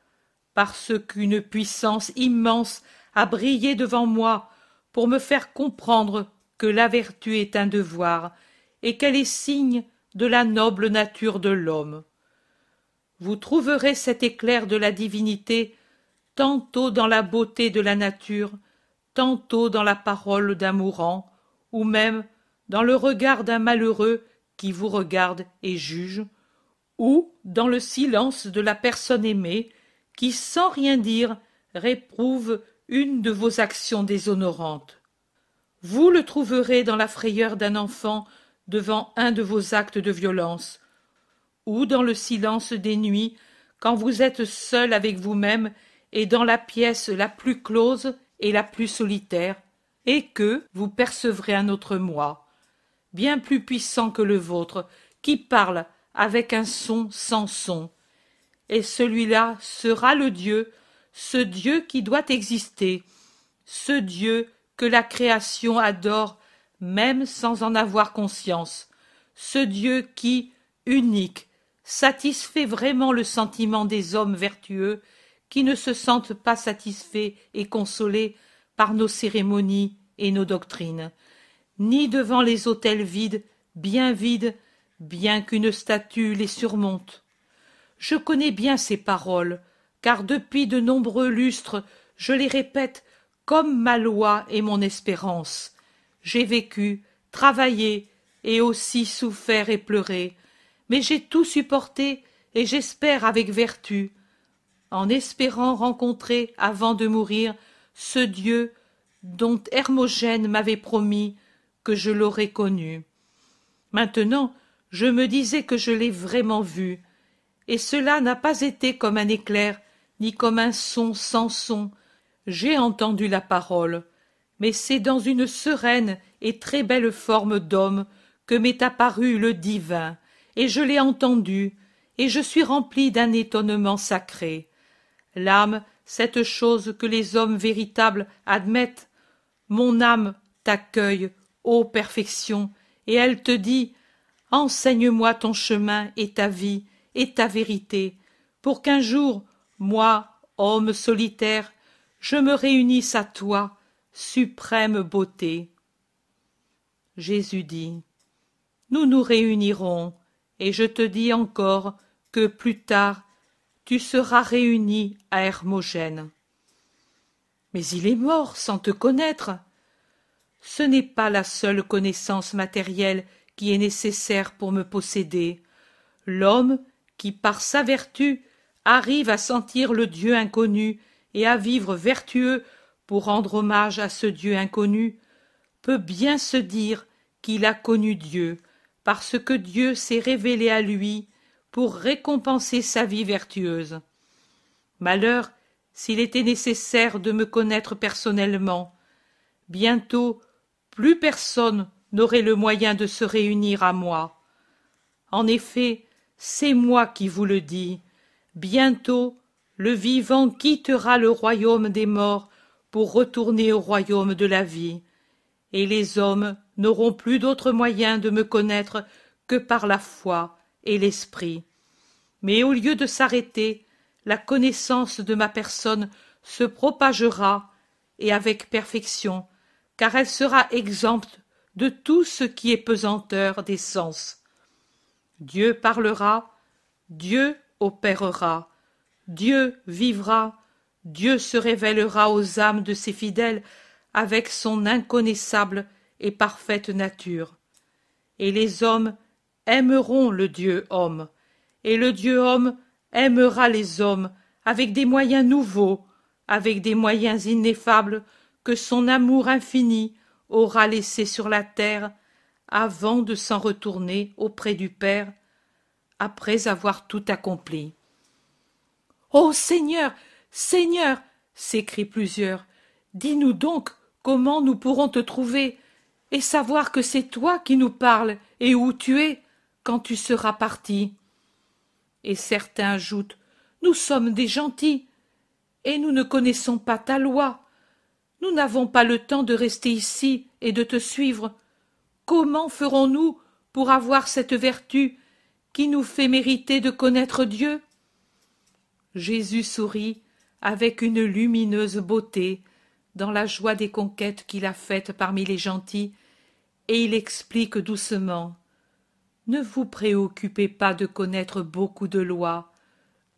parce qu'une puissance immense a brillé devant moi pour me faire comprendre que la vertu est un devoir, et qu'elle est signe de la noble nature de l'homme. Vous trouverez cet éclair de la divinité tantôt dans la beauté de la nature, tantôt dans la parole d'un mourant, ou même dans le regard d'un malheureux qui vous regarde et juge, ou dans le silence de la personne aimée qui, sans rien dire, réprouve une de vos actions déshonorantes. Vous le trouverez dans la frayeur d'un enfant devant un de vos actes de violence, ou dans le silence des nuits, quand vous êtes seul avec vous-même et dans la pièce la plus close et la plus solitaire, et que vous percevrez un autre moi, bien plus puissant que le vôtre, qui parle avec un son sans son. Et celui-là sera le Dieu, ce Dieu qui doit exister, ce Dieu que la création adore même sans en avoir conscience, ce Dieu qui, unique, satisfait vraiment le sentiment des hommes vertueux qui ne se sentent pas satisfaits et consolés par nos cérémonies et nos doctrines, ni devant les autels vides, bien vides, bien qu'une statue les surmonte. Je connais bien ces paroles, car depuis de nombreux lustres, je les répète comme ma loi et mon espérance, j'ai vécu, travaillé, et aussi souffert et pleuré, mais j'ai tout supporté, et j'espère avec vertu, en espérant rencontrer, avant de mourir, ce Dieu dont Hermogène m'avait promis que je l'aurais connu. Maintenant, je me disais que je l'ai vraiment vu, et cela n'a pas été comme un éclair, ni comme un son sans son. J'ai entendu la parole, mais c'est dans une sereine et très belle forme d'homme que m'est apparu le divin, et je l'ai entendu, et je suis rempli d'un étonnement sacré. L'âme, cette chose que les hommes véritables admettent, mon âme t'accueille, ô perfection, et elle te dit Enseigne-moi ton chemin et ta vie et ta vérité, pour qu'un jour, moi, homme solitaire, je me réunisse à toi suprême beauté. Jésus dit Nous nous réunirons, et je te dis encore que plus tard tu seras réuni à Hermogène. Mais il est mort sans te connaître. Ce n'est pas la seule connaissance matérielle qui est nécessaire pour me posséder. L'homme qui, par sa vertu, arrive à sentir le Dieu inconnu et à vivre vertueux pour rendre hommage à ce Dieu inconnu, peut bien se dire qu'il a connu Dieu, parce que Dieu s'est révélé à lui pour récompenser sa vie vertueuse. Malheur s'il était nécessaire de me connaître personnellement. Bientôt plus personne n'aurait le moyen de se réunir à moi. En effet, c'est moi qui vous le dis. Bientôt le vivant quittera le royaume des morts pour retourner au royaume de la vie, et les hommes n'auront plus d'autre moyen de me connaître que par la foi et l'esprit. Mais au lieu de s'arrêter, la connaissance de ma personne se propagera, et avec perfection, car elle sera exempte de tout ce qui est pesanteur des sens. Dieu parlera, Dieu opérera, Dieu vivra, Dieu se révélera aux âmes de ses fidèles avec son inconnaissable et parfaite nature. Et les hommes aimeront le Dieu homme, et le Dieu homme aimera les hommes avec des moyens nouveaux, avec des moyens ineffables que son amour infini aura laissés sur la terre avant de s'en retourner auprès du Père après avoir tout accompli. Ô Seigneur, Seigneur. s'écrient plusieurs, dis nous donc comment nous pourrons te trouver, et savoir que c'est toi qui nous parles, et où tu es, quand tu seras parti. Et certains ajoutent. Nous sommes des gentils, et nous ne connaissons pas ta loi. Nous n'avons pas le temps de rester ici et de te suivre. Comment ferons nous pour avoir cette vertu qui nous fait mériter de connaître Dieu? Jésus sourit avec une lumineuse beauté, dans la joie des conquêtes qu'il a faites parmi les gentils, et il explique doucement. Ne vous préoccupez pas de connaître beaucoup de lois.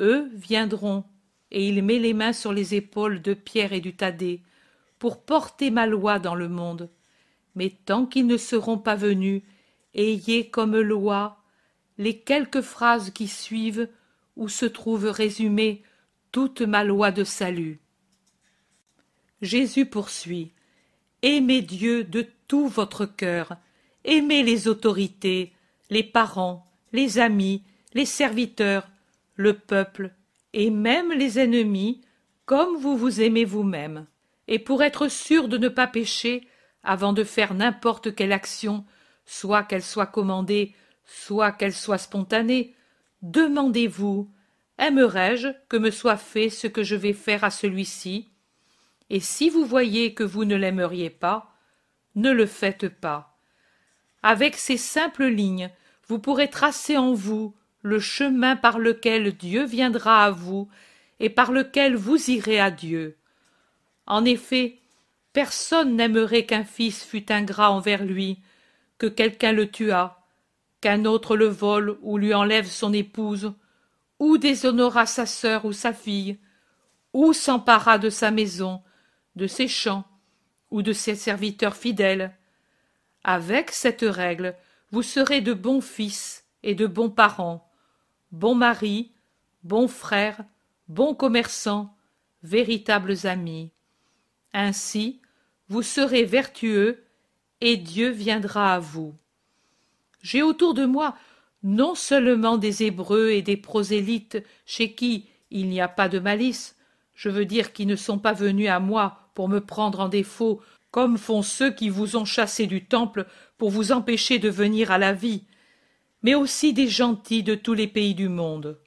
Eux viendront, et il met les mains sur les épaules de Pierre et du Thaddée, pour porter ma loi dans le monde. Mais tant qu'ils ne seront pas venus, ayez comme loi les quelques phrases qui suivent, où se trouvent résumées toute ma loi de salut. Jésus poursuit. Aimez Dieu de tout votre cœur, aimez les autorités, les parents, les amis, les serviteurs, le peuple, et même les ennemis, comme vous vous aimez vous-même. Et pour être sûr de ne pas pécher, avant de faire n'importe quelle action, soit qu'elle soit commandée, soit qu'elle soit spontanée, demandez-vous aimerais-je que me soit fait ce que je vais faire à celui-ci et si vous voyez que vous ne l'aimeriez pas ne le faites pas avec ces simples lignes vous pourrez tracer en vous le chemin par lequel Dieu viendra à vous et par lequel vous irez à Dieu. En effet, personne n'aimerait qu'un fils fût ingrat envers lui, que quelqu'un le tuât, qu'un autre le vole ou lui enlève son épouse, ou déshonora sa sœur ou sa fille, ou s'empara de sa maison, de ses champs, ou de ses serviteurs fidèles. Avec cette règle, vous serez de bons fils et de bons parents, bons maris, bons frères, bons commerçants, véritables amis. Ainsi, vous serez vertueux, et Dieu viendra à vous. J'ai autour de moi non seulement des Hébreux et des prosélytes chez qui il n'y a pas de malice, je veux dire qui ne sont pas venus à moi pour me prendre en défaut, comme font ceux qui vous ont chassé du temple pour vous empêcher de venir à la vie, mais aussi des gentils de tous les pays du monde.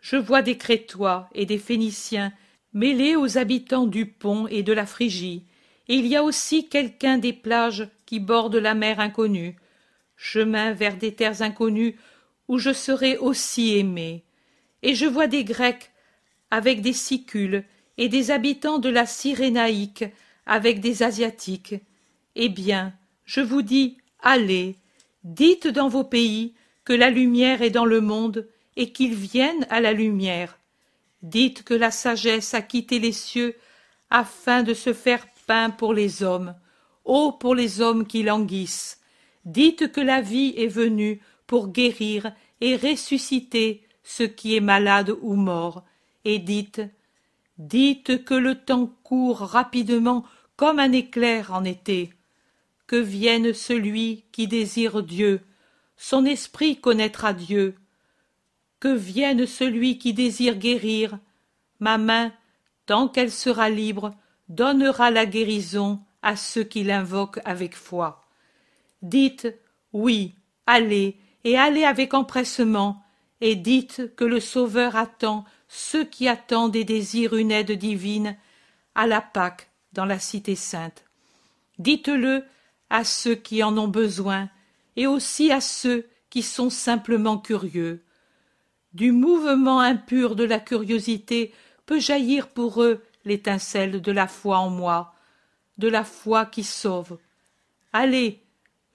Je vois des Crétois et des Phéniciens mêlés aux habitants du pont et de la Phrygie, et il y a aussi quelqu'un des plages qui bordent la mer inconnue, chemin vers des terres inconnues où je serai aussi aimé. Et je vois des Grecs avec des sicules et des habitants de la Cyrénaïque avec des Asiatiques. Eh bien, je vous dis, allez, dites dans vos pays que la lumière est dans le monde et qu'ils viennent à la lumière. Dites que la sagesse a quitté les cieux afin de se faire pain pour les hommes, ô pour les hommes qui languissent, Dites que la vie est venue pour guérir et ressusciter ce qui est malade ou mort, et dites Dites que le temps court rapidement comme un éclair en été. Que vienne celui qui désire Dieu, son esprit connaîtra Dieu. Que vienne celui qui désire guérir, ma main, tant qu'elle sera libre, donnera la guérison à ceux qui l'invoquent avec foi dites oui, allez, et allez avec empressement, et dites que le Sauveur attend ceux qui attendent et désirent une aide divine à la Pâque dans la cité sainte. Dites-le à ceux qui en ont besoin, et aussi à ceux qui sont simplement curieux. Du mouvement impur de la curiosité peut jaillir pour eux l'étincelle de la foi en moi, de la foi qui sauve. Allez,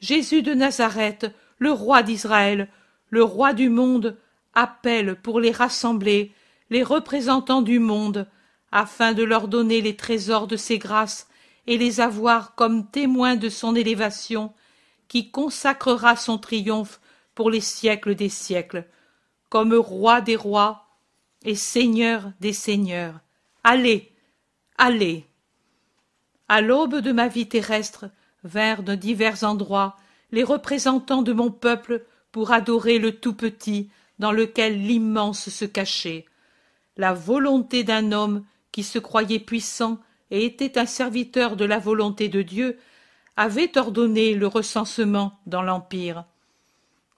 Jésus de Nazareth, le roi d'Israël, le roi du monde, appelle pour les rassembler les représentants du monde, afin de leur donner les trésors de ses grâces et les avoir comme témoins de son élévation, qui consacrera son triomphe pour les siècles des siècles, comme roi des rois et seigneur des seigneurs. Allez, allez. À l'aube de ma vie terrestre, vers de divers endroits les représentants de mon peuple pour adorer le tout-petit dans lequel l'immense se cachait. La volonté d'un homme qui se croyait puissant et était un serviteur de la volonté de Dieu avait ordonné le recensement dans l'Empire.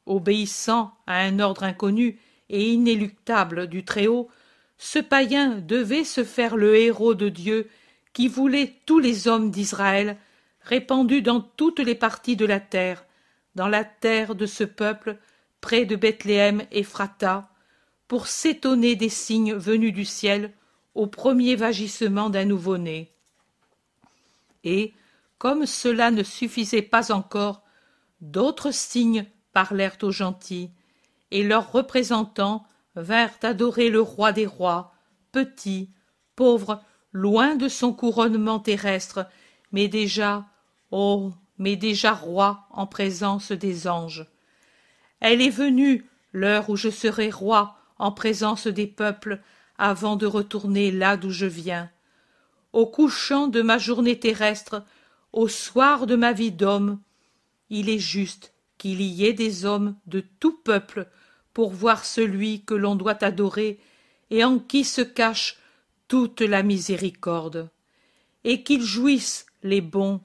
Obéissant à un ordre inconnu et inéluctable du Très-Haut, ce païen devait se faire le héros de Dieu qui voulait tous les hommes d'Israël répandu dans toutes les parties de la terre, dans la terre de ce peuple, près de Bethléem et Phrata, pour s'étonner des signes venus du ciel au premier vagissement d'un nouveau-né. Et, comme cela ne suffisait pas encore, d'autres signes parlèrent aux gentils, et leurs représentants vinrent adorer le roi des rois, petit, pauvre, loin de son couronnement terrestre, mais déjà oh mais déjà roi en présence des anges elle est venue l'heure où je serai roi en présence des peuples avant de retourner là d'où je viens au couchant de ma journée terrestre au soir de ma vie d'homme il est juste qu'il y ait des hommes de tout peuple pour voir celui que l'on doit adorer et en qui se cache toute la miséricorde et qu'ils jouissent les bons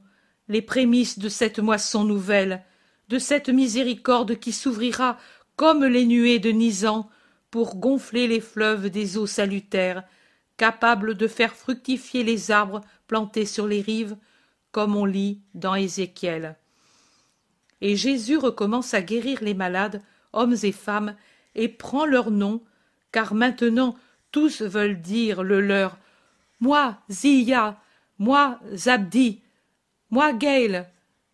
les prémices de cette moisson nouvelle, de cette miséricorde qui s'ouvrira comme les nuées de Nisan pour gonfler les fleuves des eaux salutaires, capables de faire fructifier les arbres plantés sur les rives, comme on lit dans Ézéchiel. Et Jésus recommence à guérir les malades, hommes et femmes, et prend leur nom, car maintenant tous veulent dire le leur. Moi, Zia, moi, Zabdi, moi,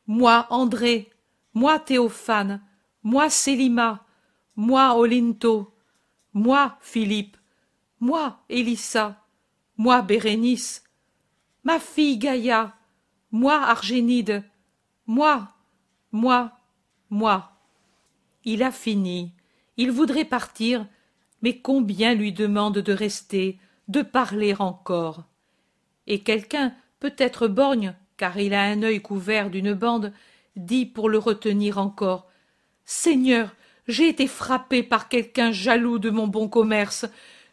Moi, André. Moi, Théophane. Moi, Célima. Moi, Olinto. Moi, Philippe. Moi, Elissa. Moi, Bérénice. Ma fille Gaïa. Moi, Argénide. Moi, moi, moi. Il a fini. Il voudrait partir, mais combien lui demande de rester, de parler encore. Et quelqu'un, peut-être borgne, car il a un œil couvert d'une bande, dit pour le retenir encore. Seigneur, j'ai été frappé par quelqu'un jaloux de mon bon commerce.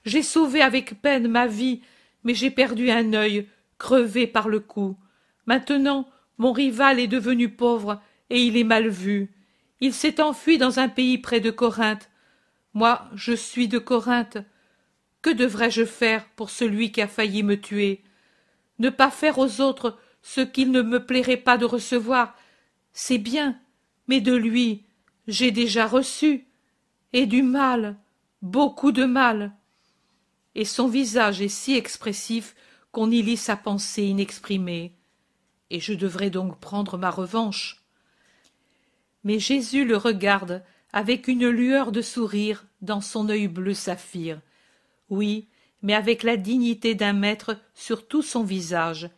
J'ai sauvé avec peine ma vie, mais j'ai perdu un œil, crevé par le coup. Maintenant, mon rival est devenu pauvre, et il est mal vu. Il s'est enfui dans un pays près de Corinthe. Moi, je suis de Corinthe. Que devrais-je faire pour celui qui a failli me tuer Ne pas faire aux autres ce qu'il ne me plairait pas de recevoir, c'est bien, mais de lui, j'ai déjà reçu, et du mal, beaucoup de mal. Et son visage est si expressif qu'on y lit sa pensée inexprimée. Et je devrais donc prendre ma revanche. Mais Jésus le regarde avec une lueur de sourire dans son œil bleu saphir. Oui, mais avec la dignité d'un maître sur tout son visage,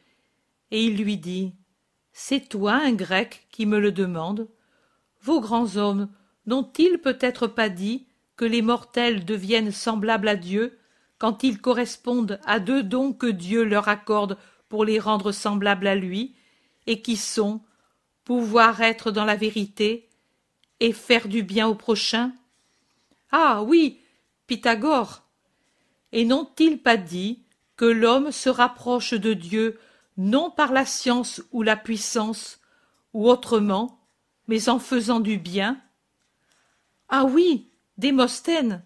et il lui dit C'est toi, un grec, qui me le demande. Vos grands hommes n'ont-ils peut-être pas dit que les mortels deviennent semblables à Dieu quand ils correspondent à deux dons que Dieu leur accorde pour les rendre semblables à lui, et qui sont pouvoir être dans la vérité et faire du bien au prochain Ah oui, Pythagore Et n'ont-ils pas dit que l'homme se rapproche de Dieu non par la science ou la puissance, ou autrement, mais en faisant du bien Ah oui, Démosthène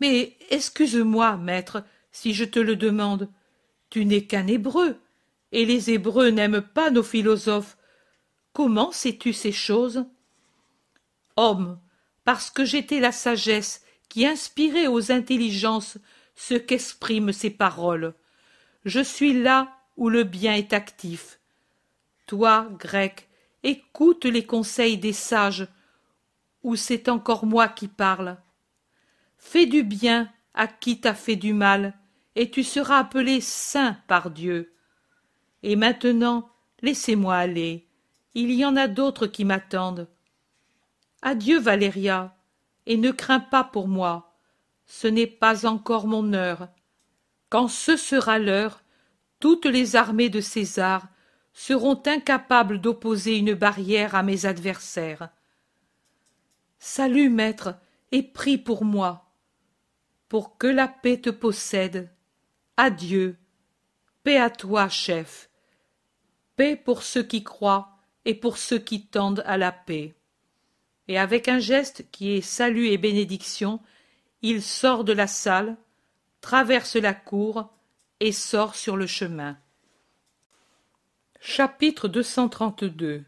Mais excuse-moi, maître, si je te le demande. Tu n'es qu'un hébreu, et les hébreux n'aiment pas nos philosophes. Comment sais-tu ces choses Homme, parce que j'étais la sagesse qui inspirait aux intelligences ce qu'expriment ces paroles. Je suis là où le bien est actif. Toi, grec, écoute les conseils des sages, où c'est encore moi qui parle. Fais du bien à qui t'a fait du mal, et tu seras appelé saint par Dieu. Et maintenant, laissez-moi aller. Il y en a d'autres qui m'attendent. Adieu, Valéria, et ne crains pas pour moi. Ce n'est pas encore mon heure. Quand ce sera l'heure, toutes les armées de César seront incapables d'opposer une barrière à mes adversaires. Salut, maître, et prie pour moi. Pour que la paix te possède. Adieu. Paix à toi, chef. Paix pour ceux qui croient et pour ceux qui tendent à la paix. Et avec un geste qui est salut et bénédiction, il sort de la salle, traverse la cour, et sort sur le chemin. Chapitre 232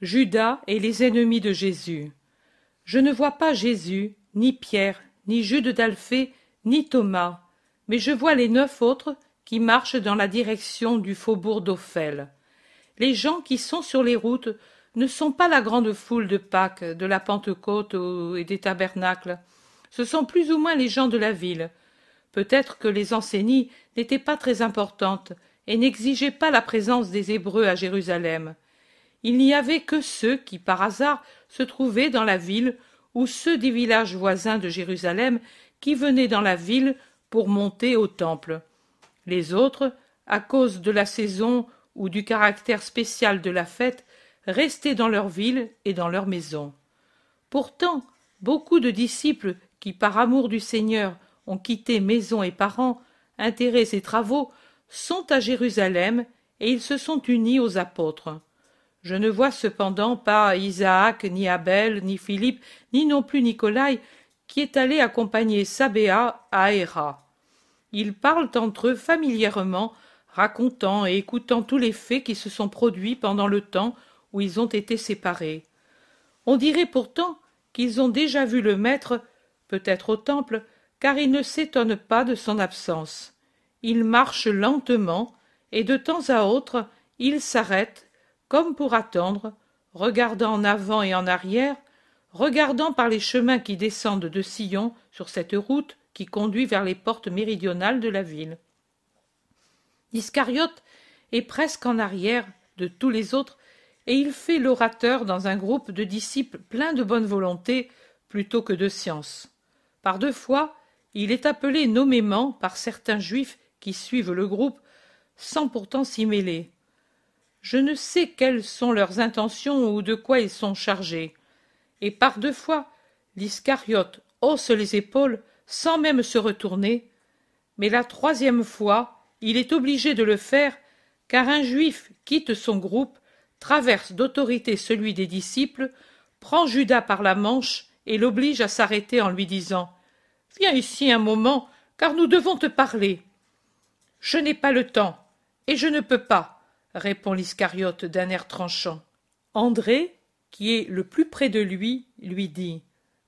Judas et les ennemis de Jésus. Je ne vois pas Jésus, ni Pierre, ni Jude d'Alphée, ni Thomas, mais je vois les neuf autres qui marchent dans la direction du faubourg d'Ophel. Les gens qui sont sur les routes ne sont pas la grande foule de Pâques, de la Pentecôte oh, et des tabernacles. Ce sont plus ou moins les gens de la ville, Peut-être que les enseignies n'étaient pas très importantes et n'exigeaient pas la présence des Hébreux à Jérusalem. Il n'y avait que ceux qui, par hasard, se trouvaient dans la ville ou ceux des villages voisins de Jérusalem qui venaient dans la ville pour monter au temple. Les autres, à cause de la saison ou du caractère spécial de la fête, restaient dans leur ville et dans leur maison. Pourtant, beaucoup de disciples qui, par amour du Seigneur, ont quitté maison et parents, intérêts et travaux, sont à Jérusalem, et ils se sont unis aux apôtres. Je ne vois cependant pas Isaac, ni Abel, ni Philippe, ni non plus Nicolaï, qui est allé accompagner Sabéa à Héra. Ils parlent entre eux familièrement, racontant et écoutant tous les faits qui se sont produits pendant le temps où ils ont été séparés. On dirait pourtant qu'ils ont déjà vu le Maître, peut-être au temple, car il ne s'étonne pas de son absence. Il marche lentement, et de temps à autre il s'arrête, comme pour attendre, regardant en avant et en arrière, regardant par les chemins qui descendent de Sillon sur cette route qui conduit vers les portes méridionales de la ville. Iscariote est presque en arrière de tous les autres, et il fait l'orateur dans un groupe de disciples pleins de bonne volonté plutôt que de science. Par deux fois, il est appelé nommément par certains juifs qui suivent le groupe, sans pourtant s'y mêler. Je ne sais quelles sont leurs intentions ou de quoi ils sont chargés. Et par deux fois, l'Iscariote hausse les épaules sans même se retourner, mais la troisième fois, il est obligé de le faire car un juif quitte son groupe, traverse d'autorité celui des disciples, prend Judas par la manche et l'oblige à s'arrêter en lui disant viens ici un moment, car nous devons te parler. Je n'ai pas le temps, et je ne peux pas, répond l'Iscariote d'un air tranchant. André, qui est le plus près de lui, lui dit.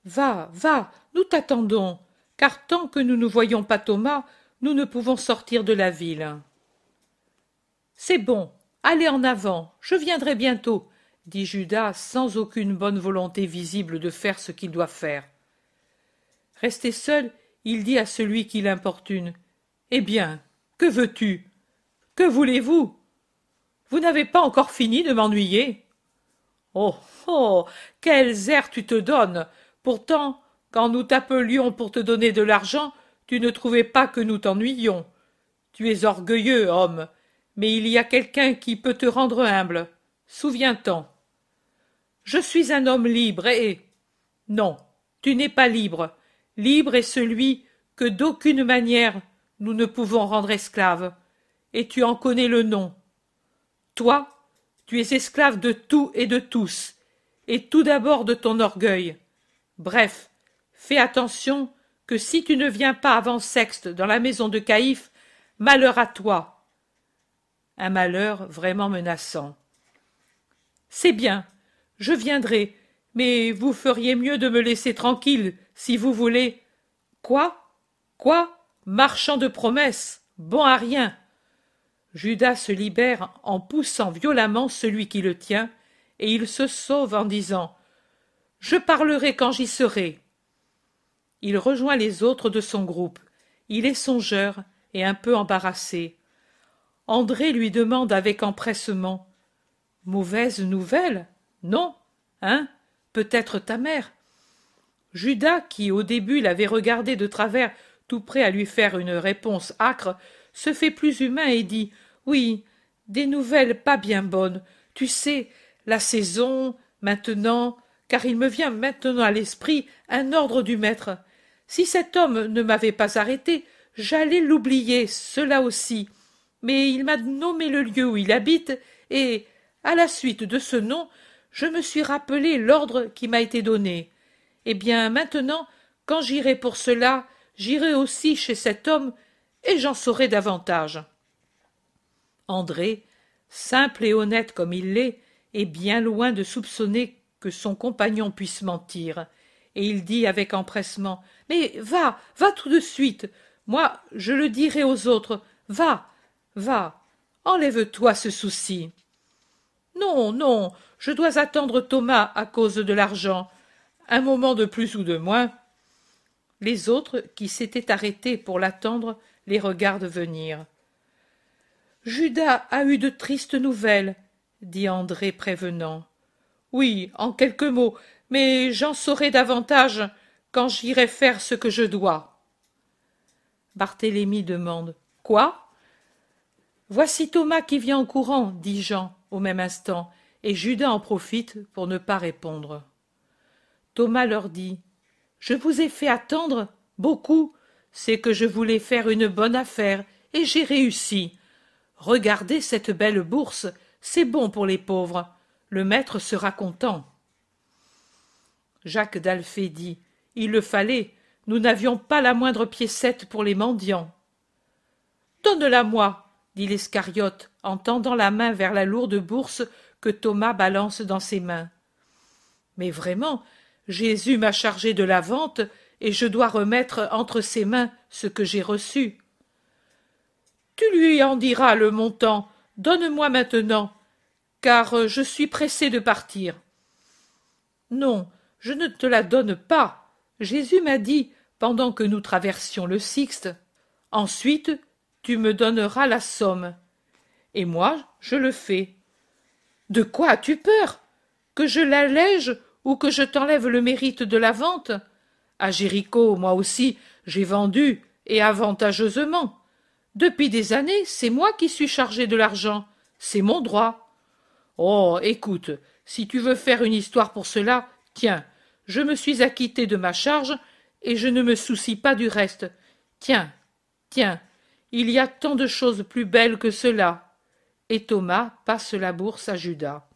Va, va, nous t'attendons, car tant que nous ne voyons pas Thomas, nous ne pouvons sortir de la ville. C'est bon, allez en avant, je viendrai bientôt, dit Judas sans aucune bonne volonté visible de faire ce qu'il doit faire resté seul il dit à celui qui l'importune eh bien que veux-tu que voulez-vous vous, n'avez pas encore fini de m'ennuyer oh oh quels airs tu te donnes pourtant quand nous t'appelions pour te donner de l'argent tu ne trouvais pas que nous t'ennuyions tu es orgueilleux homme mais il y a quelqu'un qui peut te rendre humble souviens-t'en je suis un homme libre et non tu n'es pas libre Libre est celui que d'aucune manière nous ne pouvons rendre esclave, et tu en connais le nom. Toi, tu es esclave de tout et de tous, et tout d'abord de ton orgueil. Bref, fais attention que si tu ne viens pas avant Sexte dans la maison de Caïphe, malheur à toi. Un malheur vraiment menaçant. C'est bien, je viendrai, mais vous feriez mieux de me laisser tranquille si vous voulez. Quoi Quoi Marchand de promesses Bon à rien Judas se libère en poussant violemment celui qui le tient, et il se sauve en disant Je parlerai quand j'y serai. Il rejoint les autres de son groupe. Il est songeur et un peu embarrassé. André lui demande avec empressement Mauvaise nouvelle Non Hein Peut-être ta mère Judas, qui au début l'avait regardé de travers, tout prêt à lui faire une réponse âcre, se fait plus humain et dit Oui, des nouvelles pas bien bonnes. Tu sais, la saison, maintenant, car il me vient maintenant à l'esprit un ordre du maître. Si cet homme ne m'avait pas arrêté, j'allais l'oublier, cela aussi. Mais il m'a nommé le lieu où il habite, et, à la suite de ce nom, je me suis rappelé l'ordre qui m'a été donné. Eh bien, maintenant, quand j'irai pour cela, j'irai aussi chez cet homme, et j'en saurai davantage. André, simple et honnête comme il l'est, est bien loin de soupçonner que son compagnon puisse mentir, et il dit avec empressement. Mais va, va tout de suite. Moi, je le dirai aux autres. Va, va. Enlève toi ce souci. Non, non, je dois attendre Thomas à cause de l'argent. Un moment de plus ou de moins, les autres, qui s'étaient arrêtés pour l'attendre, les regardent venir. Judas a eu de tristes nouvelles, dit André prévenant. Oui, en quelques mots, mais j'en saurai davantage quand j'irai faire ce que je dois. Barthélemy demande. Quoi? Voici Thomas qui vient en courant, dit Jean au même instant, et Judas en profite pour ne pas répondre. Thomas leur dit. Je vous ai fait attendre beaucoup, c'est que je voulais faire une bonne affaire, et j'ai réussi. Regardez cette belle bourse, c'est bon pour les pauvres. Le maître sera content. Jacques d'Alphée dit. Il le fallait, nous n'avions pas la moindre piécette pour les mendiants. Donne-la moi, dit l'Escariote, en tendant la main vers la lourde bourse que Thomas balance dans ses mains. Mais vraiment, Jésus m'a chargé de la vente, et je dois remettre entre ses mains ce que j'ai reçu. Tu lui en diras le montant, donne-moi maintenant, car je suis pressé de partir. Non, je ne te la donne pas. Jésus m'a dit, pendant que nous traversions le Sixte, ensuite tu me donneras la somme. Et moi, je le fais. De quoi as-tu peur Que je l'allège ou que je t'enlève le mérite de la vente. À Jéricho, moi aussi, j'ai vendu, et avantageusement. Depuis des années, c'est moi qui suis chargé de l'argent. C'est mon droit. Oh, écoute, si tu veux faire une histoire pour cela, tiens, je me suis acquitté de ma charge, et je ne me soucie pas du reste. Tiens, tiens, il y a tant de choses plus belles que cela. Et Thomas passe la bourse à Judas.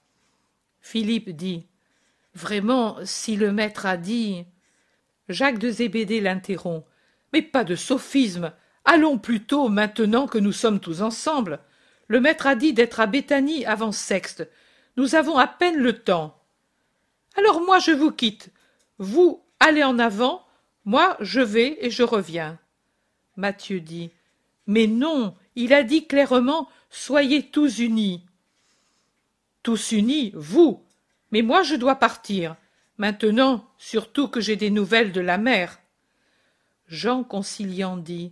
Philippe dit Vraiment, si le maître a dit. Jacques de Zébédée l'interrompt. Mais pas de sophisme. Allons plutôt maintenant que nous sommes tous ensemble. Le maître a dit d'être à Béthanie avant Sexte. Nous avons à peine le temps. Alors moi je vous quitte. Vous allez en avant, moi je vais et je reviens. Mathieu dit. Mais non, il a dit clairement Soyez tous unis. Tous unis, vous, mais moi je dois partir. Maintenant, surtout que j'ai des nouvelles de la mère. Jean conciliant dit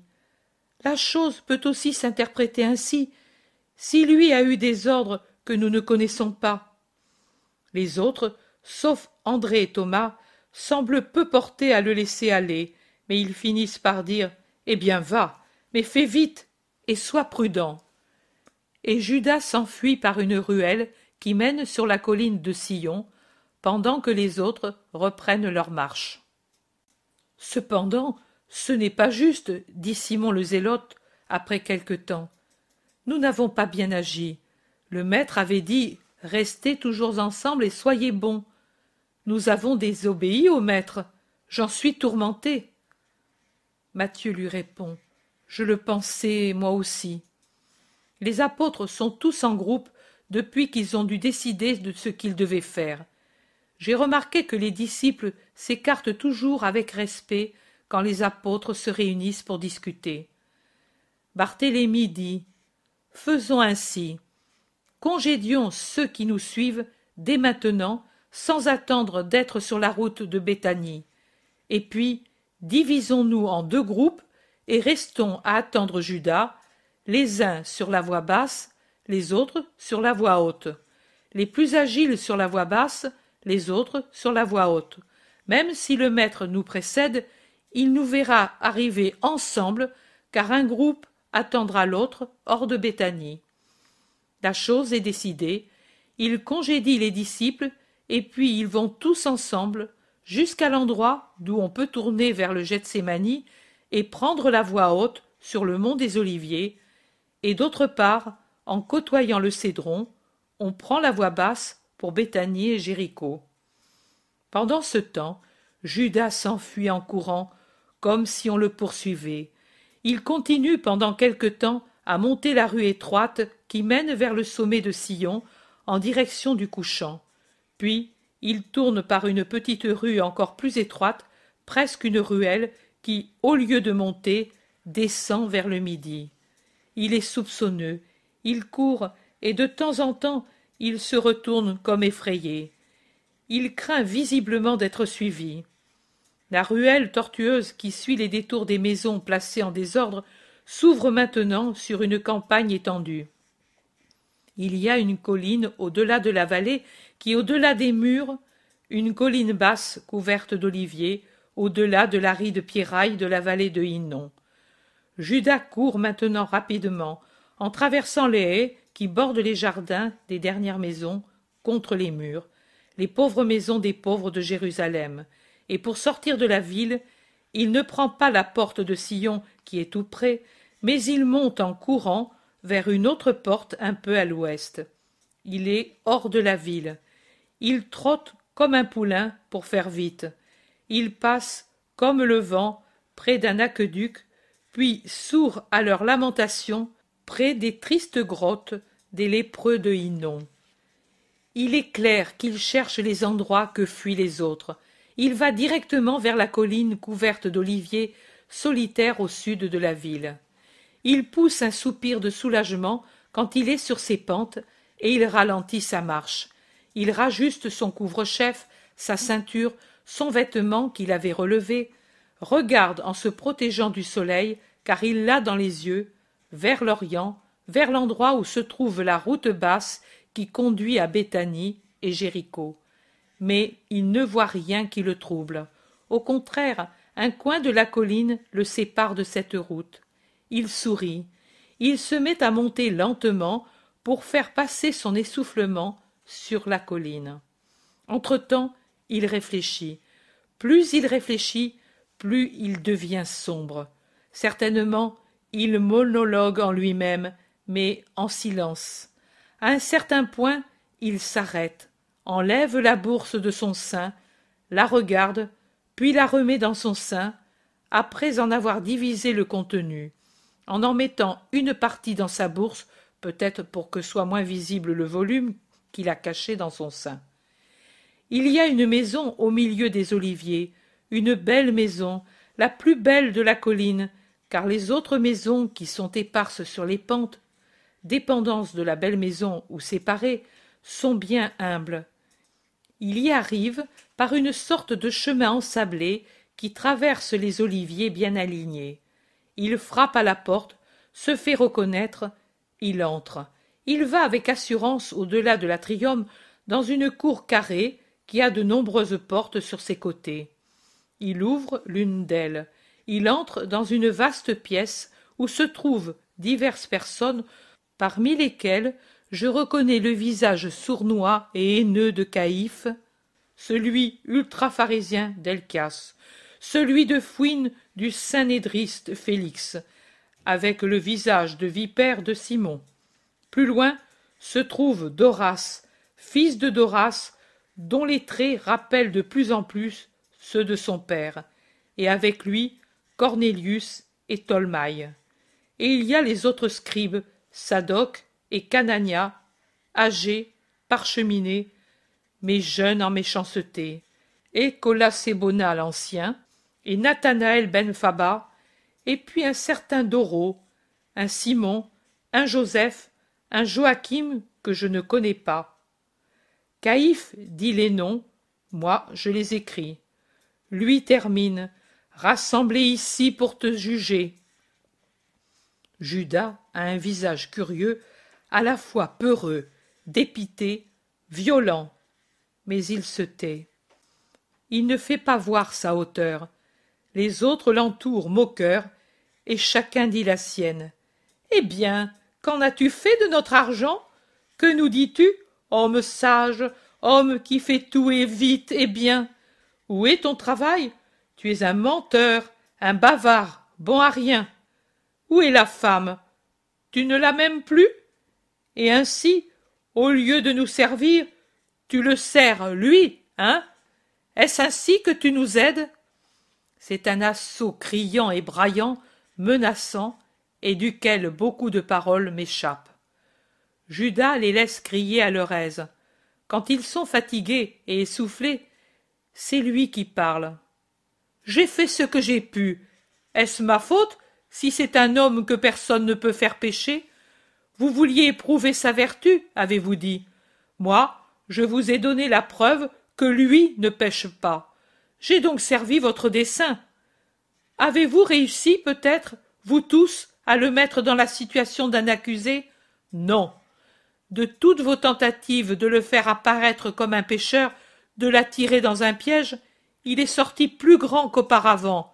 La chose peut aussi s'interpréter ainsi, si lui a eu des ordres que nous ne connaissons pas. Les autres, sauf André et Thomas, semblent peu portés à le laisser aller, mais ils finissent par dire Eh bien, va, mais fais vite et sois prudent. Et Judas s'enfuit par une ruelle qui mène sur la colline de Sillon, pendant que les autres reprennent leur marche. Cependant, ce n'est pas juste, dit Simon le Zélote après quelque temps. Nous n'avons pas bien agi. Le maître avait dit Restez toujours ensemble et soyez bons. Nous avons désobéi au maître. J'en suis tourmenté. Matthieu lui répond Je le pensais moi aussi. Les apôtres sont tous en groupe depuis qu'ils ont dû décider de ce qu'ils devaient faire. J'ai remarqué que les disciples s'écartent toujours avec respect quand les apôtres se réunissent pour discuter. Barthélemy dit Faisons ainsi. Congédions ceux qui nous suivent dès maintenant sans attendre d'être sur la route de Béthanie. Et puis, divisons-nous en deux groupes et restons à attendre Judas, les uns sur la voie basse, les autres sur la voie haute, les plus agiles sur la voie basse, les autres sur la voie haute. Même si le maître nous précède, il nous verra arriver ensemble, car un groupe attendra l'autre hors de Béthanie. La chose est décidée. Il congédie les disciples, et puis ils vont tous ensemble jusqu'à l'endroit d'où on peut tourner vers le Gethsemane et prendre la voie haute sur le mont des Oliviers, et d'autre part en côtoyant le Cédron, on prend la voie basse pour Béthanie et Jéricho. Pendant ce temps, Judas s'enfuit en courant, comme si on le poursuivait. Il continue pendant quelque temps à monter la rue étroite qui mène vers le sommet de Sion, en direction du couchant. Puis, il tourne par une petite rue encore plus étroite, presque une ruelle, qui, au lieu de monter, descend vers le midi. Il est soupçonneux, il court, et de temps en temps il se retourne comme effrayé. Il craint visiblement d'être suivi. La ruelle tortueuse qui suit les détours des maisons placées en désordre s'ouvre maintenant sur une campagne étendue. Il y a une colline au-delà de la vallée qui, au-delà des murs, une colline basse couverte d'oliviers, au-delà de l'aride pierraille de la vallée de Hinnon. Judas court maintenant rapidement, en traversant les haies qui bordent les jardins des dernières maisons, contre les murs, les pauvres maisons des pauvres de Jérusalem, et pour sortir de la ville, il ne prend pas la porte de Sion qui est tout près, mais il monte en courant vers une autre porte un peu à l'ouest. Il est hors de la ville. Il trotte comme un poulain pour faire vite. Il passe, comme le vent, près d'un aqueduc, puis, sourd à leurs lamentations, près des tristes grottes des lépreux de Hinon. Il est clair qu'il cherche les endroits que fuient les autres. Il va directement vers la colline couverte d'oliviers, solitaire au sud de la ville. Il pousse un soupir de soulagement quand il est sur ses pentes et il ralentit sa marche. Il rajuste son couvre-chef, sa ceinture, son vêtement qu'il avait relevé, regarde en se protégeant du soleil, car il l'a dans les yeux, vers l'Orient, vers l'endroit où se trouve la route basse qui conduit à Béthanie et Jéricho. Mais il ne voit rien qui le trouble. Au contraire, un coin de la colline le sépare de cette route. Il sourit. Il se met à monter lentement pour faire passer son essoufflement sur la colline. Entre-temps, il réfléchit. Plus il réfléchit, plus il devient sombre. Certainement, il monologue en lui-même, mais en silence. À un certain point, il s'arrête, enlève la bourse de son sein, la regarde, puis la remet dans son sein, après en avoir divisé le contenu, en en mettant une partie dans sa bourse, peut-être pour que soit moins visible le volume qu'il a caché dans son sein. Il y a une maison au milieu des oliviers, une belle maison, la plus belle de la colline, car les autres maisons qui sont éparses sur les pentes, dépendances de la belle maison ou séparées, sont bien humbles. Il y arrive par une sorte de chemin ensablé qui traverse les oliviers bien alignés. Il frappe à la porte, se fait reconnaître, il entre. Il va avec assurance au-delà de l'atrium dans une cour carrée qui a de nombreuses portes sur ses côtés. Il ouvre l'une d'elles il entre dans une vaste pièce où se trouvent diverses personnes parmi lesquelles je reconnais le visage sournois et haineux de caïphe celui ultra-pharésien d'Elcas, celui de fouine du sanédriste Félix, avec le visage de vipère de Simon. Plus loin se trouve Doras, fils de Doras, dont les traits rappellent de plus en plus ceux de son père, et avec lui cornélius et tolmaï et il y a les autres scribes sadoc et canania âgés parcheminés mais jeunes en méchanceté et colasebona l'ancien et nathanaël ben Faba, et puis un certain doro un simon un joseph un joachim que je ne connais pas caïphe dit les noms moi je les écris lui termine rassemblés ici pour te juger. Judas a un visage curieux, à la fois peureux, dépité, violent, mais il se tait. Il ne fait pas voir sa hauteur. Les autres l'entourent moqueurs, et chacun dit la sienne. Eh bien, qu'en as-tu fait de notre argent Que nous dis-tu, homme sage, homme qui fait tout et vite et bien Où est ton travail tu es un menteur, un bavard, bon à rien. Où est la femme Tu ne la même plus Et ainsi, au lieu de nous servir, tu le sers, lui, hein Est-ce ainsi que tu nous aides C'est un assaut criant et braillant, menaçant, et duquel beaucoup de paroles m'échappent. Judas les laisse crier à leur aise. Quand ils sont fatigués et essoufflés, c'est lui qui parle j'ai fait ce que j'ai pu. Est-ce ma faute si c'est un homme que personne ne peut faire pécher Vous vouliez éprouver sa vertu, avez-vous dit. Moi, je vous ai donné la preuve que lui ne pêche pas. J'ai donc servi votre dessein. Avez-vous réussi, peut-être, vous tous, à le mettre dans la situation d'un accusé Non. De toutes vos tentatives de le faire apparaître comme un pécheur, de l'attirer dans un piège, il est sorti plus grand qu'auparavant.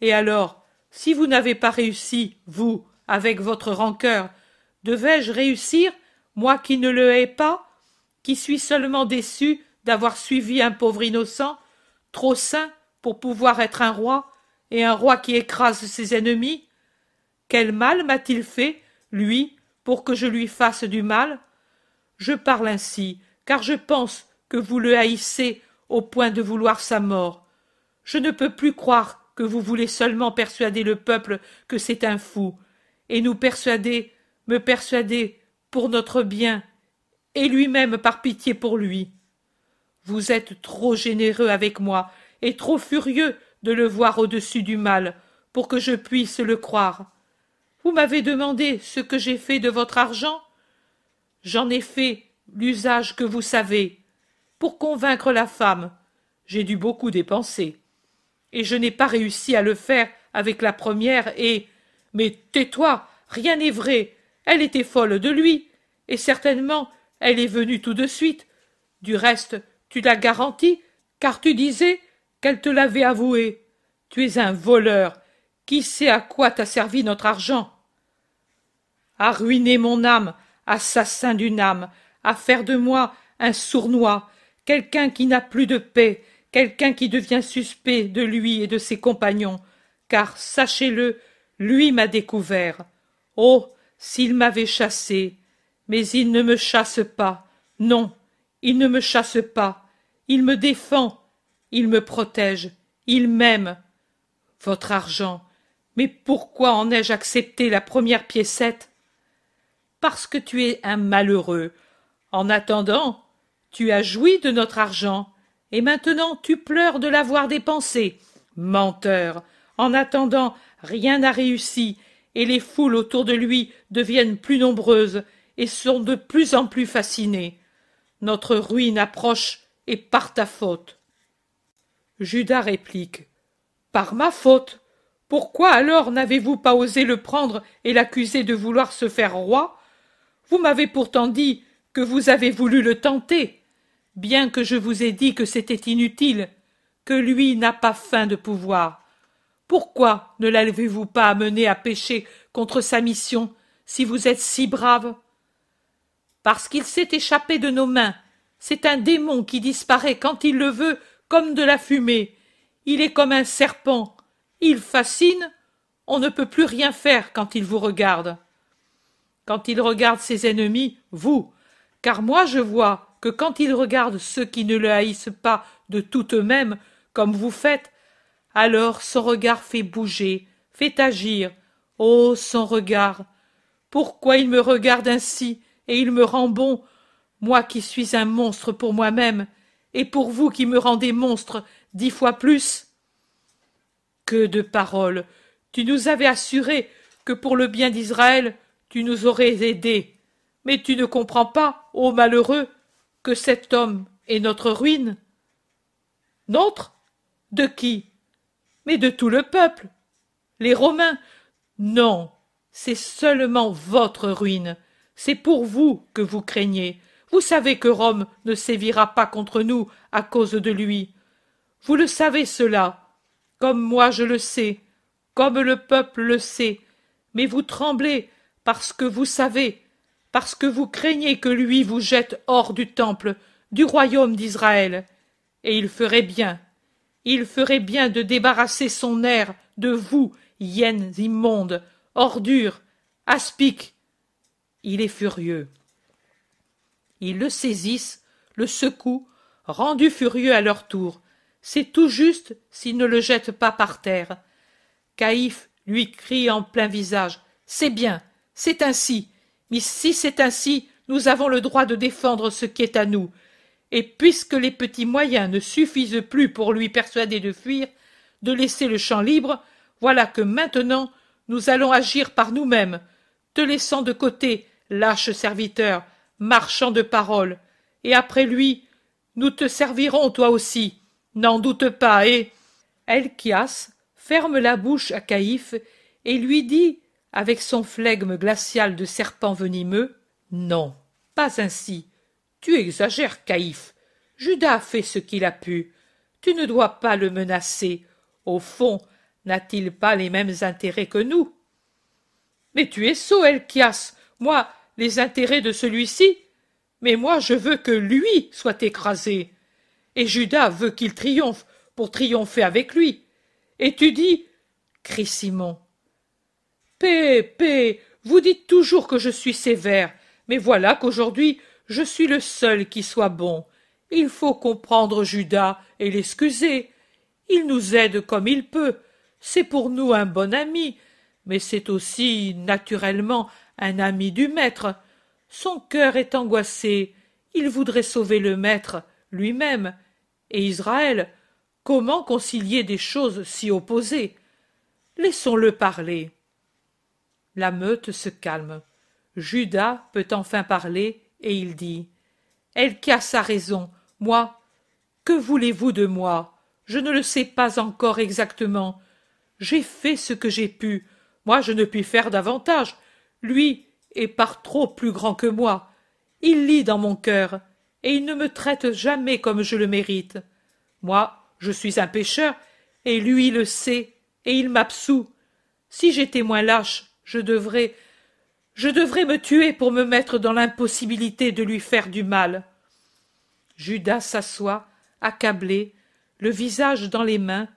Et alors, si vous n'avez pas réussi, vous, avec votre rancœur, devais-je réussir, moi qui ne le hais pas, qui suis seulement déçu d'avoir suivi un pauvre innocent, trop saint pour pouvoir être un roi, et un roi qui écrase ses ennemis Quel mal m'a-t-il fait, lui, pour que je lui fasse du mal Je parle ainsi, car je pense que vous le haïssez au point de vouloir sa mort. Je ne peux plus croire que vous voulez seulement persuader le peuple que c'est un fou, et nous persuader, me persuader, pour notre bien, et lui-même par pitié pour lui. Vous êtes trop généreux avec moi, et trop furieux de le voir au-dessus du mal, pour que je puisse le croire. Vous m'avez demandé ce que j'ai fait de votre argent J'en ai fait l'usage que vous savez pour convaincre la femme. J'ai dû beaucoup dépenser. Et je n'ai pas réussi à le faire avec la première et. Mais tais-toi, rien n'est vrai. Elle était folle de lui. Et certainement, elle est venue tout de suite. Du reste, tu l'as garantie, car tu disais qu'elle te l'avait avoué. Tu es un voleur. Qui sait à quoi t'a servi notre argent À ruiner mon âme, assassin d'une âme, à faire de moi un sournois, quelqu'un qui n'a plus de paix, quelqu'un qui devient suspect de lui et de ses compagnons, car sachez-le, lui m'a découvert. Oh, s'il m'avait chassé, mais il ne me chasse pas. Non, il ne me chasse pas. Il me défend, il me protège, il m'aime. Votre argent. Mais pourquoi en ai-je accepté la première piécette Parce que tu es un malheureux. En attendant, tu as joui de notre argent, et maintenant tu pleures de l'avoir dépensé. Menteur. En attendant, rien n'a réussi, et les foules autour de lui deviennent plus nombreuses et sont de plus en plus fascinées. Notre ruine approche, et par ta faute. Judas réplique. Par ma faute. Pourquoi alors n'avez vous pas osé le prendre et l'accuser de vouloir se faire roi? Vous m'avez pourtant dit que vous avez voulu le tenter bien que je vous ai dit que c'était inutile, que lui n'a pas faim de pouvoir. Pourquoi ne l'avez-vous pas amené à pécher contre sa mission, si vous êtes si brave Parce qu'il s'est échappé de nos mains. C'est un démon qui disparaît quand il le veut, comme de la fumée. Il est comme un serpent. Il fascine. On ne peut plus rien faire quand il vous regarde. Quand il regarde ses ennemis, vous, car moi je vois, que quand il regarde ceux qui ne le haïssent pas de tout eux-mêmes, comme vous faites, alors son regard fait bouger, fait agir. Oh, son regard Pourquoi il me regarde ainsi, et il me rend bon, moi qui suis un monstre pour moi-même, et pour vous qui me rendez monstre dix fois plus Que de paroles Tu nous avais assuré que pour le bien d'Israël, tu nous aurais aidés. Mais tu ne comprends pas, ô malheureux, que cet homme est notre ruine. Notre De qui Mais de tout le peuple. Les Romains Non, c'est seulement votre ruine. C'est pour vous que vous craignez. Vous savez que Rome ne sévira pas contre nous à cause de lui. Vous le savez cela, comme moi je le sais, comme le peuple le sait, mais vous tremblez parce que vous savez parce que vous craignez que lui vous jette hors du temple, du royaume d'Israël. Et il ferait bien, il ferait bien de débarrasser son air de vous, hyènes immondes, ordures, aspics. Il est furieux. Ils le saisissent, le secouent, rendus furieux à leur tour. C'est tout juste s'ils ne le jettent pas par terre. Caïphe lui crie en plein visage. C'est bien, c'est ainsi, mais si c'est ainsi, nous avons le droit de défendre ce qui est à nous. Et puisque les petits moyens ne suffisent plus pour lui persuader de fuir, de laisser le champ libre, voilà que maintenant nous allons agir par nous-mêmes, te laissant de côté, lâche serviteur, marchand de paroles, et après lui, nous te servirons toi aussi, n'en doute pas, et. Elchias ferme la bouche à Caïphe et lui dit avec son flegme glacial de serpent venimeux non pas ainsi tu exagères Caïf. judas a fait ce qu'il a pu tu ne dois pas le menacer au fond n'a-t-il pas les mêmes intérêts que nous mais tu es sot elchias moi les intérêts de celui-ci mais moi je veux que lui soit écrasé et judas veut qu'il triomphe pour triompher avec lui et tu dis crie simon vous dites toujours que je suis sévère mais voilà qu'aujourd'hui je suis le seul qui soit bon il faut comprendre judas et l'excuser il nous aide comme il peut c'est pour nous un bon ami mais c'est aussi naturellement un ami du maître son cœur est angoissé il voudrait sauver le maître lui-même et Israël. Comment concilier des choses si opposées Laissons-le parler la meute se calme judas peut enfin parler et il dit qui a raison moi que voulez-vous de moi je ne le sais pas encore exactement j'ai fait ce que j'ai pu moi je ne puis faire davantage lui est par trop plus grand que moi il lit dans mon cœur et il ne me traite jamais comme je le mérite moi je suis un pécheur et lui le sait et il m'absout si j'étais moins lâche je devrais. Je devrais me tuer pour me mettre dans l'impossibilité de lui faire du mal. Judas s'assoit, accablé, le visage dans les mains,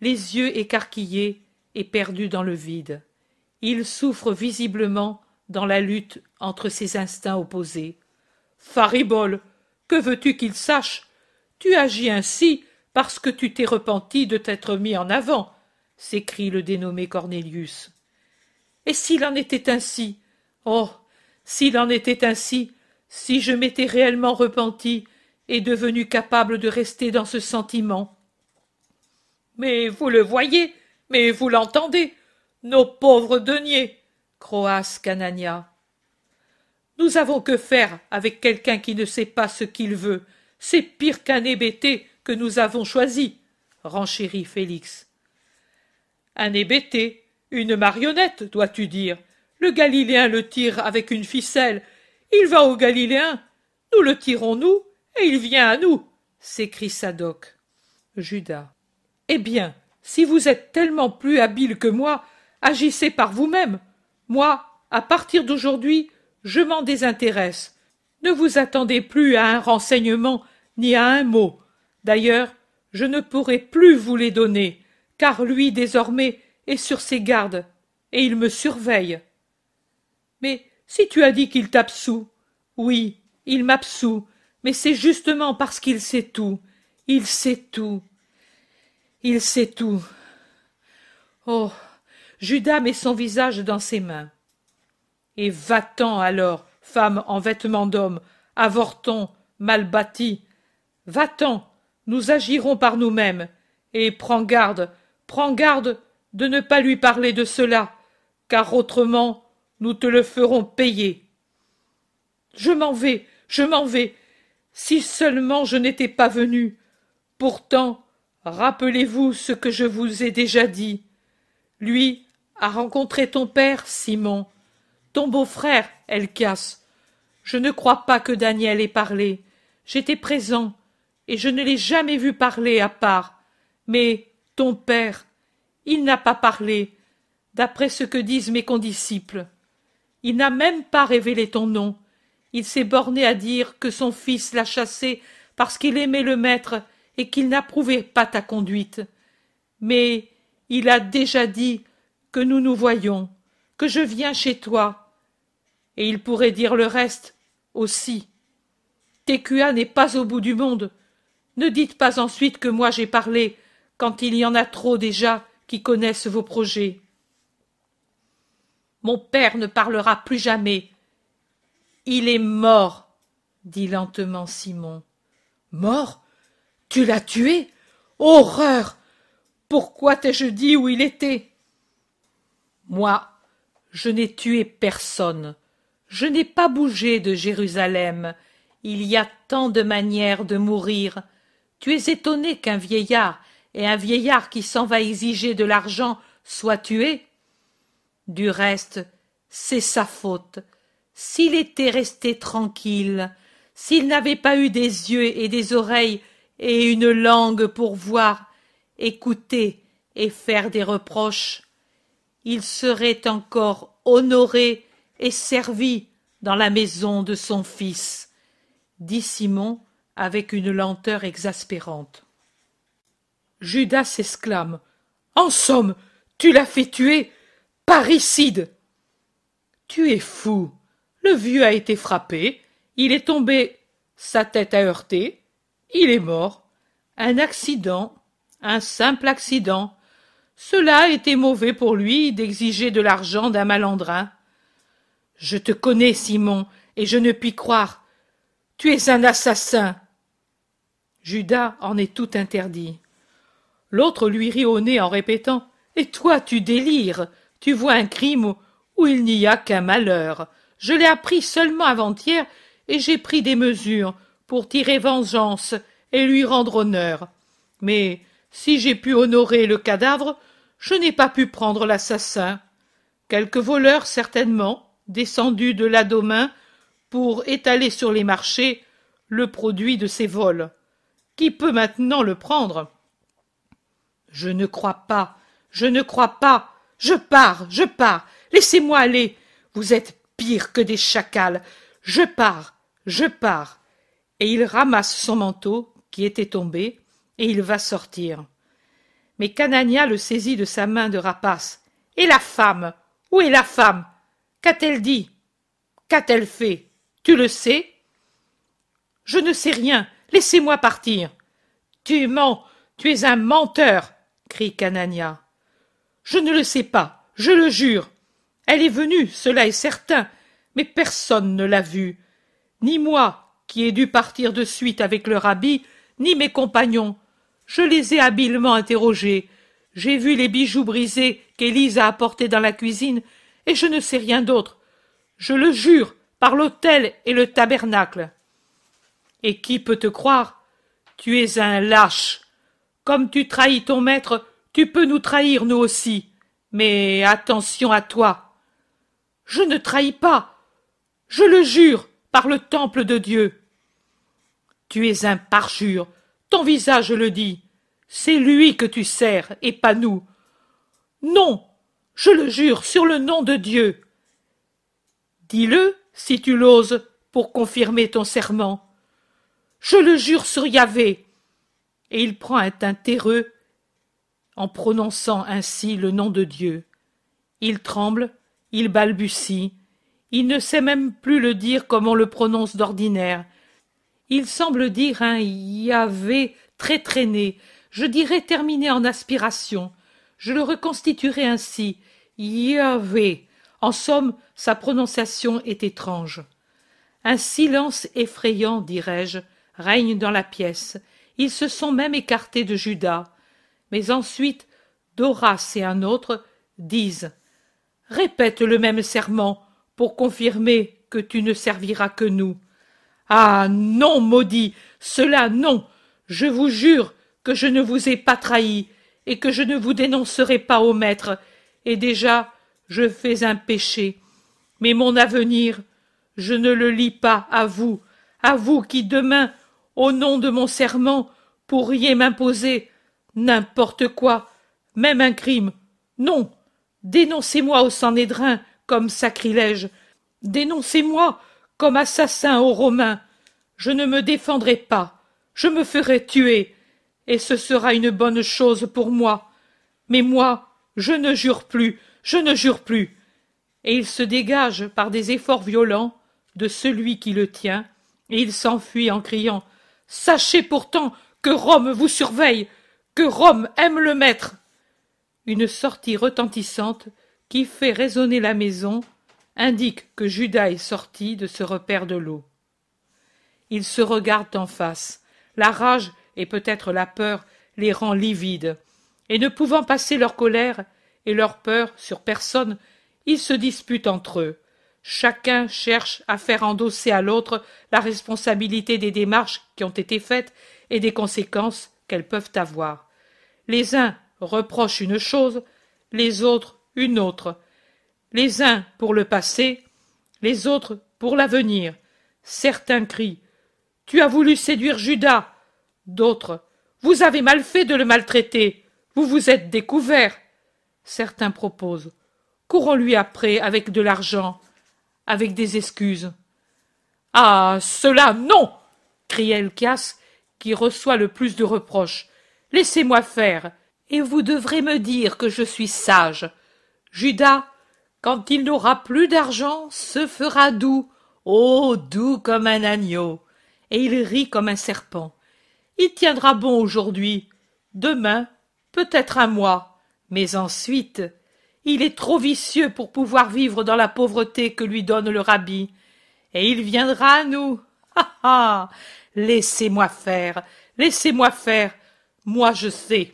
les yeux écarquillés et perdus dans le vide. Il souffre visiblement dans la lutte entre ses instincts opposés. Faribol, que veux-tu qu'il sache Tu agis ainsi parce que tu t'es repenti de t'être mis en avant, s'écrie le dénommé Cornelius et s'il en était ainsi oh s'il en était ainsi si je m'étais réellement repenti et devenu capable de rester dans ce sentiment mais vous le voyez mais vous l'entendez nos pauvres deniers croasse canania nous avons que faire avec quelqu'un qui ne sait pas ce qu'il veut c'est pire qu'un hébété que nous avons choisi renchérit félix un hébété une marionnette, dois-tu dire. Le Galiléen le tire avec une ficelle. Il va au Galiléen. Nous le tirons, nous, et il vient à nous, s'écrie Sadoc. Judas. Eh bien, si vous êtes tellement plus habile que moi, agissez par vous-même. Moi, à partir d'aujourd'hui, je m'en désintéresse. Ne vous attendez plus à un renseignement ni à un mot. D'ailleurs, je ne pourrai plus vous les donner, car lui désormais et sur ses gardes, et il me surveille. Mais si tu as dit qu'il t'absout, oui, il m'absout, mais c'est justement parce qu'il sait tout. Il sait tout. Il sait tout. Oh. Judas met son visage dans ses mains. Et va-t'en alors, femme en vêtements d'homme, avorton, mal bâti. Va-t'en, nous agirons par nous-mêmes. Et prends garde, prends garde de ne pas lui parler de cela, car autrement nous te le ferons payer. Je m'en vais, je m'en vais. Si seulement je n'étais pas venu. Pourtant, rappelez-vous ce que je vous ai déjà dit. Lui a rencontré ton père, Simon, ton beau-frère, Elkas. Je ne crois pas que Daniel ait parlé. J'étais présent, et je ne l'ai jamais vu parler à part. Mais ton père, il n'a pas parlé, d'après ce que disent mes condisciples. Il n'a même pas révélé ton nom. Il s'est borné à dire que son fils l'a chassé parce qu'il aimait le maître et qu'il n'approuvait pas ta conduite. Mais il a déjà dit que nous nous voyons, que je viens chez toi. Et il pourrait dire le reste aussi. Técua n'est pas au bout du monde. Ne dites pas ensuite que moi j'ai parlé, quand il y en a trop déjà qui connaissent vos projets. Mon père ne parlera plus jamais. Il est mort, dit lentement Simon. Mort? Tu l'as tué? Horreur. Pourquoi t'ai je dit où il était? Moi, je n'ai tué personne. Je n'ai pas bougé de Jérusalem. Il y a tant de manières de mourir. Tu es étonné qu'un vieillard et un vieillard qui s'en va exiger de l'argent soit tué. Du reste, c'est sa faute. S'il était resté tranquille, s'il n'avait pas eu des yeux et des oreilles et une langue pour voir, écouter et faire des reproches, il serait encore honoré et servi dans la maison de son fils, dit Simon avec une lenteur exaspérante. Judas s'exclame. En somme, tu l'as fait tuer. Parricide. Tu es fou. Le vieux a été frappé, il est tombé, sa tête a heurté, il est mort. Un accident, un simple accident. Cela était mauvais pour lui d'exiger de l'argent d'un malandrin. Je te connais, Simon, et je ne puis croire. Tu es un assassin. Judas en est tout interdit. L'autre lui rit au nez en répétant Et toi, tu délires Tu vois un crime où il n'y a qu'un malheur. Je l'ai appris seulement avant-hier et j'ai pris des mesures pour tirer vengeance et lui rendre honneur. Mais si j'ai pu honorer le cadavre, je n'ai pas pu prendre l'assassin. Quelques voleurs, certainement, descendus de là pour étaler sur les marchés le produit de ses vols. Qui peut maintenant le prendre? Je ne crois pas. Je ne crois pas. Je pars. Je pars. Laissez-moi aller. Vous êtes pire que des chacals. Je pars. Je pars. Et il ramasse son manteau, qui était tombé, et il va sortir. Mais Canania le saisit de sa main de rapace. Et la femme Où est la femme Qu'a-t-elle dit Qu'a-t-elle fait Tu le sais Je ne sais rien. Laissez-moi partir. Tu mens. Tu es un menteur crie Canania. Je ne le sais pas, je le jure. Elle est venue, cela est certain, mais personne ne l'a vue. Ni moi, qui ai dû partir de suite avec le rabbi, ni mes compagnons. Je les ai habilement interrogés. J'ai vu les bijoux brisés qu'Élise a apportés dans la cuisine, et je ne sais rien d'autre. Je le jure, par l'autel et le tabernacle. Et qui peut te croire? Tu es un lâche. Comme tu trahis ton maître, tu peux nous trahir, nous aussi. Mais attention à toi. Je ne trahis pas. Je le jure, par le temple de Dieu. Tu es un parjure. Ton visage le dit. C'est lui que tu sers, et pas nous. Non, je le jure sur le nom de Dieu. Dis-le, si tu l'oses, pour confirmer ton serment. Je le jure sur Yahvé, et il prend un teint terreux en prononçant ainsi le nom de Dieu. Il tremble, il balbutie, il ne sait même plus le dire comme on le prononce d'ordinaire. Il semble dire un Yahvé très traîné, je dirais terminé en aspiration. Je le reconstituerai ainsi. Yahvé. En somme, sa prononciation est étrange. Un silence effrayant, dirais-je, règne dans la pièce, ils se sont même écartés de Judas. Mais ensuite, Doras et un autre disent Répète le même serment pour confirmer que tu ne serviras que nous. Ah non, maudit, cela non. Je vous jure que je ne vous ai pas trahi et que je ne vous dénoncerai pas au maître. Et déjà, je fais un péché. Mais mon avenir, je ne le lis pas à vous, à vous qui demain au nom de mon serment, pourriez m'imposer n'importe quoi, même un crime. Non, dénoncez-moi au Sanhédrin comme sacrilège, dénoncez-moi comme assassin aux Romains. Je ne me défendrai pas, je me ferai tuer, et ce sera une bonne chose pour moi. Mais moi, je ne jure plus, je ne jure plus. Et il se dégage par des efforts violents de celui qui le tient, et il s'enfuit en criant Sachez pourtant que Rome vous surveille, que Rome aime le maître. Une sortie retentissante qui fait résonner la maison indique que Judas est sorti de ce repère de l'eau. Ils se regardent en face. La rage et peut-être la peur les rend livides. Et ne pouvant passer leur colère et leur peur sur personne, ils se disputent entre eux. Chacun cherche à faire endosser à l'autre la responsabilité des démarches qui ont été faites et des conséquences qu'elles peuvent avoir. Les uns reprochent une chose, les autres une autre. Les uns pour le passé, les autres pour l'avenir. Certains crient Tu as voulu séduire Judas D'autres Vous avez mal fait de le maltraiter. Vous vous êtes découvert. Certains proposent Courons-lui après avec de l'argent avec des excuses. Ah. Cela non. Cria Elkias, qui reçoit le plus de reproches. Laissez moi faire, et vous devrez me dire que je suis sage. Judas, quand il n'aura plus d'argent, se fera doux, oh doux comme un agneau, et il rit comme un serpent. Il tiendra bon aujourd'hui, demain peut-être un mois, mais ensuite il est trop vicieux pour pouvoir vivre dans la pauvreté que lui donne le rabbi. Et il viendra à nous. Ah ah Laissez-moi faire, laissez-moi faire. Moi, je sais.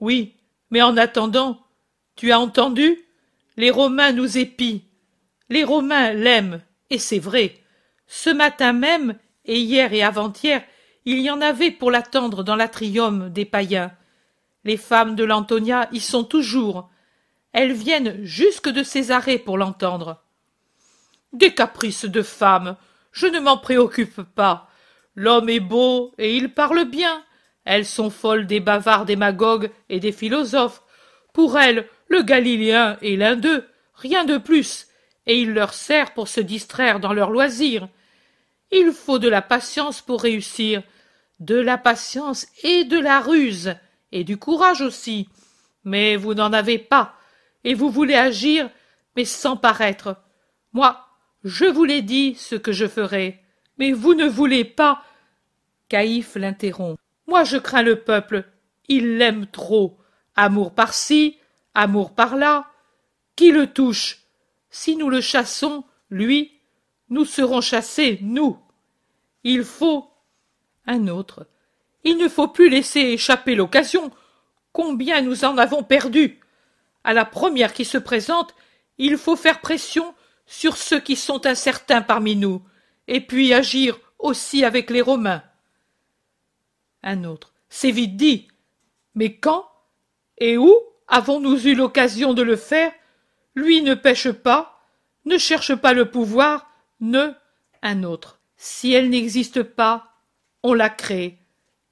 Oui, mais en attendant, tu as entendu Les Romains nous épient. Les Romains l'aiment, et c'est vrai. Ce matin même, et hier et avant-hier, il y en avait pour l'attendre dans l'atrium des païens. Les femmes de l'Antonia y sont toujours elles viennent jusque de Césarée pour l'entendre. Des caprices de femmes, je ne m'en préoccupe pas. L'homme est beau et il parle bien. Elles sont folles des bavards démagogues et des philosophes. Pour elles, le Galiléen est l'un d'eux, rien de plus, et il leur sert pour se distraire dans leurs loisirs. Il faut de la patience pour réussir, de la patience et de la ruse, et du courage aussi. Mais vous n'en avez pas, et vous voulez agir, mais sans paraître. Moi, je vous l'ai dit ce que je ferai, mais vous ne voulez pas. Caïphe l'interrompt. Moi, je crains le peuple. Il l'aime trop. Amour par-ci, amour par-là. Qui le touche Si nous le chassons, lui, nous serons chassés, nous. Il faut. Un autre. Il ne faut plus laisser échapper l'occasion. Combien nous en avons perdu à la première qui se présente, il faut faire pression sur ceux qui sont incertains parmi nous, et puis agir aussi avec les Romains. Un autre. C'est vite dit. Mais quand et où avons-nous eu l'occasion de le faire Lui ne pêche pas, ne cherche pas le pouvoir, ne. Un autre. Si elle n'existe pas, on la crée.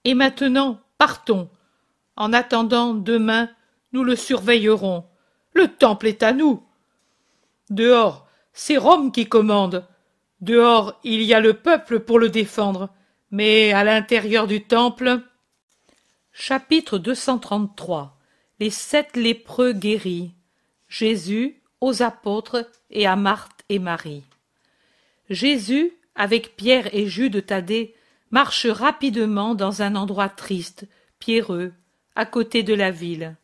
Et maintenant, partons. En attendant demain, nous le surveillerons. Le temple est à nous. Dehors, c'est Rome qui commande. Dehors, il y a le peuple pour le défendre. Mais à l'intérieur du temple. Chapitre 233 Les sept lépreux guéris. Jésus aux apôtres et à Marthe et Marie. Jésus, avec Pierre et Jude Thaddée, marche rapidement dans un endroit triste, pierreux, à côté de la ville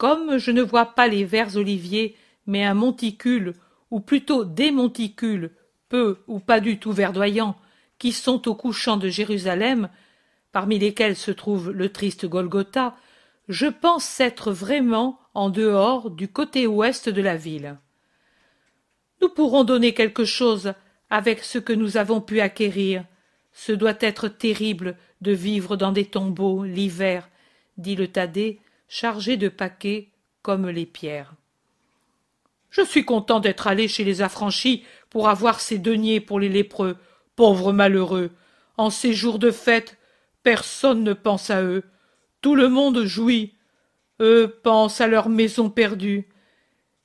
comme je ne vois pas les verts oliviers, mais un monticule, ou plutôt des monticules, peu ou pas du tout verdoyants, qui sont au couchant de Jérusalem, parmi lesquels se trouve le triste Golgotha, je pense être vraiment en dehors du côté ouest de la ville. Nous pourrons donner quelque chose avec ce que nous avons pu acquérir. Ce doit être terrible de vivre dans des tombeaux l'hiver, dit le Thaddée, chargés de paquets comme les pierres. Je suis content d'être allé chez les affranchis pour avoir ces deniers pour les lépreux, pauvres malheureux. En ces jours de fête, personne ne pense à eux. Tout le monde jouit. Eux pensent à leur maison perdue.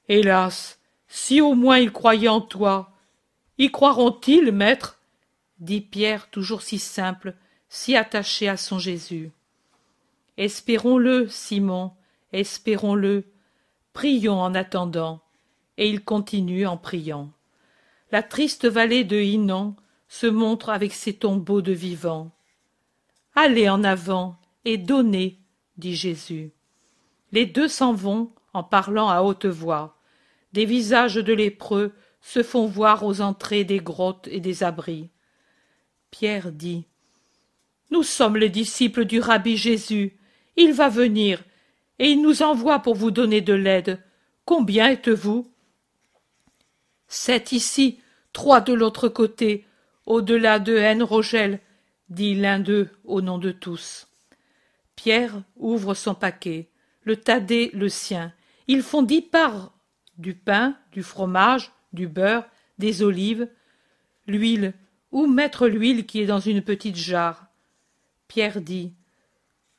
Hélas, si au moins ils croyaient en toi. Y croiront-ils, maître dit Pierre, toujours si simple, si attaché à son Jésus espérons-le simon espérons-le prions en attendant et il continue en priant la triste vallée de hinan se montre avec ses tombeaux de vivants allez en avant et donnez dit jésus les deux s'en vont en parlant à haute voix des visages de lépreux se font voir aux entrées des grottes et des abris pierre dit nous sommes les disciples du rabbi jésus il va venir, et il nous envoie pour vous donner de l'aide. Combien êtes-vous Sept ici, trois de l'autre côté, au-delà de Haine Rogel, dit l'un d'eux au nom de tous. Pierre ouvre son paquet, le Thaddée le sien. Ils font dix parts du pain, du fromage, du beurre, des olives, l'huile, ou mettre l'huile qui est dans une petite jarre. Pierre dit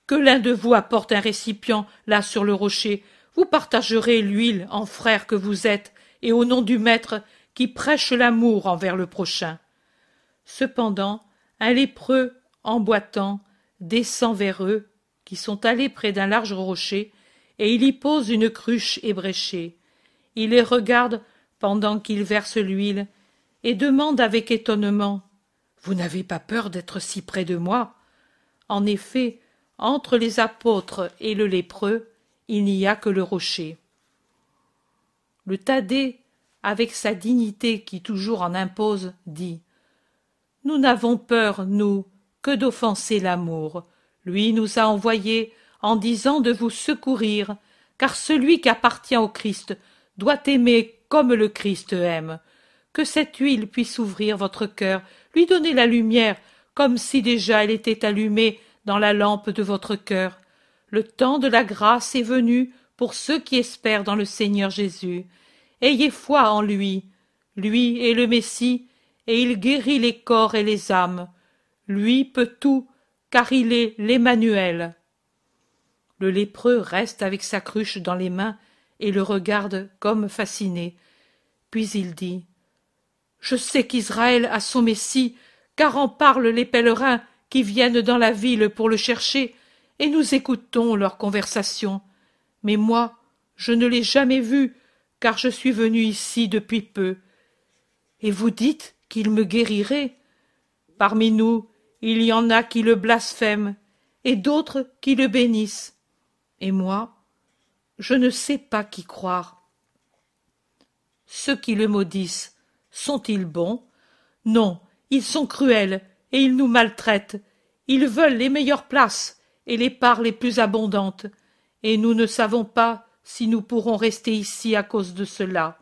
que l'un de vous apporte un récipient là sur le rocher, vous partagerez l'huile en frère que vous êtes, et au nom du Maître qui prêche l'amour envers le prochain. Cependant, un lépreux, emboîtant, descend vers eux, qui sont allés près d'un large rocher, et il y pose une cruche ébréchée. Il les regarde pendant qu'ils verse l'huile, et demande avec étonnement. Vous n'avez pas peur d'être si près de moi? En effet, entre les apôtres et le lépreux, il n'y a que le rocher. Le Thaddée, avec sa dignité qui toujours en impose, dit Nous n'avons peur, nous, que d'offenser l'amour. Lui nous a envoyés en disant de vous secourir, car celui qui appartient au Christ doit aimer comme le Christ aime. Que cette huile puisse ouvrir votre cœur, lui donner la lumière, comme si déjà elle était allumée dans la lampe de votre cœur. Le temps de la grâce est venu pour ceux qui espèrent dans le Seigneur Jésus. Ayez foi en lui. Lui est le Messie, et il guérit les corps et les âmes. Lui peut tout, car il est l'Emmanuel. Le lépreux reste avec sa cruche dans les mains et le regarde comme fasciné. Puis il dit Je sais qu'Israël a son Messie, car en parlent les pèlerins qui viennent dans la ville pour le chercher, et nous écoutons leur conversation. Mais moi, je ne l'ai jamais vu, car je suis venu ici depuis peu. Et vous dites qu'il me guérirait. Parmi nous, il y en a qui le blasphèment, et d'autres qui le bénissent. Et moi, je ne sais pas qui croire. Ceux qui le maudissent sont-ils bons Non, ils sont cruels et ils nous maltraitent. Ils veulent les meilleures places et les parts les plus abondantes, et nous ne savons pas si nous pourrons rester ici à cause de cela.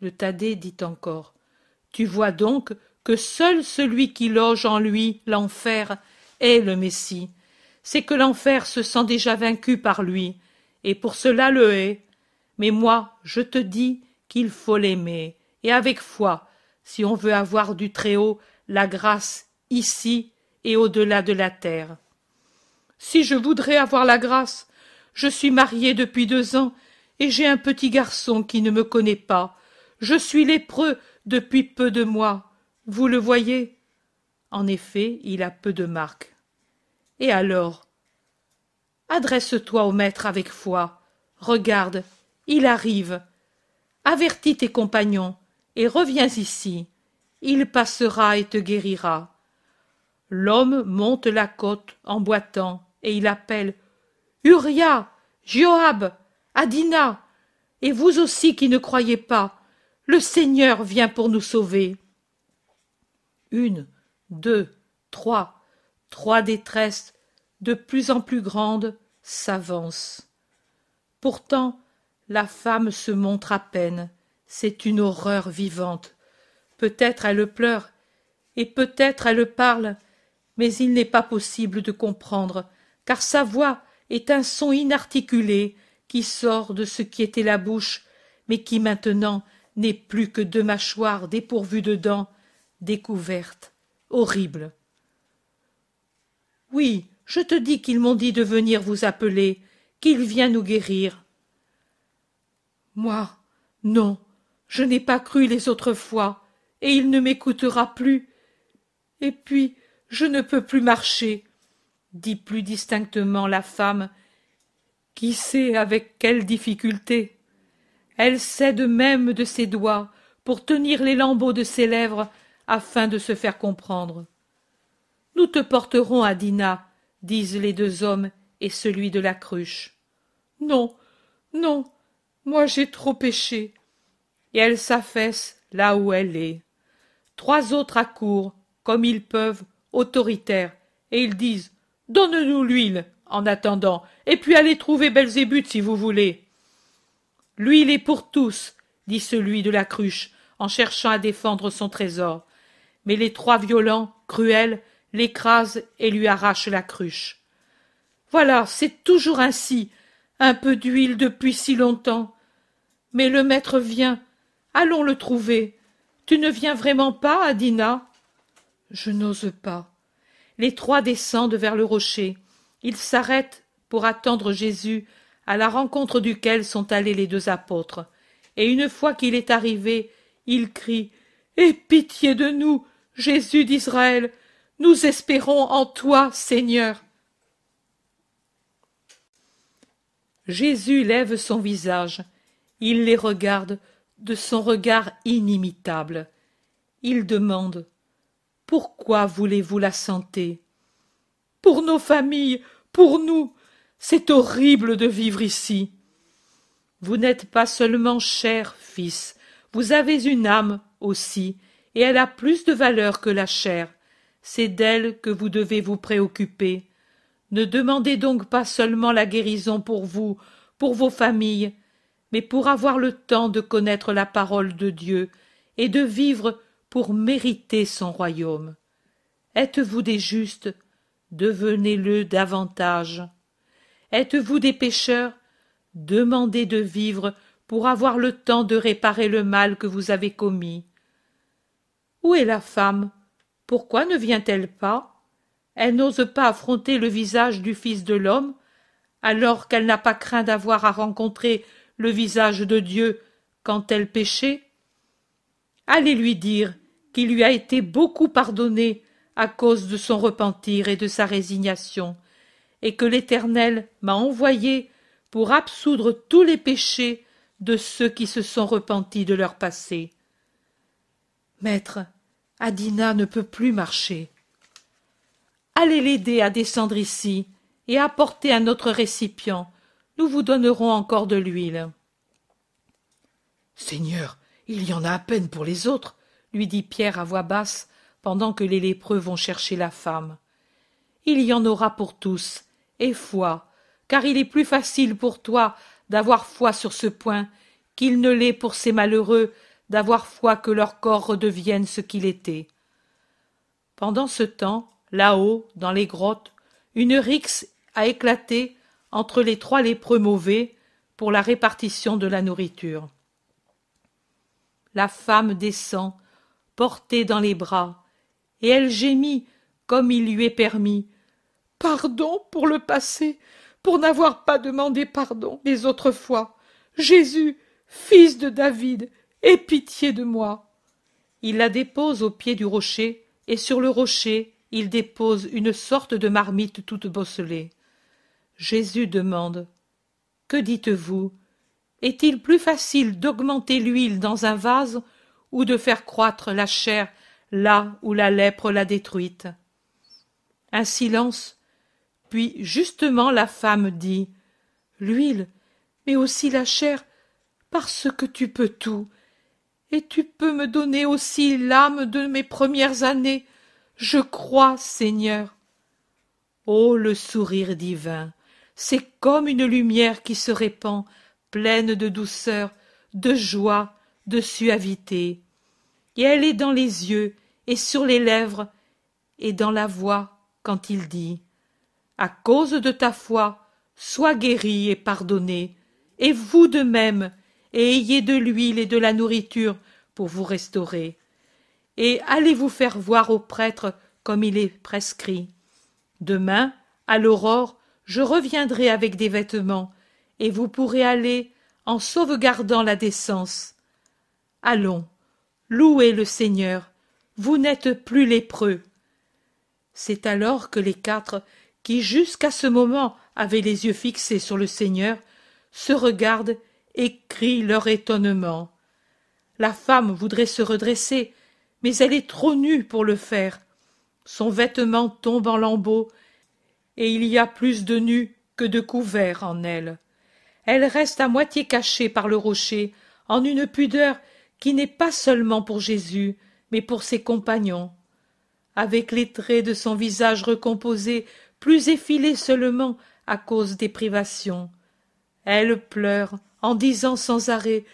Le Thaddée dit encore Tu vois donc que seul celui qui loge en lui l'enfer est le Messie. C'est que l'enfer se sent déjà vaincu par lui, et pour cela le hait. Mais moi, je te dis qu'il faut l'aimer, et avec foi, si on veut avoir du Très-Haut la grâce ici et au-delà de la terre. Si je voudrais avoir la grâce, je suis marié depuis deux ans et j'ai un petit garçon qui ne me connaît pas. Je suis lépreux depuis peu de mois. Vous le voyez En effet, il a peu de marques. Et alors Adresse-toi au maître avec foi. Regarde, il arrive. Avertis tes compagnons et reviens ici il passera et te guérira. L'homme monte la côte en boitant, et il appelle Uria, Joab, Adina, et vous aussi qui ne croyez pas, le Seigneur vient pour nous sauver. Une, deux, trois, trois détresses de plus en plus grandes s'avancent. Pourtant, la femme se montre à peine. C'est une horreur vivante peut-être elle pleure, et peut-être elle parle, mais il n'est pas possible de comprendre, car sa voix est un son inarticulé qui sort de ce qui était la bouche, mais qui maintenant n'est plus que deux mâchoires dépourvues de dents, découvertes, horribles. Oui, je te dis qu'ils m'ont dit de venir vous appeler, qu'il vient nous guérir. Moi, non, je n'ai pas cru les autres fois et il ne m'écoutera plus. Et puis, je ne peux plus marcher, dit plus distinctement la femme, qui sait avec quelle difficulté. Elle cède même de ses doigts pour tenir les lambeaux de ses lèvres afin de se faire comprendre. Nous te porterons à Dina, disent les deux hommes et celui de la cruche. Non, non, moi j'ai trop péché. Et elle s'affaisse là où elle est. Trois autres accourent, comme ils peuvent, autoritaires, et ils disent Donne-nous l'huile, en attendant, et puis allez trouver Belzébuth si vous voulez. L'huile est pour tous, dit celui de la cruche, en cherchant à défendre son trésor. Mais les trois violents, cruels, l'écrasent et lui arrachent la cruche. Voilà, c'est toujours ainsi, un peu d'huile depuis si longtemps. Mais le maître vient, allons le trouver, tu ne viens vraiment pas, Adina Je n'ose pas. Les trois descendent vers le rocher. Ils s'arrêtent pour attendre Jésus, à la rencontre duquel sont allés les deux apôtres. Et une fois qu'il est arrivé, il crie Aie pitié de nous, Jésus d'Israël Nous espérons en toi, Seigneur Jésus lève son visage. Il les regarde, de son regard inimitable. Il demande Pourquoi voulez-vous la santé Pour nos familles, pour nous. C'est horrible de vivre ici. Vous n'êtes pas seulement cher, fils, vous avez une âme aussi, et elle a plus de valeur que la chair. C'est d'elle que vous devez vous préoccuper. Ne demandez donc pas seulement la guérison pour vous, pour vos familles, mais pour avoir le temps de connaître la parole de Dieu et de vivre pour mériter son royaume. Êtes-vous des justes Devenez-le davantage. Êtes-vous des pécheurs Demandez de vivre pour avoir le temps de réparer le mal que vous avez commis. Où est la femme Pourquoi ne vient-elle pas Elle n'ose pas affronter le visage du Fils de l'homme, alors qu'elle n'a pas craint d'avoir à rencontrer le visage de Dieu quand elle péchait Allez lui dire qu'il lui a été beaucoup pardonné à cause de son repentir et de sa résignation, et que l'Éternel m'a envoyé pour absoudre tous les péchés de ceux qui se sont repentis de leur passé. Maître, Adina ne peut plus marcher. Allez l'aider à descendre ici et apporter un autre récipient nous vous donnerons encore de l'huile. Seigneur, il y en a à peine pour les autres, lui dit Pierre à voix basse pendant que les lépreux vont chercher la femme. Il y en aura pour tous, et foi, car il est plus facile pour toi d'avoir foi sur ce point qu'il ne l'est pour ces malheureux d'avoir foi que leur corps redevienne ce qu'il était. Pendant ce temps, là-haut, dans les grottes, une rixe a éclaté entre les trois lépreux mauvais pour la répartition de la nourriture. La femme descend, portée dans les bras, et elle gémit comme il lui est permis. Pardon pour le passé, pour n'avoir pas demandé pardon les autres fois. Jésus, fils de David, aie pitié de moi. Il la dépose au pied du rocher, et sur le rocher il dépose une sorte de marmite toute bosselée. Jésus demande Que dites-vous Est-il plus facile d'augmenter l'huile dans un vase ou de faire croître la chair là où la lèpre l'a détruite Un silence, puis justement la femme dit L'huile, mais aussi la chair, parce que tu peux tout, et tu peux me donner aussi l'âme de mes premières années. Je crois, Seigneur. Oh, le sourire divin c'est comme une lumière qui se répand, pleine de douceur, de joie, de suavité. Et elle est dans les yeux et sur les lèvres et dans la voix quand il dit À cause de ta foi, sois guéri et pardonné, et vous de même, et ayez de l'huile et de la nourriture pour vous restaurer. Et allez vous faire voir au prêtre comme il est prescrit. Demain, à l'aurore, je reviendrai avec des vêtements, et vous pourrez aller en sauvegardant la décence. Allons, louez le Seigneur, vous n'êtes plus lépreux. C'est alors que les quatre, qui jusqu'à ce moment avaient les yeux fixés sur le Seigneur, se regardent et crient leur étonnement. La femme voudrait se redresser, mais elle est trop nue pour le faire. Son vêtement tombe en lambeaux et il y a plus de nu que de couverts en elle. Elle reste à moitié cachée par le rocher, en une pudeur qui n'est pas seulement pour Jésus, mais pour ses compagnons. Avec les traits de son visage recomposé, plus effilés seulement à cause des privations. Elle pleure en disant sans arrêt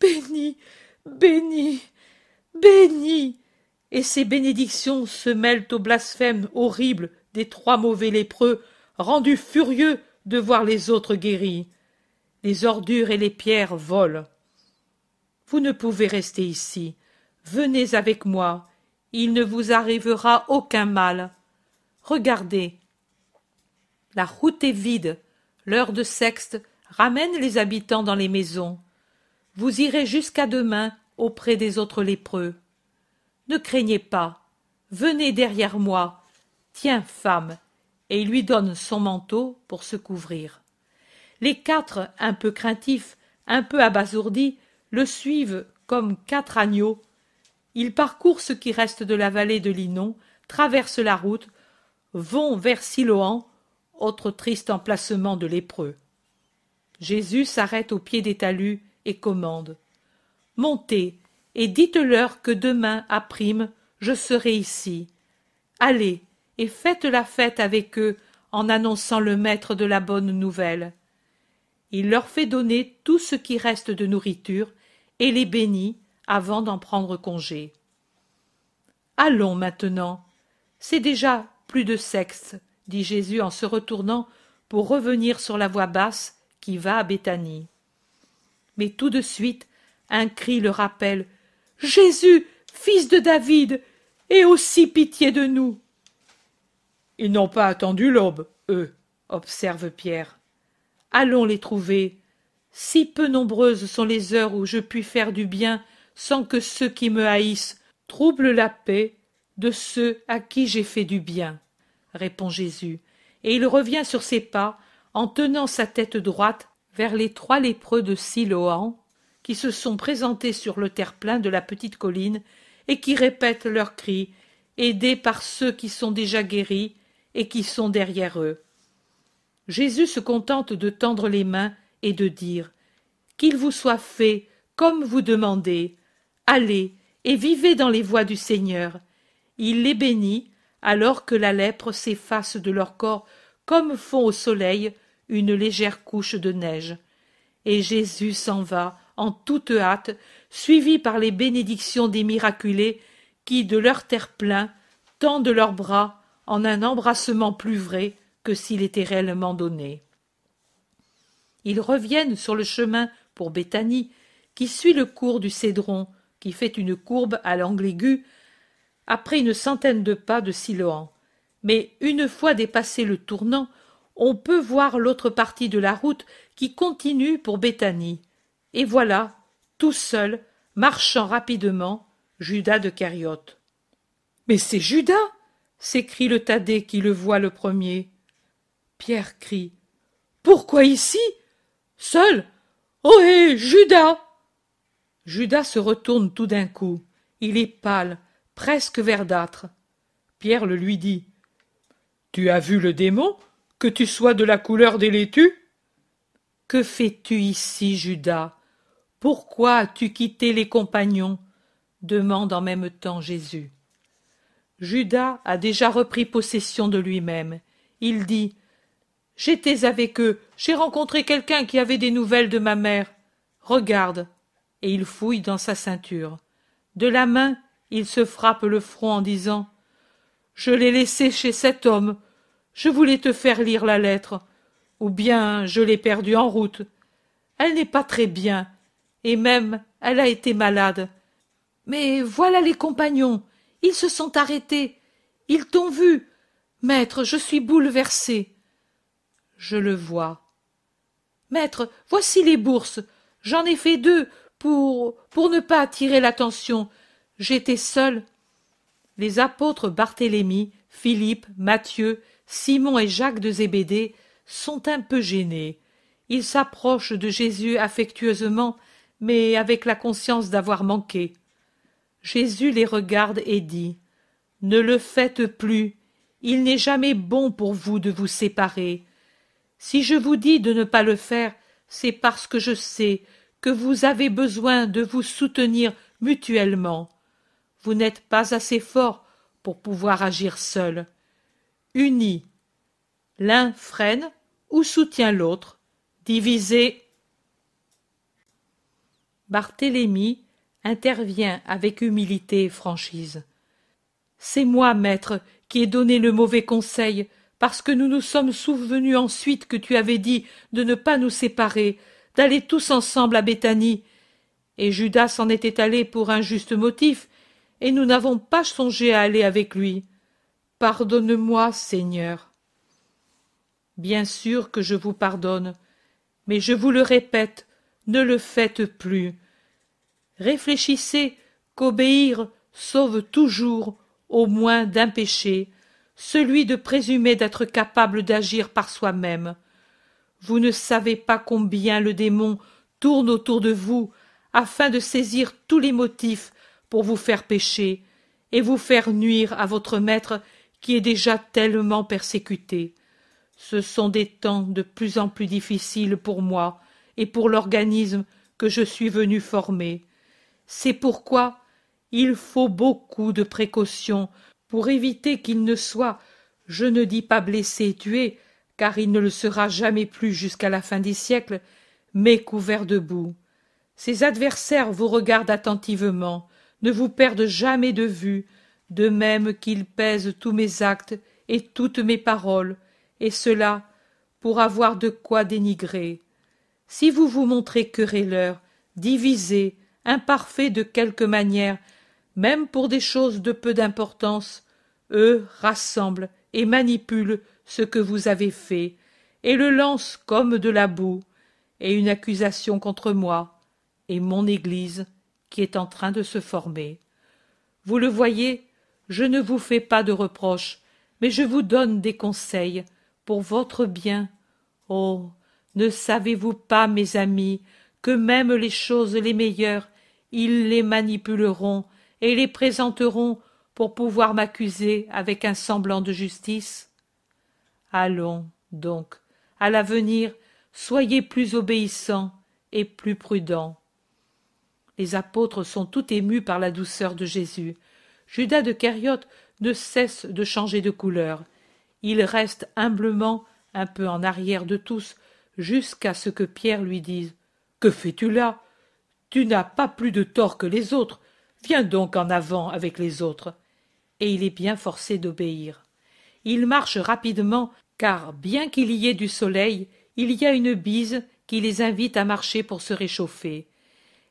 Béni, béni, béni et ses bénédictions se mêlent au blasphème horrible des trois mauvais lépreux, rendus furieux de voir les autres guéris. Les ordures et les pierres volent. Vous ne pouvez rester ici. Venez avec moi. Il ne vous arrivera aucun mal. Regardez. La route est vide. L'heure de sexte ramène les habitants dans les maisons. Vous irez jusqu'à demain auprès des autres lépreux. Ne craignez pas. Venez derrière moi. Tiens, femme. Et il lui donne son manteau pour se couvrir. Les quatre, un peu craintifs, un peu abasourdis, le suivent comme quatre agneaux. Ils parcourent ce qui reste de la vallée de Linon, traversent la route, vont vers Siloan, autre triste emplacement de lépreux. Jésus s'arrête au pied des talus et commande. Montez, et dites leur que demain, à prime, je serai ici. Allez, et faites la fête avec eux en annonçant le maître de la bonne nouvelle. Il leur fait donner tout ce qui reste de nourriture et les bénit avant d'en prendre congé. Allons maintenant. C'est déjà plus de sexe, dit Jésus en se retournant pour revenir sur la voie basse qui va à Béthanie. Mais tout de suite, un cri le rappelle. Jésus, fils de David, aie aussi pitié de nous. Ils n'ont pas attendu l'aube, eux, observe Pierre. Allons les trouver. Si peu nombreuses sont les heures où je puis faire du bien sans que ceux qui me haïssent troublent la paix de ceux à qui j'ai fait du bien, répond Jésus, et il revient sur ses pas en tenant sa tête droite vers les trois lépreux de Siloan qui se sont présentés sur le terre-plein de la petite colline et qui répètent leurs cris, aidés par ceux qui sont déjà guéris et qui sont derrière eux. Jésus se contente de tendre les mains et de dire Qu'il vous soit fait comme vous demandez. Allez et vivez dans les voies du Seigneur. Il les bénit alors que la lèpre s'efface de leur corps comme font au soleil une légère couche de neige. Et Jésus s'en va en toute hâte, suivi par les bénédictions des miraculés qui, de leur terre-plein, tendent leurs bras en un embrassement plus vrai que s'il était réellement donné. Ils reviennent sur le chemin pour Béthanie, qui suit le cours du Cédron, qui fait une courbe à l'angle aigu, après une centaine de pas de Siloan. Mais une fois dépassé le tournant, on peut voir l'autre partie de la route qui continue pour Béthanie. Et voilà, tout seul, marchant rapidement, Judas de Cariote. Mais c'est Judas s'écrie le Thaddée qui le voit le premier. Pierre crie Pourquoi ici Seul Ohé, oh, Judas Judas se retourne tout d'un coup. Il est pâle, presque verdâtre. Pierre le lui dit Tu as vu le démon Que tu sois de la couleur des laitues Que fais-tu ici, Judas Pourquoi as-tu quitté les compagnons demande en même temps Jésus judas a déjà repris possession de lui-même il dit j'étais avec eux j'ai rencontré quelqu'un qui avait des nouvelles de ma mère regarde et il fouille dans sa ceinture de la main il se frappe le front en disant je l'ai laissé chez cet homme je voulais te faire lire la lettre ou bien je l'ai perdue en route elle n'est pas très bien et même elle a été malade mais voilà les compagnons ils se sont arrêtés. Ils t'ont vu. Maître, je suis bouleversé. Je le vois. Maître, voici les bourses. J'en ai fait deux pour pour ne pas attirer l'attention. J'étais seul. Les apôtres Barthélemy, Philippe, Matthieu, Simon et Jacques de Zébédée sont un peu gênés. Ils s'approchent de Jésus affectueusement, mais avec la conscience d'avoir manqué. Jésus les regarde et dit Ne le faites plus, il n'est jamais bon pour vous de vous séparer. Si je vous dis de ne pas le faire, c'est parce que je sais que vous avez besoin de vous soutenir mutuellement. Vous n'êtes pas assez fort pour pouvoir agir seul. Unis, l'un freine ou soutient l'autre. Divisé. Barthélemy intervient avec humilité et franchise. C'est moi, maître, qui ai donné le mauvais conseil, parce que nous nous sommes souvenus ensuite que tu avais dit de ne pas nous séparer, d'aller tous ensemble à Béthanie. Et Judas s'en était allé pour un juste motif, et nous n'avons pas songé à aller avec lui. Pardonne-moi, Seigneur. Bien sûr que je vous pardonne, mais je vous le répète, ne le faites plus réfléchissez qu'obéir sauve toujours au moins d'un péché celui de présumer d'être capable d'agir par soi-même vous ne savez pas combien le démon tourne autour de vous afin de saisir tous les motifs pour vous faire pécher et vous faire nuire à votre maître qui est déjà tellement persécuté. Ce sont des temps de plus en plus difficiles pour moi et pour l'organisme que je suis venu former. C'est pourquoi il faut beaucoup de précautions pour éviter qu'il ne soit, je ne dis pas blessé et tué, car il ne le sera jamais plus jusqu'à la fin des siècles, mais couvert de boue. Ses adversaires vous regardent attentivement, ne vous perdent jamais de vue, de même qu'ils pèsent tous mes actes et toutes mes paroles, et cela pour avoir de quoi dénigrer. Si vous vous montrez querelleur, divisé, imparfait de quelque manière, même pour des choses de peu d'importance, eux rassemblent et manipulent ce que vous avez fait, et le lancent comme de la boue, et une accusation contre moi, et mon Église, qui est en train de se former. Vous le voyez, je ne vous fais pas de reproches, mais je vous donne des conseils pour votre bien. Oh. Ne savez vous pas, mes amis, que même les choses les meilleures ils les manipuleront et les présenteront pour pouvoir m'accuser avec un semblant de justice. Allons, donc, à l'avenir, soyez plus obéissants et plus prudents. Les apôtres sont tout émus par la douceur de Jésus. Judas de Cariote ne cesse de changer de couleur. Il reste humblement un peu en arrière de tous jusqu'à ce que Pierre lui dise Que fais-tu là tu n'as pas plus de tort que les autres, viens donc en avant avec les autres. Et il est bien forcé d'obéir. Il marche rapidement, car bien qu'il y ait du soleil, il y a une bise qui les invite à marcher pour se réchauffer.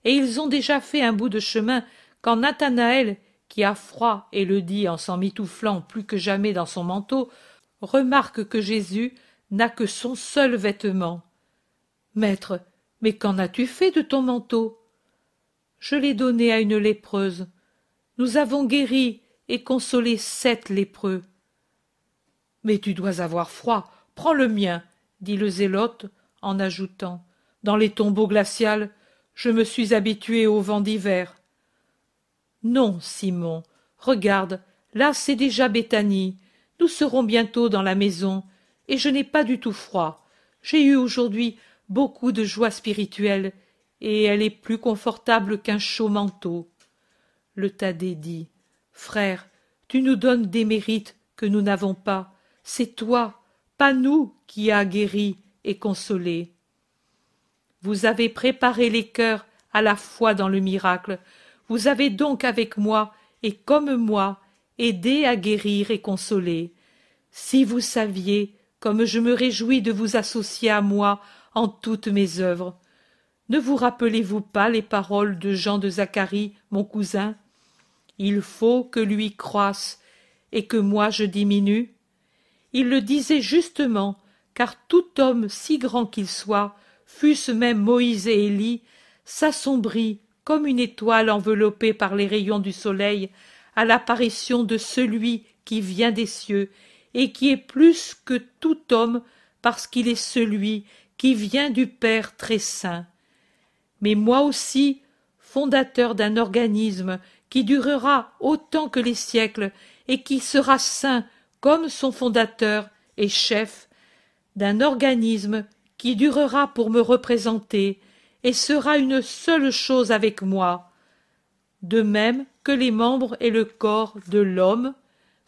Et ils ont déjà fait un bout de chemin quand Nathanaël, qui a froid et le dit en s'en mitouflant plus que jamais dans son manteau, remarque que Jésus n'a que son seul vêtement. Maître, mais qu'en as-tu fait de ton manteau je l'ai donné à une lépreuse. Nous avons guéri et consolé sept lépreux. Mais tu dois avoir froid, prends le mien, dit le zélote en ajoutant. Dans les tombeaux glaciales, je me suis habitué au vent d'hiver. Non, Simon, regarde, là c'est déjà Béthanie. Nous serons bientôt dans la maison, et je n'ai pas du tout froid. J'ai eu aujourd'hui beaucoup de joie spirituelle, et elle est plus confortable qu'un chaud manteau. Le Thaddée dit Frère, tu nous donnes des mérites que nous n'avons pas. C'est toi, pas nous, qui as guéri et consolé. Vous avez préparé les cœurs à la foi dans le miracle. Vous avez donc avec moi et comme moi aidé à guérir et consoler. Si vous saviez comme je me réjouis de vous associer à moi en toutes mes œuvres, ne vous rappelez-vous pas les paroles de Jean de Zacharie, mon cousin Il faut que lui croisse et que moi je diminue. Il le disait justement, car tout homme, si grand qu'il soit, fût-ce même Moïse et Élie, s'assombrit comme une étoile enveloppée par les rayons du soleil à l'apparition de celui qui vient des cieux et qui est plus que tout homme parce qu'il est celui qui vient du Père très saint mais moi aussi, fondateur d'un organisme qui durera autant que les siècles et qui sera saint comme son fondateur et chef, d'un organisme qui durera pour me représenter et sera une seule chose avec moi, de même que les membres et le corps de l'homme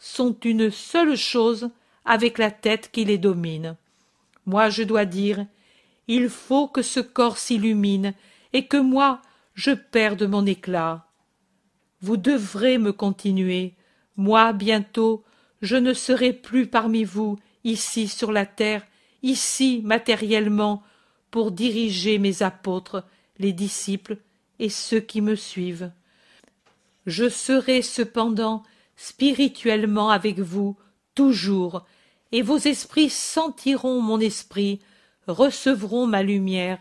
sont une seule chose avec la tête qui les domine. Moi je dois dire, il faut que ce corps s'illumine et que moi je perde mon éclat. Vous devrez me continuer. Moi, bientôt, je ne serai plus parmi vous, ici sur la terre, ici matériellement, pour diriger mes apôtres, les disciples et ceux qui me suivent. Je serai cependant spirituellement avec vous, toujours, et vos esprits sentiront mon esprit, recevront ma lumière,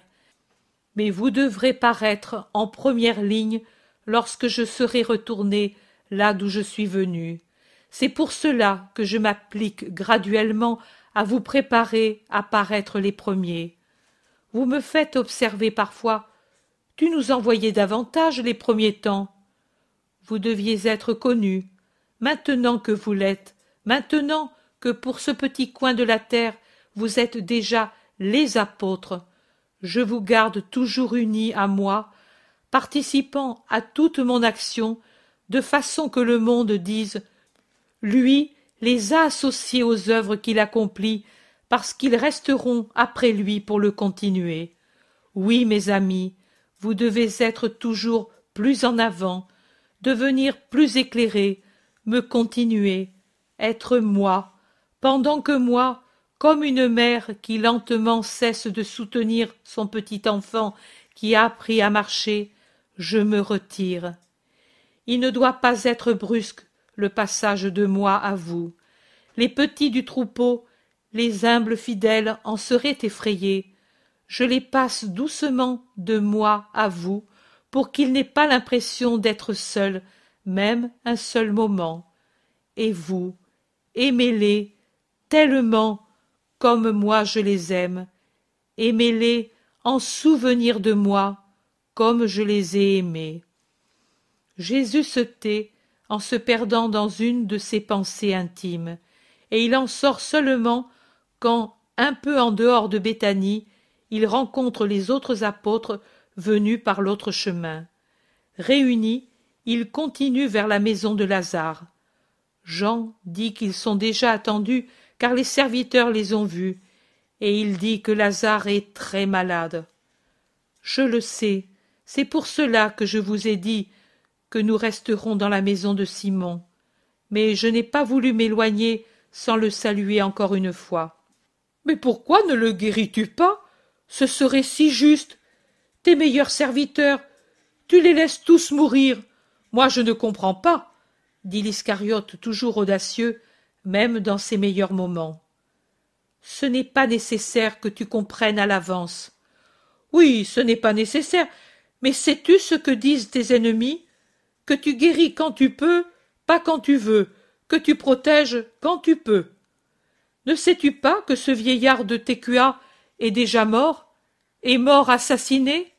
mais vous devrez paraître en première ligne lorsque je serai retourné là d'où je suis venu. C'est pour cela que je m'applique graduellement à vous préparer à paraître les premiers. Vous me faites observer parfois tu nous envoyais davantage les premiers temps. Vous deviez être connus. Maintenant que vous l'êtes, maintenant que pour ce petit coin de la terre vous êtes déjà les apôtres, je vous garde toujours unis à moi, participant à toute mon action, de façon que le monde dise Lui les a associés aux œuvres qu'il accomplit, parce qu'ils resteront après lui pour le continuer. Oui, mes amis, vous devez être toujours plus en avant, devenir plus éclairé, me continuer, être moi, pendant que moi comme une mère qui lentement cesse de soutenir son petit enfant qui a appris à marcher, je me retire. Il ne doit pas être brusque le passage de moi à vous. Les petits du troupeau, les humbles fidèles en seraient effrayés. Je les passe doucement de moi à vous pour qu'ils n'aient pas l'impression d'être seuls, même un seul moment. Et vous, aimez-les tellement comme moi je les aime. Aimez-les en souvenir de moi, comme je les ai aimés. Jésus se tait en se perdant dans une de ses pensées intimes, et il en sort seulement quand, un peu en dehors de Béthanie, il rencontre les autres apôtres venus par l'autre chemin. Réunis, ils continuent vers la maison de Lazare. Jean dit qu'ils sont déjà attendus car les serviteurs les ont vus, et il dit que Lazare est très malade. Je le sais, c'est pour cela que je vous ai dit que nous resterons dans la maison de Simon, mais je n'ai pas voulu m'éloigner sans le saluer encore une fois. Mais pourquoi ne le guéris-tu pas Ce serait si juste. Tes meilleurs serviteurs, tu les laisses tous mourir. Moi, je ne comprends pas, dit l'Iscariote toujours audacieux même dans ses meilleurs moments. Ce n'est pas nécessaire que tu comprennes à l'avance. Oui, ce n'est pas nécessaire, mais sais-tu ce que disent tes ennemis Que tu guéris quand tu peux, pas quand tu veux, que tu protèges quand tu peux. Ne sais-tu pas que ce vieillard de Técua est déjà mort Est mort assassiné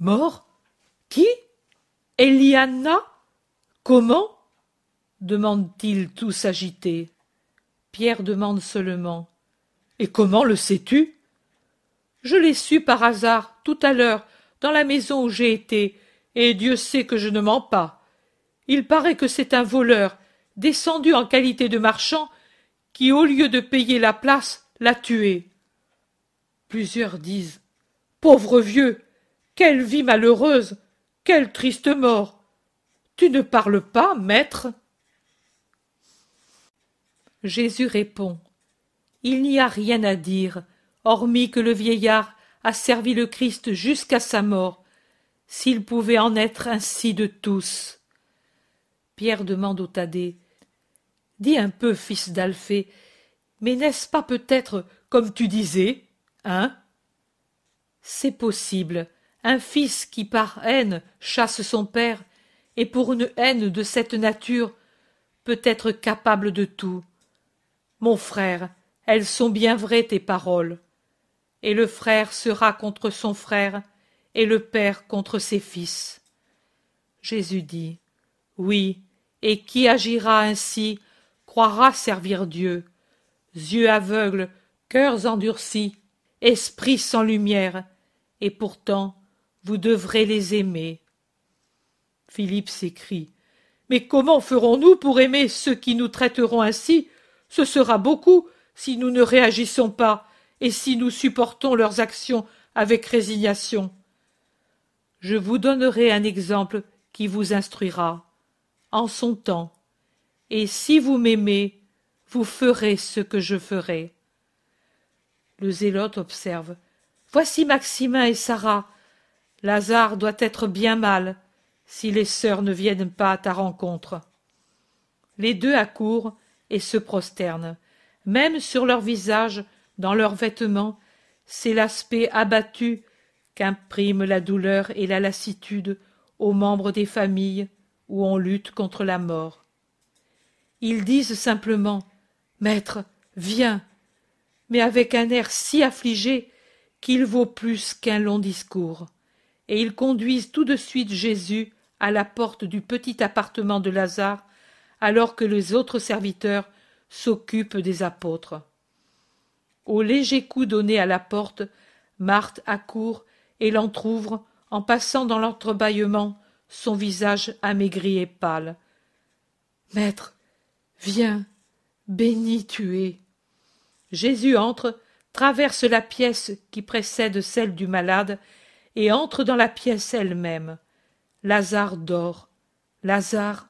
Mort Qui Eliana Comment Demande-t-il tous agités. Pierre demande seulement. Et comment le sais-tu Je l'ai su par hasard, tout à l'heure, dans la maison où j'ai été, et Dieu sait que je ne mens pas. Il paraît que c'est un voleur, descendu en qualité de marchand, qui, au lieu de payer la place, l'a tué. Plusieurs disent Pauvre vieux, quelle vie malheureuse, quelle triste mort. Tu ne parles pas, maître Jésus répond. Il n'y a rien à dire, hormis que le vieillard a servi le Christ jusqu'à sa mort, s'il pouvait en être ainsi de tous. Pierre demande au Thaddée. Dis un peu, fils d'Alphée, mais n'est-ce pas peut-être comme tu disais, hein C'est possible. Un fils qui par haine chasse son père, et pour une haine de cette nature peut être capable de tout. Mon frère, elles sont bien vraies tes paroles. Et le frère sera contre son frère, et le père contre ses fils. Jésus dit. Oui, et qui agira ainsi croira servir Dieu. Yeux aveugles, cœurs endurcis, esprits sans lumière, et pourtant vous devrez les aimer. Philippe s'écrie. Mais comment ferons nous pour aimer ceux qui nous traiteront ainsi ce sera beaucoup si nous ne réagissons pas et si nous supportons leurs actions avec résignation. Je vous donnerai un exemple qui vous instruira. En son temps. Et si vous m'aimez, vous ferez ce que je ferai. Le zélote observe. Voici Maximin et Sarah. Lazare doit être bien mal si les sœurs ne viennent pas à ta rencontre. Les deux accourent et se prosternent. Même sur leur visage, dans leurs vêtements, c'est l'aspect abattu qu'imprime la douleur et la lassitude aux membres des familles où on lutte contre la mort. Ils disent simplement Maître, viens mais avec un air si affligé qu'il vaut plus qu'un long discours. Et ils conduisent tout de suite Jésus à la porte du petit appartement de Lazare alors que les autres serviteurs s'occupent des apôtres. Au léger coup donné à la porte, Marthe accourt et l'entr'ouvre en passant dans l'entrebâillement son visage amaigri et pâle. Maître, viens, bénis tu es. Jésus entre, traverse la pièce qui précède celle du malade et entre dans la pièce elle-même. Lazare dort. Lazare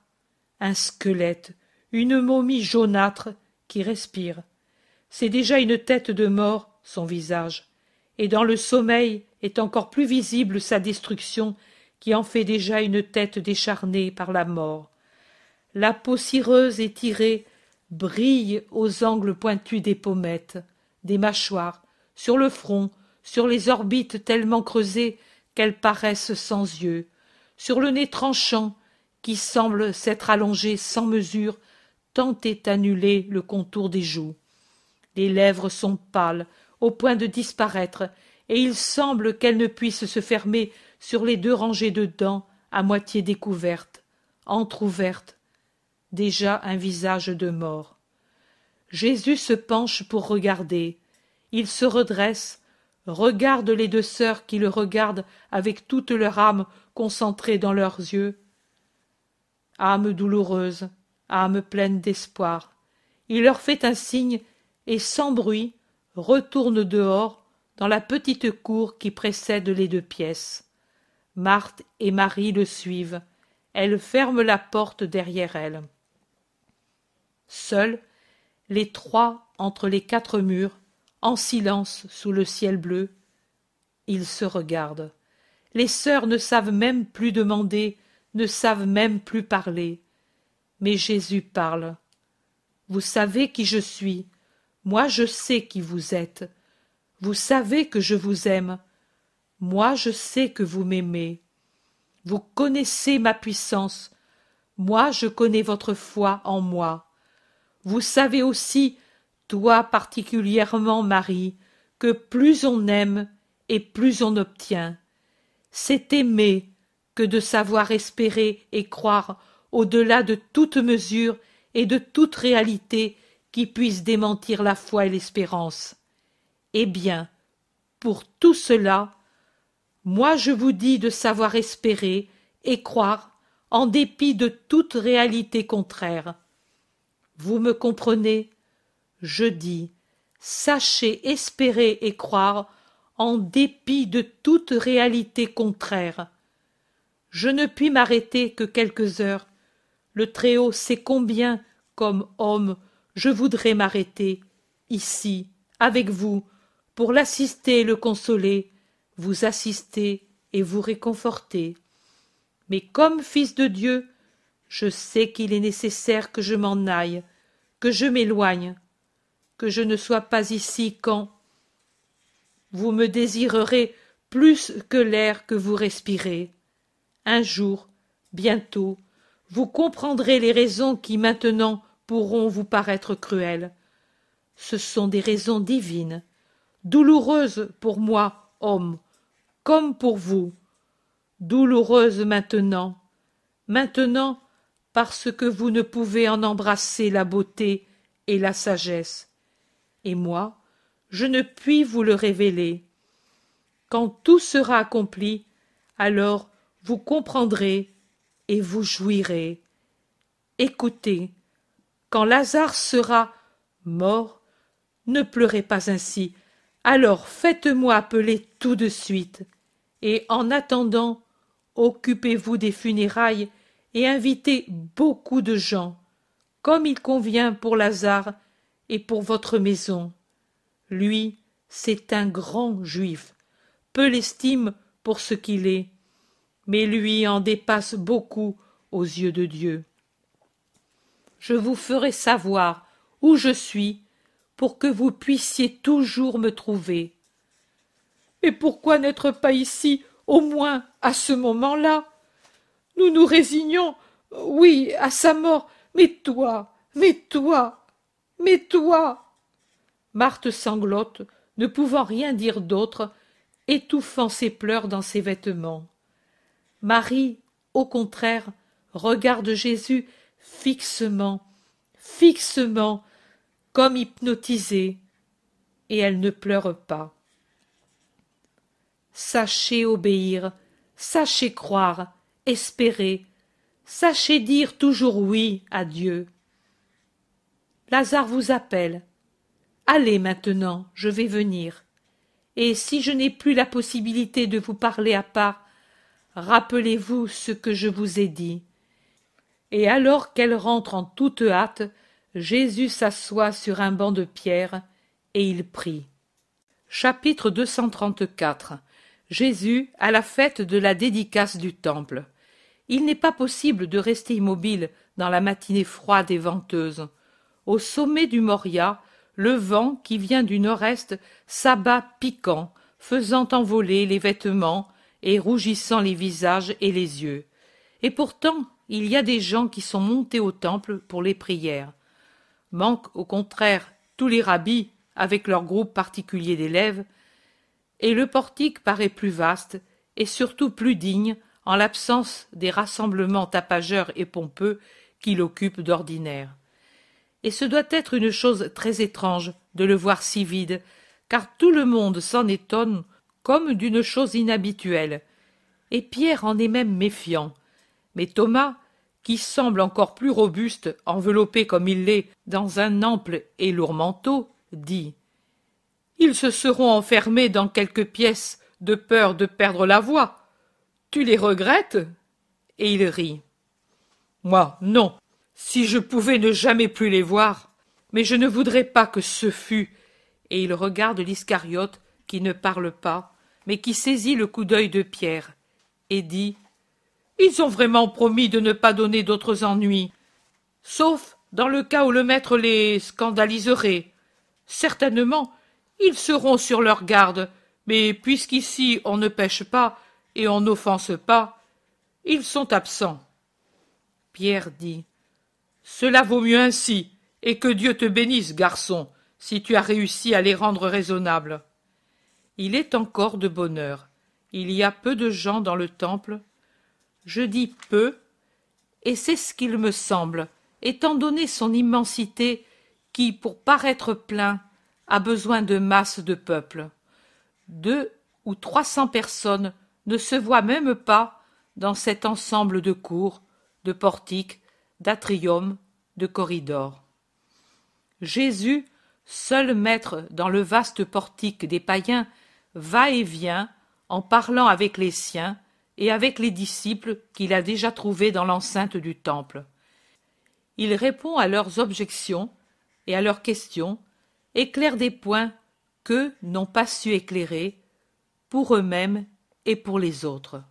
un squelette, une momie jaunâtre qui respire. C'est déjà une tête de mort, son visage, et dans le sommeil est encore plus visible sa destruction qui en fait déjà une tête décharnée par la mort. La peau cireuse et tirée brille aux angles pointus des pommettes, des mâchoires, sur le front, sur les orbites tellement creusées qu'elles paraissent sans yeux, sur le nez tranchant qui semble s'être allongée sans mesure, tant est annulé le contour des joues. Les lèvres sont pâles, au point de disparaître, et il semble qu'elles ne puissent se fermer sur les deux rangées de dents à moitié découvertes, entr'ouvertes, déjà un visage de mort. Jésus se penche pour regarder. Il se redresse, regarde les deux sœurs qui le regardent avec toute leur âme concentrée dans leurs yeux, âme douloureuse âme pleine d'espoir il leur fait un signe et sans bruit retourne dehors dans la petite cour qui précède les deux pièces marthe et marie le suivent elle ferme la porte derrière elle seuls les trois entre les quatre murs en silence sous le ciel bleu ils se regardent les sœurs ne savent même plus demander ne savent même plus parler. Mais Jésus parle. Vous savez qui je suis, moi je sais qui vous êtes. Vous savez que je vous aime, moi je sais que vous m'aimez. Vous connaissez ma puissance, moi je connais votre foi en moi. Vous savez aussi, toi particulièrement, Marie, que plus on aime et plus on obtient. C'est aimer de savoir espérer et croire au-delà de toute mesure et de toute réalité qui puisse démentir la foi et l'espérance. Eh bien, pour tout cela, moi je vous dis de savoir espérer et croire en dépit de toute réalité contraire. Vous me comprenez Je dis, sachez espérer et croire en dépit de toute réalité contraire je ne puis m'arrêter que quelques heures. Le Très-Haut sait combien, comme homme, je voudrais m'arrêter, ici, avec vous, pour l'assister et le consoler, vous assister et vous réconforter. Mais comme fils de Dieu, je sais qu'il est nécessaire que je m'en aille, que je m'éloigne, que je ne sois pas ici quand vous me désirerez plus que l'air que vous respirez. Un jour, bientôt, vous comprendrez les raisons qui maintenant pourront vous paraître cruelles. Ce sont des raisons divines, douloureuses pour moi, homme, comme pour vous, douloureuses maintenant, maintenant parce que vous ne pouvez en embrasser la beauté et la sagesse. Et moi, je ne puis vous le révéler. Quand tout sera accompli, alors vous comprendrez et vous jouirez. Écoutez, quand Lazare sera mort, ne pleurez pas ainsi. Alors faites-moi appeler tout de suite. Et en attendant, occupez-vous des funérailles et invitez beaucoup de gens, comme il convient pour Lazare et pour votre maison. Lui, c'est un grand juif, peu l'estime pour ce qu'il est, mais lui en dépasse beaucoup aux yeux de Dieu. Je vous ferai savoir où je suis pour que vous puissiez toujours me trouver. Et pourquoi n'être pas ici, au moins à ce moment-là Nous nous résignons, oui, à sa mort, mais toi, mais toi, mais toi Marthe sanglote, ne pouvant rien dire d'autre, étouffant ses pleurs dans ses vêtements. Marie, au contraire, regarde Jésus fixement, fixement, comme hypnotisée, et elle ne pleure pas. Sachez obéir, sachez croire, espérer, sachez dire toujours oui à Dieu. Lazare vous appelle. Allez maintenant, je vais venir. Et si je n'ai plus la possibilité de vous parler à part, rappelez-vous ce que je vous ai dit. Et alors qu'elle rentre en toute hâte, Jésus s'assoit sur un banc de pierre et il prie. Chapitre 234 Jésus à la fête de la dédicace du temple. Il n'est pas possible de rester immobile dans la matinée froide et venteuse. Au sommet du Moria, le vent qui vient du nord-est s'abat piquant, faisant envoler les vêtements, et rougissant les visages et les yeux. Et pourtant, il y a des gens qui sont montés au temple pour les prières. Manquent au contraire tous les rabbis avec leur groupe particulier d'élèves, et le portique paraît plus vaste et surtout plus digne en l'absence des rassemblements tapageurs et pompeux qui l'occupent d'ordinaire. Et ce doit être une chose très étrange de le voir si vide, car tout le monde s'en étonne comme d'une chose inhabituelle, et Pierre en est même méfiant. Mais Thomas, qui semble encore plus robuste, enveloppé comme il l'est dans un ample et lourd manteau, dit Ils se seront enfermés dans quelques pièces de peur de perdre la voix. Tu les regrettes Et il rit. Moi, non. Si je pouvais ne jamais plus les voir, mais je ne voudrais pas que ce fût. Et il regarde l'Iscariote qui ne parle pas, mais qui saisit le coup d'œil de Pierre, et dit Ils ont vraiment promis de ne pas donner d'autres ennuis, sauf dans le cas où le maître les scandaliserait. Certainement, ils seront sur leur garde, mais puisqu'ici on ne pêche pas et on n'offense pas, ils sont absents. Pierre dit Cela vaut mieux ainsi, et que Dieu te bénisse, garçon, si tu as réussi à les rendre raisonnables. Il est encore de bonheur. Il y a peu de gens dans le temple. Je dis peu, et c'est ce qu'il me semble, étant donné son immensité qui, pour paraître plein, a besoin de masse de peuple. Deux ou trois cents personnes ne se voient même pas dans cet ensemble de cours, de portiques, d'atriums, de corridors. Jésus, seul maître dans le vaste portique des païens va-et-vient en parlant avec les siens et avec les disciples qu'il a déjà trouvés dans l'enceinte du temple. Il répond à leurs objections et à leurs questions, éclaire des points qu'eux n'ont pas su éclairer pour eux-mêmes et pour les autres.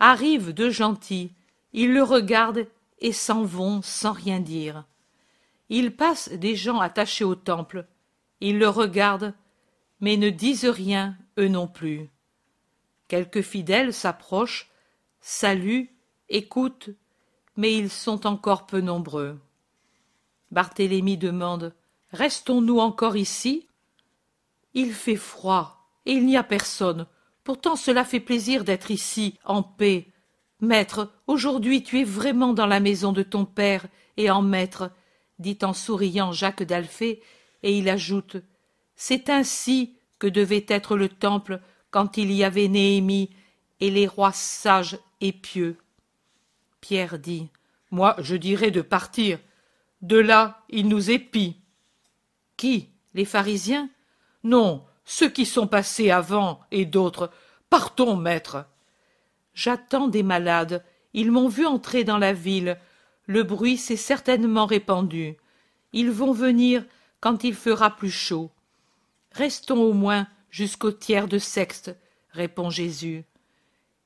Arrivent deux gentils, ils le regardent et s'en vont sans rien dire. Il passe des gens attachés au temple, ils le regardent mais ne disent rien, eux non plus. Quelques fidèles s'approchent, saluent, écoutent, mais ils sont encore peu nombreux. Barthélemy demande Restons-nous encore ici Il fait froid et il n'y a personne. Pourtant, cela fait plaisir d'être ici, en paix. Maître, aujourd'hui tu es vraiment dans la maison de ton père et en maître, dit en souriant Jacques d'Alphée, et il ajoute c'est ainsi que devait être le temple quand il y avait Néhémie et les rois sages et pieux. Pierre dit Moi, je dirais de partir. De là, il nous épie. Qui Les pharisiens Non, ceux qui sont passés avant et d'autres. Partons, maître. J'attends des malades. Ils m'ont vu entrer dans la ville. Le bruit s'est certainement répandu. Ils vont venir quand il fera plus chaud. Restons au moins jusqu'au tiers de sexte, répond Jésus.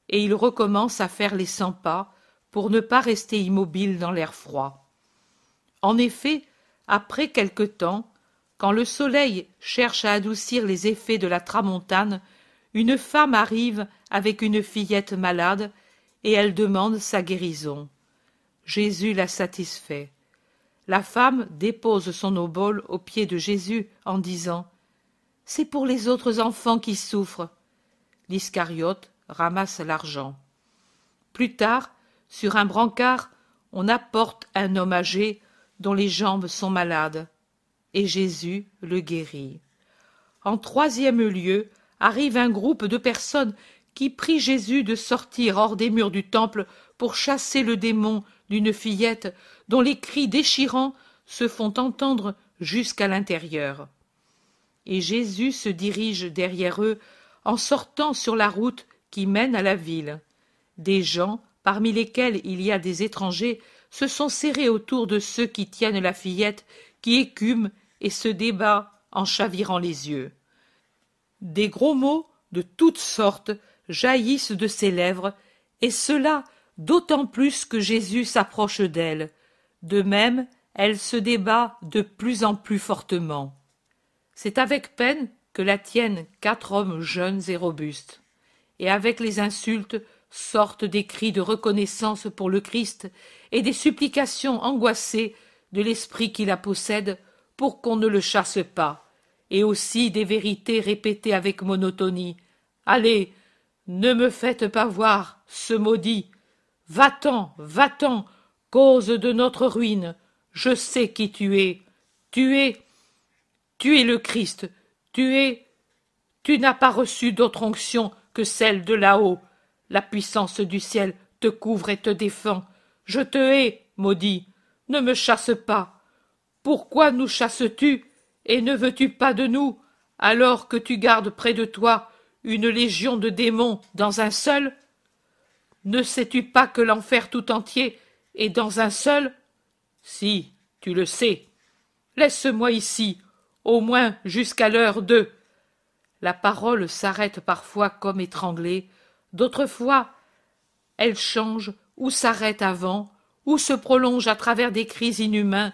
Et il recommence à faire les cent pas pour ne pas rester immobile dans l'air froid. En effet, après quelque temps, quand le soleil cherche à adoucir les effets de la tramontane, une femme arrive avec une fillette malade et elle demande sa guérison. Jésus la satisfait. La femme dépose son obole aux pieds de Jésus en disant c'est pour les autres enfants qui souffrent. L'Iscariote ramasse l'argent. Plus tard, sur un brancard, on apporte un homme âgé dont les jambes sont malades. Et Jésus le guérit. En troisième lieu, arrive un groupe de personnes qui prient Jésus de sortir hors des murs du temple pour chasser le démon d'une fillette dont les cris déchirants se font entendre jusqu'à l'intérieur et Jésus se dirige derrière eux en sortant sur la route qui mène à la ville. Des gens, parmi lesquels il y a des étrangers, se sont serrés autour de ceux qui tiennent la fillette, qui écume et se débat en chavirant les yeux. Des gros mots de toutes sortes jaillissent de ses lèvres, et cela d'autant plus que Jésus s'approche d'elle. De même, elle se débat de plus en plus fortement. C'est avec peine que la tiennent quatre hommes jeunes et robustes, et avec les insultes sortent des cris de reconnaissance pour le Christ et des supplications angoissées de l'esprit qui la possède pour qu'on ne le chasse pas, et aussi des vérités répétées avec monotonie. Allez, ne me faites pas voir, ce maudit. Va-t'en, va-t'en, cause de notre ruine. Je sais qui tu es. Tu es tu es le Christ, tu es. Tu n'as pas reçu d'autre onction que celle de là-haut. La puissance du ciel te couvre et te défend. Je te hais, maudit. Ne me chasse pas. Pourquoi nous chasses-tu et ne veux-tu pas de nous alors que tu gardes près de toi une légion de démons dans un seul Ne sais-tu pas que l'enfer tout entier est dans un seul Si, tu le sais. Laisse-moi ici, au moins jusqu'à l'heure de. La parole s'arrête parfois comme étranglée, d'autres fois elle change ou s'arrête avant, ou se prolonge à travers des cris inhumains,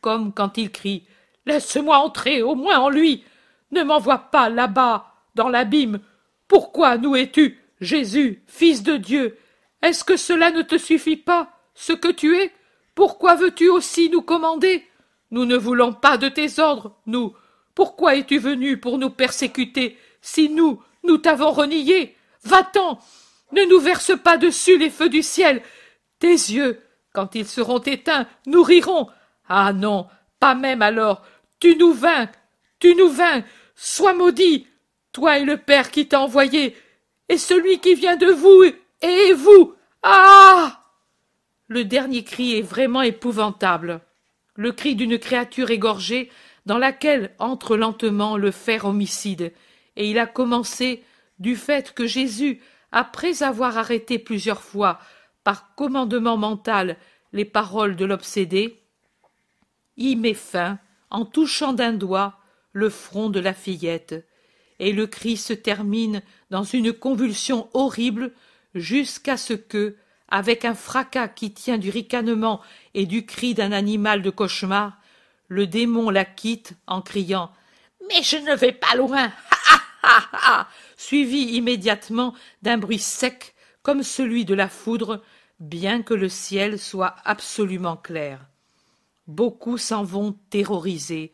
comme quand il crie Laisse-moi entrer au moins en lui Ne m'envoie pas là-bas, dans l'abîme Pourquoi nous es-tu, Jésus, Fils de Dieu Est-ce que cela ne te suffit pas, ce que tu es Pourquoi veux-tu aussi nous commander nous ne voulons pas de tes ordres, nous. Pourquoi es-tu venu pour nous persécuter si nous, nous t'avons renié Va-t'en Ne nous verse pas dessus les feux du ciel Tes yeux, quand ils seront éteints, nous rirons Ah non, pas même alors Tu nous vins Tu nous vins Sois maudit Toi et le Père qui t'a envoyé Et celui qui vient de vous Et vous Ah le dernier cri est vraiment épouvantable le cri d'une créature égorgée dans laquelle entre lentement le fer homicide. Et il a commencé du fait que Jésus, après avoir arrêté plusieurs fois, par commandement mental, les paroles de l'obsédé, y met fin, en touchant d'un doigt, le front de la fillette. Et le cri se termine dans une convulsion horrible jusqu'à ce que, avec un fracas qui tient du ricanement et du cri d'un animal de cauchemar, le démon la quitte en criant Mais je ne vais pas loin suivi immédiatement d'un bruit sec comme celui de la foudre, bien que le ciel soit absolument clair. Beaucoup s'en vont terrorisés,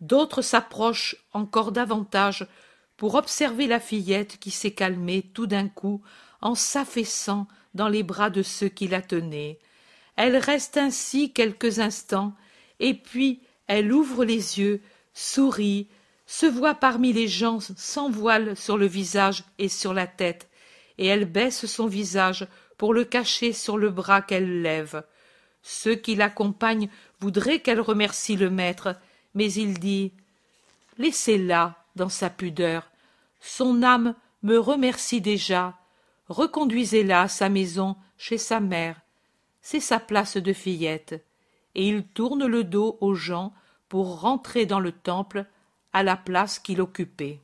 d'autres s'approchent encore davantage pour observer la fillette qui s'est calmée tout d'un coup en s'affaissant dans les bras de ceux qui la tenaient. Elle reste ainsi quelques instants, et puis elle ouvre les yeux, sourit, se voit parmi les gens sans voile sur le visage et sur la tête, et elle baisse son visage pour le cacher sur le bras qu'elle lève. Ceux qui l'accompagnent voudraient qu'elle remercie le maître, mais il dit Laissez-la dans sa pudeur. Son âme me remercie déjà, reconduisez-la à sa maison chez sa mère c'est sa place de fillette et il tourne le dos aux gens pour rentrer dans le temple à la place qu'il occupait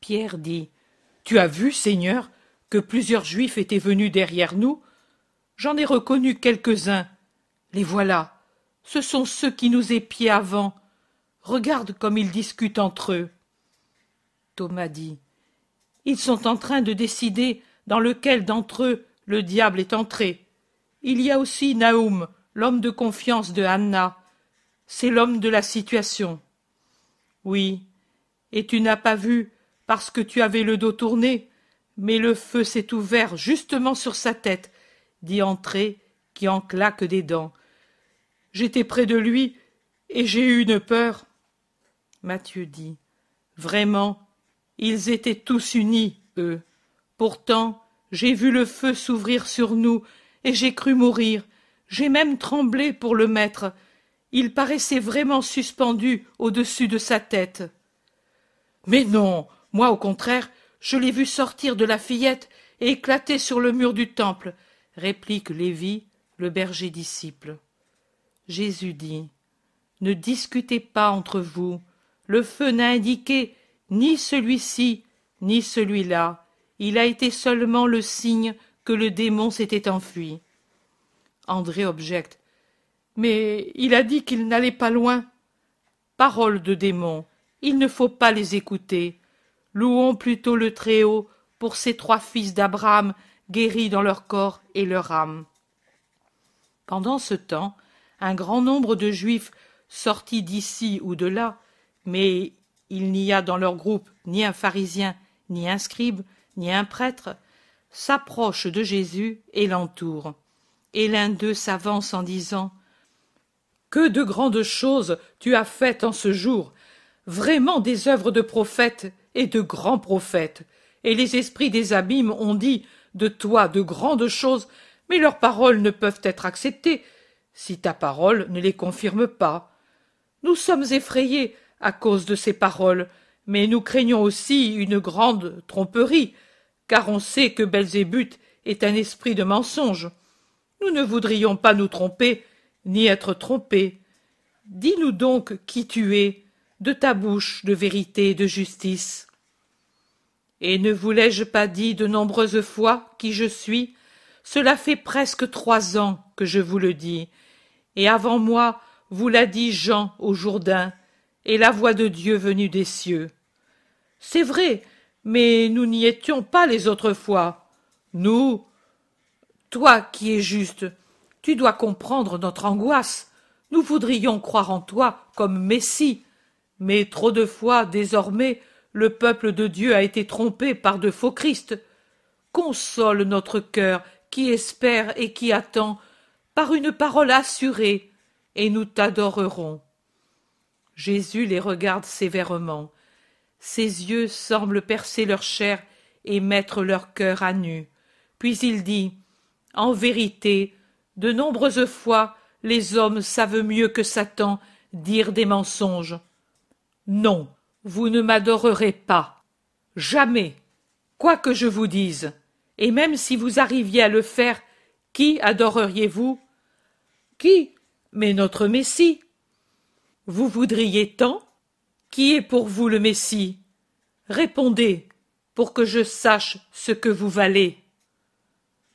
pierre dit tu as vu seigneur que plusieurs juifs étaient venus derrière nous j'en ai reconnu quelques-uns les voilà ce sont ceux qui nous épiaient avant regarde comme ils discutent entre eux thomas dit ils sont en train de décider dans lequel d'entre eux le diable est entré. Il y a aussi Naoum, l'homme de confiance de Anna. C'est l'homme de la situation. Oui, et tu n'as pas vu parce que tu avais le dos tourné, mais le feu s'est ouvert justement sur sa tête, dit Entrée, qui en claque des dents. J'étais près de lui, et j'ai eu une peur. Mathieu dit. Vraiment, ils étaient tous unis, eux. Pourtant, j'ai vu le feu s'ouvrir sur nous, et j'ai cru mourir. J'ai même tremblé pour le maître. Il paraissait vraiment suspendu au-dessus de sa tête. Mais non, moi au contraire, je l'ai vu sortir de la fillette et éclater sur le mur du temple, réplique Lévi, le berger disciple. Jésus dit Ne discutez pas entre vous. Le feu n'a indiqué ni celui-ci, ni celui-là, il a été seulement le signe que le démon s'était enfui. André objecte. Mais il a dit qu'il n'allait pas loin. Parole de démon, il ne faut pas les écouter. Louons plutôt le Très-Haut pour ces trois fils d'Abraham guéris dans leur corps et leur âme. Pendant ce temps, un grand nombre de Juifs sortis d'ici ou de là, mais il n'y a dans leur groupe ni un pharisien, ni un scribe, ni un prêtre, s'approche de Jésus et l'entoure. Et l'un d'eux s'avance en disant Que de grandes choses tu as faites en ce jour, vraiment des œuvres de prophètes et de grands prophètes. Et les esprits des abîmes ont dit de toi de grandes choses, mais leurs paroles ne peuvent être acceptées si ta parole ne les confirme pas. Nous sommes effrayés à cause de ces paroles, mais nous craignons aussi une grande tromperie, car on sait que Belzébuth est un esprit de mensonge. Nous ne voudrions pas nous tromper, ni être trompés. Dis-nous donc qui tu es, de ta bouche de vérité et de justice. Et ne vous l'ai-je pas dit de nombreuses fois qui je suis Cela fait presque trois ans que je vous le dis. Et avant moi, vous l'a dit Jean au Jourdain, et la voix de Dieu venue des cieux. C'est vrai, mais nous n'y étions pas les autres fois. Nous. Toi qui es juste, tu dois comprendre notre angoisse. Nous voudrions croire en toi comme Messie, mais trop de fois désormais le peuple de Dieu a été trompé par de faux Christ. Console notre cœur qui espère et qui attend par une parole assurée, et nous t'adorerons. Jésus les regarde sévèrement. Ses yeux semblent percer leur chair et mettre leur cœur à nu. Puis il dit En vérité, de nombreuses fois, les hommes savent mieux que Satan dire des mensonges. Non, vous ne m'adorerez pas. Jamais. Quoi que je vous dise. Et même si vous arriviez à le faire, qui adoreriez-vous Qui Mais notre Messie, vous voudriez tant Qui est pour vous le Messie Répondez, pour que je sache ce que vous valez.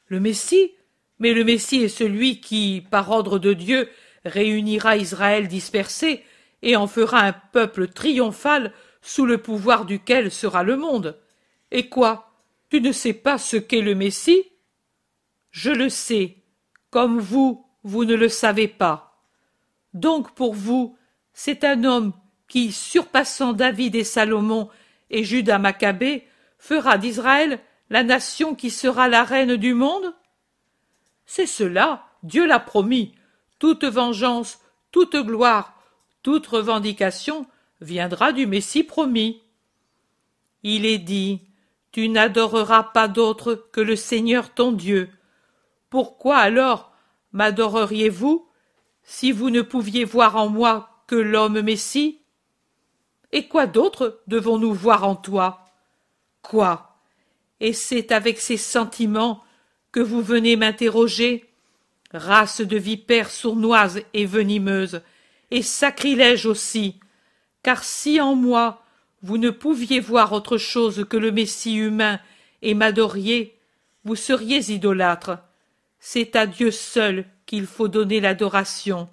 Le Messie Mais le Messie est celui qui, par ordre de Dieu, réunira Israël dispersé et en fera un peuple triomphal sous le pouvoir duquel sera le monde. Et quoi Tu ne sais pas ce qu'est le Messie Je le sais, comme vous, vous ne le savez pas. Donc pour vous, c'est un homme qui, surpassant David et Salomon et Judas Maccabée, fera d'Israël la nation qui sera la reine du monde C'est cela, Dieu l'a promis. Toute vengeance, toute gloire, toute revendication viendra du Messie promis. Il est dit Tu n'adoreras pas d'autre que le Seigneur ton Dieu. Pourquoi alors m'adoreriez-vous si vous ne pouviez voir en moi que l'homme Messie. Et quoi d'autre devons-nous voir en toi Quoi Et c'est avec ces sentiments que vous venez m'interroger Race de vipères sournoises et venimeuses, et sacrilège aussi, car si en moi vous ne pouviez voir autre chose que le Messie humain et m'adoriez, vous seriez idolâtre. C'est à Dieu seul qu'il faut donner l'adoration,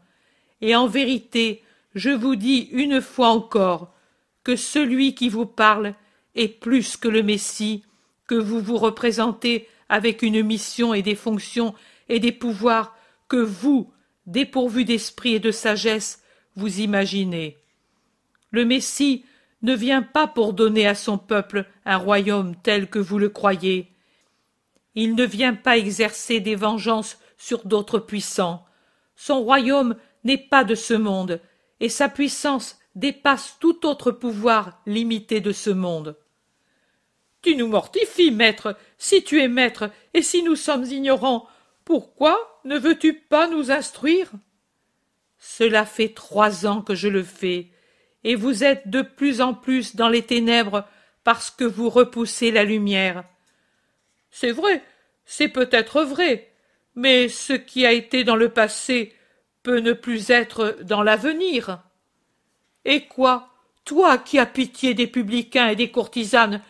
et en vérité je vous dis une fois encore que celui qui vous parle est plus que le Messie, que vous vous représentez avec une mission et des fonctions et des pouvoirs que vous, dépourvus d'esprit et de sagesse, vous imaginez. Le Messie ne vient pas pour donner à son peuple un royaume tel que vous le croyez. Il ne vient pas exercer des vengeances sur d'autres puissants. Son royaume n'est pas de ce monde, et sa puissance dépasse tout autre pouvoir limité de ce monde. Tu nous mortifies, maître, si tu es maître, et si nous sommes ignorants, pourquoi ne veux-tu pas nous instruire Cela fait trois ans que je le fais, et vous êtes de plus en plus dans les ténèbres parce que vous repoussez la lumière. C'est vrai, c'est peut-être vrai, mais ce qui a été dans le passé peut ne plus être dans l'avenir. Et quoi Toi qui as pitié des publicains et des courtisanes,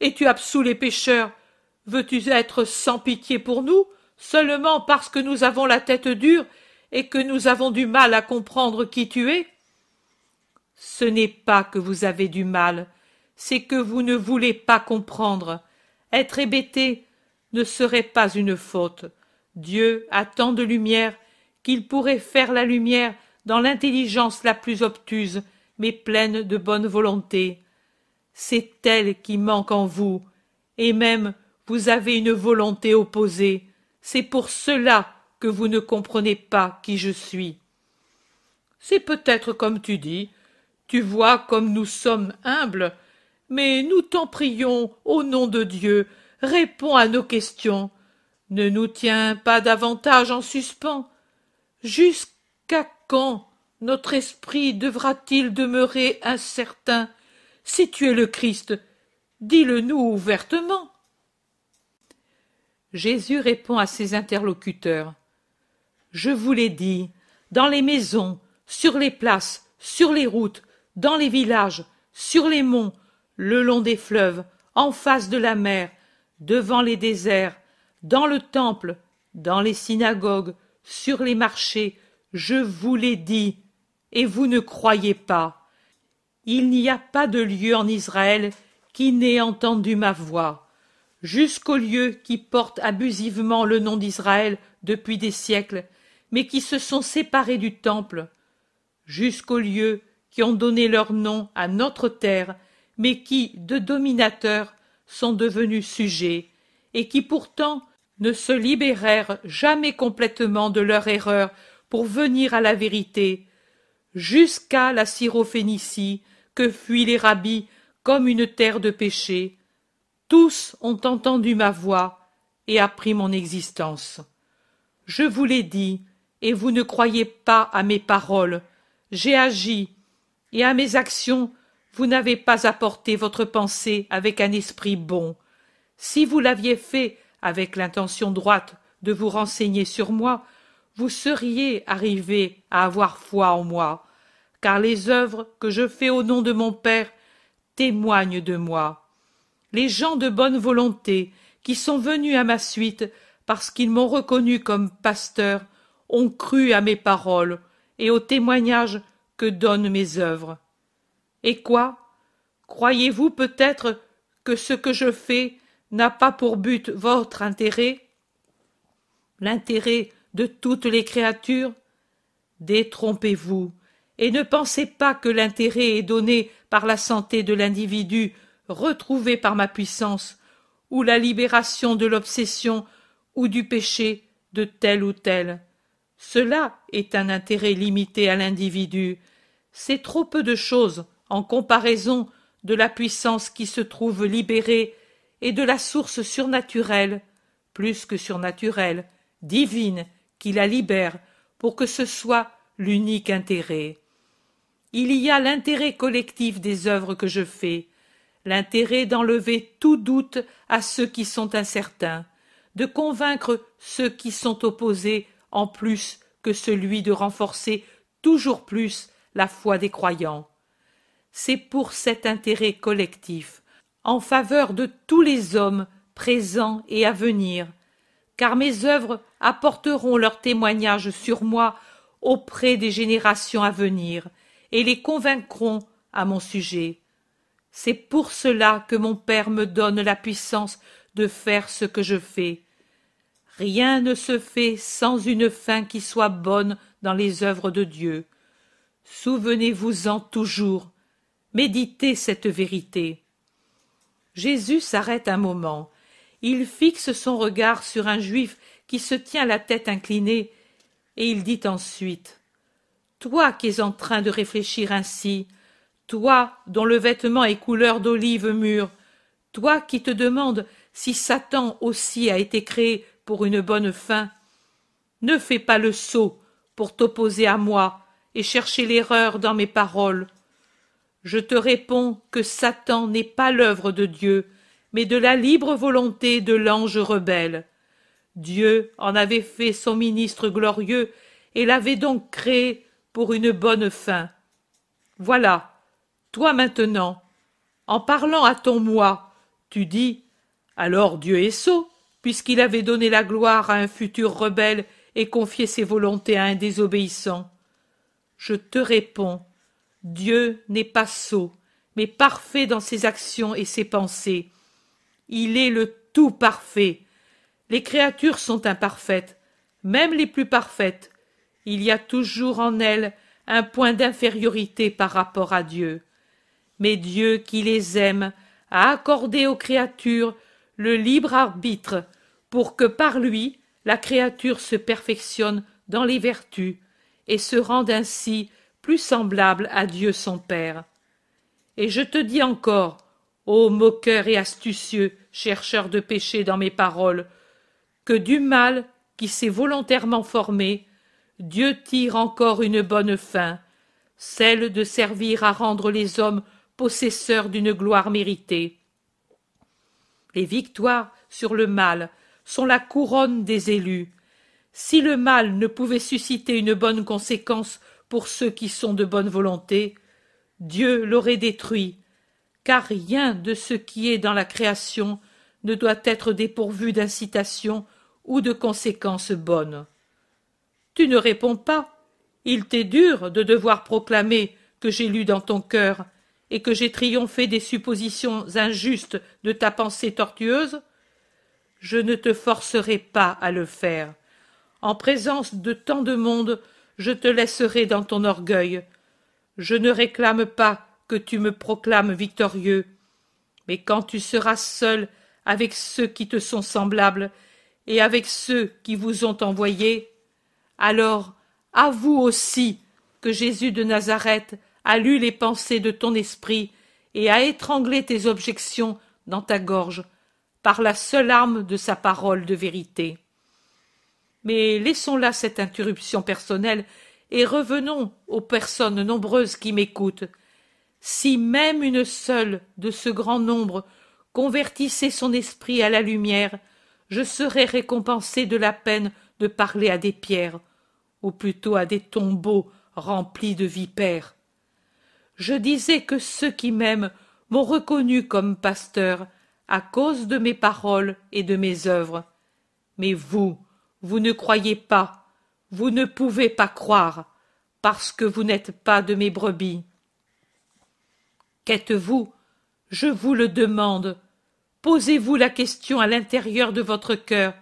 et tu absous les pécheurs, veux-tu être sans pitié pour nous, seulement parce que nous avons la tête dure et que nous avons du mal à comprendre qui tu es Ce n'est pas que vous avez du mal, c'est que vous ne voulez pas comprendre. Être hébété ne serait pas une faute. Dieu a tant de lumière qu'il pourrait faire la lumière dans l'intelligence la plus obtuse, mais pleine de bonne volonté. C'est elle qui manque en vous, et même vous avez une volonté opposée. C'est pour cela que vous ne comprenez pas qui je suis. C'est peut-être comme tu dis. Tu vois comme nous sommes humbles, mais nous t'en prions, au nom de Dieu, réponds à nos questions. Ne nous tiens pas davantage en suspens jusqu'à quand notre esprit devra-t-il demeurer incertain si tu es le Christ dis-le-nous ouvertement jésus répond à ses interlocuteurs je vous l'ai dit dans les maisons sur les places sur les routes dans les villages sur les monts le long des fleuves en face de la mer devant les déserts dans le temple dans les synagogues sur les marchés, je vous l'ai dit, et vous ne croyez pas. Il n'y a pas de lieu en Israël qui n'ait entendu ma voix. jusqu'aux lieux qui portent abusivement le nom d'Israël depuis des siècles, mais qui se sont séparés du temple, jusqu'aux lieux qui ont donné leur nom à notre terre, mais qui, de dominateurs, sont devenus sujets, et qui pourtant ne se libérèrent jamais complètement de leur erreur pour venir à la vérité, jusqu'à la Syrophénicie, que fuient les rabbis comme une terre de péché. Tous ont entendu ma voix et appris mon existence. Je vous l'ai dit, et vous ne croyez pas à mes paroles. J'ai agi, et à mes actions, vous n'avez pas apporté votre pensée avec un esprit bon. Si vous l'aviez fait avec l'intention droite de vous renseigner sur moi, vous seriez arrivé à avoir foi en moi, car les œuvres que je fais au nom de mon Père témoignent de moi. Les gens de bonne volonté qui sont venus à ma suite parce qu'ils m'ont reconnu comme pasteur ont cru à mes paroles et au témoignage que donnent mes œuvres. Et quoi Croyez-vous peut-être que ce que je fais n'a pas pour but votre intérêt, l'intérêt de toutes les créatures, détrompez-vous et ne pensez pas que l'intérêt est donné par la santé de l'individu retrouvé par ma puissance ou la libération de l'obsession ou du péché de tel ou tel. Cela est un intérêt limité à l'individu. C'est trop peu de choses en comparaison de la puissance qui se trouve libérée et de la source surnaturelle, plus que surnaturelle, divine, qui la libère, pour que ce soit l'unique intérêt. Il y a l'intérêt collectif des œuvres que je fais, l'intérêt d'enlever tout doute à ceux qui sont incertains, de convaincre ceux qui sont opposés en plus que celui de renforcer toujours plus la foi des croyants. C'est pour cet intérêt collectif en faveur de tous les hommes présents et à venir, car mes œuvres apporteront leur témoignage sur moi auprès des générations à venir, et les convaincront à mon sujet. C'est pour cela que mon Père me donne la puissance de faire ce que je fais. Rien ne se fait sans une fin qui soit bonne dans les œuvres de Dieu. Souvenez-vous-en toujours. Méditez cette vérité. Jésus s'arrête un moment. Il fixe son regard sur un juif qui se tient la tête inclinée, et il dit ensuite Toi qui es en train de réfléchir ainsi, toi dont le vêtement est couleur d'olive mûre, toi qui te demandes si Satan aussi a été créé pour une bonne fin, ne fais pas le sot pour t'opposer à moi et chercher l'erreur dans mes paroles. Je te réponds que Satan n'est pas l'œuvre de Dieu, mais de la libre volonté de l'ange rebelle. Dieu en avait fait son ministre glorieux et l'avait donc créé pour une bonne fin. Voilà, toi maintenant, en parlant à ton moi, tu dis alors Dieu est sot, puisqu'il avait donné la gloire à un futur rebelle et confié ses volontés à un désobéissant. Je te réponds Dieu n'est pas sot, mais parfait dans ses actions et ses pensées. Il est le tout parfait. Les créatures sont imparfaites, même les plus parfaites. Il y a toujours en elles un point d'infériorité par rapport à Dieu. Mais Dieu qui les aime a accordé aux créatures le libre arbitre pour que par lui la créature se perfectionne dans les vertus et se rende ainsi plus semblable à Dieu son Père. Et je te dis encore, ô moqueur et astucieux, chercheur de péché dans mes paroles, que du mal qui s'est volontairement formé, Dieu tire encore une bonne fin, celle de servir à rendre les hommes possesseurs d'une gloire méritée. Les victoires sur le mal sont la couronne des élus. Si le mal ne pouvait susciter une bonne conséquence pour ceux qui sont de bonne volonté, Dieu l'aurait détruit, car rien de ce qui est dans la création ne doit être dépourvu d'incitation ou de conséquences bonnes. Tu ne réponds pas. Il t'est dur de devoir proclamer que j'ai lu dans ton cœur et que j'ai triomphé des suppositions injustes de ta pensée tortueuse. Je ne te forcerai pas à le faire. En présence de tant de monde, je te laisserai dans ton orgueil. Je ne réclame pas que tu me proclames victorieux, mais quand tu seras seul avec ceux qui te sont semblables et avec ceux qui vous ont envoyés, alors avoue aussi que Jésus de Nazareth a lu les pensées de ton esprit et a étranglé tes objections dans ta gorge par la seule arme de sa parole de vérité. Mais laissons là cette interruption personnelle et revenons aux personnes nombreuses qui m'écoutent. Si même une seule de ce grand nombre convertissait son esprit à la lumière, je serais récompensé de la peine de parler à des pierres, ou plutôt à des tombeaux remplis de vipères. Je disais que ceux qui m'aiment m'ont reconnu comme pasteur à cause de mes paroles et de mes œuvres. Mais vous, vous ne croyez pas, vous ne pouvez pas croire, parce que vous n'êtes pas de mes brebis. Qu'êtes-vous Je vous le demande. Posez-vous la question à l'intérieur de votre cœur.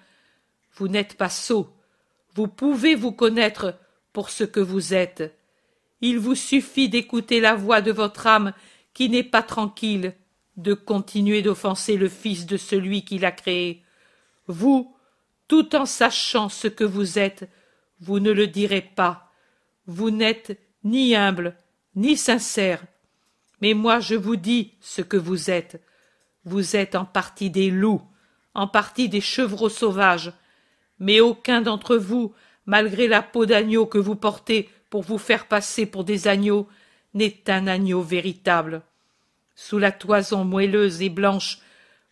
Vous n'êtes pas sot. Vous pouvez vous connaître pour ce que vous êtes. Il vous suffit d'écouter la voix de votre âme qui n'est pas tranquille, de continuer d'offenser le Fils de celui qui l'a créé. Vous, tout en sachant ce que vous êtes, vous ne le direz pas. Vous n'êtes ni humble, ni sincère. Mais moi je vous dis ce que vous êtes. Vous êtes en partie des loups, en partie des chevreaux sauvages. Mais aucun d'entre vous, malgré la peau d'agneau que vous portez pour vous faire passer pour des agneaux, n'est un agneau véritable. Sous la toison moelleuse et blanche,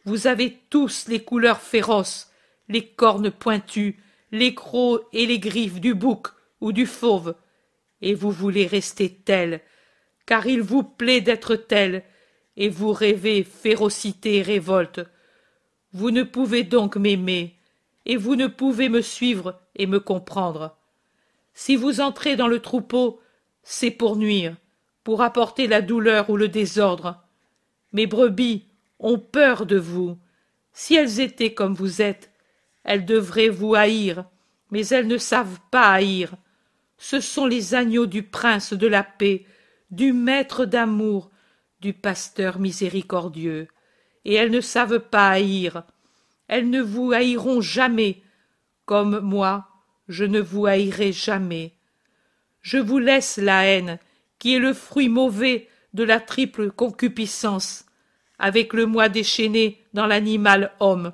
vous avez tous les couleurs féroces, les cornes pointues, les crocs et les griffes du bouc ou du fauve, et vous voulez rester tel, car il vous plaît d'être tel, et vous rêvez férocité et révolte. Vous ne pouvez donc m'aimer, et vous ne pouvez me suivre et me comprendre. Si vous entrez dans le troupeau, c'est pour nuire, pour apporter la douleur ou le désordre. Mes brebis ont peur de vous. Si elles étaient comme vous êtes, elles devraient vous haïr, mais elles ne savent pas haïr. Ce sont les agneaux du prince de la paix, du maître d'amour, du pasteur miséricordieux. Et elles ne savent pas haïr. Elles ne vous haïront jamais, comme moi, je ne vous haïrai jamais. Je vous laisse la haine, qui est le fruit mauvais de la triple concupiscence, avec le moi déchaîné dans l'animal homme,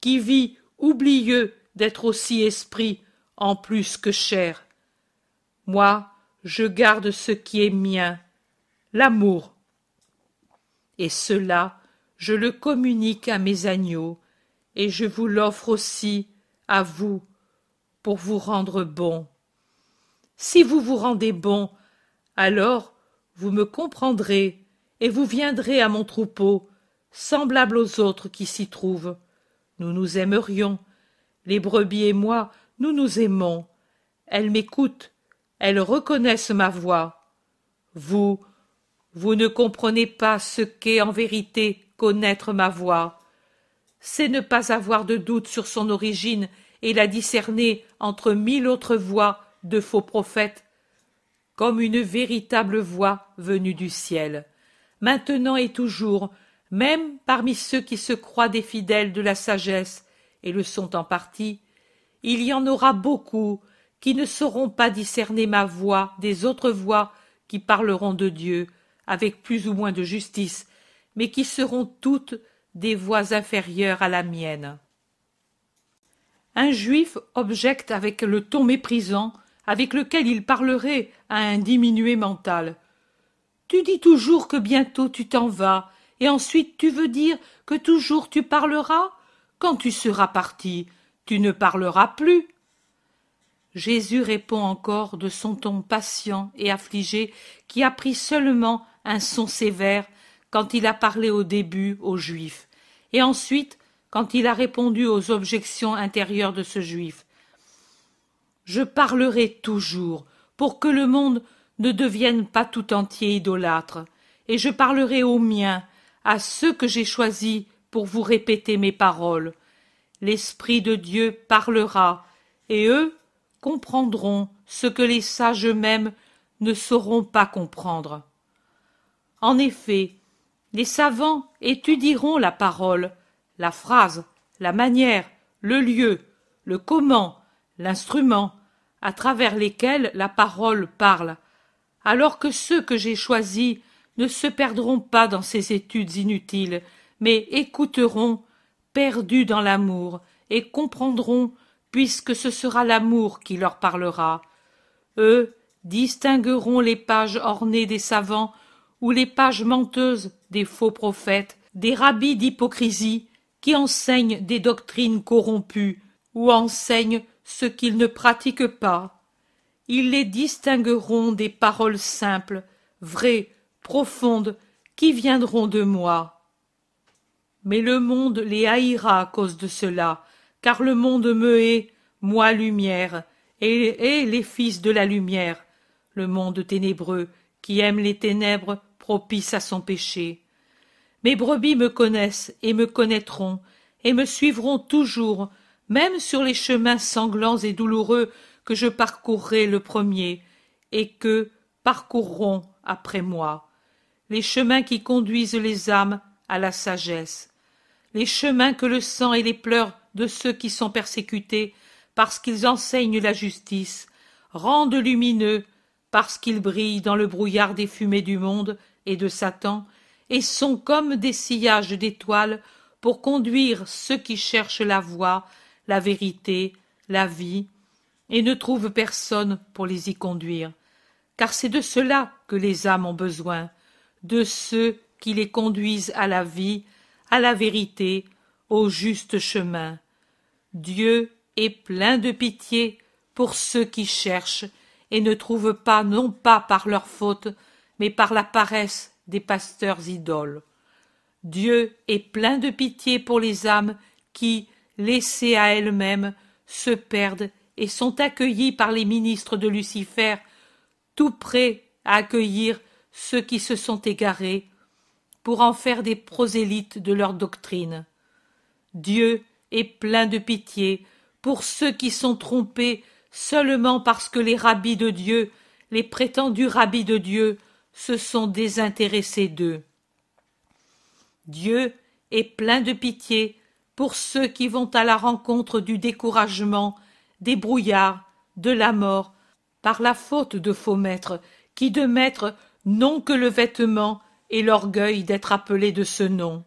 qui vit oublieux d'être aussi esprit en plus que cher. Moi, je garde ce qui est mien, l'amour. Et cela, je le communique à mes agneaux, et je vous l'offre aussi à vous, pour vous rendre bon. Si vous vous rendez bon, alors vous me comprendrez, et vous viendrez à mon troupeau, semblable aux autres qui s'y trouvent nous nous aimerions. Les brebis et moi, nous nous aimons. Elles m'écoutent, elles reconnaissent ma voix. Vous, vous ne comprenez pas ce qu'est en vérité connaître ma voix. C'est ne pas avoir de doute sur son origine et la discerner entre mille autres voix de faux prophètes, comme une véritable voix venue du ciel. Maintenant et toujours, même parmi ceux qui se croient des fidèles de la sagesse, et le sont en partie, il y en aura beaucoup qui ne sauront pas discerner ma voix des autres voix qui parleront de Dieu avec plus ou moins de justice, mais qui seront toutes des voix inférieures à la mienne. Un juif objecte avec le ton méprisant avec lequel il parlerait à un diminué mental. Tu dis toujours que bientôt tu t'en vas et ensuite tu veux dire que toujours tu parleras Quand tu seras parti, tu ne parleras plus. Jésus répond encore de son ton patient et affligé qui a pris seulement un son sévère quand il a parlé au début aux Juifs, et ensuite quand il a répondu aux objections intérieures de ce Juif. Je parlerai toujours pour que le monde ne devienne pas tout entier idolâtre, et je parlerai aux miens à ceux que j'ai choisis pour vous répéter mes paroles. L'Esprit de Dieu parlera, et eux comprendront ce que les sages eux-mêmes ne sauront pas comprendre. En effet, les savants étudieront la parole, la phrase, la manière, le lieu, le comment, l'instrument, à travers lesquels la parole parle, alors que ceux que j'ai choisis ne se perdront pas dans ces études inutiles, mais écouteront, perdus dans l'amour, et comprendront, puisque ce sera l'amour qui leur parlera. Eux distingueront les pages ornées des savants ou les pages menteuses des faux prophètes, des rabbis d'hypocrisie qui enseignent des doctrines corrompues ou enseignent ce qu'ils ne pratiquent pas. Ils les distingueront des paroles simples, vraies, profondes qui viendront de moi. Mais le monde les haïra à cause de cela, car le monde me hait, moi lumière, et, les fils de la lumière, le monde ténébreux, qui aime les ténèbres, propice à son péché. Mes brebis me connaissent et me connaîtront, et me suivront toujours, même sur les chemins sanglants et douloureux que je parcourrai le premier, et que parcourront après moi les chemins qui conduisent les âmes à la sagesse, les chemins que le sang et les pleurs de ceux qui sont persécutés parce qu'ils enseignent la justice, rendent lumineux parce qu'ils brillent dans le brouillard des fumées du monde et de Satan, et sont comme des sillages d'étoiles pour conduire ceux qui cherchent la voie, la vérité, la vie, et ne trouvent personne pour les y conduire, car c'est de cela que les âmes ont besoin, de ceux qui les conduisent à la vie, à la vérité, au juste chemin. Dieu est plein de pitié pour ceux qui cherchent et ne trouvent pas non pas par leur faute, mais par la paresse des pasteurs idoles. Dieu est plein de pitié pour les âmes qui, laissées à elles-mêmes, se perdent et sont accueillies par les ministres de Lucifer, tout prêts à accueillir ceux qui se sont égarés pour en faire des prosélytes de leur doctrine. Dieu est plein de pitié pour ceux qui sont trompés seulement parce que les rabbis de Dieu, les prétendus rabbis de Dieu, se sont désintéressés d'eux. Dieu est plein de pitié pour ceux qui vont à la rencontre du découragement, des brouillards, de la mort, par la faute de faux maîtres, qui de maîtres non que le vêtement et l'orgueil d'être appelé de ce nom.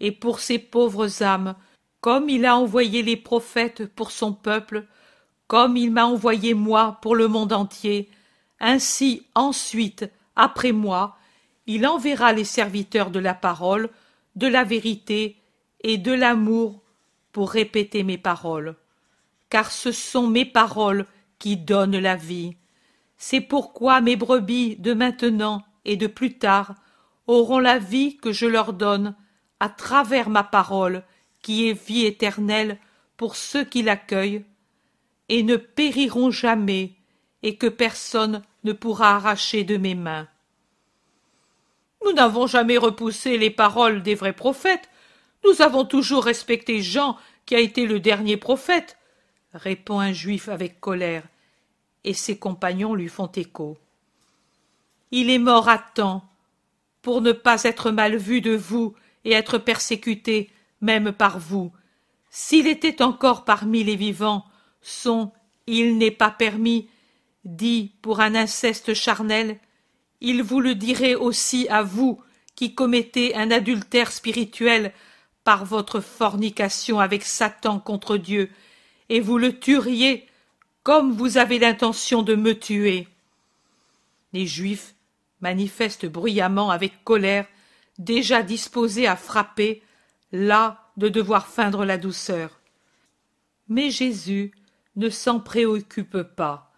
Et pour ces pauvres âmes, comme il a envoyé les prophètes pour son peuple, comme il m'a envoyé moi pour le monde entier, ainsi ensuite, après moi, il enverra les serviteurs de la parole, de la vérité et de l'amour pour répéter mes paroles. Car ce sont mes paroles qui donnent la vie. C'est pourquoi mes brebis de maintenant et de plus tard auront la vie que je leur donne à travers ma parole, qui est vie éternelle pour ceux qui l'accueillent, et ne périront jamais, et que personne ne pourra arracher de mes mains. Nous n'avons jamais repoussé les paroles des vrais prophètes, nous avons toujours respecté Jean, qui a été le dernier prophète, répond un juif avec colère et ses compagnons lui font écho. Il est mort à temps, pour ne pas être mal vu de vous et être persécuté même par vous. S'il était encore parmi les vivants, son il n'est pas permis, dit pour un inceste charnel, il vous le dirait aussi à vous qui commettez un adultère spirituel par votre fornication avec Satan contre Dieu, et vous le tueriez comme vous avez l'intention de me tuer. Les Juifs manifestent bruyamment avec colère, déjà disposés à frapper, là de devoir feindre la douceur. Mais Jésus ne s'en préoccupe pas.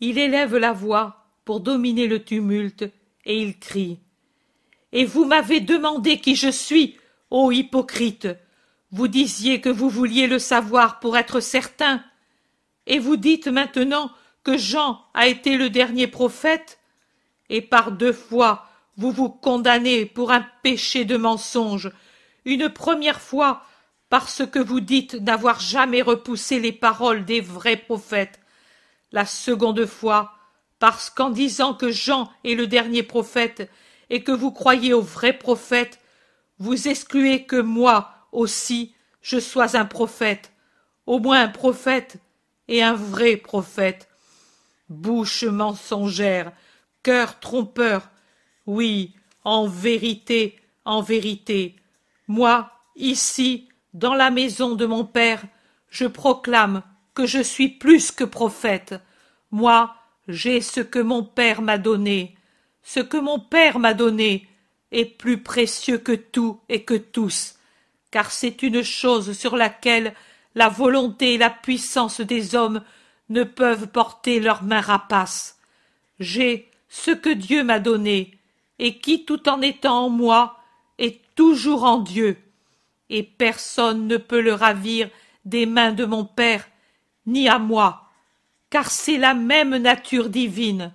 Il élève la voix pour dominer le tumulte, et il crie. Et vous m'avez demandé qui je suis, ô hypocrite. Vous disiez que vous vouliez le savoir pour être certain et vous dites maintenant que Jean a été le dernier prophète, et par deux fois vous vous condamnez pour un péché de mensonge, une première fois parce que vous dites n'avoir jamais repoussé les paroles des vrais prophètes, la seconde fois parce qu'en disant que Jean est le dernier prophète et que vous croyez aux vrais prophètes, vous excluez que moi aussi je sois un prophète, au moins un prophète et un vrai prophète. Bouche mensongère, cœur trompeur. Oui, en vérité, en vérité, moi, ici, dans la maison de mon père, je proclame que je suis plus que prophète. Moi, j'ai ce que mon père m'a donné. Ce que mon père m'a donné est plus précieux que tout et que tous, car c'est une chose sur laquelle la volonté et la puissance des hommes ne peuvent porter leurs mains rapaces. J'ai ce que Dieu m'a donné, et qui, tout en étant en moi, est toujours en Dieu, et personne ne peut le ravir des mains de mon Père, ni à moi, car c'est la même nature divine.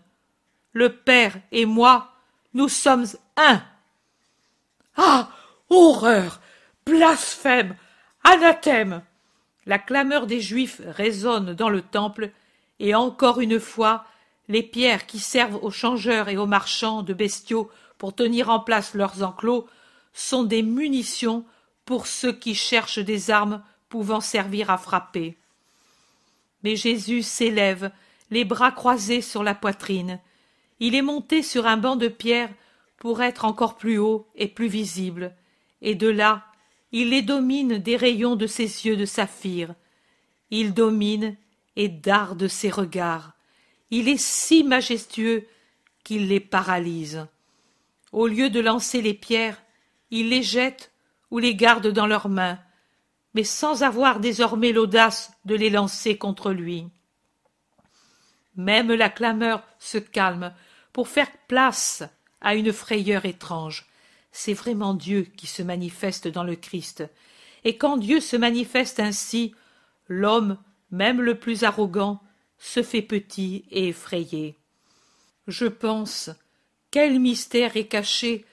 Le Père et moi, nous sommes un. Ah. Horreur. Blasphème. Anathème. La clameur des Juifs résonne dans le temple, et encore une fois, les pierres qui servent aux changeurs et aux marchands de bestiaux pour tenir en place leurs enclos sont des munitions pour ceux qui cherchent des armes pouvant servir à frapper. Mais Jésus s'élève, les bras croisés sur la poitrine. Il est monté sur un banc de pierre pour être encore plus haut et plus visible, et de là il les domine des rayons de ses yeux de saphir. Il domine et darde ses regards. Il est si majestueux qu'il les paralyse. Au lieu de lancer les pierres, il les jette ou les garde dans leurs mains, mais sans avoir désormais l'audace de les lancer contre lui. Même la clameur se calme pour faire place à une frayeur étrange c'est vraiment Dieu qui se manifeste dans le Christ. Et quand Dieu se manifeste ainsi, l'homme, même le plus arrogant, se fait petit et effrayé. Je pense quel mystère est caché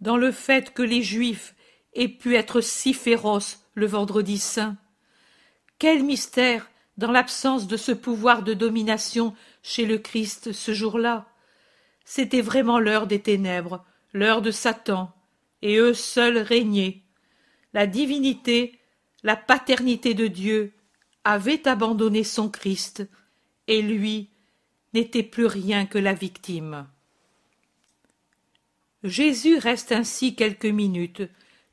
dans le fait que les Juifs aient pu être si féroces le vendredi saint. Quel mystère dans l'absence de ce pouvoir de domination chez le Christ ce jour-là. C'était vraiment l'heure des ténèbres, l'heure de Satan, et eux seuls régnaient. La divinité, la paternité de Dieu avait abandonné son Christ, et lui n'était plus rien que la victime. Jésus reste ainsi quelques minutes,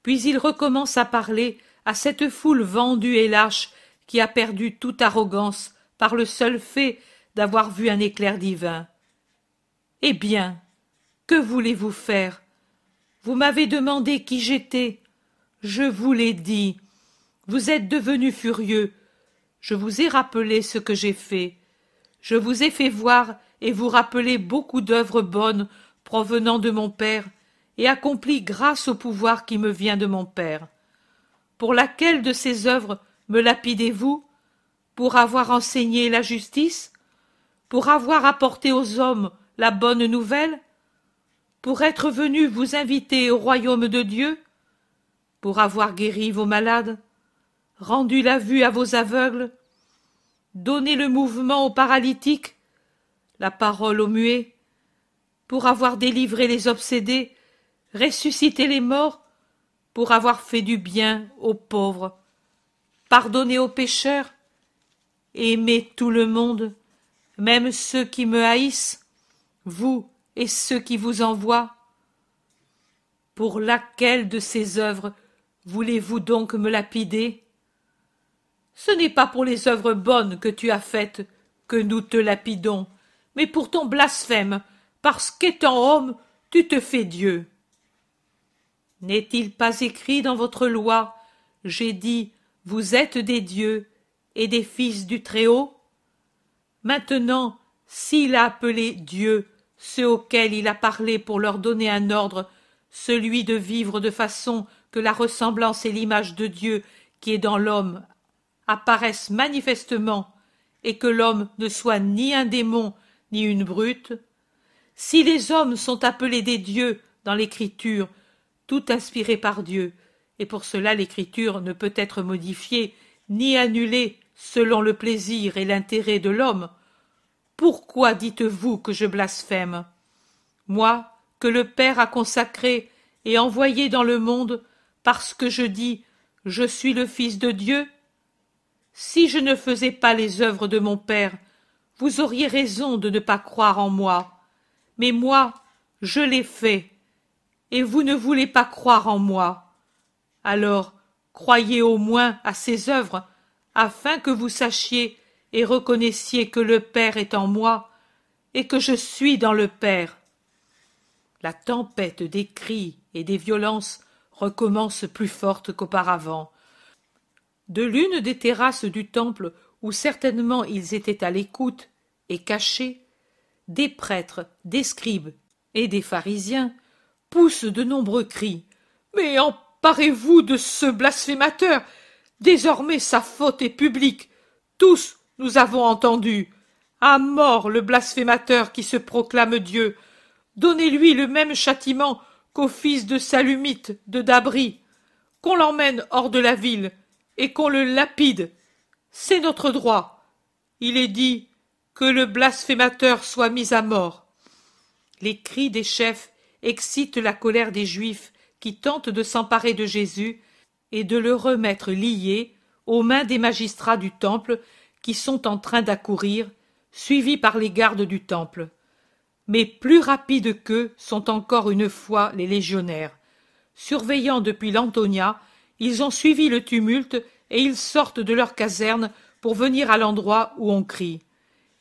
puis il recommence à parler à cette foule vendue et lâche qui a perdu toute arrogance par le seul fait d'avoir vu un éclair divin. Eh bien, que voulez-vous faire vous m'avez demandé qui j'étais. Je vous l'ai dit. Vous êtes devenu furieux. Je vous ai rappelé ce que j'ai fait. Je vous ai fait voir et vous rappeler beaucoup d'œuvres bonnes provenant de mon père et accomplies grâce au pouvoir qui me vient de mon père. Pour laquelle de ces œuvres me lapidez-vous Pour avoir enseigné la justice Pour avoir apporté aux hommes la bonne nouvelle pour être venu vous inviter au royaume de Dieu, pour avoir guéri vos malades, rendu la vue à vos aveugles, donné le mouvement aux paralytiques, la parole aux muets, pour avoir délivré les obsédés, ressuscité les morts, pour avoir fait du bien aux pauvres, pardonné aux pécheurs, aimé tout le monde, même ceux qui me haïssent, vous, et ceux qui vous envoient. Pour laquelle de ces œuvres voulez-vous donc me lapider Ce n'est pas pour les œuvres bonnes que tu as faites que nous te lapidons, mais pour ton blasphème, parce qu'étant homme, tu te fais Dieu. N'est-il pas écrit dans votre loi J'ai dit, vous êtes des dieux et des fils du Très-Haut Maintenant, s'il a appelé Dieu ceux auxquels il a parlé pour leur donner un ordre, celui de vivre de façon que la ressemblance et l'image de Dieu qui est dans l'homme apparaissent manifestement et que l'homme ne soit ni un démon ni une brute, si les hommes sont appelés des dieux dans l'Écriture, tout inspiré par Dieu, et pour cela l'Écriture ne peut être modifiée ni annulée selon le plaisir et l'intérêt de l'homme, pourquoi dites-vous que je blasphème Moi, que le Père a consacré et envoyé dans le monde parce que je dis Je suis le Fils de Dieu Si je ne faisais pas les œuvres de mon Père, vous auriez raison de ne pas croire en moi. Mais moi, je l'ai fait, et vous ne voulez pas croire en moi. Alors, croyez au moins à ces œuvres, afin que vous sachiez et reconnaissiez que le Père est en moi, et que je suis dans le Père. La tempête des cris et des violences recommence plus forte qu'auparavant. De l'une des terrasses du temple, où certainement ils étaient à l'écoute et cachés, des prêtres, des scribes et des pharisiens poussent de nombreux cris. Mais emparez-vous de ce blasphémateur Désormais sa faute est publique. Tous, nous avons entendu. À mort le blasphémateur qui se proclame Dieu. Donnez-lui le même châtiment qu'au fils de Salumite de Dabri. Qu'on l'emmène hors de la ville et qu'on le lapide. C'est notre droit. Il est dit que le blasphémateur soit mis à mort. Les cris des chefs excitent la colère des Juifs qui tentent de s'emparer de Jésus et de le remettre lié aux mains des magistrats du temple qui sont en train d'accourir, suivis par les gardes du temple. Mais plus rapides qu'eux sont encore une fois les légionnaires. Surveillant depuis l'Antonia, ils ont suivi le tumulte et ils sortent de leur caserne pour venir à l'endroit où on crie.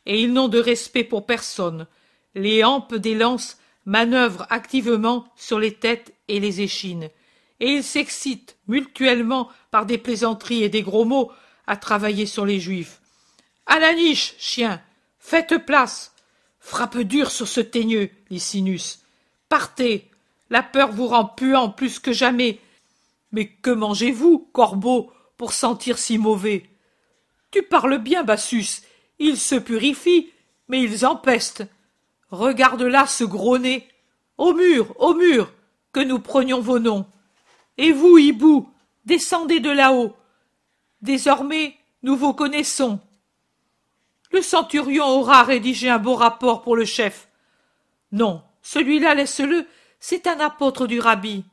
Et ils n'ont de respect pour personne. Les hampes des lances manœuvrent activement sur les têtes et les échines, et ils s'excitent mutuellement par des plaisanteries et des gros mots à travailler sur les juifs. À la niche, chien Faites place Frappe dur sur ce teigneux, Licinus Partez La peur vous rend puant plus que jamais. Mais que mangez-vous, corbeau, pour sentir si mauvais Tu parles bien, Bassus Ils se purifient, mais ils empestent. Regarde là ce gros nez Au mur, au mur Que nous prenions vos noms Et vous, hibou, descendez de là-haut Désormais, nous vous connaissons. Le centurion aura rédigé un beau rapport pour le chef. Non, celui-là, laisse-le, c'est un apôtre du rabbi.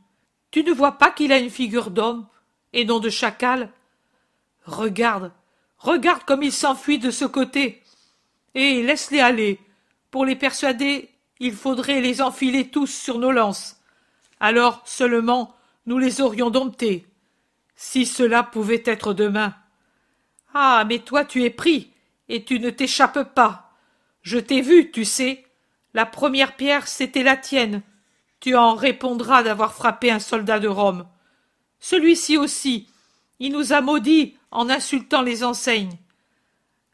Tu ne vois pas qu'il a une figure d'homme et non de chacal Regarde, regarde comme il s'enfuit de ce côté. Et laisse-les aller. Pour les persuader, il faudrait les enfiler tous sur nos lances. Alors seulement nous les aurions domptés. Si cela pouvait être demain. Ah, mais toi tu es pris et tu ne t'échappes pas. Je t'ai vu, tu sais. La première pierre, c'était la tienne. Tu en répondras d'avoir frappé un soldat de Rome. Celui-ci aussi. Il nous a maudits en insultant les enseignes.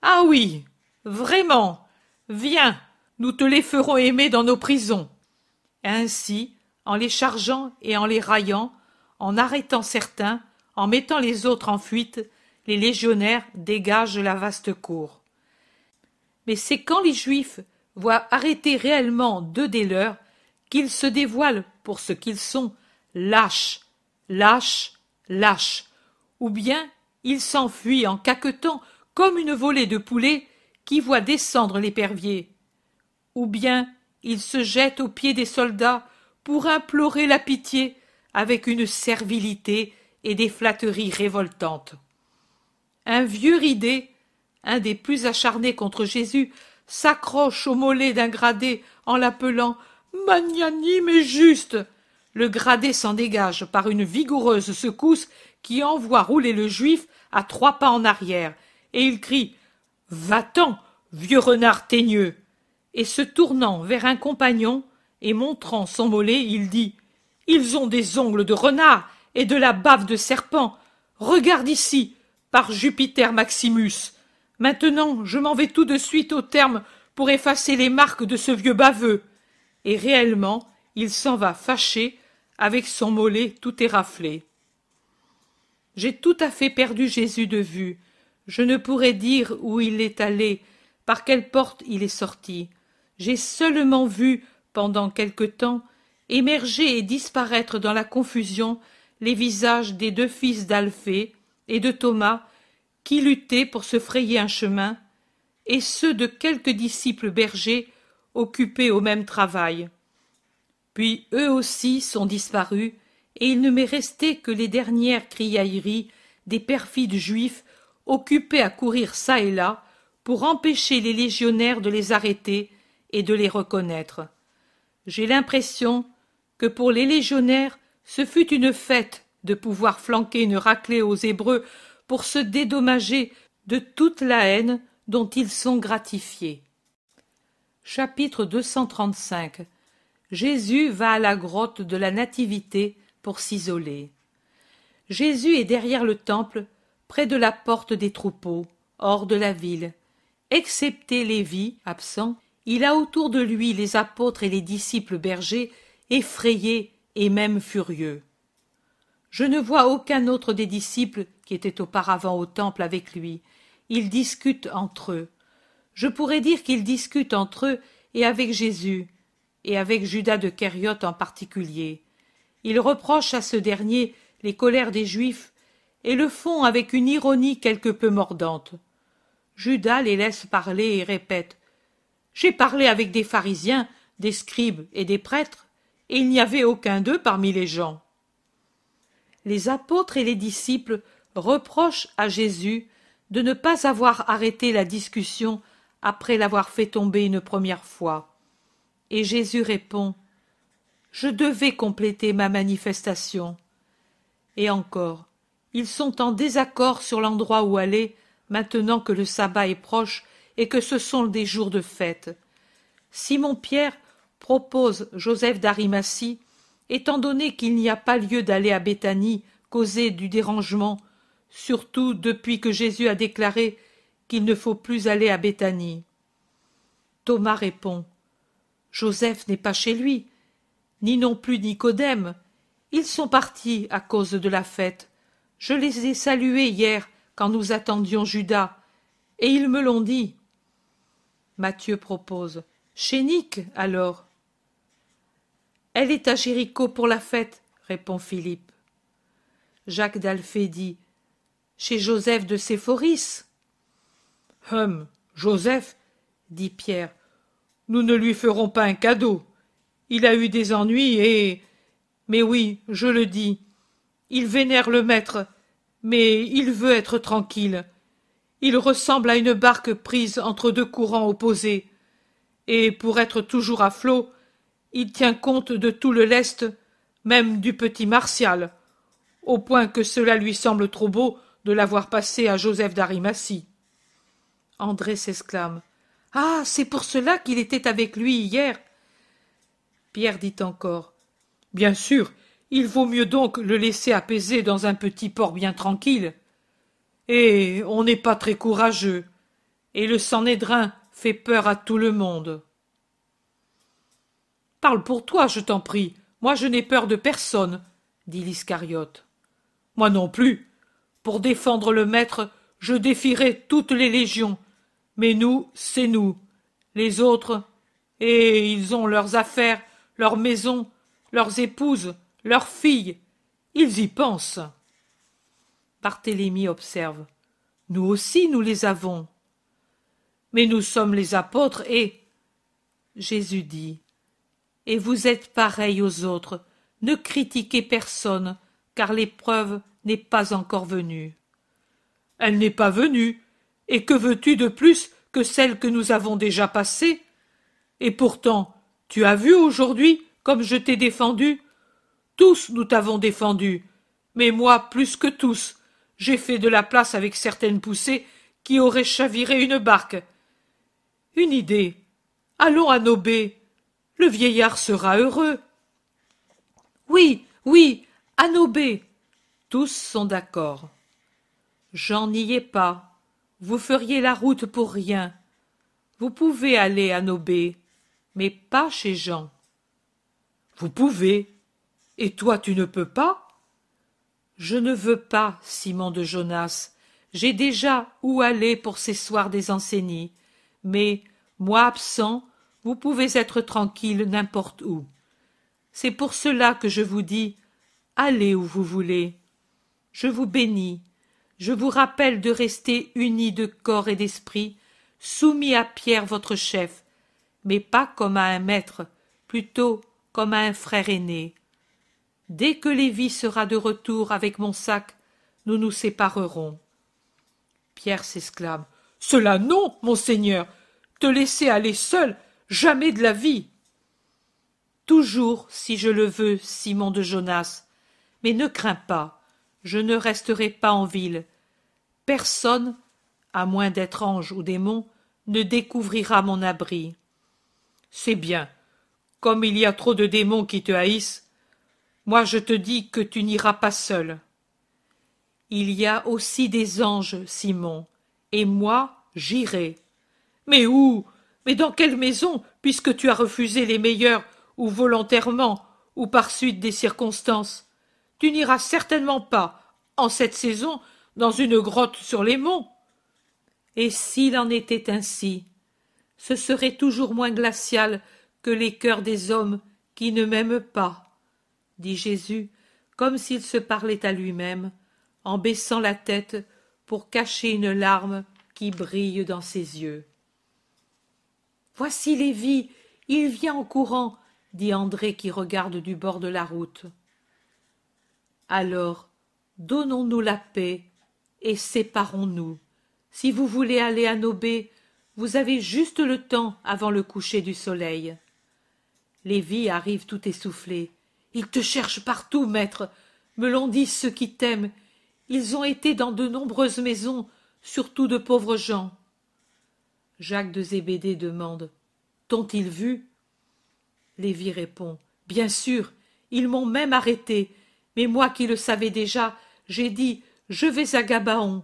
Ah oui, vraiment. Viens, nous te les ferons aimer dans nos prisons. Ainsi, en les chargeant et en les raillant, en arrêtant certains, en mettant les autres en fuite, les légionnaires dégagent la vaste cour mais c'est quand les Juifs voient arrêter réellement deux des leurs qu'ils se dévoilent pour ce qu'ils sont, lâches, lâches, lâches, ou bien ils s'enfuient en caquetant comme une volée de poulets qui voit descendre l'épervier, ou bien ils se jettent aux pieds des soldats pour implorer la pitié avec une servilité et des flatteries révoltantes. Un vieux ridé un des plus acharnés contre Jésus, s'accroche au mollet d'un gradé en l'appelant magnanime et juste. Le gradé s'en dégage par une vigoureuse secousse qui envoie rouler le juif à trois pas en arrière, et il crie Va-t'en, vieux renard teigneux Et se tournant vers un compagnon et montrant son mollet, il dit Ils ont des ongles de renard et de la bave de serpent. Regarde ici, par Jupiter Maximus Maintenant, je m'en vais tout de suite au terme pour effacer les marques de ce vieux baveux. Et réellement, il s'en va fâché, avec son mollet tout éraflé. J'ai tout à fait perdu Jésus de vue. Je ne pourrais dire où il est allé, par quelle porte il est sorti. J'ai seulement vu, pendant quelque temps, émerger et disparaître dans la confusion les visages des deux fils d'Alphée et de Thomas qui luttaient pour se frayer un chemin, et ceux de quelques disciples bergers occupés au même travail. Puis eux aussi sont disparus, et il ne m'est resté que les dernières criailleries des perfides juifs occupés à courir çà et là pour empêcher les légionnaires de les arrêter et de les reconnaître. J'ai l'impression que pour les légionnaires ce fut une fête de pouvoir flanquer une raclée aux Hébreux pour se dédommager de toute la haine dont ils sont gratifiés. Chapitre 235 Jésus va à la grotte de la Nativité pour s'isoler. Jésus est derrière le temple, près de la porte des troupeaux, hors de la ville. Excepté Lévi, absent, il a autour de lui les apôtres et les disciples bergers, effrayés et même furieux. Je ne vois aucun autre des disciples qui étaient auparavant au temple avec lui. Ils discutent entre eux. Je pourrais dire qu'ils discutent entre eux et avec Jésus, et avec Judas de Kériot en particulier. Ils reprochent à ce dernier les colères des Juifs et le font avec une ironie quelque peu mordante. Judas les laisse parler et répète J'ai parlé avec des pharisiens, des scribes et des prêtres, et il n'y avait aucun d'eux parmi les gens. Les apôtres et les disciples reproche à Jésus de ne pas avoir arrêté la discussion après l'avoir fait tomber une première fois. Et Jésus répond Je devais compléter ma manifestation. Et encore, ils sont en désaccord sur l'endroit où aller maintenant que le sabbat est proche et que ce sont des jours de fête. Simon-Pierre propose Joseph d'Arimatie, étant donné qu'il n'y a pas lieu d'aller à Béthanie causer du dérangement surtout depuis que Jésus a déclaré qu'il ne faut plus aller à Béthanie. Thomas répond Joseph n'est pas chez lui, ni non plus Nicodème. Ils sont partis à cause de la fête. Je les ai salués hier quand nous attendions Judas, et ils me l'ont dit. Matthieu propose Chez Nick, alors. Elle est à Jéricho pour la fête, répond Philippe. Jacques d'Alphée dit chez Joseph de Séphoris. Hum, Joseph, dit Pierre, nous ne lui ferons pas un cadeau. Il a eu des ennuis et. Mais oui, je le dis. Il vénère le maître, mais il veut être tranquille. Il ressemble à une barque prise entre deux courants opposés. Et pour être toujours à flot, il tient compte de tout le lest, même du petit Martial, au point que cela lui semble trop beau de l'avoir passé à Joseph d'Arimatie. André s'exclame. Ah. C'est pour cela qu'il était avec lui hier. Pierre dit encore. Bien sûr. Il vaut mieux donc le laisser apaiser dans un petit port bien tranquille. Et on n'est pas très courageux. Et le sang fait peur à tout le monde. Parle pour toi, je t'en prie. Moi, je n'ai peur de personne, dit l'Iscariote. Moi non plus, pour défendre le maître, je défierai toutes les légions. Mais nous, c'est nous. Les autres, et eh, ils ont leurs affaires, leurs maisons, leurs épouses, leurs filles. Ils y pensent. Barthélemy observe. Nous aussi, nous les avons. Mais nous sommes les apôtres et. Jésus dit. Et vous êtes pareils aux autres. Ne critiquez personne, car l'épreuve n'est pas encore venue. Elle n'est pas venue. Et que veux-tu de plus que celle que nous avons déjà passée Et pourtant, tu as vu aujourd'hui comme je t'ai défendu Tous nous t'avons défendu, mais moi plus que tous. J'ai fait de la place avec certaines poussées qui auraient chaviré une barque. Une idée. Allons à Nobé. Le vieillard sera heureux. Oui, oui, à Nobé. Tous sont d'accord. J'en n'y est pas. Vous feriez la route pour rien. Vous pouvez aller à Nobé, mais pas chez Jean. Vous pouvez. Et toi, tu ne peux pas Je ne veux pas, Simon de Jonas. J'ai déjà où aller pour ces soirs des enseignies. Mais, moi absent, vous pouvez être tranquille n'importe où. C'est pour cela que je vous dis allez où vous voulez je vous bénis, je vous rappelle de rester unis de corps et d'esprit, soumis à Pierre votre chef, mais pas comme à un maître, plutôt comme à un frère aîné. Dès que Lévi sera de retour avec mon sac, nous nous séparerons. Pierre s'exclame. Cela non, monseigneur. Te laisser aller seul, jamais de la vie. Toujours, si je le veux, Simon de Jonas. Mais ne crains pas je ne resterai pas en ville. Personne, à moins d'être ange ou démon, ne découvrira mon abri. C'est bien. Comme il y a trop de démons qui te haïssent, moi je te dis que tu n'iras pas seul. Il y a aussi des anges, Simon, et moi j'irai. Mais où Mais dans quelle maison, puisque tu as refusé les meilleurs, ou volontairement, ou par suite des circonstances tu n'iras certainement pas, en cette saison, dans une grotte sur les monts. Et s'il en était ainsi, ce serait toujours moins glacial que les cœurs des hommes qui ne m'aiment pas, dit Jésus, comme s'il se parlait à lui-même, en baissant la tête pour cacher une larme qui brille dans ses yeux. Voici Lévi, il vient en courant, dit André qui regarde du bord de la route alors donnons-nous la paix et séparons-nous si vous voulez aller à nobé vous avez juste le temps avant le coucher du soleil lévi arrive tout essoufflé ils te cherchent partout maître me l'ont dit ceux qui t'aiment ils ont été dans de nombreuses maisons surtout de pauvres gens jacques de Zébédé demande t'ont-ils vu lévi répond bien sûr ils m'ont même arrêté mais moi qui le savais déjà, j'ai dit Je vais à Gabaon.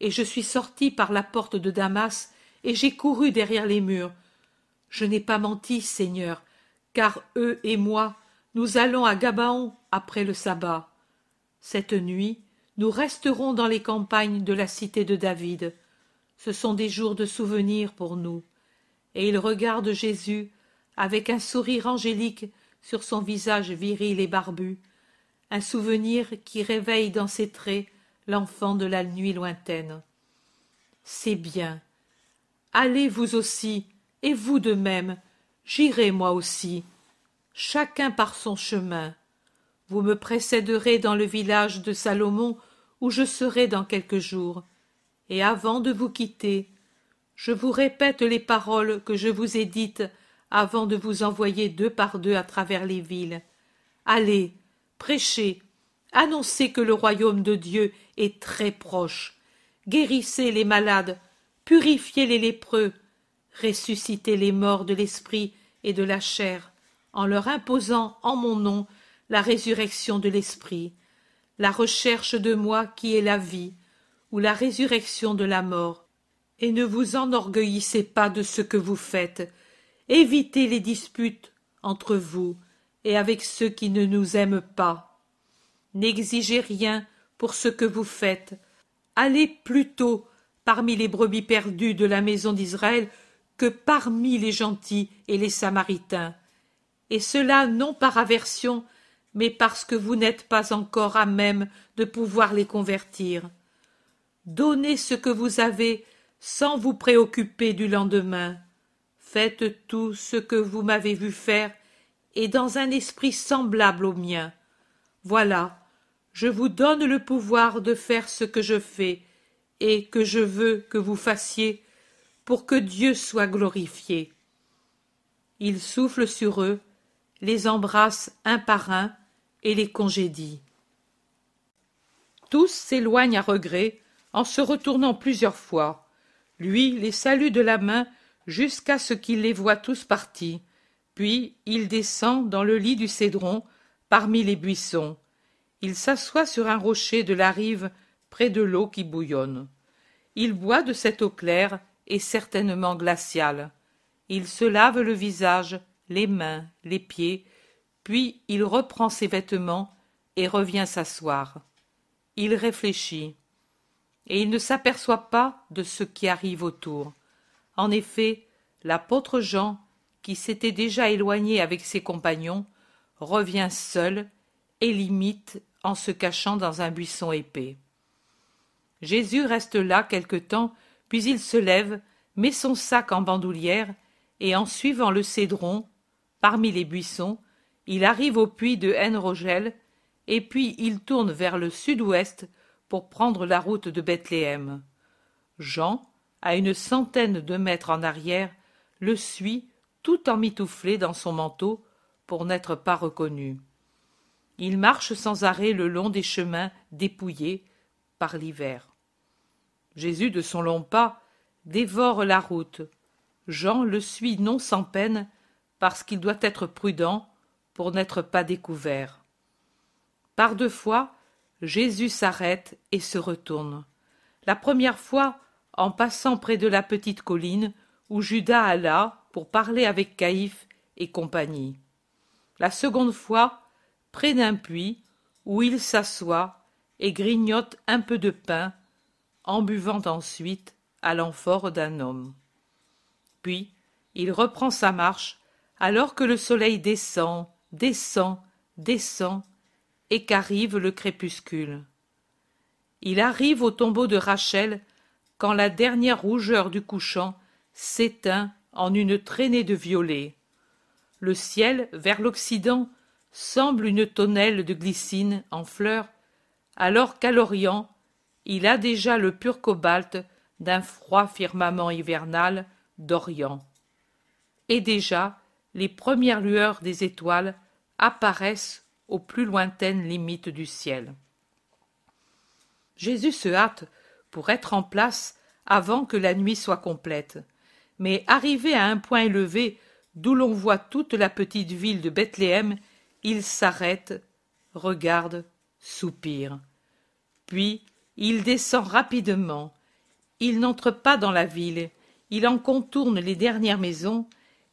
Et je suis sorti par la porte de Damas, et j'ai couru derrière les murs. Je n'ai pas menti, Seigneur, car eux et moi, nous allons à Gabaon après le sabbat. Cette nuit, nous resterons dans les campagnes de la cité de David. Ce sont des jours de souvenir pour nous. Et il regarde Jésus avec un sourire angélique sur son visage viril et barbu, un souvenir qui réveille dans ses traits l'enfant de la nuit lointaine. C'est bien. Allez vous aussi, et vous de même, j'irai moi aussi. Chacun par son chemin. Vous me précéderez dans le village de Salomon où je serai dans quelques jours. Et avant de vous quitter, je vous répète les paroles que je vous ai dites avant de vous envoyer deux par deux à travers les villes. Allez, prêchez, annoncez que le royaume de Dieu est très proche, guérissez les malades, purifiez les lépreux, ressuscitez les morts de l'esprit et de la chair, en leur imposant en mon nom la résurrection de l'esprit, la recherche de moi qui est la vie, ou la résurrection de la mort. Et ne vous enorgueillissez pas de ce que vous faites. Évitez les disputes entre vous, et avec ceux qui ne nous aiment pas. N'exigez rien pour ce que vous faites. Allez plutôt parmi les brebis perdues de la maison d'Israël que parmi les gentils et les samaritains. Et cela non par aversion, mais parce que vous n'êtes pas encore à même de pouvoir les convertir. Donnez ce que vous avez sans vous préoccuper du lendemain. Faites tout ce que vous m'avez vu faire et dans un esprit semblable au mien. Voilà, je vous donne le pouvoir de faire ce que je fais et que je veux que vous fassiez pour que Dieu soit glorifié. Il souffle sur eux, les embrasse un par un et les congédie. Tous s'éloignent à regret en se retournant plusieurs fois. Lui les salue de la main jusqu'à ce qu'il les voie tous partis puis il descend dans le lit du cédron parmi les buissons il s'assoit sur un rocher de la rive près de l'eau qui bouillonne il boit de cette eau claire et certainement glaciale il se lave le visage les mains les pieds puis il reprend ses vêtements et revient s'asseoir il réfléchit et il ne s'aperçoit pas de ce qui arrive autour en effet l'apôtre jean qui s'était déjà éloigné avec ses compagnons, revient seul et l'imite en se cachant dans un buisson épais. Jésus reste là quelque temps, puis il se lève, met son sac en bandoulière, et en suivant le cédron, parmi les buissons, il arrive au puits de Haine-Rogel et puis il tourne vers le sud-ouest pour prendre la route de Bethléem. Jean, à une centaine de mètres en arrière, le suit tout emmitouflé dans son manteau pour n'être pas reconnu. Il marche sans arrêt le long des chemins dépouillés par l'hiver. Jésus, de son long pas, dévore la route. Jean le suit non sans peine, parce qu'il doit être prudent pour n'être pas découvert. Par deux fois, Jésus s'arrête et se retourne. La première fois, en passant près de la petite colline où Judas alla pour parler avec Caïf et compagnie. La seconde fois, près d'un puits, où il s'assoit et grignote un peu de pain, en buvant ensuite à l'amphore d'un homme. Puis il reprend sa marche alors que le soleil descend, descend, descend, et qu'arrive le crépuscule. Il arrive au tombeau de Rachel quand la dernière rougeur du couchant s'éteint en une traînée de violet. Le ciel, vers l'occident, semble une tonnelle de glycine en fleurs, alors qu'à l'orient, il a déjà le pur cobalt d'un froid firmament hivernal d'Orient. Et déjà, les premières lueurs des étoiles apparaissent aux plus lointaines limites du ciel. Jésus se hâte pour être en place avant que la nuit soit complète mais arrivé à un point élevé d'où l'on voit toute la petite ville de Bethléem, il s'arrête, regarde, soupire. Puis il descend rapidement. Il n'entre pas dans la ville, il en contourne les dernières maisons,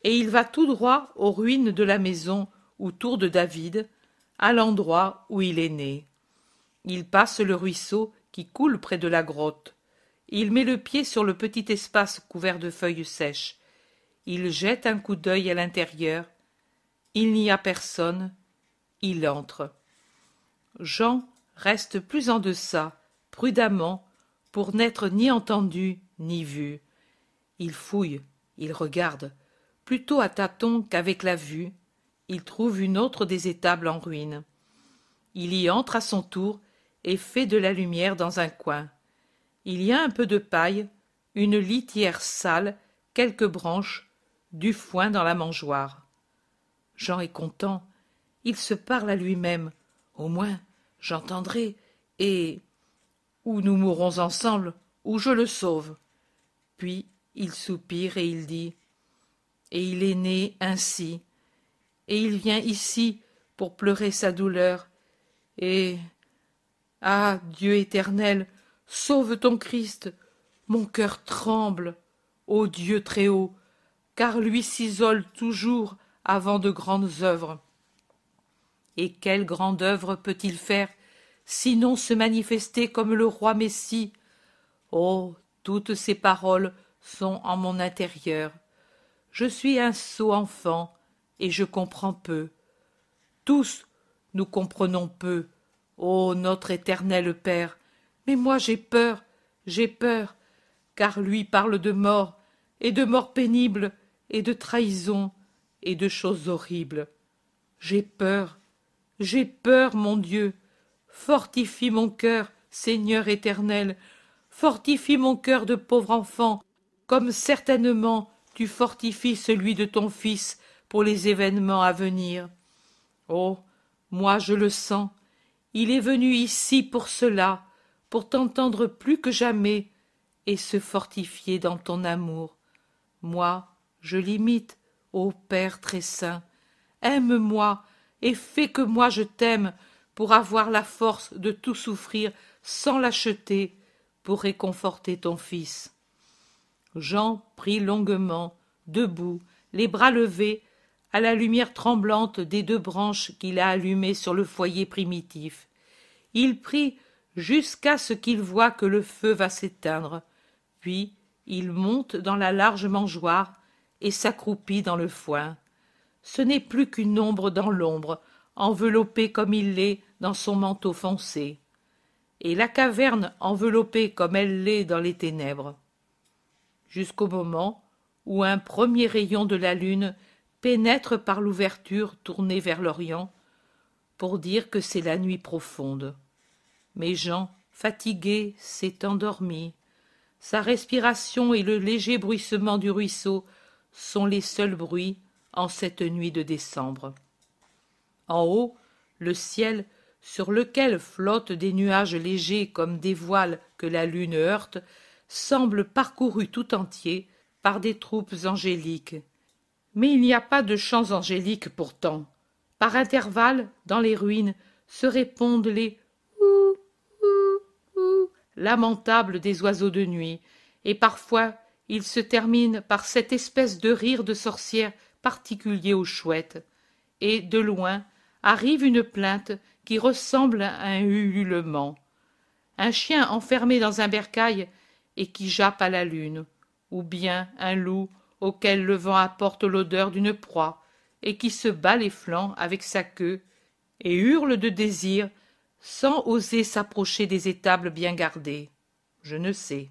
et il va tout droit aux ruines de la maison autour de David, à l'endroit où il est né. Il passe le ruisseau qui coule près de la grotte. Il met le pied sur le petit espace couvert de feuilles sèches. Il jette un coup d'œil à l'intérieur. Il n'y a personne. Il entre. Jean reste plus en deçà, prudemment, pour n'être ni entendu ni vu. Il fouille, il regarde, plutôt à tâtons qu'avec la vue. Il trouve une autre des étables en ruine. Il y entre à son tour et fait de la lumière dans un coin. Il y a un peu de paille, une litière sale, quelques branches, du foin dans la mangeoire. Jean est content. Il se parle à lui-même. Au moins, j'entendrai, et. Ou nous mourrons ensemble, ou je le sauve. Puis il soupire et il dit Et il est né ainsi. Et il vient ici pour pleurer sa douleur. Et. Ah, Dieu éternel, Sauve ton Christ. Mon cœur tremble, ô Dieu très haut, car lui s'isole toujours avant de grandes œuvres. Et quelle grande œuvre peut-il faire, sinon se manifester comme le roi Messie Oh, toutes ces paroles sont en mon intérieur. Je suis un sot enfant, et je comprends peu. Tous nous comprenons peu. Ô notre éternel Père, mais moi j'ai peur, j'ai peur, car lui parle de mort, et de mort pénible, et de trahison, et de choses horribles. J'ai peur, j'ai peur, mon Dieu. Fortifie mon cœur, Seigneur éternel, fortifie mon cœur de pauvre enfant, comme certainement tu fortifies celui de ton fils pour les événements à venir. Oh. Moi je le sens. Il est venu ici pour cela, pour t'entendre plus que jamais et se fortifier dans ton amour. Moi, je l'imite, ô Père très saint. Aime-moi et fais que moi je t'aime pour avoir la force de tout souffrir sans l'acheter pour réconforter ton fils. Jean prit longuement, debout, les bras levés, à la lumière tremblante des deux branches qu'il a allumées sur le foyer primitif. Il prit jusqu'à ce qu'il voie que le feu va s'éteindre puis il monte dans la large mangeoire et s'accroupit dans le foin ce n'est plus qu'une ombre dans l'ombre enveloppée comme il l'est dans son manteau foncé et la caverne enveloppée comme elle l'est dans les ténèbres jusqu'au moment où un premier rayon de la lune pénètre par l'ouverture tournée vers l'orient pour dire que c'est la nuit profonde mais Jean, fatigué, s'est endormi. Sa respiration et le léger bruissement du ruisseau sont les seuls bruits en cette nuit de décembre. En haut, le ciel, sur lequel flottent des nuages légers comme des voiles que la lune heurte, semble parcouru tout entier par des troupes angéliques. Mais il n'y a pas de chants angéliques pourtant. Par intervalles, dans les ruines, se répondent les lamentable des oiseaux de nuit, et parfois il se termine par cette espèce de rire de sorcière particulier aux chouettes, et de loin arrive une plainte qui ressemble à un ululement. Un chien enfermé dans un bercail et qui jappe à la lune, ou bien un loup auquel le vent apporte l'odeur d'une proie, et qui se bat les flancs avec sa queue, et hurle de désir sans oser s'approcher des étables bien gardées je ne sais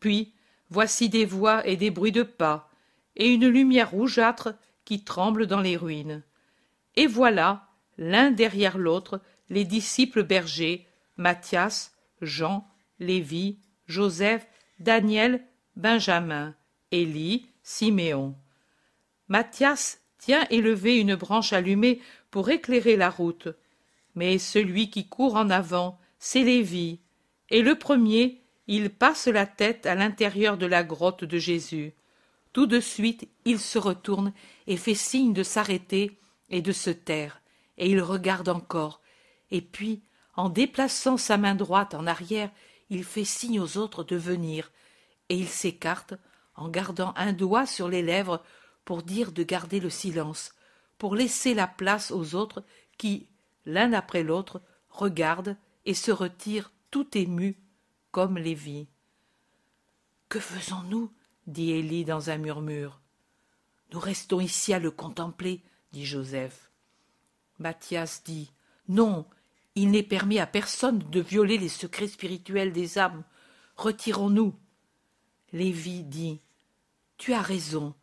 puis voici des voix et des bruits de pas et une lumière rougeâtre qui tremble dans les ruines et voilà l'un derrière l'autre les disciples bergers mathias jean lévi joseph daniel benjamin élie siméon mathias tient élevée une branche allumée pour éclairer la route mais celui qui court en avant, c'est Lévi, et le premier, il passe la tête à l'intérieur de la grotte de Jésus. Tout de suite, il se retourne et fait signe de s'arrêter et de se taire, et il regarde encore. Et puis, en déplaçant sa main droite en arrière, il fait signe aux autres de venir, et il s'écarte en gardant un doigt sur les lèvres pour dire de garder le silence, pour laisser la place aux autres qui, l'un après l'autre, regardent et se retirent tout ému comme Lévi. Que faisons-nous dit Élie dans un murmure. Nous restons ici à le contempler, dit Joseph. Matthias dit Non, il n'est permis à personne de violer les secrets spirituels des âmes. Retirons-nous. Lévi dit Tu as raison.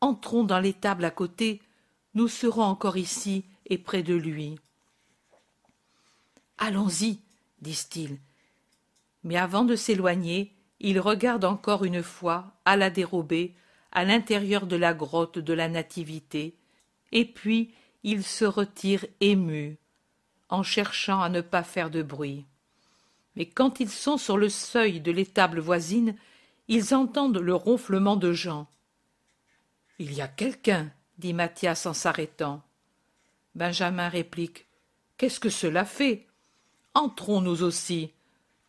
Entrons dans l'étable à côté. Nous serons encore ici et près de lui. Allons-y, disent-ils. Mais avant de s'éloigner, ils regardent encore une fois, à la dérobée, à l'intérieur de la grotte de la Nativité, et puis ils se retirent émus, en cherchant à ne pas faire de bruit. Mais quand ils sont sur le seuil de l'étable voisine, ils entendent le ronflement de gens. Il y a quelqu'un, dit Mathias en s'arrêtant. Benjamin réplique. Qu'est-ce que cela fait Entrons nous aussi.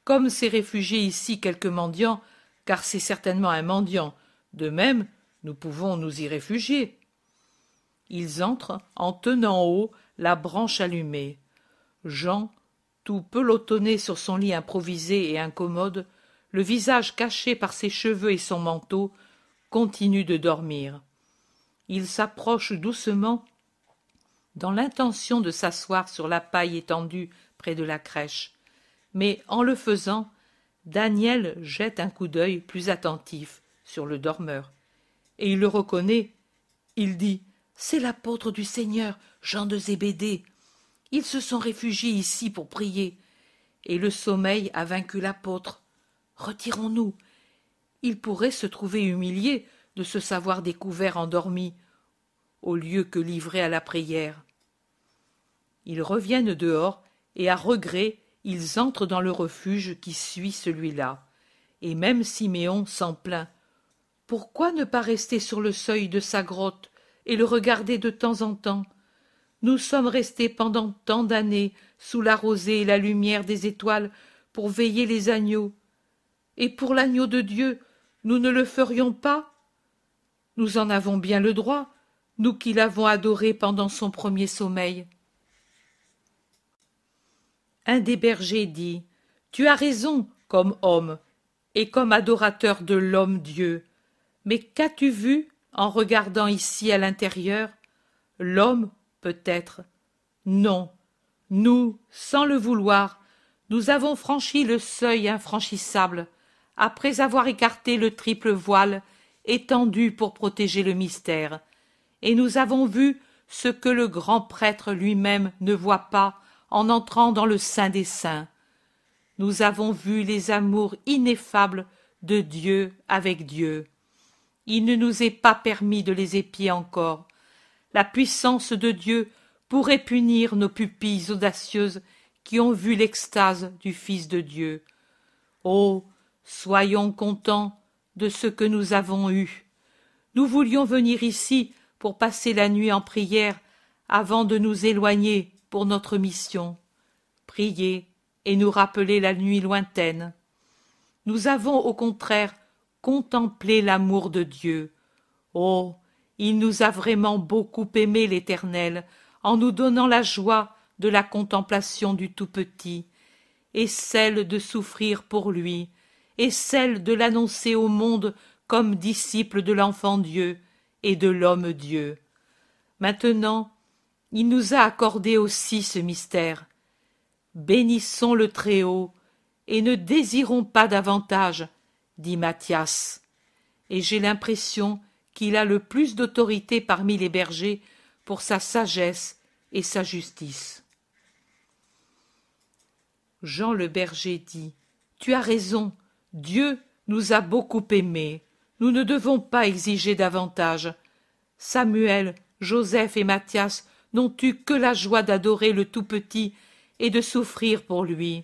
Comme s'est réfugié ici quelques mendiants, car c'est certainement un mendiant, de même, nous pouvons nous y réfugier. Ils entrent en tenant haut la branche allumée. Jean, tout pelotonné sur son lit improvisé et incommode, le visage caché par ses cheveux et son manteau, continue de dormir. Il s'approche doucement dans l'intention de s'asseoir sur la paille étendue près de la crèche mais en le faisant daniel jette un coup d'œil plus attentif sur le dormeur et il le reconnaît il dit c'est l'apôtre du seigneur jean de zébédée ils se sont réfugiés ici pour prier et le sommeil a vaincu l'apôtre retirons-nous il pourrait se trouver humilié de se savoir découvert endormi au lieu que livré à la prière. Ils reviennent dehors, et à regret ils entrent dans le refuge qui suit celui-là. Et même Siméon s'en plaint. Pourquoi ne pas rester sur le seuil de sa grotte et le regarder de temps en temps Nous sommes restés pendant tant d'années sous la rosée et la lumière des étoiles pour veiller les agneaux. Et pour l'agneau de Dieu, nous ne le ferions pas Nous en avons bien le droit, nous qui l'avons adoré pendant son premier sommeil. Un des bergers dit Tu as raison comme homme et comme adorateur de l'homme Dieu. Mais qu'as-tu vu en regardant ici à l'intérieur L'homme, peut-être. Non. Nous, sans le vouloir, nous avons franchi le seuil infranchissable, après avoir écarté le triple voile étendu pour protéger le mystère, et nous avons vu ce que le grand prêtre lui-même ne voit pas en entrant dans le sein des saints. Nous avons vu les amours ineffables de Dieu avec Dieu. Il ne nous est pas permis de les épier encore. La puissance de Dieu pourrait punir nos pupilles audacieuses qui ont vu l'extase du Fils de Dieu. Oh, soyons contents de ce que nous avons eu. Nous voulions venir ici pour passer la nuit en prière avant de nous éloigner pour notre mission, prier et nous rappeler la nuit lointaine. Nous avons au contraire contemplé l'amour de Dieu. Oh, il nous a vraiment beaucoup aimé l'Éternel en nous donnant la joie de la contemplation du Tout-Petit et celle de souffrir pour lui et celle de l'annoncer au monde comme disciple de l'Enfant-Dieu et de l'homme Dieu. Maintenant, il nous a accordé aussi ce mystère. Bénissons le Très-Haut, et ne désirons pas davantage, dit Mathias. Et j'ai l'impression qu'il a le plus d'autorité parmi les bergers pour sa sagesse et sa justice. Jean le berger dit. Tu as raison, Dieu nous a beaucoup aimés. Nous ne devons pas exiger davantage. Samuel, Joseph et Mathias n'ont eu que la joie d'adorer le tout petit et de souffrir pour lui.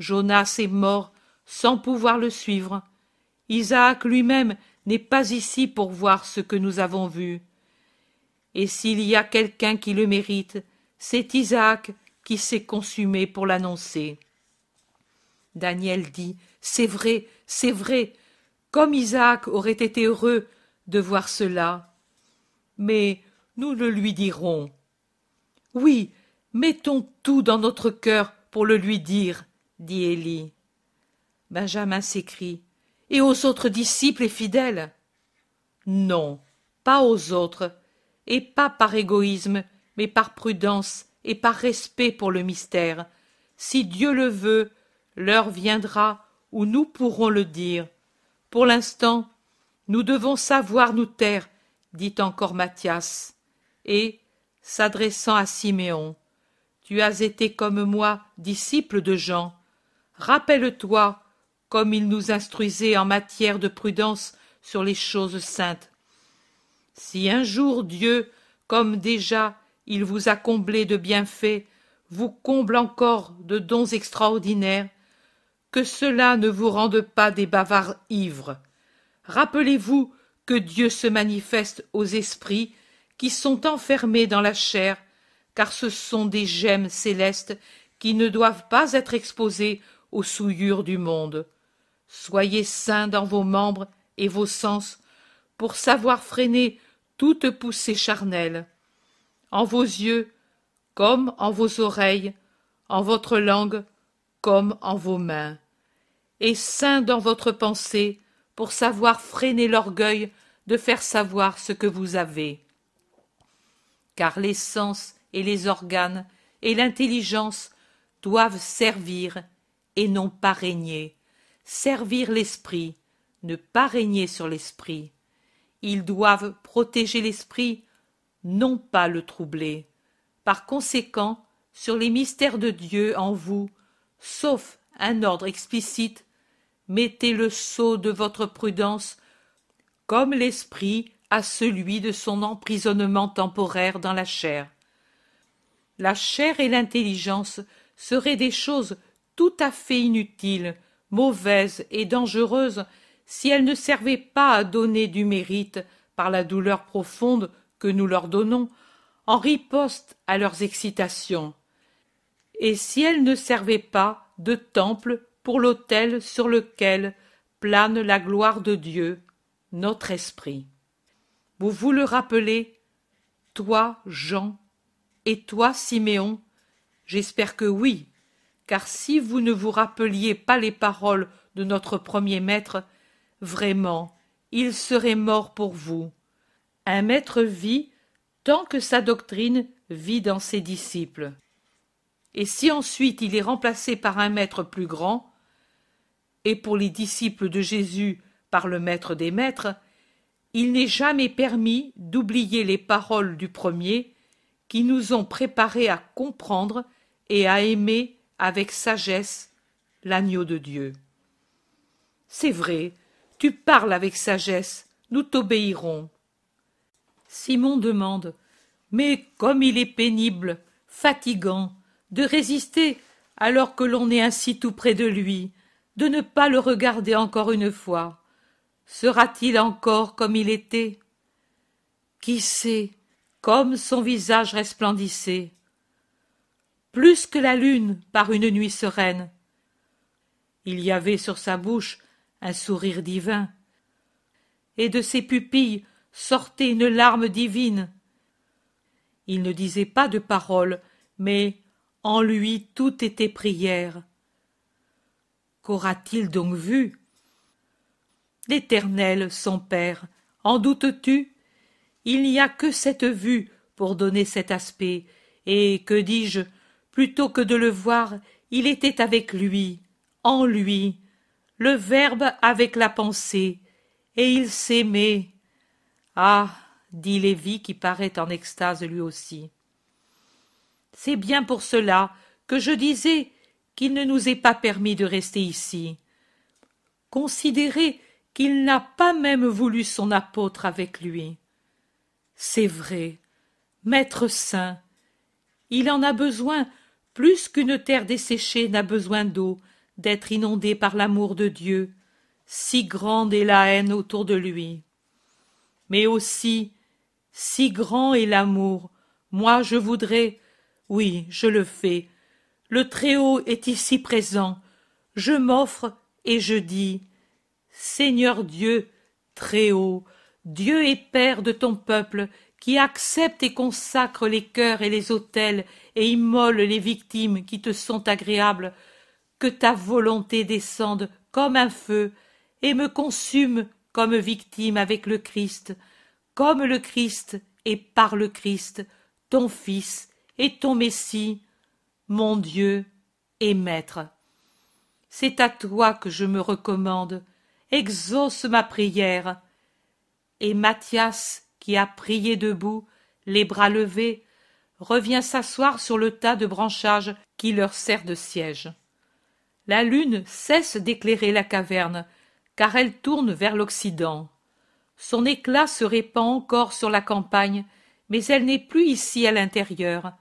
Jonas est mort sans pouvoir le suivre. Isaac lui-même n'est pas ici pour voir ce que nous avons vu. Et s'il y a quelqu'un qui le mérite, c'est Isaac qui s'est consumé pour l'annoncer. Daniel dit C'est vrai, c'est vrai, comme Isaac aurait été heureux de voir cela. Mais nous le lui dirons. Oui, mettons tout dans notre cœur pour le lui dire, dit Élie. Benjamin s'écrie. Et aux autres disciples et fidèles Non, pas aux autres, et pas par égoïsme, mais par prudence et par respect pour le mystère. Si Dieu le veut, l'heure viendra où nous pourrons le dire, pour l'instant, nous devons savoir nous taire, dit encore Mathias, et, s'adressant à Siméon, tu as été comme moi disciple de Jean. Rappelle-toi comme il nous instruisait en matière de prudence sur les choses saintes. Si un jour Dieu, comme déjà il vous a comblé de bienfaits, vous comble encore de dons extraordinaires, que cela ne vous rende pas des bavards ivres. Rappelez-vous que Dieu se manifeste aux esprits qui sont enfermés dans la chair, car ce sont des gemmes célestes qui ne doivent pas être exposées aux souillures du monde. Soyez saints dans vos membres et vos sens pour savoir freiner toute poussée charnelle. En vos yeux, comme en vos oreilles, en votre langue, comme en vos mains, et saint dans votre pensée pour savoir freiner l'orgueil de faire savoir ce que vous avez. Car les sens et les organes et l'intelligence doivent servir et non pas régner, servir l'esprit, ne pas régner sur l'esprit. Ils doivent protéger l'esprit, non pas le troubler. Par conséquent, sur les mystères de Dieu en vous, sauf un ordre explicite, mettez le sceau de votre prudence comme l'esprit à celui de son emprisonnement temporaire dans la chair. La chair et l'intelligence seraient des choses tout à fait inutiles, mauvaises et dangereuses si elles ne servaient pas à donner du mérite par la douleur profonde que nous leur donnons en riposte à leurs excitations et si elle ne servait pas de temple pour l'autel sur lequel plane la gloire de Dieu, notre esprit. Vous vous le rappelez, toi, Jean, et toi, Siméon J'espère que oui, car si vous ne vous rappeliez pas les paroles de notre premier maître, vraiment, il serait mort pour vous. Un maître vit tant que sa doctrine vit dans ses disciples et si ensuite il est remplacé par un maître plus grand, et pour les disciples de Jésus par le maître des maîtres, il n'est jamais permis d'oublier les paroles du premier qui nous ont préparés à comprendre et à aimer avec sagesse l'agneau de Dieu. C'est vrai, tu parles avec sagesse, nous t'obéirons. Simon demande Mais comme il est pénible, fatigant, de résister alors que l'on est ainsi tout près de lui, de ne pas le regarder encore une fois. Sera-t-il encore comme il était Qui sait comme son visage resplendissait plus que la lune par une nuit sereine. Il y avait sur sa bouche un sourire divin, et de ses pupilles sortait une larme divine. Il ne disait pas de paroles, mais en lui tout était prière. Qu'aura-t-il donc vu L'Éternel, son Père, en doutes-tu Il n'y a que cette vue pour donner cet aspect, et, que dis-je, plutôt que de le voir, il était avec lui, en lui, le Verbe avec la pensée, et il s'aimait. Ah dit Lévi qui paraît en extase lui aussi. C'est bien pour cela que je disais qu'il ne nous est pas permis de rester ici. Considérez qu'il n'a pas même voulu son apôtre avec lui. C'est vrai, Maître Saint, il en a besoin plus qu'une terre desséchée n'a besoin d'eau, d'être inondée par l'amour de Dieu, si grande est la haine autour de lui. Mais aussi, si grand est l'amour, moi je voudrais oui, je le fais. Le Très-Haut est ici présent. Je m'offre et je dis Seigneur Dieu, Très-Haut, Dieu et Père de ton peuple, qui accepte et consacre les cœurs et les autels et immole les victimes qui te sont agréables, que ta volonté descende comme un feu et me consume comme victime avec le Christ, comme le Christ et par le Christ, ton Fils, et ton Messie, mon Dieu et Maître. C'est à toi que je me recommande, exauce ma prière. Et Mathias, qui a prié debout, les bras levés, revient s'asseoir sur le tas de branchages qui leur sert de siège. La lune cesse d'éclairer la caverne, car elle tourne vers l'Occident. Son éclat se répand encore sur la campagne, mais elle n'est plus ici à l'intérieur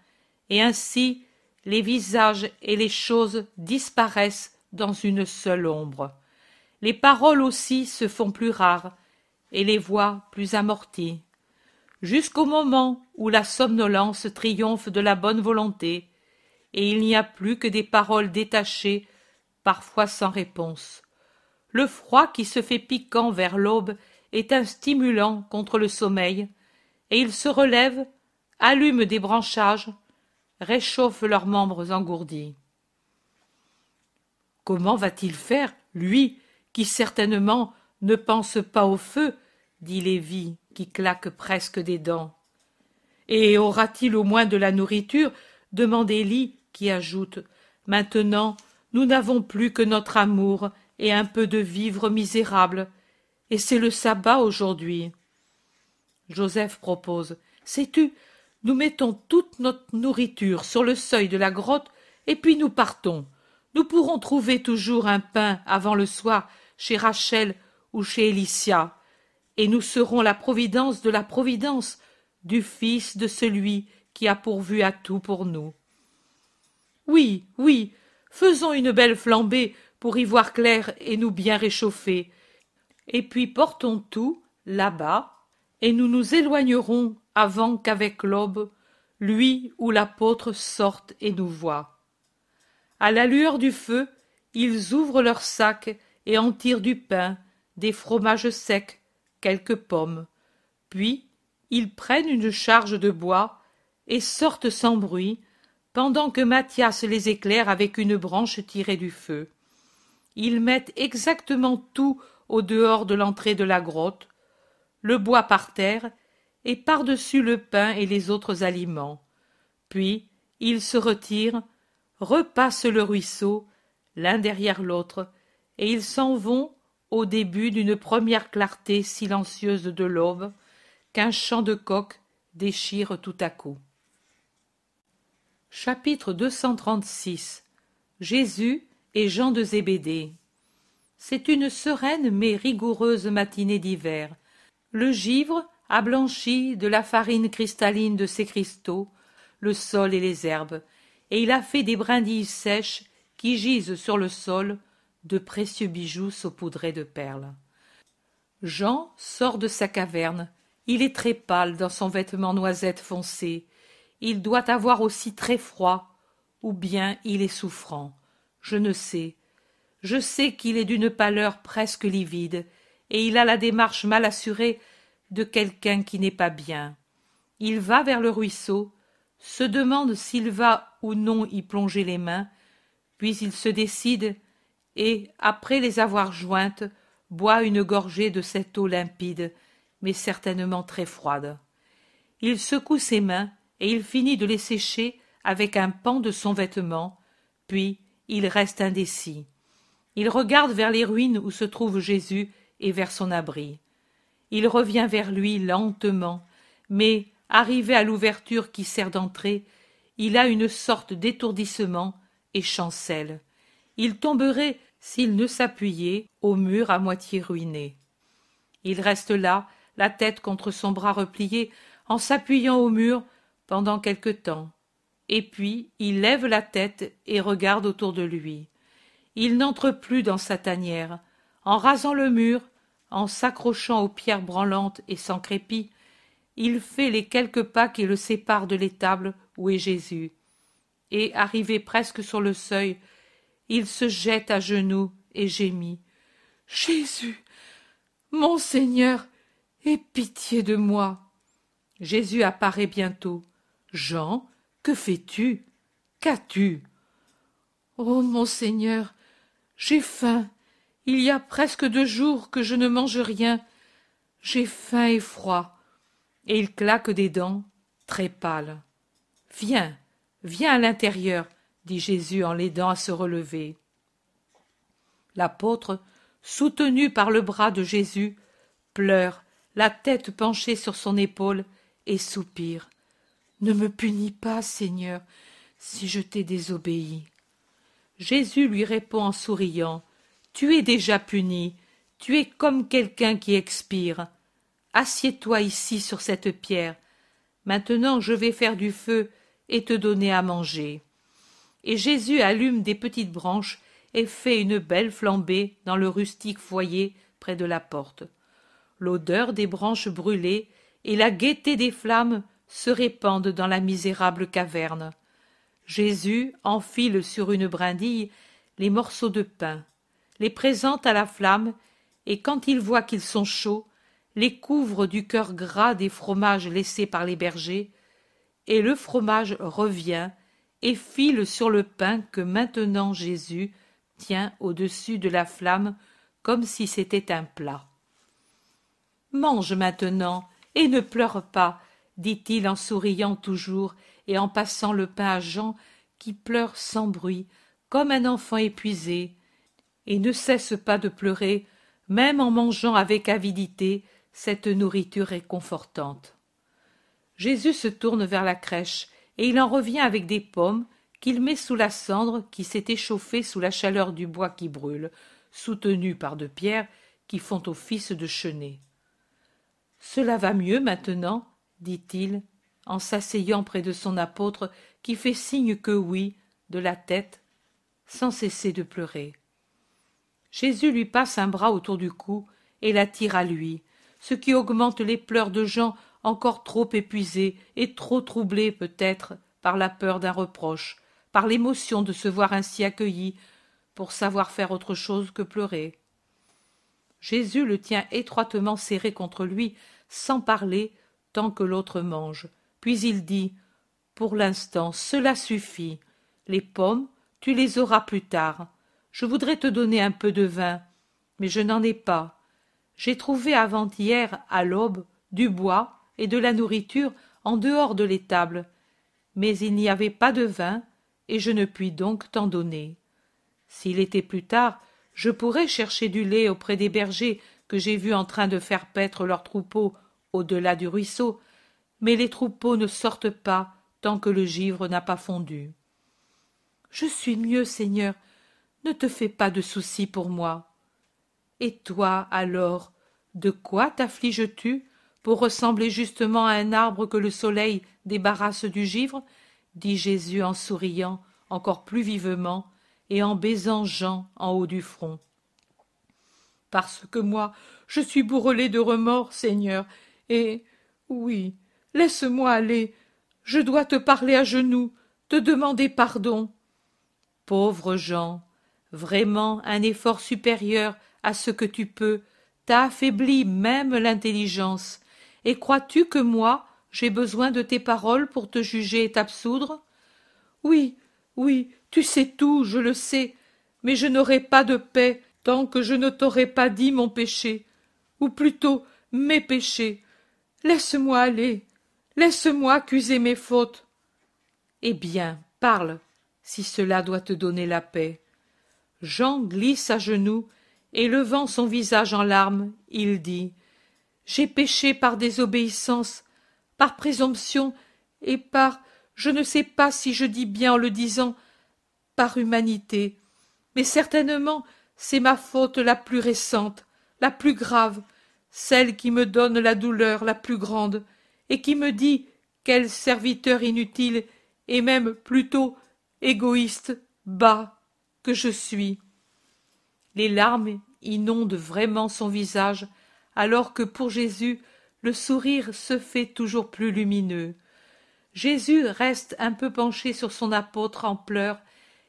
et ainsi les visages et les choses disparaissent dans une seule ombre. Les paroles aussi se font plus rares, et les voix plus amorties, jusqu'au moment où la somnolence triomphe de la bonne volonté, et il n'y a plus que des paroles détachées, parfois sans réponse. Le froid qui se fait piquant vers l'aube est un stimulant contre le sommeil, et il se relève, allume des branchages, réchauffe leurs membres engourdis. Comment va-t-il faire, lui, qui certainement ne pense pas au feu dit Lévi, qui claque presque des dents. Et aura-t-il au moins de la nourriture demande Élie, qui ajoute Maintenant, nous n'avons plus que notre amour et un peu de vivre misérable, et c'est le sabbat aujourd'hui. Joseph propose Sais-tu nous mettons toute notre nourriture sur le seuil de la grotte, et puis nous partons. Nous pourrons trouver toujours un pain avant le soir chez Rachel ou chez Élicia, et nous serons la providence de la providence du Fils de celui qui a pourvu à tout pour nous. Oui, oui, faisons une belle flambée pour y voir clair et nous bien réchauffer, et puis portons tout là-bas, et nous nous éloignerons avant qu'avec l'aube lui ou l'apôtre sorte et nous voient. À la lueur du feu, ils ouvrent leurs sacs et en tirent du pain, des fromages secs, quelques pommes. Puis, ils prennent une charge de bois et sortent sans bruit, pendant que Mathias les éclaire avec une branche tirée du feu. Ils mettent exactement tout au dehors de l'entrée de la grotte, le bois par terre et par-dessus le pain et les autres aliments. Puis ils se retirent, repassent le ruisseau, l'un derrière l'autre, et ils s'en vont au début d'une première clarté silencieuse de l'aube, qu'un chant de coq déchire tout à coup. Chapitre 236 Jésus et Jean de Zébédée C'est une sereine mais rigoureuse matinée d'hiver. Le givre a blanchi de la farine cristalline de ses cristaux le sol et les herbes, et il a fait des brindilles sèches qui gisent sur le sol de précieux bijoux saupoudrés de perles. Jean sort de sa caverne. Il est très pâle dans son vêtement noisette foncé. Il doit avoir aussi très froid, ou bien il est souffrant. Je ne sais. Je sais qu'il est d'une pâleur presque livide, et il a la démarche mal assurée de quelqu'un qui n'est pas bien. Il va vers le ruisseau, se demande s'il va ou non y plonger les mains, puis il se décide et, après les avoir jointes, boit une gorgée de cette eau limpide, mais certainement très froide. Il secoue ses mains et il finit de les sécher avec un pan de son vêtement, puis il reste indécis. Il regarde vers les ruines où se trouve Jésus et vers son abri. Il revient vers lui lentement, mais, arrivé à l'ouverture qui sert d'entrée, il a une sorte d'étourdissement et chancelle. Il tomberait s'il ne s'appuyait au mur à moitié ruiné. Il reste là, la tête contre son bras replié, en s'appuyant au mur pendant quelque temps. Et puis il lève la tête et regarde autour de lui. Il n'entre plus dans sa tanière. En rasant le mur, en s'accrochant aux pierres branlantes et sans crépit, il fait les quelques pas qui le séparent de l'étable où est Jésus. Et, arrivé presque sur le seuil, il se jette à genoux et gémit. Jésus. Mon Seigneur, aie pitié de moi. Jésus apparaît bientôt. Jean, que fais tu? Qu'as tu? Oh. Mon Seigneur, j'ai faim il y a presque deux jours que je ne mange rien. J'ai faim et froid. Et il claque des dents, très pâle. Viens, viens à l'intérieur, dit Jésus en l'aidant à se relever. L'apôtre, soutenu par le bras de Jésus, pleure, la tête penchée sur son épaule, et soupire. Ne me punis pas, Seigneur, si je t'ai désobéi. Jésus lui répond en souriant. Tu es déjà puni, tu es comme quelqu'un qui expire. Assieds-toi ici sur cette pierre. Maintenant je vais faire du feu et te donner à manger. Et Jésus allume des petites branches et fait une belle flambée dans le rustique foyer près de la porte. L'odeur des branches brûlées et la gaieté des flammes se répandent dans la misérable caverne. Jésus enfile sur une brindille les morceaux de pain, les présente à la flamme, et quand il voit qu'ils sont chauds, les couvre du cœur gras des fromages laissés par les bergers, et le fromage revient et file sur le pain que maintenant Jésus tient au-dessus de la flamme comme si c'était un plat. Mange maintenant et ne pleure pas, dit-il en souriant toujours et en passant le pain à Jean qui pleure sans bruit comme un enfant épuisé et ne cesse pas de pleurer, même en mangeant avec avidité cette nourriture réconfortante. Jésus se tourne vers la crèche, et il en revient avec des pommes qu'il met sous la cendre qui s'est échauffée sous la chaleur du bois qui brûle, soutenue par deux pierres qui font office de chenets. Cela va mieux maintenant, dit-il, en s'asseyant près de son apôtre qui fait signe que oui, de la tête, sans cesser de pleurer. Jésus lui passe un bras autour du cou et l'attire à lui, ce qui augmente les pleurs de gens encore trop épuisés et trop troublés peut-être par la peur d'un reproche, par l'émotion de se voir ainsi accueilli, pour savoir faire autre chose que pleurer. Jésus le tient étroitement serré contre lui, sans parler, tant que l'autre mange. Puis il dit Pour l'instant, cela suffit. Les pommes, tu les auras plus tard. Je voudrais te donner un peu de vin, mais je n'en ai pas. J'ai trouvé avant-hier, à l'aube, du bois et de la nourriture en dehors de l'étable, mais il n'y avait pas de vin, et je ne puis donc t'en donner. S'il était plus tard, je pourrais chercher du lait auprès des bergers que j'ai vus en train de faire paître leurs troupeaux au-delà du ruisseau, mais les troupeaux ne sortent pas tant que le givre n'a pas fondu. Je suis mieux, Seigneur, ne te fais pas de soucis pour moi. Et toi, alors, de quoi t'affliges tu pour ressembler justement à un arbre que le soleil débarrasse du givre? dit Jésus en souriant encore plus vivement et en baisant Jean en haut du front. Parce que moi, je suis bourrelé de remords, Seigneur, et oui, laisse-moi aller. Je dois te parler à genoux, te demander pardon. Pauvre Jean, Vraiment un effort supérieur à ce que tu peux, t'affaiblit même l'intelligence. Et crois-tu que moi, j'ai besoin de tes paroles pour te juger et t'absoudre Oui, oui, tu sais tout, je le sais, mais je n'aurai pas de paix tant que je ne t'aurai pas dit mon péché, ou plutôt mes péchés. Laisse-moi aller, laisse-moi accuser mes fautes. Eh bien, parle, si cela doit te donner la paix jean glisse à genoux et levant son visage en larmes il dit j'ai péché par désobéissance par présomption et par je ne sais pas si je dis bien en le disant par humanité mais certainement c'est ma faute la plus récente la plus grave celle qui me donne la douleur la plus grande et qui me dit quel serviteur inutile et même plutôt égoïste bas que je suis. Les larmes inondent vraiment son visage, alors que pour Jésus le sourire se fait toujours plus lumineux. Jésus reste un peu penché sur son apôtre en pleurs,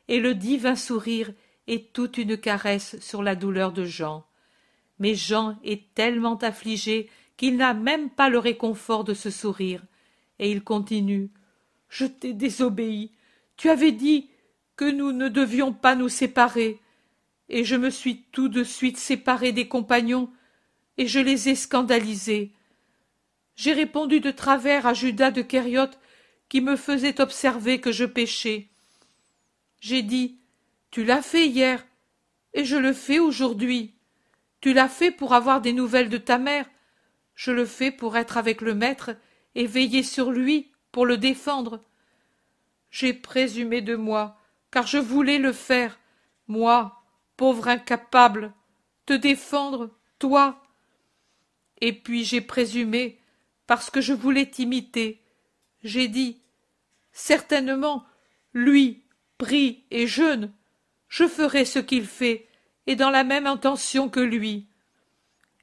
et le divin sourire est toute une caresse sur la douleur de Jean. Mais Jean est tellement affligé qu'il n'a même pas le réconfort de ce sourire, et il continue. Je t'ai désobéi. Tu avais dit que nous ne devions pas nous séparer, et je me suis tout de suite séparé des compagnons, et je les ai scandalisés. J'ai répondu de travers à Judas de Kériot qui me faisait observer que je péchais. J'ai dit Tu l'as fait hier, et je le fais aujourd'hui. Tu l'as fait pour avoir des nouvelles de ta mère, je le fais pour être avec le maître et veiller sur lui, pour le défendre. J'ai présumé de moi, car je voulais le faire, moi, pauvre incapable, te défendre, toi. Et puis j'ai présumé, parce que je voulais t'imiter. J'ai dit Certainement, lui, pris et jeune, je ferai ce qu'il fait, et dans la même intention que lui.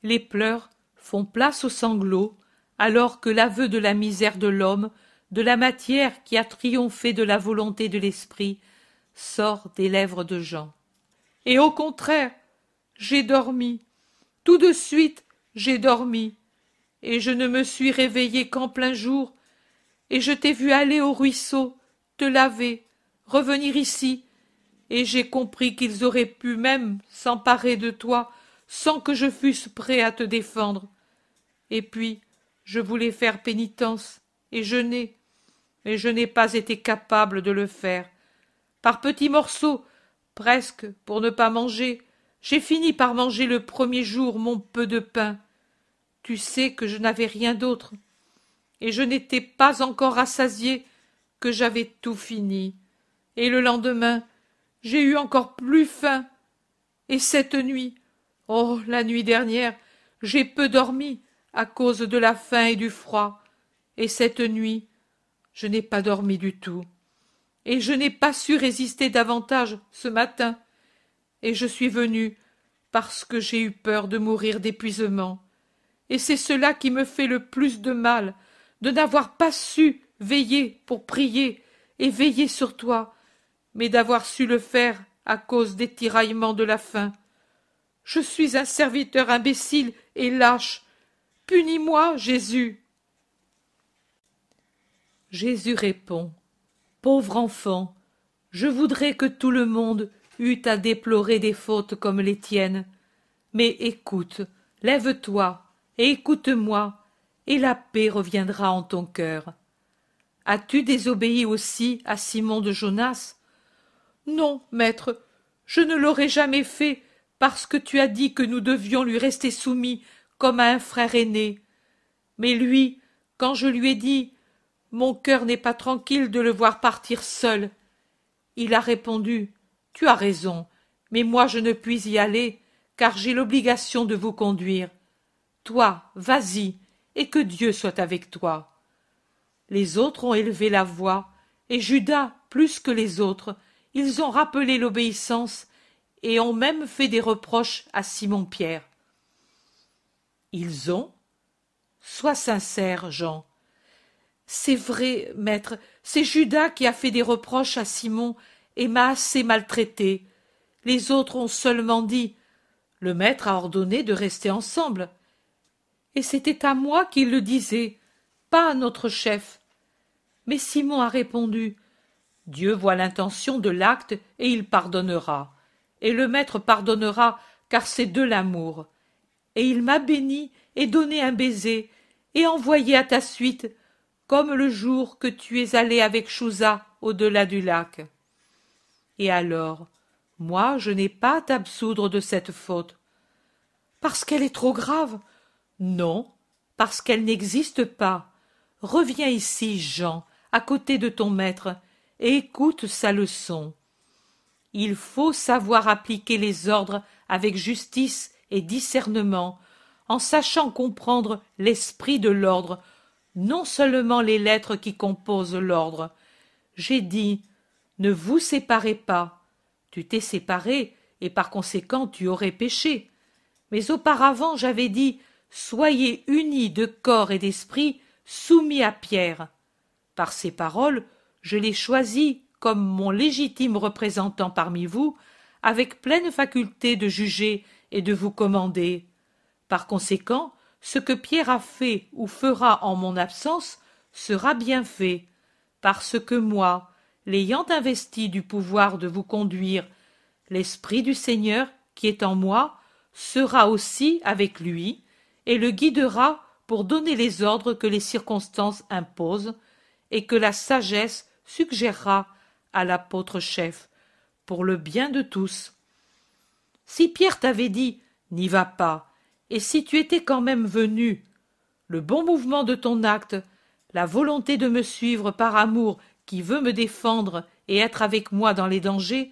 Les pleurs font place aux sanglots, alors que l'aveu de la misère de l'homme, de la matière qui a triomphé de la volonté de l'esprit, sort des lèvres de Jean. Et au contraire, j'ai dormi. Tout de suite, j'ai dormi. Et je ne me suis réveillé qu'en plein jour. Et je t'ai vu aller au ruisseau, te laver, revenir ici. Et j'ai compris qu'ils auraient pu même s'emparer de toi sans que je fusse prêt à te défendre. Et puis, je voulais faire pénitence et je n'ai mais je n'ai pas été capable de le faire par petits morceaux, presque pour ne pas manger. J'ai fini par manger le premier jour mon peu de pain. Tu sais que je n'avais rien d'autre, et je n'étais pas encore rassasié que j'avais tout fini. Et le lendemain, j'ai eu encore plus faim. Et cette nuit, oh, la nuit dernière, j'ai peu dormi à cause de la faim et du froid. Et cette nuit, je n'ai pas dormi du tout et je n'ai pas su résister davantage ce matin. Et je suis venu parce que j'ai eu peur de mourir d'épuisement. Et c'est cela qui me fait le plus de mal, de n'avoir pas su veiller pour prier et veiller sur toi, mais d'avoir su le faire à cause des tiraillements de la faim. Je suis un serviteur imbécile et lâche. Punis-moi, Jésus. Jésus répond pauvre enfant je voudrais que tout le monde eût à déplorer des fautes comme les tiennes mais écoute lève-toi et écoute-moi et la paix reviendra en ton cœur as-tu désobéi aussi à simon de jonas non maître je ne l'aurais jamais fait parce que tu as dit que nous devions lui rester soumis comme à un frère aîné mais lui quand je lui ai dit mon cœur n'est pas tranquille de le voir partir seul. Il a répondu. Tu as raison, mais moi je ne puis y aller, car j'ai l'obligation de vous conduire. Toi, vas-y, et que Dieu soit avec toi. Les autres ont élevé la voix, et Judas, plus que les autres, ils ont rappelé l'obéissance et ont même fait des reproches à Simon-Pierre. Ils ont Sois sincère, Jean, c'est vrai, maître, c'est Judas qui a fait des reproches à Simon et m'a assez maltraité. Les autres ont seulement dit Le maître a ordonné de rester ensemble. Et c'était à moi qu'il le disait, pas à notre chef. Mais Simon a répondu Dieu voit l'intention de l'acte et il pardonnera. Et le maître pardonnera, car c'est de l'amour. Et il m'a béni et donné un baiser, et envoyé à ta suite comme le jour que tu es allé avec Chouza au-delà du lac. Et alors, moi, je n'ai pas à t'absoudre de cette faute. Parce qu'elle est trop grave Non, parce qu'elle n'existe pas. Reviens ici, Jean, à côté de ton maître, et écoute sa leçon. Il faut savoir appliquer les ordres avec justice et discernement, en sachant comprendre l'esprit de l'ordre non seulement les lettres qui composent l'ordre. J'ai dit ne vous séparez pas. Tu t'es séparé, et par conséquent tu aurais péché. Mais auparavant j'avais dit Soyez unis de corps et d'esprit, soumis à Pierre. Par ces paroles, je l'ai choisi comme mon légitime représentant parmi vous, avec pleine faculté de juger et de vous commander. Par conséquent, ce que Pierre a fait ou fera en mon absence sera bien fait, parce que moi, l'ayant investi du pouvoir de vous conduire, l'Esprit du Seigneur qui est en moi sera aussi avec lui, et le guidera pour donner les ordres que les circonstances imposent, et que la sagesse suggérera à l'apôtre chef, pour le bien de tous. Si Pierre t'avait dit N'y va pas, et si tu étais quand même venu, le bon mouvement de ton acte, la volonté de me suivre par amour qui veut me défendre et être avec moi dans les dangers,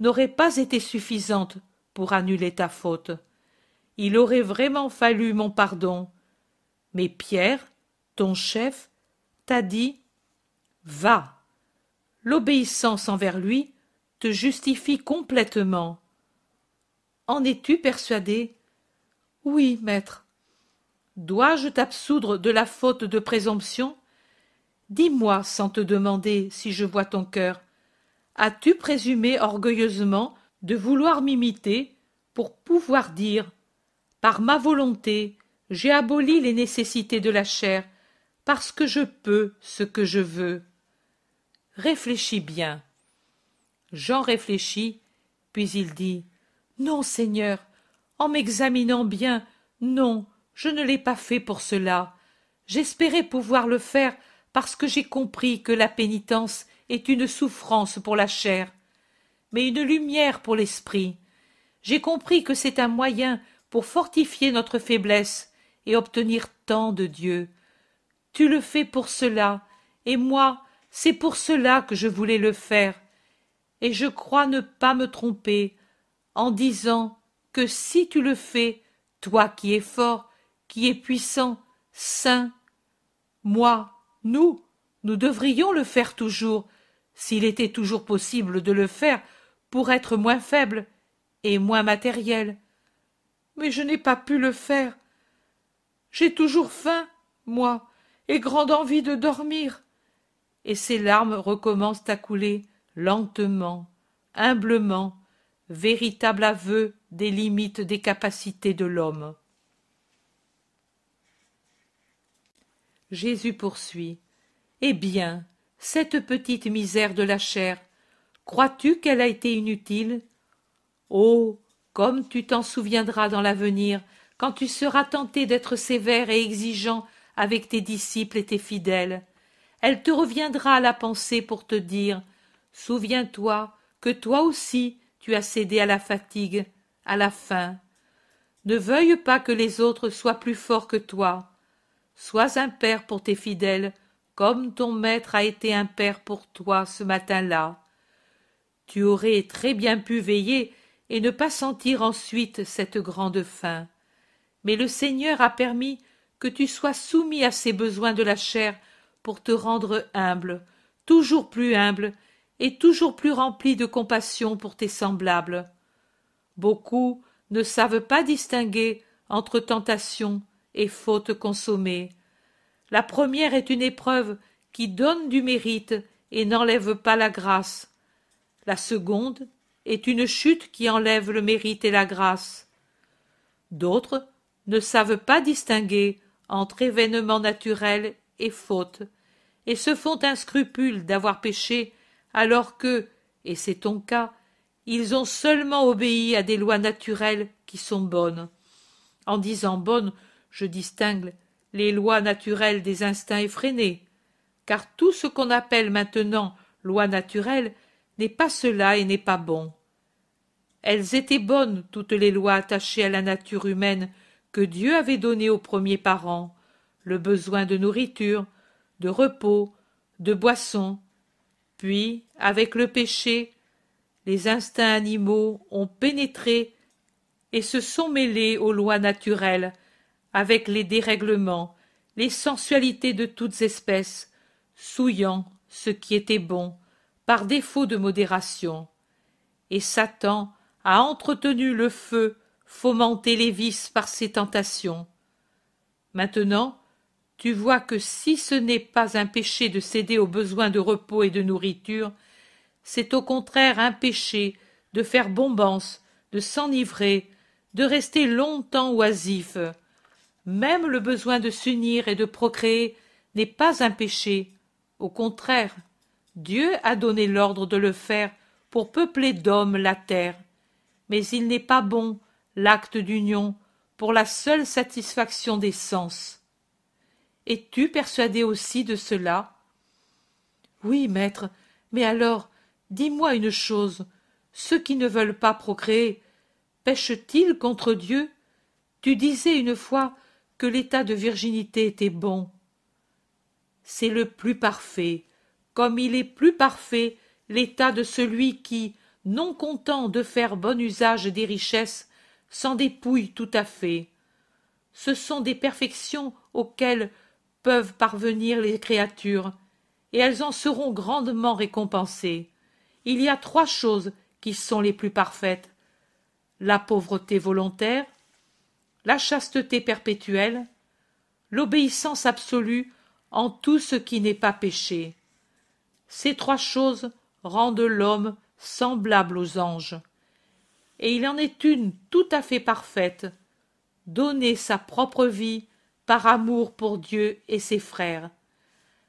n'aurait pas été suffisante pour annuler ta faute. Il aurait vraiment fallu mon pardon. Mais Pierre, ton chef, t'a dit Va. L'obéissance envers lui te justifie complètement. En es-tu persuadé oui, maître. Dois-je t'absoudre de la faute de présomption Dis-moi sans te demander si je vois ton cœur. As-tu présumé orgueilleusement de vouloir m'imiter pour pouvoir dire Par ma volonté, j'ai aboli les nécessités de la chair, parce que je peux ce que je veux. Réfléchis bien. Jean réfléchit, puis il dit Non, Seigneur, en m'examinant bien non je ne l'ai pas fait pour cela j'espérais pouvoir le faire parce que j'ai compris que la pénitence est une souffrance pour la chair mais une lumière pour l'esprit j'ai compris que c'est un moyen pour fortifier notre faiblesse et obtenir tant de Dieu. Tu le fais pour cela, et moi, c'est pour cela que je voulais le faire. Et je crois ne pas me tromper en disant que si tu le fais, toi qui es fort, qui es puissant, saint, moi, nous, nous devrions le faire toujours, s'il était toujours possible de le faire, pour être moins faible et moins matériel. Mais je n'ai pas pu le faire. J'ai toujours faim, moi, et grande envie de dormir. Et ses larmes recommencent à couler lentement, humblement, véritable aveu des limites des capacités de l'homme. Jésus poursuit. Eh bien, cette petite misère de la chair, crois-tu qu'elle a été inutile Oh, comme tu t'en souviendras dans l'avenir, quand tu seras tenté d'être sévère et exigeant avec tes disciples et tes fidèles. Elle te reviendra à la pensée pour te dire Souviens-toi que toi aussi tu as cédé à la fatigue, à la faim. Ne veuille pas que les autres soient plus forts que toi. Sois un père pour tes fidèles, comme ton maître a été un père pour toi ce matin-là. Tu aurais très bien pu veiller et ne pas sentir ensuite cette grande faim. Mais le Seigneur a permis que tu sois soumis à ces besoins de la chair pour te rendre humble, toujours plus humble et toujours plus rempli de compassion pour tes semblables. Beaucoup ne savent pas distinguer entre tentation et faute consommée. La première est une épreuve qui donne du mérite et n'enlève pas la grâce. La seconde est une chute qui enlève le mérite et la grâce. D'autres ne savent pas distinguer entre événement naturel et faute, et se font un scrupule d'avoir péché alors que, et c'est ton cas, ils ont seulement obéi à des lois naturelles qui sont bonnes. En disant bonnes, je distingue les lois naturelles des instincts effrénés, car tout ce qu'on appelle maintenant loi naturelle n'est pas cela et n'est pas bon. Elles étaient bonnes, toutes les lois attachées à la nature humaine que Dieu avait données aux premiers parents, le besoin de nourriture, de repos, de boissons, puis, avec le péché, les instincts animaux ont pénétré et se sont mêlés aux lois naturelles, avec les dérèglements, les sensualités de toutes espèces, souillant ce qui était bon, par défaut de modération. Et Satan a entretenu le feu, fomenté les vices par ses tentations. Maintenant, tu vois que si ce n'est pas un péché de céder aux besoins de repos et de nourriture, c'est au contraire un péché de faire bombance, de s'enivrer, de rester longtemps oisif. Même le besoin de s'unir et de procréer n'est pas un péché. Au contraire, Dieu a donné l'ordre de le faire pour peupler d'hommes la terre. Mais il n'est pas bon l'acte d'union pour la seule satisfaction des sens. Es-tu persuadé aussi de cela Oui, maître, mais alors, dis-moi une chose. Ceux qui ne veulent pas procréer, pêchent-ils contre Dieu Tu disais une fois que l'état de virginité était bon. C'est le plus parfait, comme il est plus parfait l'état de celui qui, non content de faire bon usage des richesses, s'en dépouille tout à fait. Ce sont des perfections auxquelles peuvent parvenir les créatures, et elles en seront grandement récompensées. Il y a trois choses qui sont les plus parfaites la pauvreté volontaire, la chasteté perpétuelle, l'obéissance absolue en tout ce qui n'est pas péché. Ces trois choses rendent l'homme semblable aux anges. Et il en est une tout à fait parfaite, donner sa propre vie par amour pour Dieu et ses frères.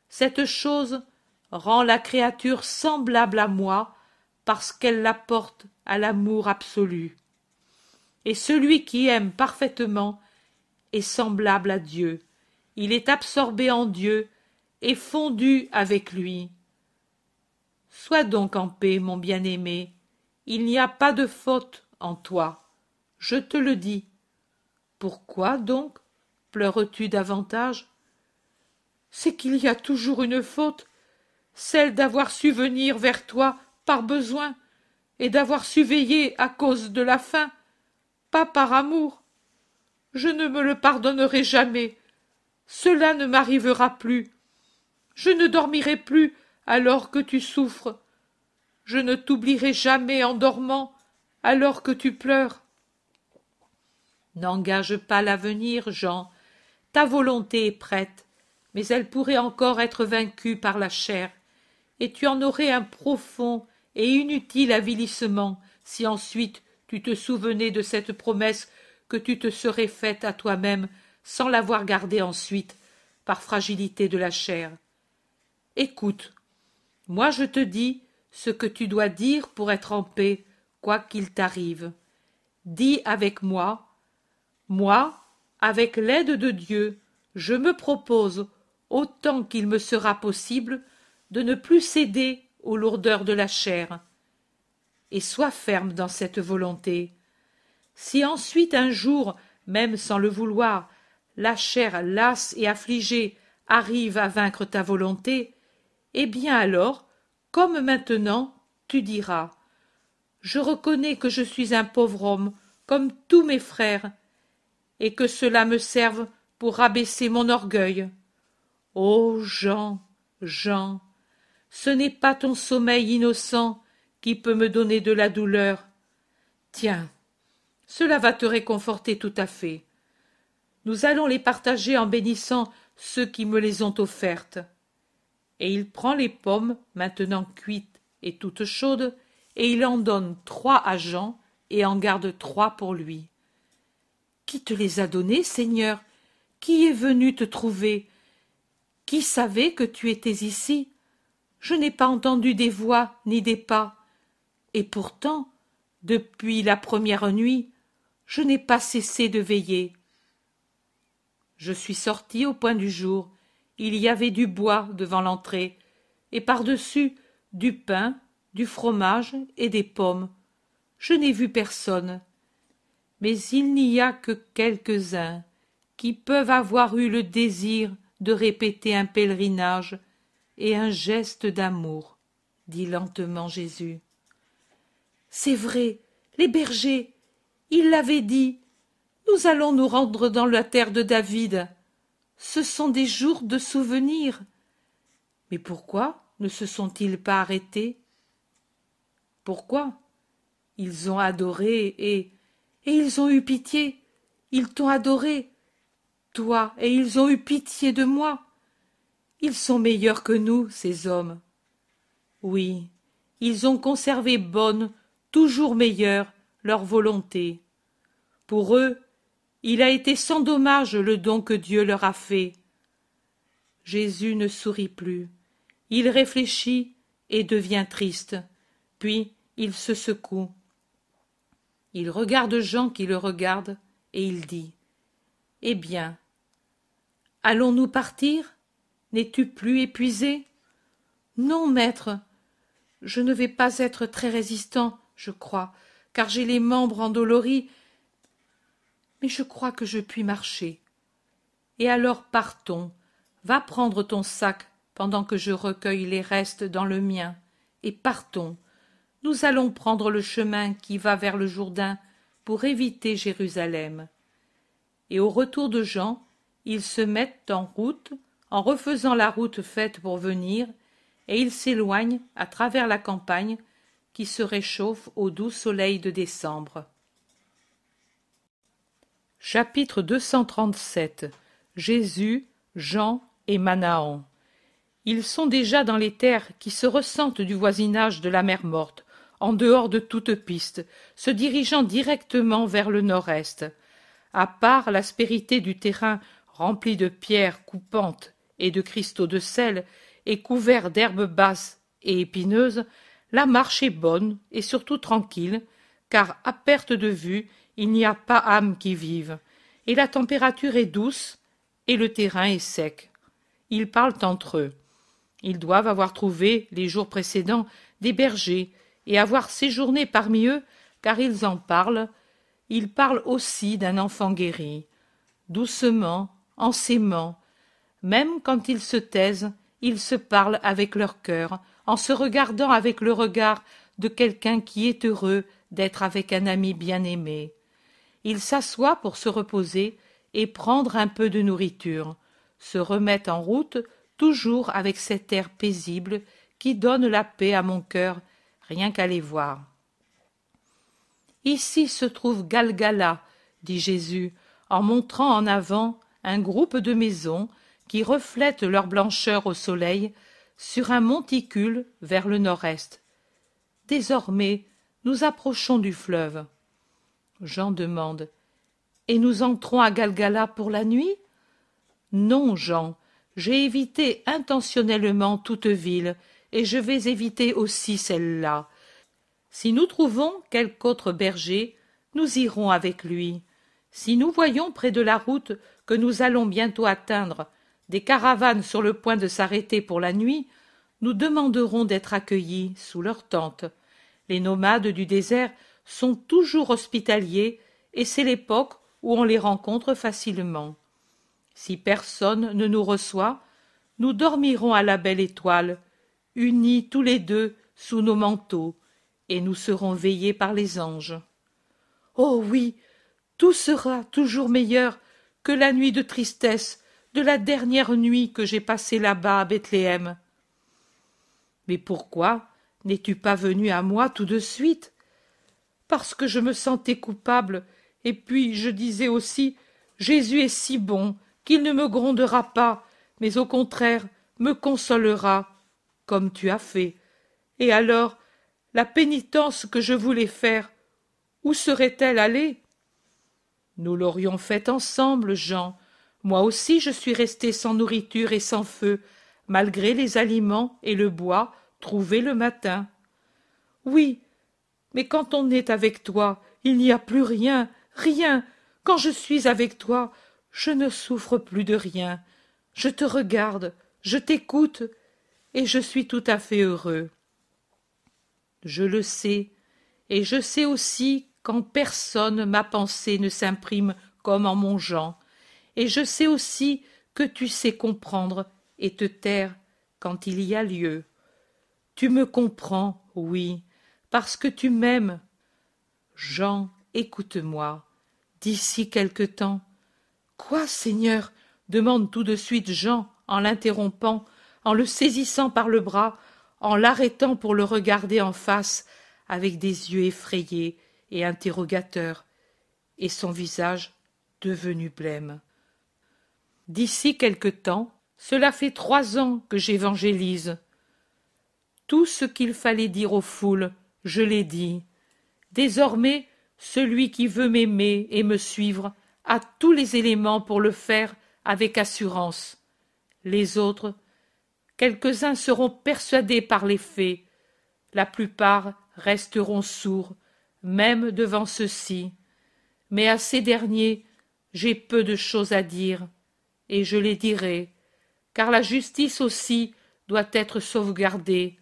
Cette chose rend la créature semblable à moi parce qu'elle l'apporte à l'amour absolu. Et celui qui aime parfaitement est semblable à Dieu. Il est absorbé en Dieu et fondu avec lui. Sois donc en paix, mon bien-aimé. Il n'y a pas de faute en toi. Je te le dis. Pourquoi donc pleures-tu davantage c'est qu'il y a toujours une faute celle d'avoir su venir vers toi par besoin et d'avoir su veiller à cause de la faim pas par amour je ne me le pardonnerai jamais cela ne m'arrivera plus je ne dormirai plus alors que tu souffres je ne t'oublierai jamais en dormant alors que tu pleures n'engage pas l'avenir jean ta volonté est prête, mais elle pourrait encore être vaincue par la chair, et tu en aurais un profond et inutile avilissement si ensuite tu te souvenais de cette promesse que tu te serais faite à toi-même sans l'avoir gardée ensuite par fragilité de la chair. Écoute, moi je te dis ce que tu dois dire pour être en paix, quoi qu'il t'arrive. Dis avec moi, moi, avec l'aide de Dieu, je me propose, autant qu'il me sera possible, de ne plus céder aux lourdeurs de la chair. Et sois ferme dans cette volonté. Si ensuite un jour, même sans le vouloir, la chair lasse et affligée arrive à vaincre ta volonté, eh bien alors, comme maintenant, tu diras Je reconnais que je suis un pauvre homme, comme tous mes frères, et que cela me serve pour abaisser mon orgueil. Ô Jean, Jean, ce n'est pas ton sommeil innocent qui peut me donner de la douleur. Tiens, cela va te réconforter tout à fait. Nous allons les partager en bénissant ceux qui me les ont offertes. Et il prend les pommes, maintenant cuites et toutes chaudes, et il en donne trois à Jean et en garde trois pour lui. Qui te les a donnés, Seigneur Qui est venu te trouver Qui savait que tu étais ici Je n'ai pas entendu des voix ni des pas. Et pourtant, depuis la première nuit, je n'ai pas cessé de veiller. Je suis sorti au point du jour. Il y avait du bois devant l'entrée, et par-dessus du pain, du fromage et des pommes. Je n'ai vu personne mais il n'y a que quelques-uns qui peuvent avoir eu le désir de répéter un pèlerinage et un geste d'amour, dit lentement Jésus. C'est vrai, les bergers, ils l'avaient dit, nous allons nous rendre dans la terre de David. Ce sont des jours de souvenirs. Mais pourquoi ne se sont-ils pas arrêtés Pourquoi Ils ont adoré et, ils ont eu pitié. Ils t'ont adoré. Toi, et ils ont eu pitié de moi. Ils sont meilleurs que nous, ces hommes. Oui, ils ont conservé bonne, toujours meilleure, leur volonté. Pour eux, il a été sans dommage le don que Dieu leur a fait. Jésus ne sourit plus. Il réfléchit et devient triste. Puis il se secoue. Il regarde Jean qui le regarde, et il dit Eh bien, allons-nous partir N'es-tu plus épuisé Non, maître. Je ne vais pas être très résistant, je crois, car j'ai les membres endoloris. Mais je crois que je puis marcher. Et alors partons. Va prendre ton sac pendant que je recueille les restes dans le mien, et partons nous allons prendre le chemin qui va vers le Jourdain pour éviter Jérusalem. Et au retour de Jean, ils se mettent en route, en refaisant la route faite pour venir, et ils s'éloignent à travers la campagne qui se réchauffe au doux soleil de décembre. Chapitre 237 Jésus, Jean et Manaon. Ils sont déjà dans les terres qui se ressentent du voisinage de la mer morte, en dehors de toute piste, se dirigeant directement vers le nord-est. À part l'aspérité du terrain rempli de pierres coupantes et de cristaux de sel, et couvert d'herbes basses et épineuses, la marche est bonne et surtout tranquille, car à perte de vue il n'y a pas âme qui vive, et la température est douce et le terrain est sec. Ils parlent entre eux. Ils doivent avoir trouvé, les jours précédents, des bergers et avoir séjourné parmi eux, car ils en parlent, ils parlent aussi d'un enfant guéri, doucement, en Même quand ils se taisent, ils se parlent avec leur cœur, en se regardant avec le regard de quelqu'un qui est heureux d'être avec un ami bien-aimé. Ils s'assoient pour se reposer et prendre un peu de nourriture, se remettent en route toujours avec cet air paisible qui donne la paix à mon cœur rien qu'à les voir. Ici se trouve Galgala, dit Jésus, en montrant en avant un groupe de maisons qui reflètent leur blancheur au soleil sur un monticule vers le nord-est. Désormais, nous approchons du fleuve. Jean demande Et nous entrons à Galgala pour la nuit Non, Jean, j'ai évité intentionnellement toute ville et je vais éviter aussi celle-là. Si nous trouvons quelque autre berger, nous irons avec lui. Si nous voyons près de la route que nous allons bientôt atteindre des caravanes sur le point de s'arrêter pour la nuit, nous demanderons d'être accueillis sous leur tentes. Les nomades du désert sont toujours hospitaliers et c'est l'époque où on les rencontre facilement. Si personne ne nous reçoit, nous dormirons à la belle étoile, unis tous les deux sous nos manteaux et nous serons veillés par les anges oh oui tout sera toujours meilleur que la nuit de tristesse de la dernière nuit que j'ai passée là-bas à Bethléem. Mais pourquoi n'es-tu pas venu à moi tout de suite Parce que je me sentais coupable, et puis je disais aussi Jésus est si bon qu'il ne me grondera pas, mais au contraire me consolera comme tu as fait. Et alors, la pénitence que je voulais faire, où serait-elle allée Nous l'aurions faite ensemble, Jean. Moi aussi je suis resté sans nourriture et sans feu, malgré les aliments et le bois trouvés le matin. Oui, mais quand on est avec toi, il n'y a plus rien, rien. Quand je suis avec toi, je ne souffre plus de rien. Je te regarde, je t'écoute, et je suis tout à fait heureux. Je le sais, et je sais aussi qu'en personne ma pensée ne s'imprime comme en mon Jean, et je sais aussi que tu sais comprendre et te taire quand il y a lieu. Tu me comprends, oui, parce que tu m'aimes. Jean, écoute-moi. D'ici quelque temps. Quoi, Seigneur demande tout de suite Jean en l'interrompant en le saisissant par le bras, en l'arrêtant pour le regarder en face avec des yeux effrayés et interrogateurs, et son visage devenu blême. D'ici quelque temps, cela fait trois ans que j'évangélise. Tout ce qu'il fallait dire aux foules, je l'ai dit. Désormais, celui qui veut m'aimer et me suivre a tous les éléments pour le faire avec assurance. Les autres Quelques-uns seront persuadés par les faits. La plupart resteront sourds, même devant ceux-ci. Mais à ces derniers, j'ai peu de choses à dire, et je les dirai, car la justice aussi doit être sauvegardée,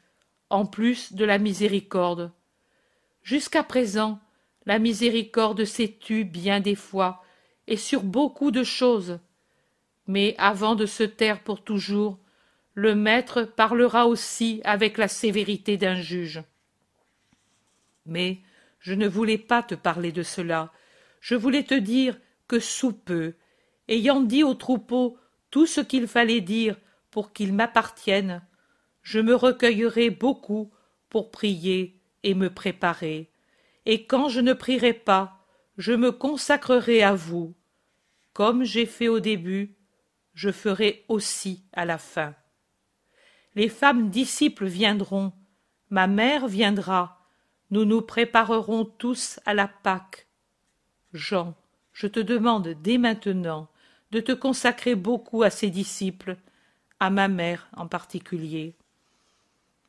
en plus de la miséricorde. Jusqu'à présent, la miséricorde s'est tue bien des fois, et sur beaucoup de choses. Mais avant de se taire pour toujours, le maître parlera aussi avec la sévérité d'un juge. Mais je ne voulais pas te parler de cela. Je voulais te dire que sous peu, ayant dit au troupeau tout ce qu'il fallait dire pour qu'il m'appartienne, je me recueillerai beaucoup pour prier et me préparer. Et quand je ne prierai pas, je me consacrerai à vous. Comme j'ai fait au début, je ferai aussi à la fin les femmes disciples viendront, ma mère viendra, nous nous préparerons tous à la Pâque. Jean, je te demande dès maintenant de te consacrer beaucoup à ses disciples, à ma mère en particulier.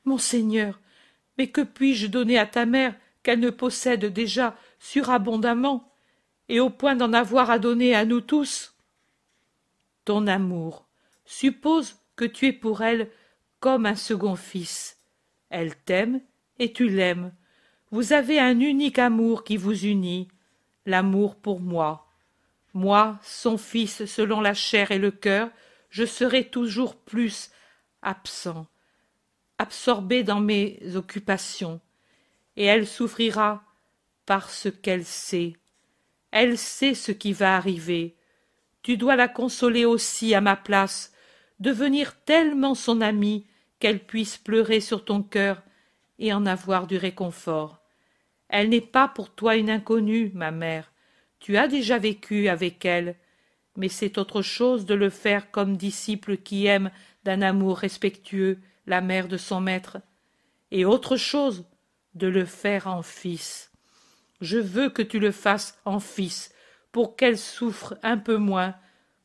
Mon Seigneur, mais que puis-je donner à ta mère qu'elle ne possède déjà surabondamment et au point d'en avoir à donner à nous tous Ton amour suppose que tu es pour elle comme un second fils. Elle t'aime et tu l'aimes. Vous avez un unique amour qui vous unit, l'amour pour moi. Moi, son fils selon la chair et le cœur, je serai toujours plus absent, absorbé dans mes occupations, et elle souffrira parce qu'elle sait. Elle sait ce qui va arriver. Tu dois la consoler aussi à ma place devenir tellement son amie qu'elle puisse pleurer sur ton cœur et en avoir du réconfort. Elle n'est pas pour toi une inconnue, ma mère. Tu as déjà vécu avec elle, mais c'est autre chose de le faire comme disciple qui aime d'un amour respectueux la mère de son maître, et autre chose de le faire en fils. Je veux que tu le fasses en fils, pour qu'elle souffre un peu moins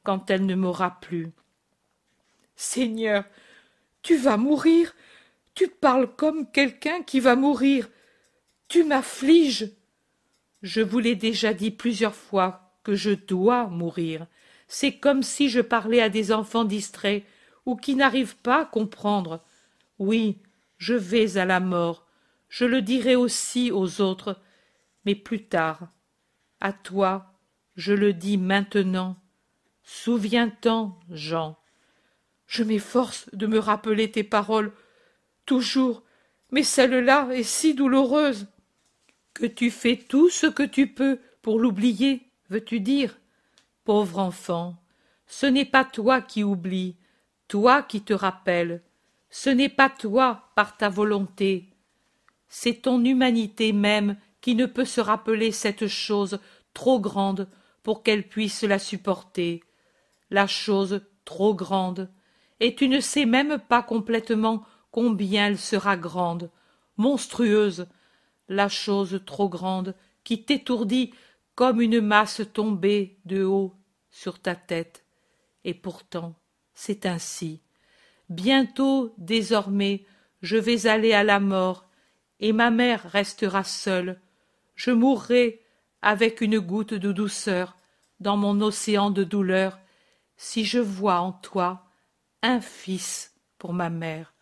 quand elle ne m'aura plus. Seigneur, tu vas mourir. Tu parles comme quelqu'un qui va mourir. Tu m'affliges. Je vous l'ai déjà dit plusieurs fois que je dois mourir. C'est comme si je parlais à des enfants distraits ou qui n'arrivent pas à comprendre. Oui, je vais à la mort. Je le dirai aussi aux autres, mais plus tard. À toi, je le dis maintenant. Souviens-t'en, Jean. Je m'efforce de me rappeler tes paroles, toujours, mais celle-là est si douloureuse. Que tu fais tout ce que tu peux pour l'oublier, veux-tu dire Pauvre enfant, ce n'est pas toi qui oublies, toi qui te rappelles, ce n'est pas toi par ta volonté, c'est ton humanité même qui ne peut se rappeler cette chose trop grande pour qu'elle puisse la supporter, la chose trop grande, et tu ne sais même pas complètement combien elle sera grande, monstrueuse, la chose trop grande qui t'étourdit comme une masse tombée de haut sur ta tête. Et pourtant, c'est ainsi. Bientôt, désormais, je vais aller à la mort, et ma mère restera seule. Je mourrai avec une goutte de douceur dans mon océan de douleur, si je vois en toi un fils pour ma mère.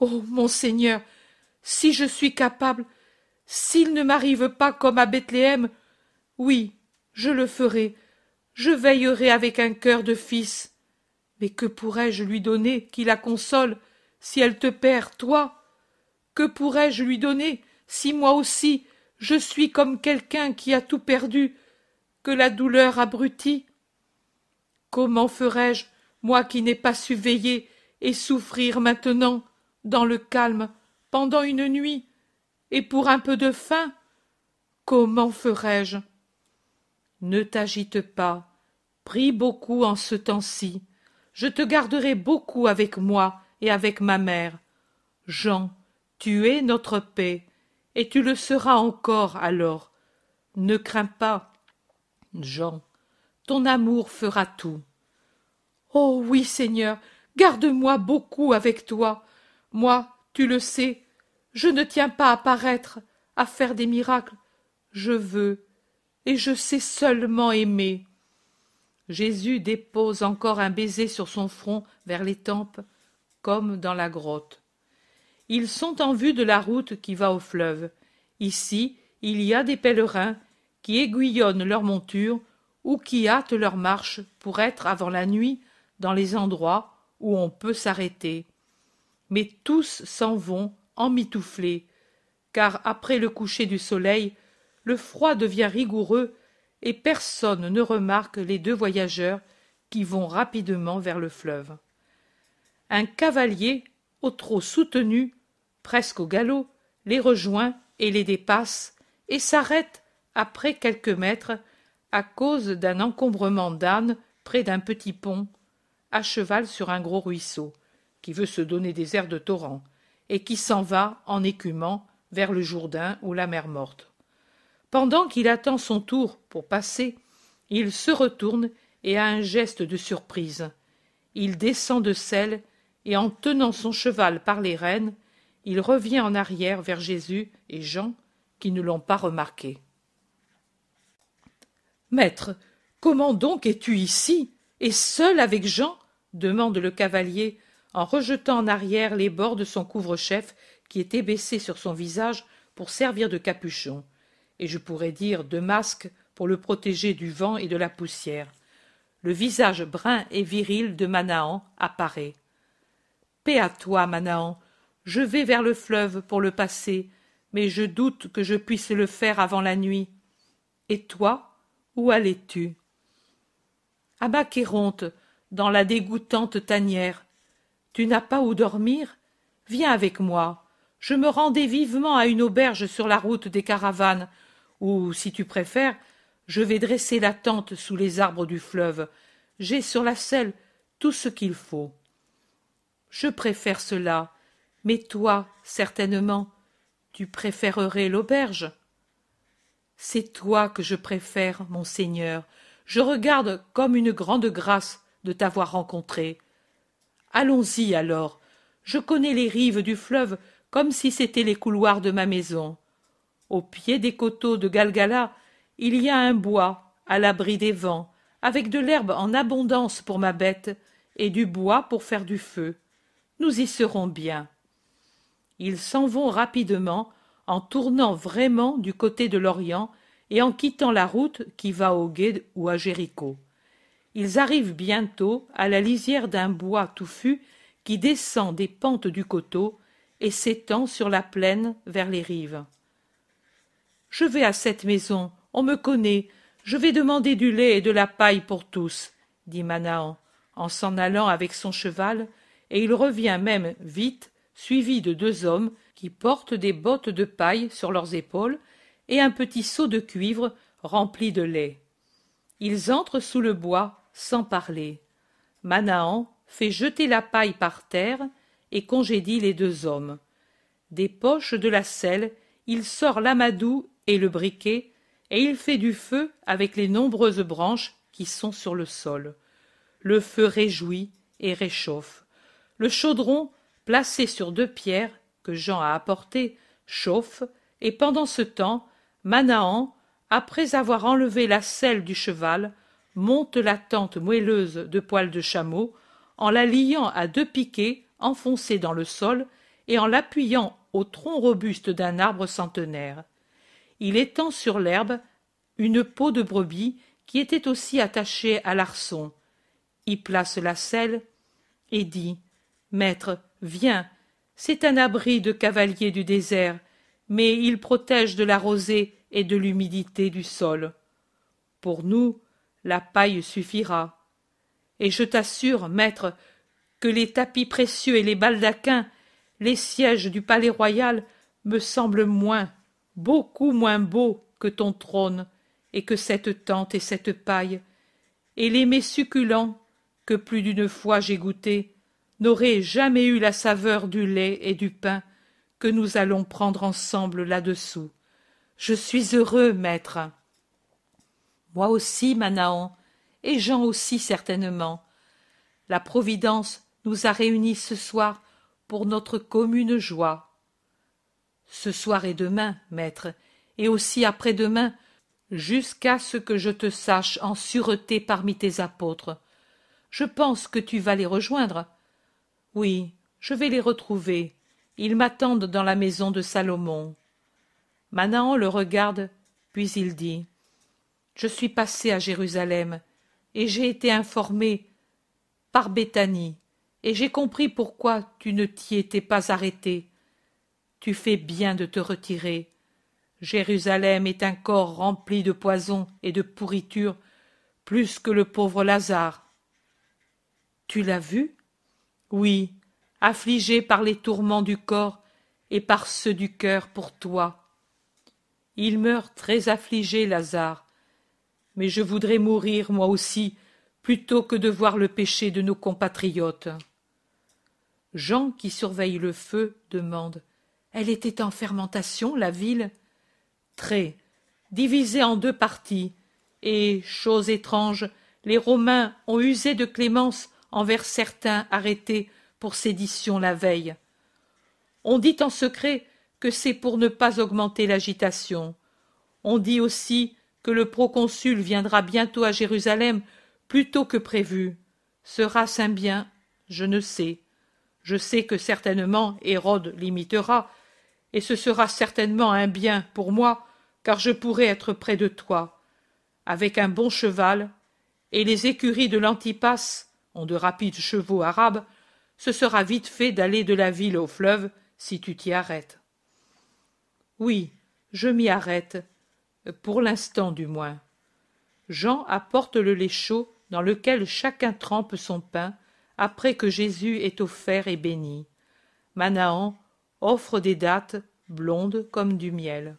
Oh. Mon Seigneur, si je suis capable, s'il ne m'arrive pas comme à Bethléem, oui, je le ferai, je veillerai avec un cœur de fils. Mais que pourrais-je lui donner qui la console si elle te perd, toi Que pourrais-je lui donner si moi aussi je suis comme quelqu'un qui a tout perdu, que la douleur abrutit Comment ferais-je moi qui n'ai pas su veiller et souffrir maintenant, dans le calme, pendant une nuit, et pour un peu de faim, comment ferai-je Ne t'agite pas, prie beaucoup en ce temps-ci. Je te garderai beaucoup avec moi et avec ma mère. Jean, tu es notre paix, et tu le seras encore alors. Ne crains pas, Jean, ton amour fera tout oh oui seigneur garde-moi beaucoup avec toi moi tu le sais je ne tiens pas à paraître à faire des miracles je veux et je sais seulement aimer jésus dépose encore un baiser sur son front vers les tempes comme dans la grotte ils sont en vue de la route qui va au fleuve ici il y a des pèlerins qui aiguillonnent leurs montures ou qui hâtent leur marche pour être avant la nuit dans les endroits où on peut s'arrêter. Mais tous s'en vont emmitouflés, car après le coucher du soleil, le froid devient rigoureux et personne ne remarque les deux voyageurs qui vont rapidement vers le fleuve. Un cavalier, au trot soutenu, presque au galop, les rejoint et les dépasse, et s'arrête après quelques mètres à cause d'un encombrement d'ânes près d'un petit pont à cheval sur un gros ruisseau, qui veut se donner des airs de torrent, et qui s'en va, en écumant, vers le Jourdain ou la mer morte. Pendant qu'il attend son tour pour passer, il se retourne et a un geste de surprise. Il descend de selle et en tenant son cheval par les rênes, il revient en arrière vers Jésus et Jean qui ne l'ont pas remarqué. Maître, comment donc es-tu ici et seul avec Jean demande le cavalier, en rejetant en arrière les bords de son couvre-chef qui était baissé sur son visage pour servir de capuchon, et je pourrais dire de masque pour le protéger du vent et de la poussière. Le visage brun et viril de Manahan apparaît. Paix à toi, Manahan. Je vais vers le fleuve pour le passer, mais je doute que je puisse le faire avant la nuit. Et toi, où allais-tu à ah bah, dans la dégoûtante tanière. Tu n'as pas où dormir Viens avec moi. Je me rendais vivement à une auberge sur la route des caravanes, ou, si tu préfères, je vais dresser la tente sous les arbres du fleuve. J'ai sur la selle tout ce qu'il faut. Je préfère cela, mais toi, certainement, tu préférerais l'auberge. C'est toi que je préfère, mon Seigneur, je regarde comme une grande grâce de t'avoir rencontré. Allons-y alors. Je connais les rives du fleuve comme si c'était les couloirs de ma maison. Au pied des coteaux de Galgala, il y a un bois, à l'abri des vents, avec de l'herbe en abondance pour ma bête, et du bois pour faire du feu. Nous y serons bien. Ils s'en vont rapidement, en tournant vraiment du côté de l'Orient, et en quittant la route qui va au gué ou à Jéricho. Ils arrivent bientôt à la lisière d'un bois touffu qui descend des pentes du coteau et s'étend sur la plaine vers les rives. Je vais à cette maison, on me connaît, je vais demander du lait et de la paille pour tous, dit Manahan, en s'en allant avec son cheval, et il revient même vite, suivi de deux hommes qui portent des bottes de paille sur leurs épaules et un petit seau de cuivre rempli de lait. Ils entrent sous le bois sans parler. Manaan fait jeter la paille par terre et congédie les deux hommes. Des poches de la selle, il sort l'amadou et le briquet, et il fait du feu avec les nombreuses branches qui sont sur le sol. Le feu réjouit et réchauffe. Le chaudron, placé sur deux pierres que Jean a apportées, chauffe, et pendant ce temps, manahan après avoir enlevé la selle du cheval monte la tente moelleuse de poils de chameau en la liant à deux piquets enfoncés dans le sol et en l'appuyant au tronc robuste d'un arbre centenaire. Il étend sur l'herbe une peau de brebis qui était aussi attachée à l'arçon. Y place la selle et dit Maître, viens, c'est un abri de cavalier du désert mais il protège de la rosée et de l'humidité du sol. Pour nous, la paille suffira. Et je t'assure, maître, que les tapis précieux et les baldaquins, les sièges du palais royal me semblent moins, beaucoup moins beaux que ton trône, et que cette tente et cette paille, et les mets succulents que plus d'une fois j'ai goûtés n'auraient jamais eu la saveur du lait et du pain que nous allons prendre ensemble là-dessous. Je suis heureux, maître. Moi aussi, Manahan, et Jean aussi certainement. La Providence nous a réunis ce soir pour notre commune joie. Ce soir et demain, maître, et aussi après-demain, jusqu'à ce que je te sache en sûreté parmi tes apôtres. Je pense que tu vas les rejoindre. Oui, je vais les retrouver. Ils m'attendent dans la maison de Salomon. Manaan le regarde, puis il dit Je suis passé à Jérusalem, et j'ai été informé par Béthanie, et j'ai compris pourquoi tu ne t'y étais pas arrêté. Tu fais bien de te retirer. Jérusalem est un corps rempli de poison et de pourriture, plus que le pauvre Lazare. Tu l'as vu? Oui, affligé par les tourments du corps et par ceux du cœur pour toi. Il meurt très affligé, Lazare, mais je voudrais mourir moi aussi plutôt que de voir le péché de nos compatriotes. Jean, qui surveille le feu, demande Elle était en fermentation, la ville Très, divisée en deux parties, et, chose étrange, les Romains ont usé de clémence envers certains arrêtés pour sédition la veille. On dit en secret que c'est pour ne pas augmenter l'agitation. On dit aussi que le proconsul viendra bientôt à Jérusalem plus tôt que prévu. Sera-ce un bien Je ne sais. Je sais que certainement Hérode l'imitera, et ce sera certainement un bien pour moi, car je pourrai être près de toi, avec un bon cheval, et les écuries de l'Antipas ont de rapides chevaux arabes, ce sera vite fait d'aller de la ville au fleuve si tu t'y arrêtes. Oui, je m'y arrête, pour l'instant du moins. Jean apporte le lait chaud dans lequel chacun trempe son pain après que Jésus est offert et béni. Manahan offre des dattes blondes comme du miel.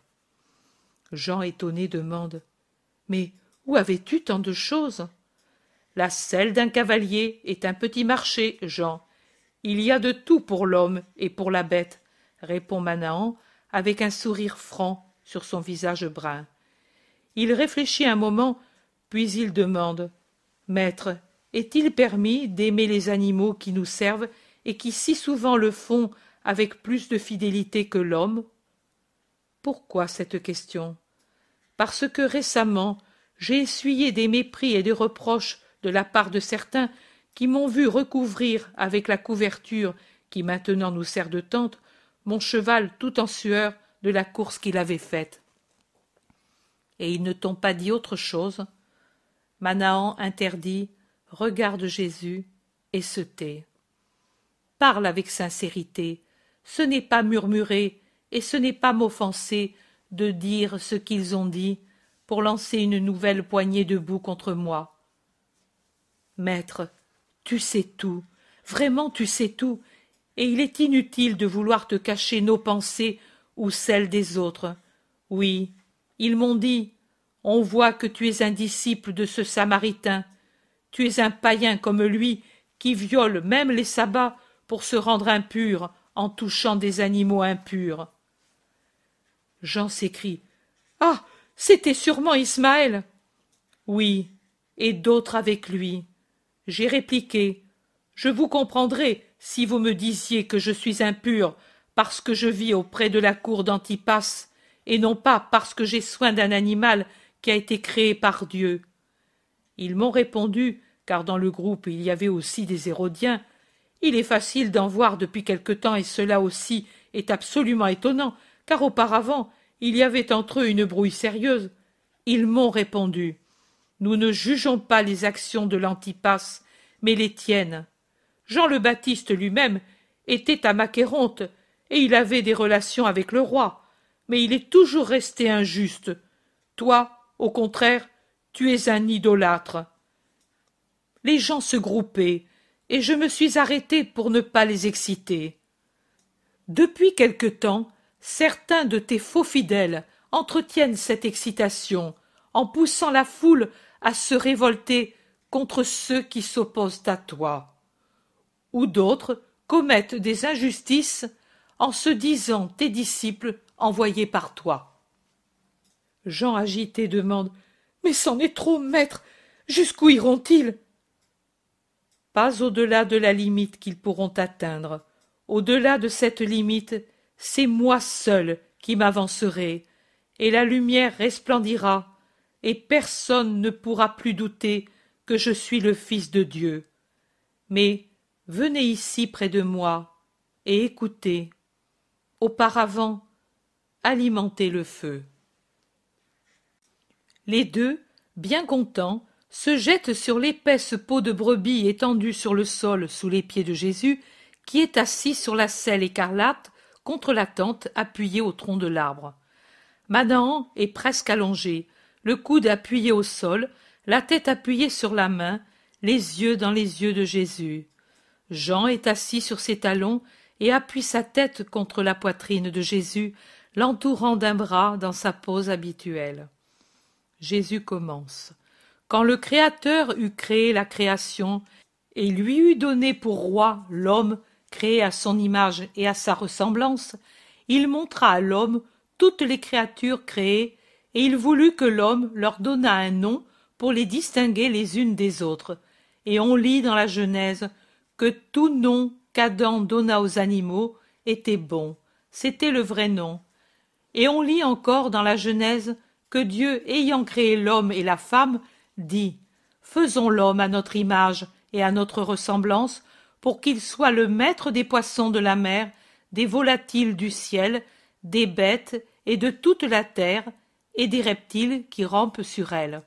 Jean étonné demande Mais où avais-tu tant de choses La selle d'un cavalier est un petit marché, Jean. Il y a de tout pour l'homme et pour la bête, répond Manaan avec un sourire franc sur son visage brun. Il réfléchit un moment, puis il demande Maître, est-il permis d'aimer les animaux qui nous servent et qui si souvent le font avec plus de fidélité que l'homme Pourquoi cette question Parce que récemment j'ai essuyé des mépris et des reproches de la part de certains qui m'ont vu recouvrir avec la couverture qui maintenant nous sert de tente mon cheval tout en sueur de la course qu'il avait faite. Et ils ne t'ont pas dit autre chose. Manaan interdit, regarde Jésus et se tait. Parle avec sincérité. Ce n'est pas murmurer et ce n'est pas m'offenser de dire ce qu'ils ont dit pour lancer une nouvelle poignée de boue contre moi. Maître, tu sais tout, vraiment tu sais tout, et il est inutile de vouloir te cacher nos pensées ou celles des autres. Oui, ils m'ont dit, on voit que tu es un disciple de ce Samaritain, tu es un païen comme lui qui viole même les sabbats pour se rendre impur en touchant des animaux impurs. Jean s'écrie. Ah. C'était sûrement Ismaël. Oui, et d'autres avec lui. J'ai répliqué. Je vous comprendrai si vous me disiez que je suis impur parce que je vis auprès de la cour d'Antipas, et non pas parce que j'ai soin d'un animal qui a été créé par Dieu. Ils m'ont répondu, car dans le groupe il y avait aussi des Hérodiens, il est facile d'en voir depuis quelque temps, et cela aussi est absolument étonnant, car auparavant il y avait entre eux une brouille sérieuse. Ils m'ont répondu. Nous ne jugeons pas les actions de l'Antipas, mais les tiennes. Jean le Baptiste lui-même était à Macéronte, et il avait des relations avec le roi, mais il est toujours resté injuste. Toi, au contraire, tu es un idolâtre. Les gens se groupaient, et je me suis arrêté pour ne pas les exciter. Depuis quelque temps, certains de tes faux fidèles entretiennent cette excitation, en poussant la foule à se révolter contre ceux qui s'opposent à toi, ou d'autres commettent des injustices en se disant tes disciples envoyés par toi. Jean agité demande Mais c'en est trop, maître Jusqu'où iront-ils Pas au-delà de la limite qu'ils pourront atteindre. Au-delà de cette limite, c'est moi seul qui m'avancerai, et la lumière resplendira et personne ne pourra plus douter que je suis le Fils de Dieu. Mais venez ici près de moi et écoutez. Auparavant, alimentez le feu. Les deux, bien contents, se jettent sur l'épaisse peau de brebis étendue sur le sol sous les pieds de Jésus, qui est assis sur la selle écarlate contre la tente appuyée au tronc de l'arbre. Manahan est presque allongée le coude appuyé au sol, la tête appuyée sur la main, les yeux dans les yeux de Jésus. Jean est assis sur ses talons et appuie sa tête contre la poitrine de Jésus, l'entourant d'un bras dans sa pose habituelle. Jésus commence. Quand le Créateur eut créé la création et lui eut donné pour roi l'homme créé à son image et à sa ressemblance, il montra à l'homme toutes les créatures créées et il voulut que l'homme leur donnât un nom pour les distinguer les unes des autres. Et on lit dans la Genèse que tout nom qu'Adam donna aux animaux était bon, c'était le vrai nom. Et on lit encore dans la Genèse que Dieu, ayant créé l'homme et la femme, dit Faisons l'homme à notre image et à notre ressemblance, pour qu'il soit le maître des poissons de la mer, des volatiles du ciel, des bêtes et de toute la terre, et des reptiles qui rampent sur elle.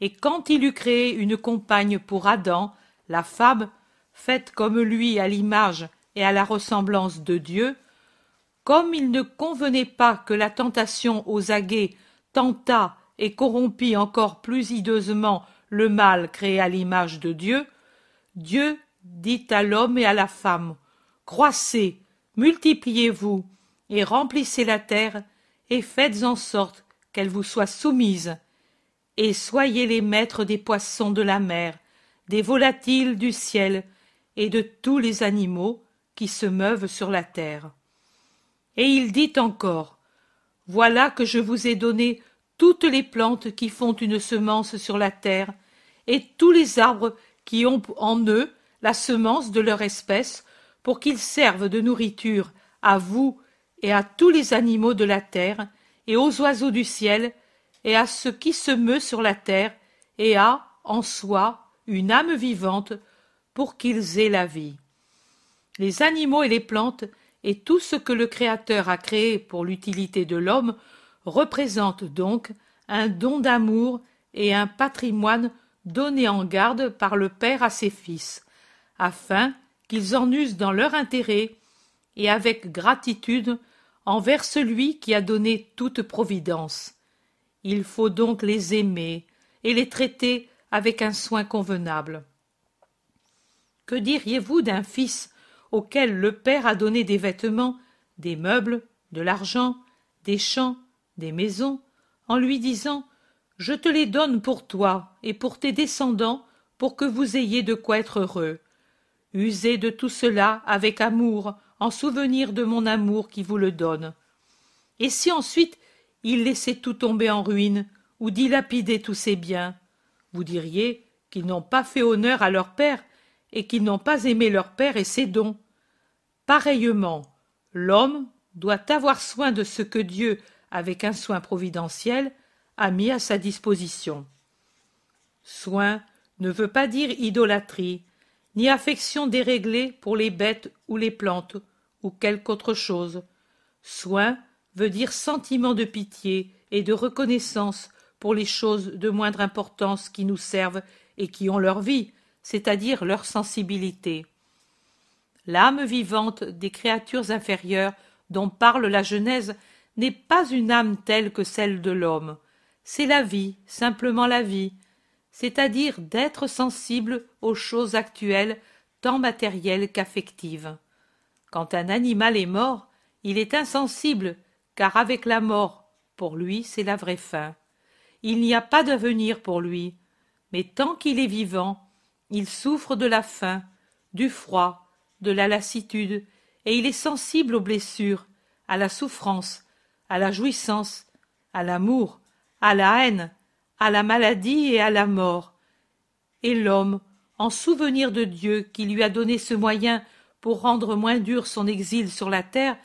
Et quand il eut créé une compagne pour Adam, la femme, faite comme lui à l'image et à la ressemblance de Dieu, comme il ne convenait pas que la tentation aux aguets tentât et corrompit encore plus hideusement le mal créé à l'image de Dieu, Dieu dit à l'homme et à la femme Croissez, multipliez-vous, et remplissez la terre, et faites en sorte qu'elle vous soit soumise, et soyez les maîtres des poissons de la mer, des volatiles du ciel, et de tous les animaux qui se meuvent sur la terre. Et il dit encore Voilà que je vous ai donné toutes les plantes qui font une semence sur la terre, et tous les arbres qui ont en eux la semence de leur espèce, pour qu'ils servent de nourriture à vous et à tous les animaux de la terre, et aux oiseaux du ciel, et à ce qui se meut sur la terre, et a, en soi, une âme vivante, pour qu'ils aient la vie. Les animaux et les plantes, et tout ce que le Créateur a créé pour l'utilité de l'homme, représentent donc un don d'amour et un patrimoine donné en garde par le Père à ses fils, afin qu'ils en usent dans leur intérêt et avec gratitude envers celui qui a donné toute providence. Il faut donc les aimer et les traiter avec un soin convenable. Que diriez-vous d'un fils auquel le père a donné des vêtements, des meubles, de l'argent, des champs, des maisons, en lui disant Je te les donne pour toi et pour tes descendants, pour que vous ayez de quoi être heureux. Usez de tout cela avec amour, souvenir de mon amour qui vous le donne. Et si ensuite il laissait tout tomber en ruine ou dilapider tous ses biens, vous diriez qu'ils n'ont pas fait honneur à leur père et qu'ils n'ont pas aimé leur père et ses dons. Pareillement, l'homme doit avoir soin de ce que Dieu, avec un soin providentiel, a mis à sa disposition. Soin ne veut pas dire idolâtrie, ni affection déréglée pour les bêtes ou les plantes, ou quelque autre chose. Soin veut dire sentiment de pitié et de reconnaissance pour les choses de moindre importance qui nous servent et qui ont leur vie, c'est-à-dire leur sensibilité. L'âme vivante des créatures inférieures dont parle la Genèse n'est pas une âme telle que celle de l'homme. C'est la vie, simplement la vie, c'est-à-dire d'être sensible aux choses actuelles, tant matérielles qu'affectives. Quand un animal est mort, il est insensible, car avec la mort, pour lui, c'est la vraie fin. Il n'y a pas d'avenir pour lui. Mais tant qu'il est vivant, il souffre de la faim, du froid, de la lassitude, et il est sensible aux blessures, à la souffrance, à la jouissance, à l'amour, à la haine, à la maladie et à la mort. Et l'homme, en souvenir de Dieu qui lui a donné ce moyen pour rendre moins dur son exil sur la terre,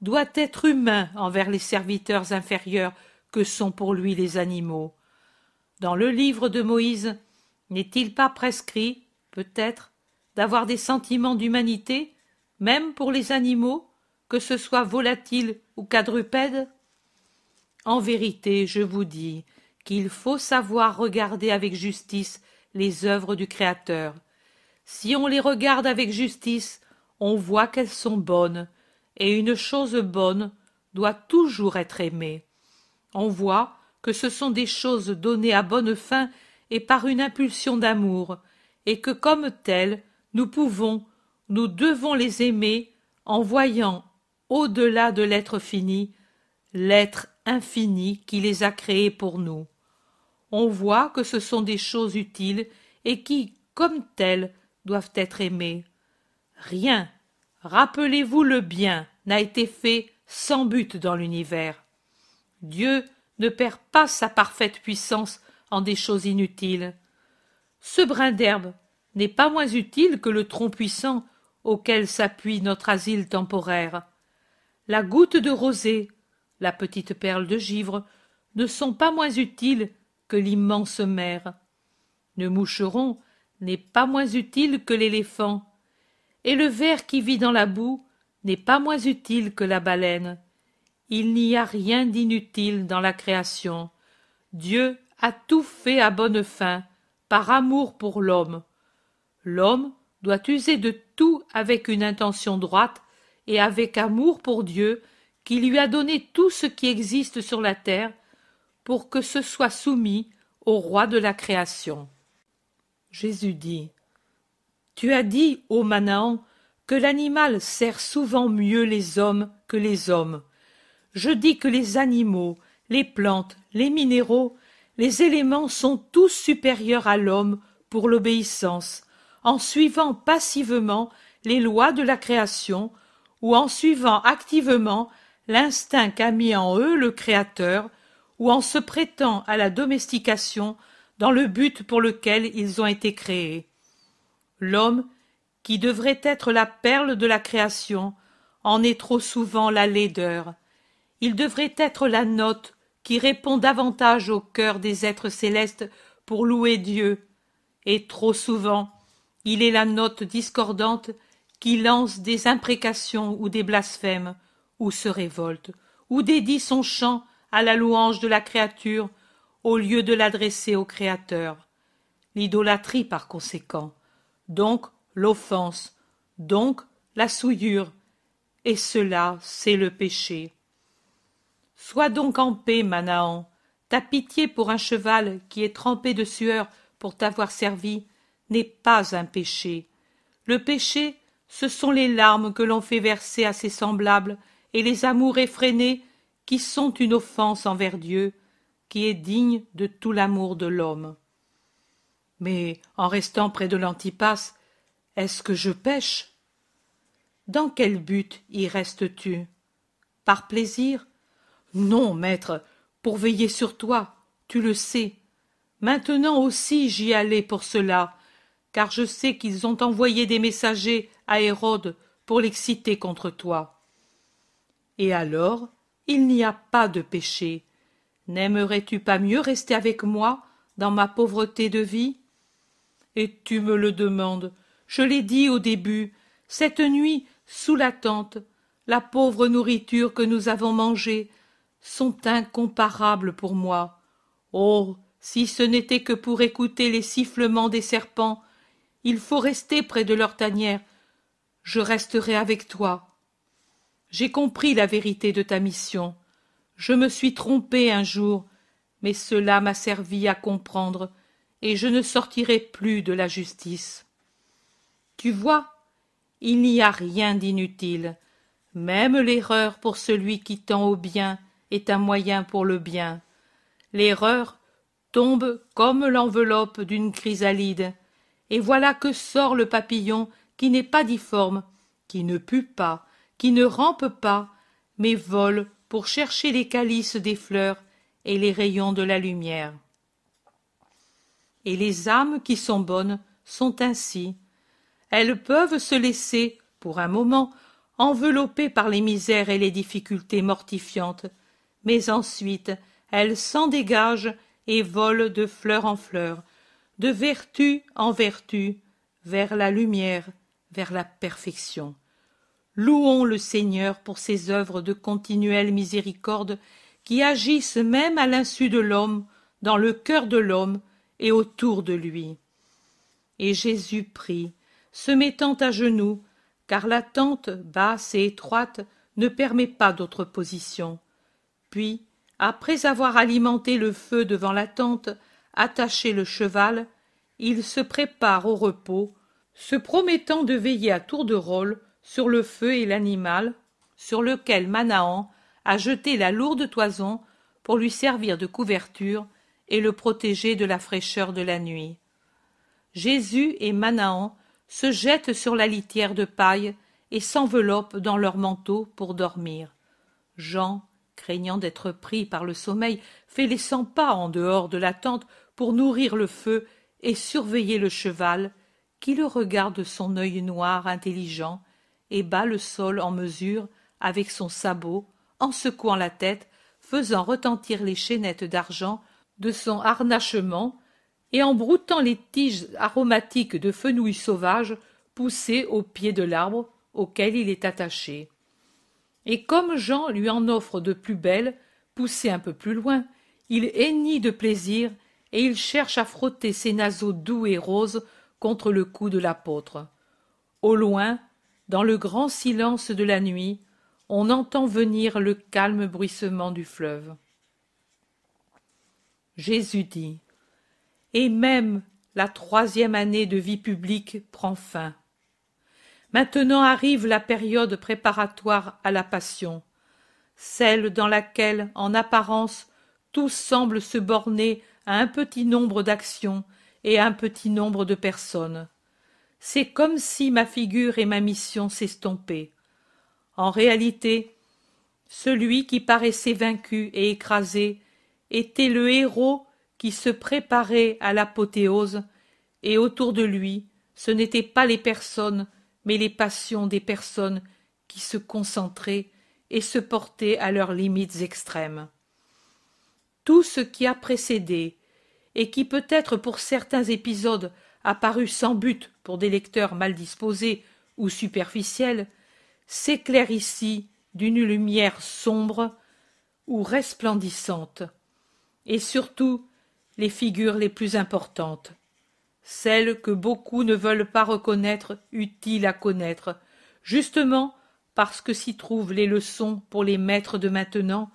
doit être humain envers les serviteurs inférieurs que sont pour lui les animaux. Dans le livre de Moïse, n'est-il pas prescrit, peut-être, d'avoir des sentiments d'humanité, même pour les animaux, que ce soit volatiles ou quadrupèdes En vérité, je vous dis qu'il faut savoir regarder avec justice les œuvres du Créateur. Si on les regarde avec justice, on voit qu'elles sont bonnes, et une chose bonne doit toujours être aimée. On voit que ce sont des choses données à bonne fin et par une impulsion d'amour, et que comme telles, nous pouvons, nous devons les aimer en voyant, au-delà de l'être fini, l'être infini qui les a créées pour nous. On voit que ce sont des choses utiles et qui, comme telles, doivent être aimées. Rien, rappelez-vous le bien, n'a été fait sans but dans l'univers. Dieu ne perd pas sa parfaite puissance en des choses inutiles. Ce brin d'herbe n'est pas moins utile que le tronc puissant auquel s'appuie notre asile temporaire. La goutte de rosée, la petite perle de givre, ne sont pas moins utiles que l'immense mer. Le moucheron n'est pas moins utile que l'éléphant, et le ver qui vit dans la boue n'est pas moins utile que la baleine. Il n'y a rien d'inutile dans la création. Dieu a tout fait à bonne fin, par amour pour l'homme. L'homme doit user de tout avec une intention droite et avec amour pour Dieu qui lui a donné tout ce qui existe sur la terre pour que ce soit soumis au roi de la création. Jésus dit tu as dit, ô Manaan, que l'animal sert souvent mieux les hommes que les hommes. Je dis que les animaux, les plantes, les minéraux, les éléments sont tous supérieurs à l'homme pour l'obéissance, en suivant passivement les lois de la création ou en suivant activement l'instinct qu'a mis en eux le Créateur ou en se prêtant à la domestication dans le but pour lequel ils ont été créés l'homme, qui devrait être la perle de la création, en est trop souvent la laideur. Il devrait être la note qui répond davantage au cœur des êtres célestes pour louer Dieu, et trop souvent il est la note discordante qui lance des imprécations ou des blasphèmes, ou se révolte, ou dédie son chant à la louange de la créature au lieu de l'adresser au Créateur. L'idolâtrie, par conséquent, donc l'offense, donc la souillure, et cela c'est le péché. Sois donc en paix, Manahan. Ta pitié pour un cheval qui est trempé de sueur pour t'avoir servi n'est pas un péché. Le péché, ce sont les larmes que l'on fait verser à ses semblables et les amours effrénés qui sont une offense envers Dieu, qui est digne de tout l'amour de l'homme. Mais en restant près de l'Antipas, est-ce que je pêche Dans quel but y restes-tu Par plaisir Non, maître, pour veiller sur toi, tu le sais. Maintenant aussi j'y allais pour cela, car je sais qu'ils ont envoyé des messagers à Hérode pour l'exciter contre toi. Et alors, il n'y a pas de péché. N'aimerais-tu pas mieux rester avec moi dans ma pauvreté de vie et tu me le demandes. Je l'ai dit au début. Cette nuit, sous la tente, la pauvre nourriture que nous avons mangée, sont incomparables pour moi. Oh. Si ce n'était que pour écouter les sifflements des serpents, il faut rester près de leur tanière. Je resterai avec toi. J'ai compris la vérité de ta mission. Je me suis trompé un jour, mais cela m'a servi à comprendre et je ne sortirai plus de la justice. Tu vois, il n'y a rien d'inutile. Même l'erreur pour celui qui tend au bien est un moyen pour le bien. L'erreur tombe comme l'enveloppe d'une chrysalide, et voilà que sort le papillon qui n'est pas difforme, qui ne pue pas, qui ne rampe pas, mais vole pour chercher les calices des fleurs et les rayons de la lumière et les âmes qui sont bonnes sont ainsi. Elles peuvent se laisser, pour un moment, enveloppées par les misères et les difficultés mortifiantes, mais ensuite elles s'en dégagent et volent de fleur en fleur, de vertu en vertu, vers la lumière, vers la perfection. Louons le Seigneur pour ses œuvres de continuelle miséricorde qui agissent même à l'insu de l'homme, dans le cœur de l'homme, et autour de lui. Et Jésus prie, se mettant à genoux, car la tente, basse et étroite, ne permet pas d'autre position. Puis, après avoir alimenté le feu devant la tente, attaché le cheval, il se prépare au repos, se promettant de veiller à tour de rôle sur le feu et l'animal, sur lequel Manahan a jeté la lourde toison pour lui servir de couverture et le protéger de la fraîcheur de la nuit. Jésus et Manahan se jettent sur la litière de paille et s'enveloppent dans leur manteau pour dormir. Jean, craignant d'être pris par le sommeil, fait les cent pas en dehors de la tente pour nourrir le feu et surveiller le cheval, qui le regarde de son œil noir intelligent et bat le sol en mesure avec son sabot, en secouant la tête, faisant retentir les chaînettes d'argent de son harnachement, et en broutant les tiges aromatiques de fenouil sauvage poussées au pied de l'arbre auquel il est attaché. Et comme Jean lui en offre de plus belles, poussées un peu plus loin, il hennit de plaisir et il cherche à frotter ses naseaux doux et roses contre le cou de l'apôtre. Au loin, dans le grand silence de la nuit, on entend venir le calme bruissement du fleuve. Jésus dit Et même la troisième année de vie publique prend fin. Maintenant arrive la période préparatoire à la passion, celle dans laquelle, en apparence, tout semble se borner à un petit nombre d'actions et à un petit nombre de personnes. C'est comme si ma figure et ma mission s'estompaient. En réalité, celui qui paraissait vaincu et écrasé était le héros qui se préparait à l'apothéose, et autour de lui, ce n'étaient pas les personnes, mais les passions des personnes qui se concentraient et se portaient à leurs limites extrêmes. Tout ce qui a précédé, et qui peut-être pour certains épisodes a paru sans but pour des lecteurs mal disposés ou superficiels, s'éclaire ici d'une lumière sombre ou resplendissante et surtout les figures les plus importantes, celles que beaucoup ne veulent pas reconnaître utiles à connaître, justement parce que s'y trouvent les leçons pour les maîtres de maintenant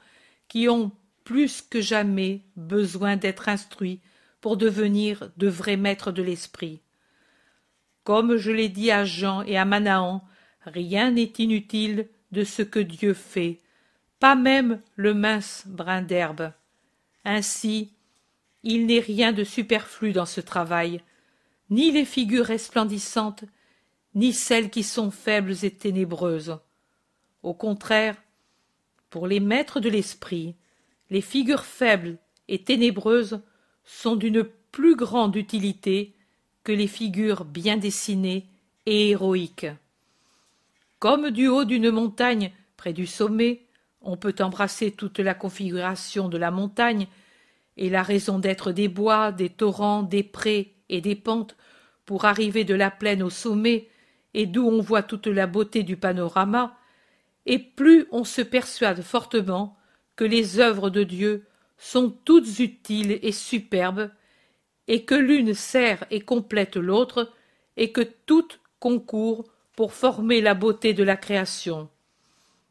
qui ont plus que jamais besoin d'être instruits pour devenir de vrais maîtres de l'esprit. Comme je l'ai dit à Jean et à Manahan, rien n'est inutile de ce que Dieu fait, pas même le mince brin d'herbe. Ainsi, il n'est rien de superflu dans ce travail, ni les figures resplendissantes, ni celles qui sont faibles et ténébreuses. Au contraire, pour les maîtres de l'esprit, les figures faibles et ténébreuses sont d'une plus grande utilité que les figures bien dessinées et héroïques. Comme du haut d'une montagne, près du sommet, on peut embrasser toute la configuration de la montagne et la raison d'être des bois, des torrents, des prés et des pentes pour arriver de la plaine au sommet et d'où on voit toute la beauté du panorama, et plus on se persuade fortement que les œuvres de Dieu sont toutes utiles et superbes, et que l'une sert et complète l'autre, et que toutes concourent pour former la beauté de la création.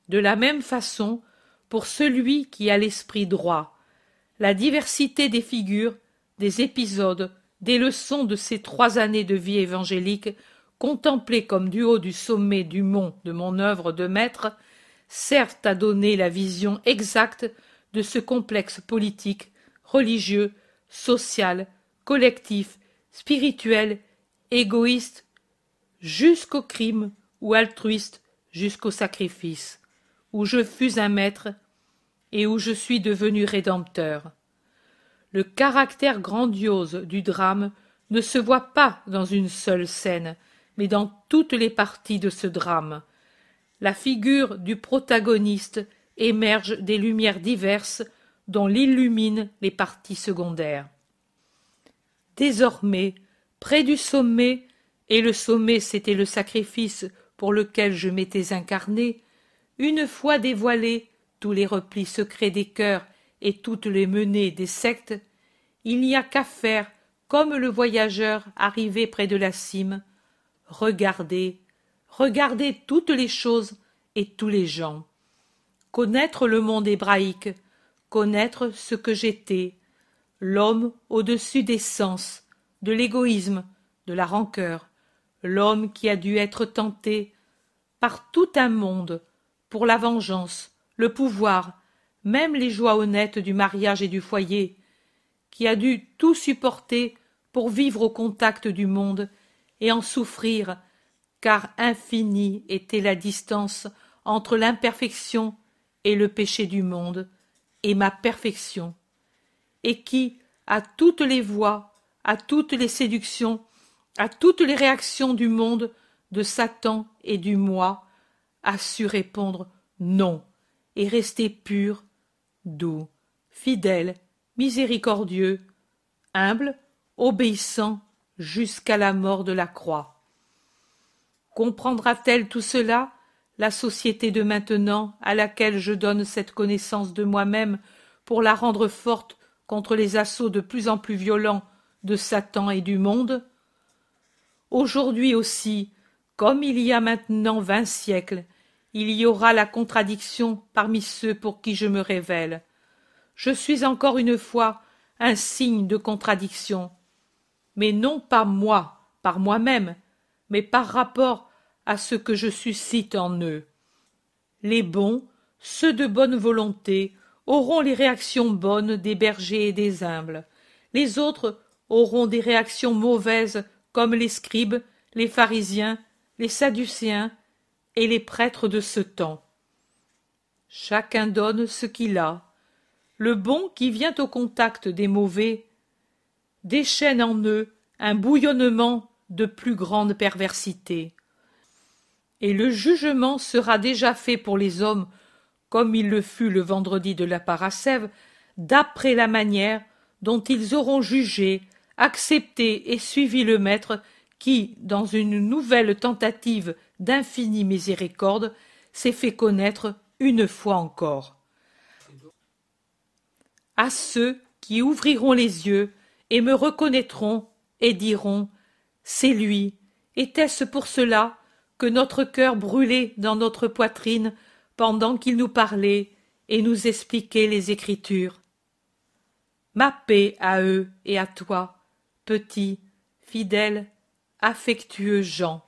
De la même façon, pour celui qui a l'esprit droit. La diversité des figures, des épisodes, des leçons de ces trois années de vie évangélique, contemplées comme du haut du sommet du mont de mon œuvre de maître, servent à donner la vision exacte de ce complexe politique, religieux, social, collectif, spirituel, égoïste, jusqu'au crime ou altruiste, jusqu'au sacrifice où je fus un maître et où je suis devenu rédempteur. Le caractère grandiose du drame ne se voit pas dans une seule scène, mais dans toutes les parties de ce drame. La figure du protagoniste émerge des lumières diverses dont l'illuminent les parties secondaires. Désormais, près du sommet, et le sommet c'était le sacrifice pour lequel je m'étais incarné, une fois dévoilés tous les replis secrets des cœurs et toutes les menées des sectes, il n'y a qu'à faire comme le voyageur arrivé près de la cime, regarder, regarder toutes les choses et tous les gens, connaître le monde hébraïque, connaître ce que j'étais, l'homme au-dessus des sens, de l'égoïsme, de la rancœur, l'homme qui a dû être tenté par tout un monde, pour la vengeance, le pouvoir, même les joies honnêtes du mariage et du foyer, qui a dû tout supporter pour vivre au contact du monde et en souffrir, car infinie était la distance entre l'imperfection et le péché du monde, et ma perfection, et qui, à toutes les voies, à toutes les séductions, à toutes les réactions du monde, de Satan et du moi, a su répondre non et rester pur, doux, fidèle, miséricordieux, humble, obéissant jusqu'à la mort de la croix. Comprendra-t-elle tout cela, la société de maintenant à laquelle je donne cette connaissance de moi-même pour la rendre forte contre les assauts de plus en plus violents de Satan et du monde Aujourd'hui aussi, comme il y a maintenant vingt siècles, il y aura la contradiction parmi ceux pour qui je me révèle. Je suis encore une fois un signe de contradiction, mais non par moi, par moi-même, mais par rapport à ce que je suscite en eux. Les bons, ceux de bonne volonté, auront les réactions bonnes des bergers et des humbles. Les autres auront des réactions mauvaises comme les scribes, les pharisiens, les sadducéens, et les prêtres de ce temps. Chacun donne ce qu'il a. Le bon qui vient au contact des mauvais déchaîne en eux un bouillonnement de plus grande perversité. Et le jugement sera déjà fait pour les hommes, comme il le fut le vendredi de la Parasève, d'après la manière dont ils auront jugé, accepté et suivi le Maître qui, dans une nouvelle tentative d'infinie miséricorde, s'est fait connaître une fois encore. À ceux qui ouvriront les yeux et me reconnaîtront et diront C'est lui. Était-ce pour cela que notre cœur brûlait dans notre poitrine pendant qu'il nous parlait et nous expliquait les Écritures Ma paix à eux et à toi, petit, fidèle affectueux jean